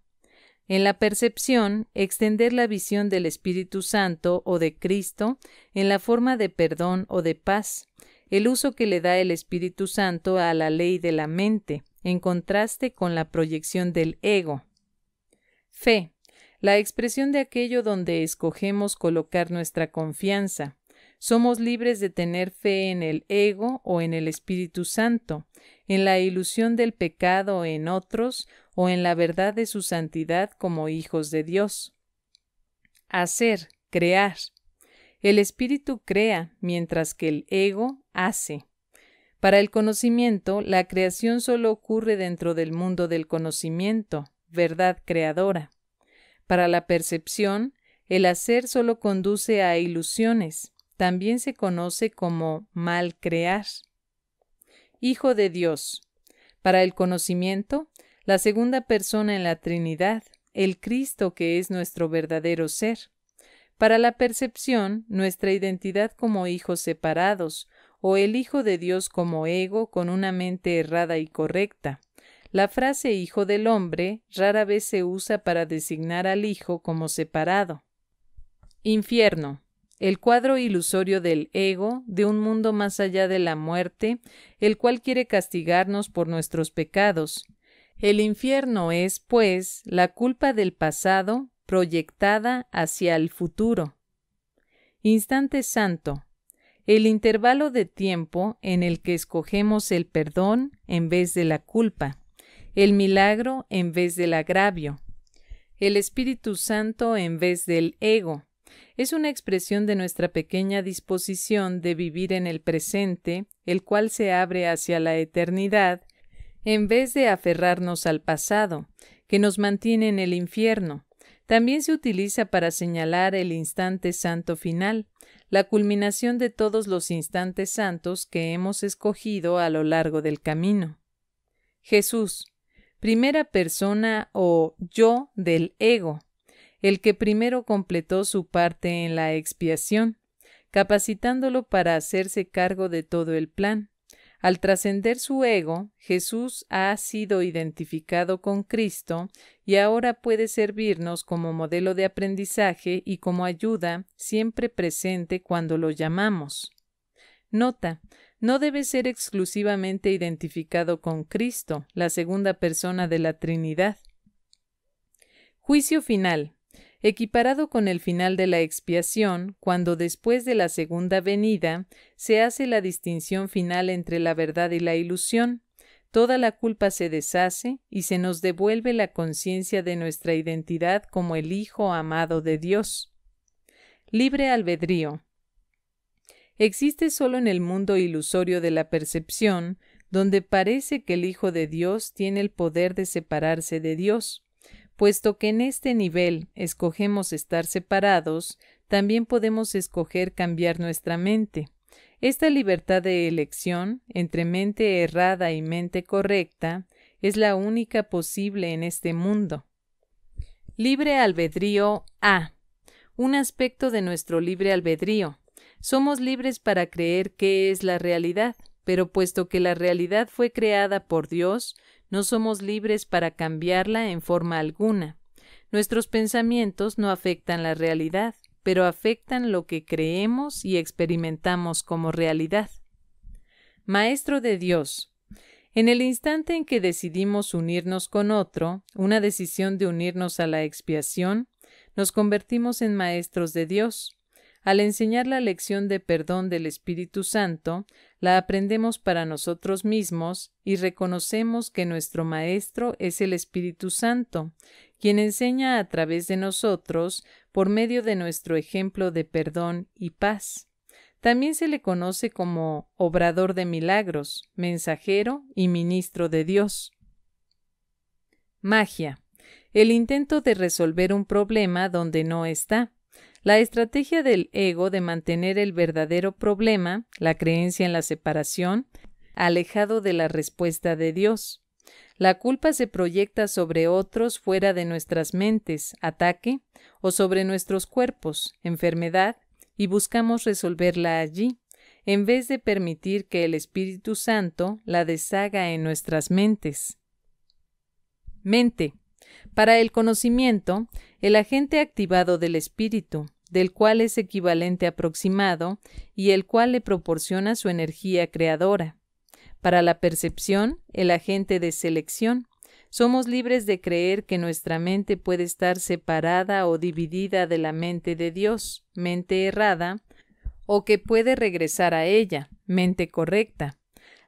En la percepción, extender la visión del Espíritu Santo o de Cristo en la forma de perdón o de paz, el uso que le da el Espíritu Santo a la ley de la mente, en contraste con la proyección del ego. Fe, la expresión de aquello donde escogemos colocar nuestra confianza, somos libres de tener fe en el ego o en el Espíritu Santo, en la ilusión del pecado en otros o en la verdad de su santidad como hijos de Dios. Hacer, crear. El espíritu crea, mientras que el ego hace. Para el conocimiento, la creación solo ocurre dentro del mundo del conocimiento, verdad creadora. Para la percepción, el hacer solo conduce a ilusiones, también se conoce como mal crear. Hijo de Dios. Para el conocimiento, la segunda persona en la Trinidad, el Cristo que es nuestro verdadero ser. Para la percepción, nuestra identidad como hijos separados, o el Hijo de Dios como ego con una mente errada y correcta. La frase Hijo del hombre rara vez se usa para designar al Hijo como separado. Infierno el cuadro ilusorio del ego, de un mundo más allá de la muerte, el cual quiere castigarnos por nuestros pecados. El infierno es, pues, la culpa del pasado proyectada hacia el futuro. Instante Santo. El intervalo de tiempo en el que escogemos el perdón en vez de la culpa, el milagro en vez del agravio, el Espíritu Santo en vez del ego, es una expresión de nuestra pequeña disposición de vivir en el presente, el cual se abre hacia la eternidad, en vez de aferrarnos al pasado, que nos mantiene en el infierno. También se utiliza para señalar el instante santo final, la culminación de todos los instantes santos que hemos escogido a lo largo del camino. Jesús, primera persona o yo del ego, el que primero completó su parte en la expiación, capacitándolo para hacerse cargo de todo el plan. Al trascender su ego, Jesús ha sido identificado con Cristo y ahora puede servirnos como modelo de aprendizaje y como ayuda siempre presente cuando lo llamamos. Nota, no debe ser exclusivamente identificado con Cristo, la segunda persona de la Trinidad. Juicio final equiparado con el final de la expiación, cuando después de la segunda venida se hace la distinción final entre la verdad y la ilusión, toda la culpa se deshace y se nos devuelve la conciencia de nuestra identidad como el Hijo amado de Dios. Libre albedrío. Existe solo en el mundo ilusorio de la percepción, donde parece que el Hijo de Dios tiene el poder de separarse de Dios. Puesto que en este nivel escogemos estar separados, también podemos escoger cambiar nuestra mente. Esta libertad de elección entre mente errada y mente correcta es la única posible en este mundo. Libre albedrío A. Un aspecto de nuestro libre albedrío. Somos libres para creer qué es la realidad, pero puesto que la realidad fue creada por Dios, no somos libres para cambiarla en forma alguna. Nuestros pensamientos no afectan la realidad, pero afectan lo que creemos y experimentamos como realidad. Maestro de Dios, en el instante en que decidimos unirnos con otro, una decisión de unirnos a la expiación, nos convertimos en maestros de Dios. Al enseñar la lección de perdón del Espíritu Santo, la aprendemos para nosotros mismos y reconocemos que nuestro Maestro es el Espíritu Santo, quien enseña a través de nosotros por medio de nuestro ejemplo de perdón y paz. También se le conoce como obrador de milagros, mensajero y ministro de Dios. Magia. El intento de resolver un problema donde no está. La estrategia del ego de mantener el verdadero problema, la creencia en la separación, alejado de la respuesta de Dios. La culpa se proyecta sobre otros fuera de nuestras mentes, ataque, o sobre nuestros cuerpos, enfermedad, y buscamos resolverla allí, en vez de permitir que el Espíritu Santo la deshaga en nuestras mentes. Mente. Para el conocimiento, el agente activado del espíritu, del cual es equivalente aproximado y el cual le proporciona su energía creadora. Para la percepción, el agente de selección. Somos libres de creer que nuestra mente puede estar separada o dividida de la mente de Dios, mente errada, o que puede regresar a ella, mente correcta.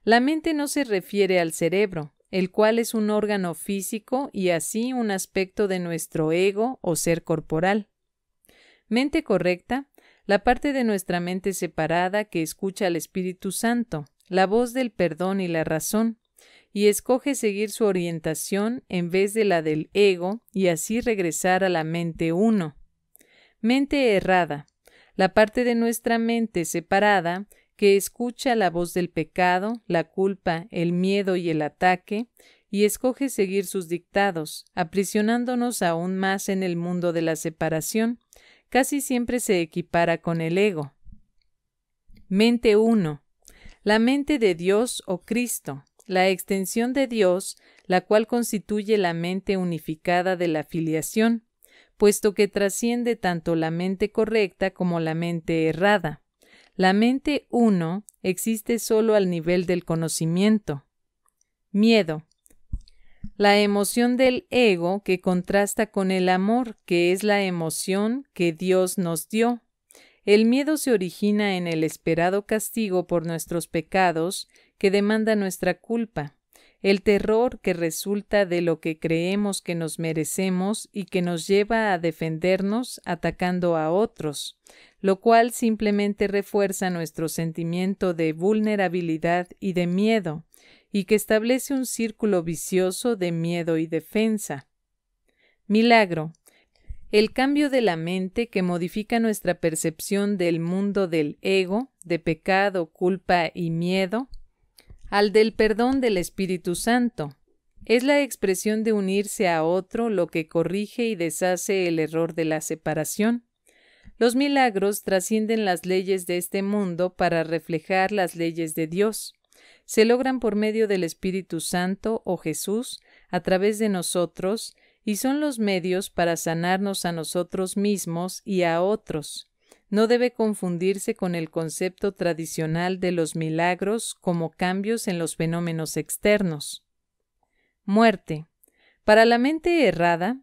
La mente no se refiere al cerebro, el cual es un órgano físico y así un aspecto de nuestro ego o ser corporal. Mente correcta, la parte de nuestra mente separada que escucha al Espíritu Santo, la voz del perdón y la razón, y escoge seguir su orientación en vez de la del ego y así regresar a la mente uno. Mente errada, la parte de nuestra mente separada que escucha la voz del pecado, la culpa, el miedo y el ataque, y escoge seguir sus dictados, aprisionándonos aún más en el mundo de la separación, casi siempre se equipara con el ego. Mente 1. La mente de Dios o Cristo, la extensión de Dios, la cual constituye la mente unificada de la filiación, puesto que trasciende tanto la mente correcta como la mente errada. La mente 1 existe solo al nivel del conocimiento. Miedo. La emoción del ego que contrasta con el amor, que es la emoción que Dios nos dio. El miedo se origina en el esperado castigo por nuestros pecados que demanda nuestra culpa el terror que resulta de lo que creemos que nos merecemos y que nos lleva a defendernos atacando a otros, lo cual simplemente refuerza nuestro sentimiento de vulnerabilidad y de miedo, y que establece un círculo vicioso de miedo y defensa. Milagro. El cambio de la mente que modifica nuestra percepción del mundo del ego, de pecado, culpa y miedo, al del perdón del Espíritu Santo. Es la expresión de unirse a otro lo que corrige y deshace el error de la separación. Los milagros trascienden las leyes de este mundo para reflejar las leyes de Dios. Se logran por medio del Espíritu Santo o Jesús, a través de nosotros, y son los medios para sanarnos a nosotros mismos y a otros no debe confundirse con el concepto tradicional de los milagros como cambios en los fenómenos externos. Muerte. Para la mente errada,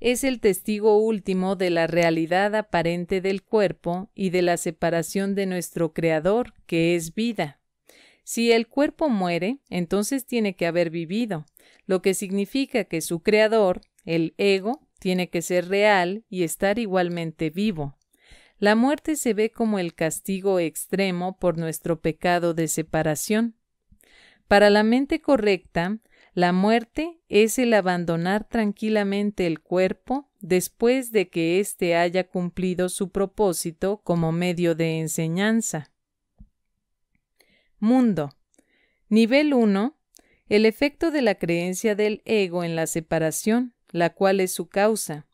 es el testigo último de la realidad aparente del cuerpo y de la separación de nuestro Creador, que es vida. Si el cuerpo muere, entonces tiene que haber vivido, lo que significa que su Creador, el ego, tiene que ser real y estar igualmente vivo. La muerte se ve como el castigo extremo por nuestro pecado de separación. Para la mente correcta, la muerte es el abandonar tranquilamente el cuerpo después de que éste haya cumplido su propósito como medio de enseñanza. Mundo. Nivel 1. El efecto de la creencia del ego en la separación, la cual es su causa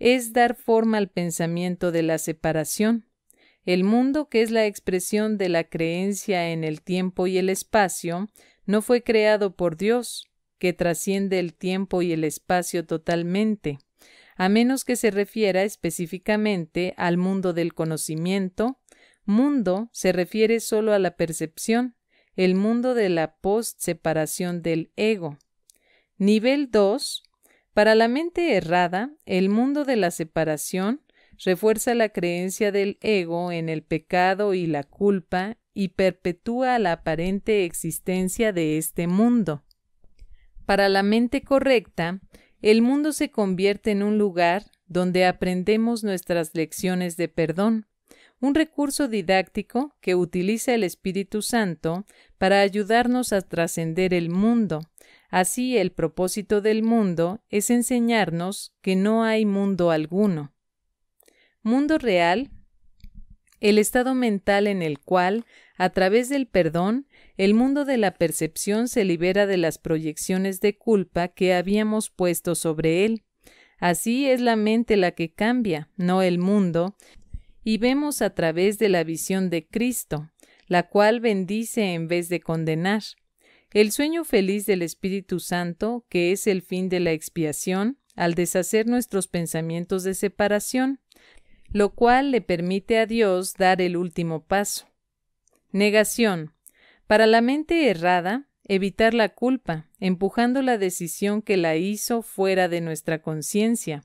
es dar forma al pensamiento de la separación. El mundo, que es la expresión de la creencia en el tiempo y el espacio, no fue creado por Dios, que trasciende el tiempo y el espacio totalmente, a menos que se refiera específicamente al mundo del conocimiento. Mundo se refiere solo a la percepción, el mundo de la post-separación del ego. Nivel 2 para la mente errada, el mundo de la separación refuerza la creencia del ego en el pecado y la culpa y perpetúa la aparente existencia de este mundo. Para la mente correcta, el mundo se convierte en un lugar donde aprendemos nuestras lecciones de perdón, un recurso didáctico que utiliza el Espíritu Santo para ayudarnos a trascender el mundo, Así el propósito del mundo es enseñarnos que no hay mundo alguno. Mundo real, el estado mental en el cual, a través del perdón, el mundo de la percepción se libera de las proyecciones de culpa que habíamos puesto sobre él. Así es la mente la que cambia, no el mundo, y vemos a través de la visión de Cristo, la cual bendice en vez de condenar. El sueño feliz del Espíritu Santo, que es el fin de la expiación, al deshacer nuestros pensamientos de separación, lo cual le permite a Dios dar el último paso. Negación. Para la mente errada, evitar la culpa, empujando la decisión que la hizo fuera de nuestra conciencia,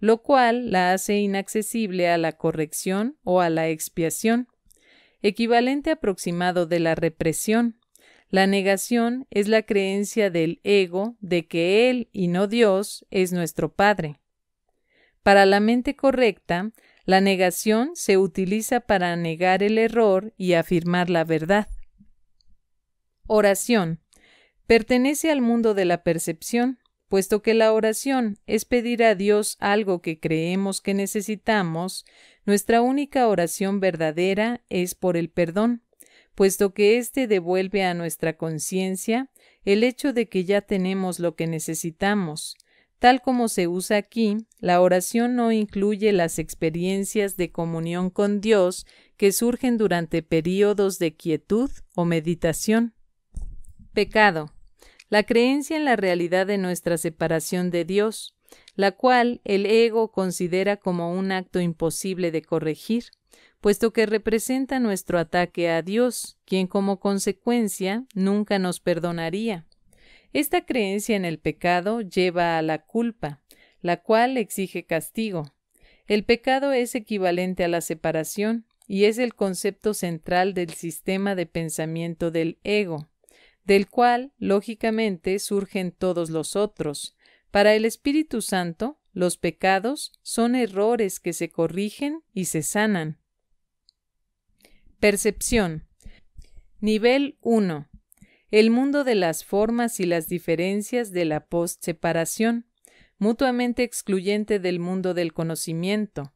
lo cual la hace inaccesible a la corrección o a la expiación, equivalente aproximado de la represión. La negación es la creencia del ego de que Él y no Dios es nuestro Padre. Para la mente correcta, la negación se utiliza para negar el error y afirmar la verdad. Oración. Pertenece al mundo de la percepción, puesto que la oración es pedir a Dios algo que creemos que necesitamos, nuestra única oración verdadera es por el perdón puesto que éste devuelve a nuestra conciencia el hecho de que ya tenemos lo que necesitamos. Tal como se usa aquí, la oración no incluye las experiencias de comunión con Dios que surgen durante períodos de quietud o meditación. Pecado. La creencia en la realidad de nuestra separación de Dios, la cual el ego considera como un acto imposible de corregir puesto que representa nuestro ataque a Dios, quien como consecuencia nunca nos perdonaría. Esta creencia en el pecado lleva a la culpa, la cual exige castigo. El pecado es equivalente a la separación y es el concepto central del sistema de pensamiento del ego, del cual, lógicamente, surgen todos los otros. Para el Espíritu Santo, los pecados son errores que se corrigen y se sanan. Percepción. Nivel 1. El mundo de las formas y las diferencias de la postseparación, mutuamente excluyente del mundo del conocimiento.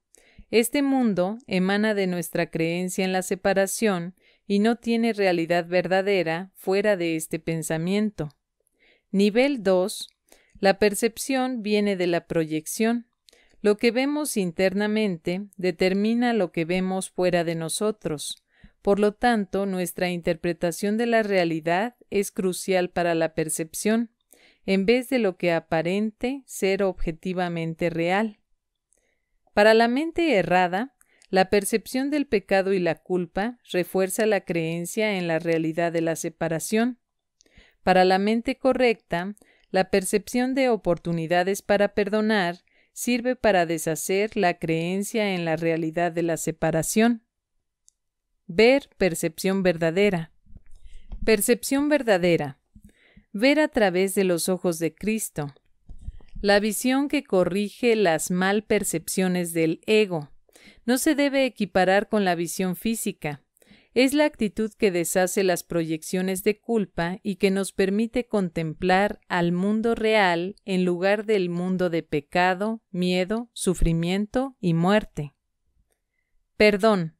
Este mundo emana de nuestra creencia en la separación y no tiene realidad verdadera fuera de este pensamiento. Nivel 2. La percepción viene de la proyección. Lo que vemos internamente determina lo que vemos fuera de nosotros. Por lo tanto, nuestra interpretación de la realidad es crucial para la percepción, en vez de lo que aparente ser objetivamente real. Para la mente errada, la percepción del pecado y la culpa refuerza la creencia en la realidad de la separación. Para la mente correcta, la percepción de oportunidades para perdonar sirve para deshacer la creencia en la realidad de la separación. Ver percepción verdadera. Percepción verdadera. Ver a través de los ojos de Cristo. La visión que corrige las mal percepciones del ego. No se debe equiparar con la visión física. Es la actitud que deshace las proyecciones de culpa y que nos permite contemplar al mundo real en lugar del mundo de pecado, miedo, sufrimiento y muerte. Perdón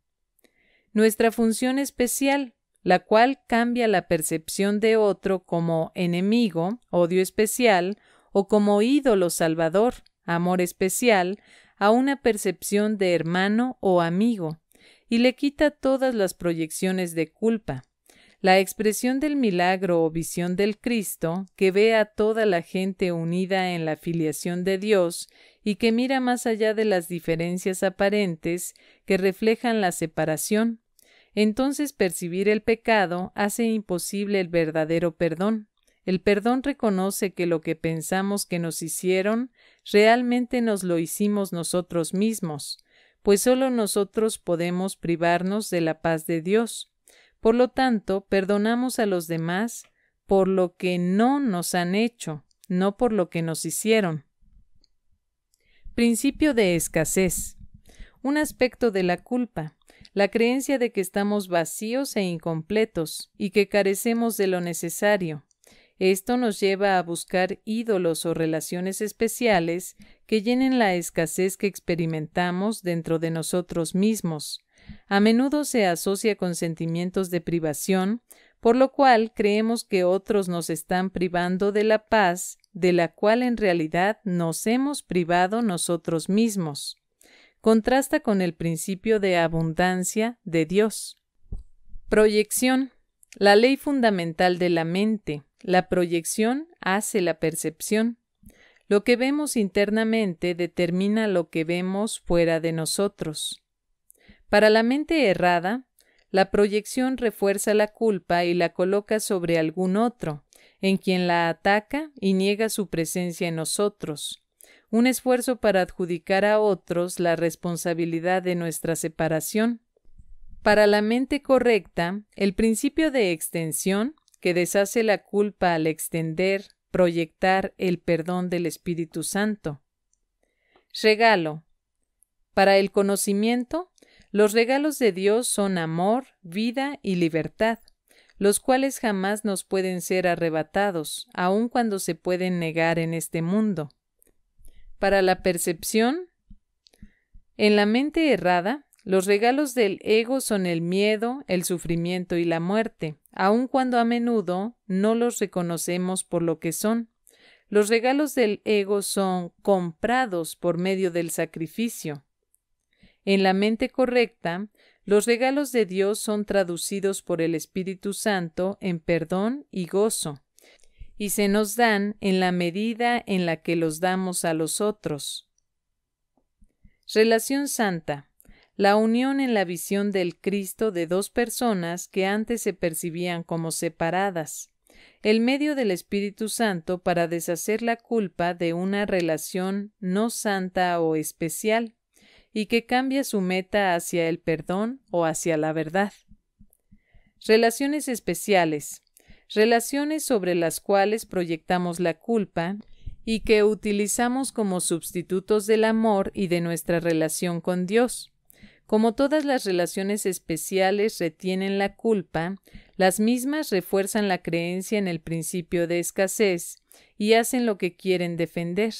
nuestra función especial, la cual cambia la percepción de otro como enemigo, odio especial, o como ídolo salvador, amor especial, a una percepción de hermano o amigo, y le quita todas las proyecciones de culpa. La expresión del milagro o visión del Cristo, que ve a toda la gente unida en la filiación de Dios y que mira más allá de las diferencias aparentes que reflejan la separación, entonces percibir el pecado hace imposible el verdadero perdón. El perdón reconoce que lo que pensamos que nos hicieron realmente nos lo hicimos nosotros mismos, pues solo nosotros podemos privarnos de la paz de Dios. Por lo tanto, perdonamos a los demás por lo que no nos han hecho, no por lo que nos hicieron. Principio de escasez. Un aspecto de la culpa la creencia de que estamos vacíos e incompletos y que carecemos de lo necesario. Esto nos lleva a buscar ídolos o relaciones especiales que llenen la escasez que experimentamos dentro de nosotros mismos. A menudo se asocia con sentimientos de privación, por lo cual creemos que otros nos están privando de la paz de la cual en realidad nos hemos privado nosotros mismos contrasta con el principio de abundancia de Dios. Proyección. La ley fundamental de la mente. La proyección hace la percepción. Lo que vemos internamente determina lo que vemos fuera de nosotros. Para la mente errada, la proyección refuerza la culpa y la coloca sobre algún otro, en quien la ataca y niega su presencia en nosotros un esfuerzo para adjudicar a otros la responsabilidad de nuestra separación. Para la mente correcta, el principio de extensión, que deshace la culpa al extender, proyectar el perdón del Espíritu Santo. Regalo. Para el conocimiento, los regalos de Dios son amor, vida y libertad, los cuales jamás nos pueden ser arrebatados, aun cuando se pueden negar en este mundo. Para la percepción, en la mente errada, los regalos del ego son el miedo, el sufrimiento y la muerte, aun cuando a menudo no los reconocemos por lo que son. Los regalos del ego son comprados por medio del sacrificio. En la mente correcta, los regalos de Dios son traducidos por el Espíritu Santo en perdón y gozo y se nos dan en la medida en la que los damos a los otros. Relación Santa. La unión en la visión del Cristo de dos personas que antes se percibían como separadas. El medio del Espíritu Santo para deshacer la culpa de una relación no santa o especial, y que cambia su meta hacia el perdón o hacia la verdad. Relaciones especiales relaciones sobre las cuales proyectamos la culpa y que utilizamos como sustitutos del amor y de nuestra relación con Dios. Como todas las relaciones especiales retienen la culpa, las mismas refuerzan la creencia en el principio de escasez y hacen lo que quieren defender.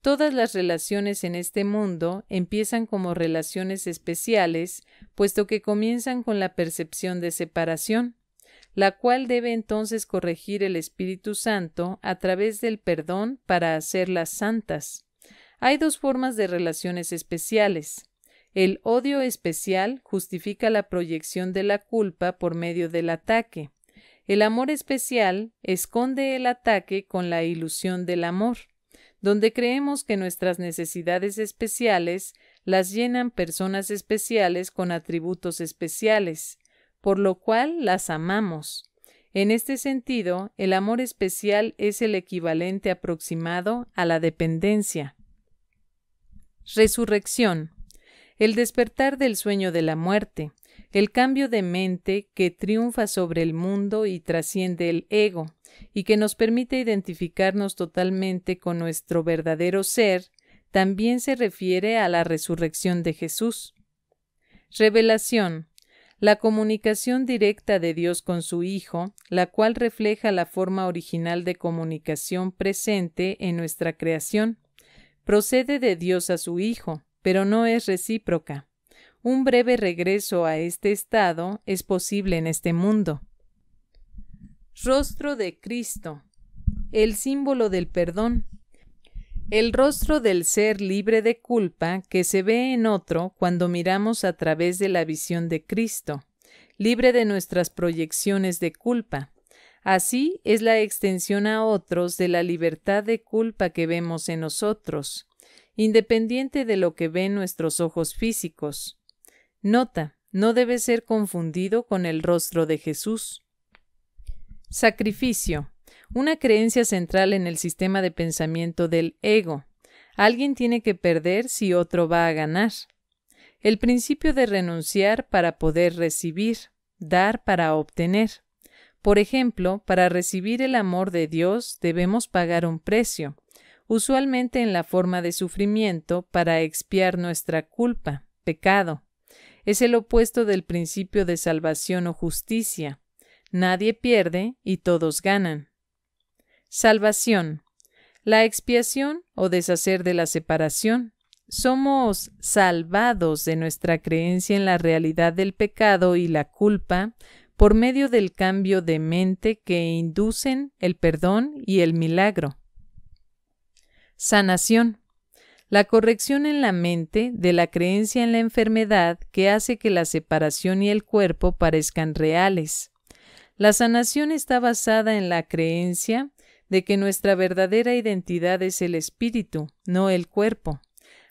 Todas las relaciones en este mundo empiezan como relaciones especiales, puesto que comienzan con la percepción de separación la cual debe entonces corregir el Espíritu Santo a través del perdón para hacerlas santas. Hay dos formas de relaciones especiales. El odio especial justifica la proyección de la culpa por medio del ataque. El amor especial esconde el ataque con la ilusión del amor, donde creemos que nuestras necesidades especiales las llenan personas especiales con atributos especiales, por lo cual las amamos. En este sentido, el amor especial es el equivalente aproximado a la dependencia. Resurrección. El despertar del sueño de la muerte, el cambio de mente que triunfa sobre el mundo y trasciende el ego, y que nos permite identificarnos totalmente con nuestro verdadero ser, también se refiere a la resurrección de Jesús. Revelación la comunicación directa de Dios con su Hijo, la cual refleja la forma original de comunicación presente en nuestra creación. Procede de Dios a su Hijo, pero no es recíproca. Un breve regreso a este estado es posible en este mundo. Rostro de Cristo, el símbolo del perdón, el rostro del ser libre de culpa que se ve en otro cuando miramos a través de la visión de Cristo, libre de nuestras proyecciones de culpa. Así es la extensión a otros de la libertad de culpa que vemos en nosotros, independiente de lo que ven nuestros ojos físicos. Nota, no debe ser confundido con el rostro de Jesús. Sacrificio una creencia central en el sistema de pensamiento del ego. Alguien tiene que perder si otro va a ganar. El principio de renunciar para poder recibir, dar para obtener. Por ejemplo, para recibir el amor de Dios debemos pagar un precio, usualmente en la forma de sufrimiento para expiar nuestra culpa, pecado. Es el opuesto del principio de salvación o justicia. Nadie pierde y todos ganan. Salvación. La expiación o deshacer de la separación. Somos salvados de nuestra creencia en la realidad del pecado y la culpa por medio del cambio de mente que inducen el perdón y el milagro. Sanación. La corrección en la mente de la creencia en la enfermedad que hace que la separación y el cuerpo parezcan reales. La sanación está basada en la creencia de que nuestra verdadera identidad es el espíritu, no el cuerpo.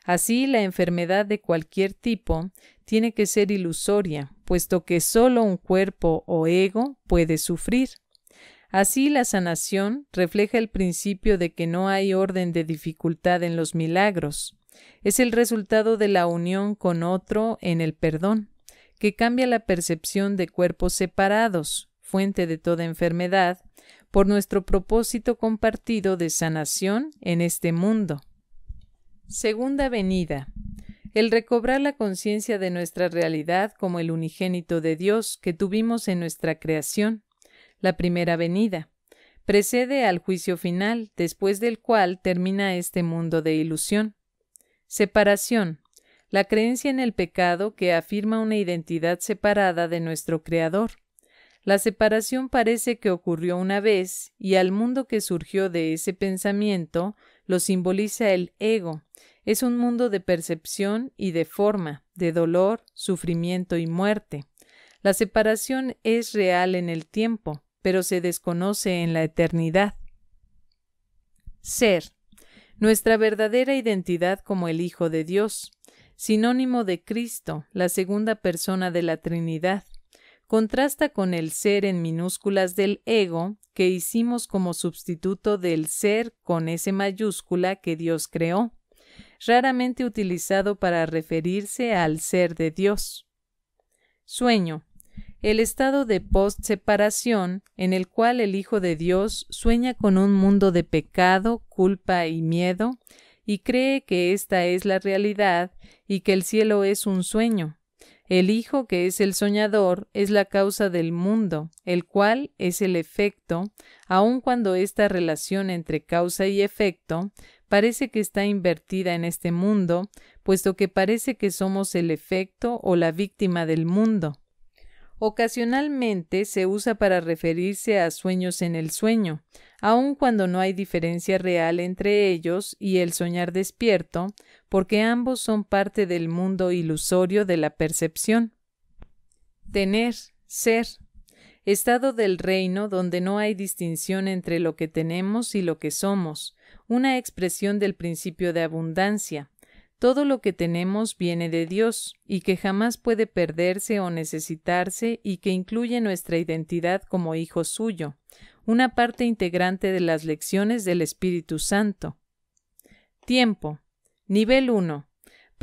Así, la enfermedad de cualquier tipo tiene que ser ilusoria, puesto que solo un cuerpo o ego puede sufrir. Así, la sanación refleja el principio de que no hay orden de dificultad en los milagros. Es el resultado de la unión con otro en el perdón, que cambia la percepción de cuerpos separados, fuente de toda enfermedad, por nuestro propósito compartido de sanación en este mundo. Segunda venida. El recobrar la conciencia de nuestra realidad como el unigénito de Dios que tuvimos en nuestra creación. La primera venida. Precede al juicio final, después del cual termina este mundo de ilusión. Separación. La creencia en el pecado que afirma una identidad separada de nuestro Creador la separación parece que ocurrió una vez y al mundo que surgió de ese pensamiento lo simboliza el ego. Es un mundo de percepción y de forma, de dolor, sufrimiento y muerte. La separación es real en el tiempo, pero se desconoce en la eternidad. Ser. Nuestra verdadera identidad como el Hijo de Dios, sinónimo de Cristo, la segunda persona de la Trinidad contrasta con el ser en minúsculas del ego que hicimos como sustituto del ser con ese mayúscula que Dios creó, raramente utilizado para referirse al ser de Dios. Sueño. El estado de post-separación en el cual el Hijo de Dios sueña con un mundo de pecado, culpa y miedo, y cree que esta es la realidad y que el cielo es un sueño, el Hijo, que es el soñador, es la causa del mundo, el cual es el efecto, aun cuando esta relación entre causa y efecto parece que está invertida en este mundo, puesto que parece que somos el efecto o la víctima del mundo. Ocasionalmente se usa para referirse a sueños en el sueño, aun cuando no hay diferencia real entre ellos y el soñar despierto, porque ambos son parte del mundo ilusorio de la percepción. Tener, ser, estado del reino donde no hay distinción entre lo que tenemos y lo que somos, una expresión del principio de abundancia, todo lo que tenemos viene de Dios y que jamás puede perderse o necesitarse y que incluye nuestra identidad como hijo suyo, una parte integrante de las lecciones del Espíritu Santo. Tiempo. Nivel 1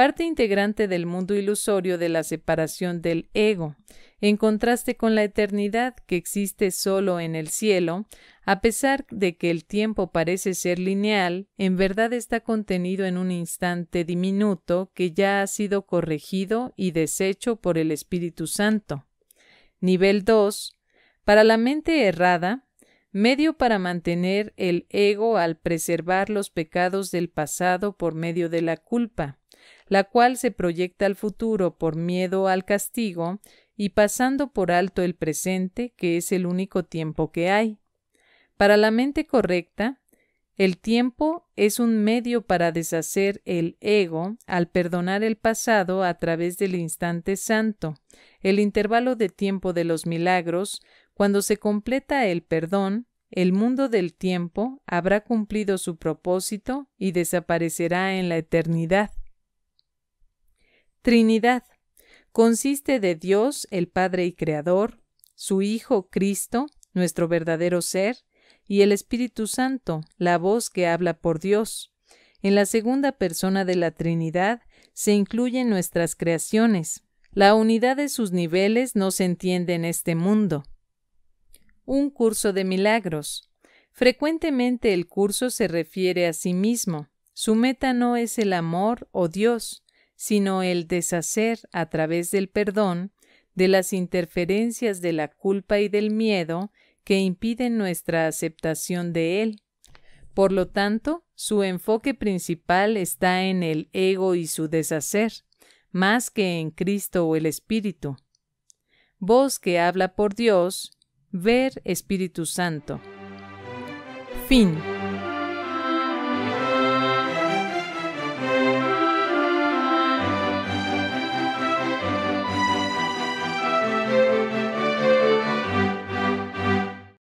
parte integrante del mundo ilusorio de la separación del ego, en contraste con la eternidad que existe solo en el cielo, a pesar de que el tiempo parece ser lineal, en verdad está contenido en un instante diminuto que ya ha sido corregido y deshecho por el Espíritu Santo. Nivel 2. Para la mente errada, medio para mantener el ego al preservar los pecados del pasado por medio de la culpa la cual se proyecta al futuro por miedo al castigo y pasando por alto el presente, que es el único tiempo que hay. Para la mente correcta, el tiempo es un medio para deshacer el ego al perdonar el pasado a través del instante santo, el intervalo de tiempo de los milagros, cuando se completa el perdón, el mundo del tiempo habrá cumplido su propósito y desaparecerá en la eternidad. Trinidad. Consiste de Dios, el Padre y Creador, su Hijo Cristo, nuestro verdadero ser, y el Espíritu Santo, la voz que habla por Dios. En la segunda persona de la Trinidad se incluyen nuestras creaciones. La unidad de sus niveles no se entiende en este mundo. Un curso de milagros. Frecuentemente el curso se refiere a sí mismo. Su meta no es el amor o Dios, sino el deshacer a través del perdón de las interferencias de la culpa y del miedo que impiden nuestra aceptación de Él. Por lo tanto, su enfoque principal está en el ego y su deshacer, más que en Cristo o el Espíritu. Voz que habla por Dios, ver Espíritu Santo. Fin.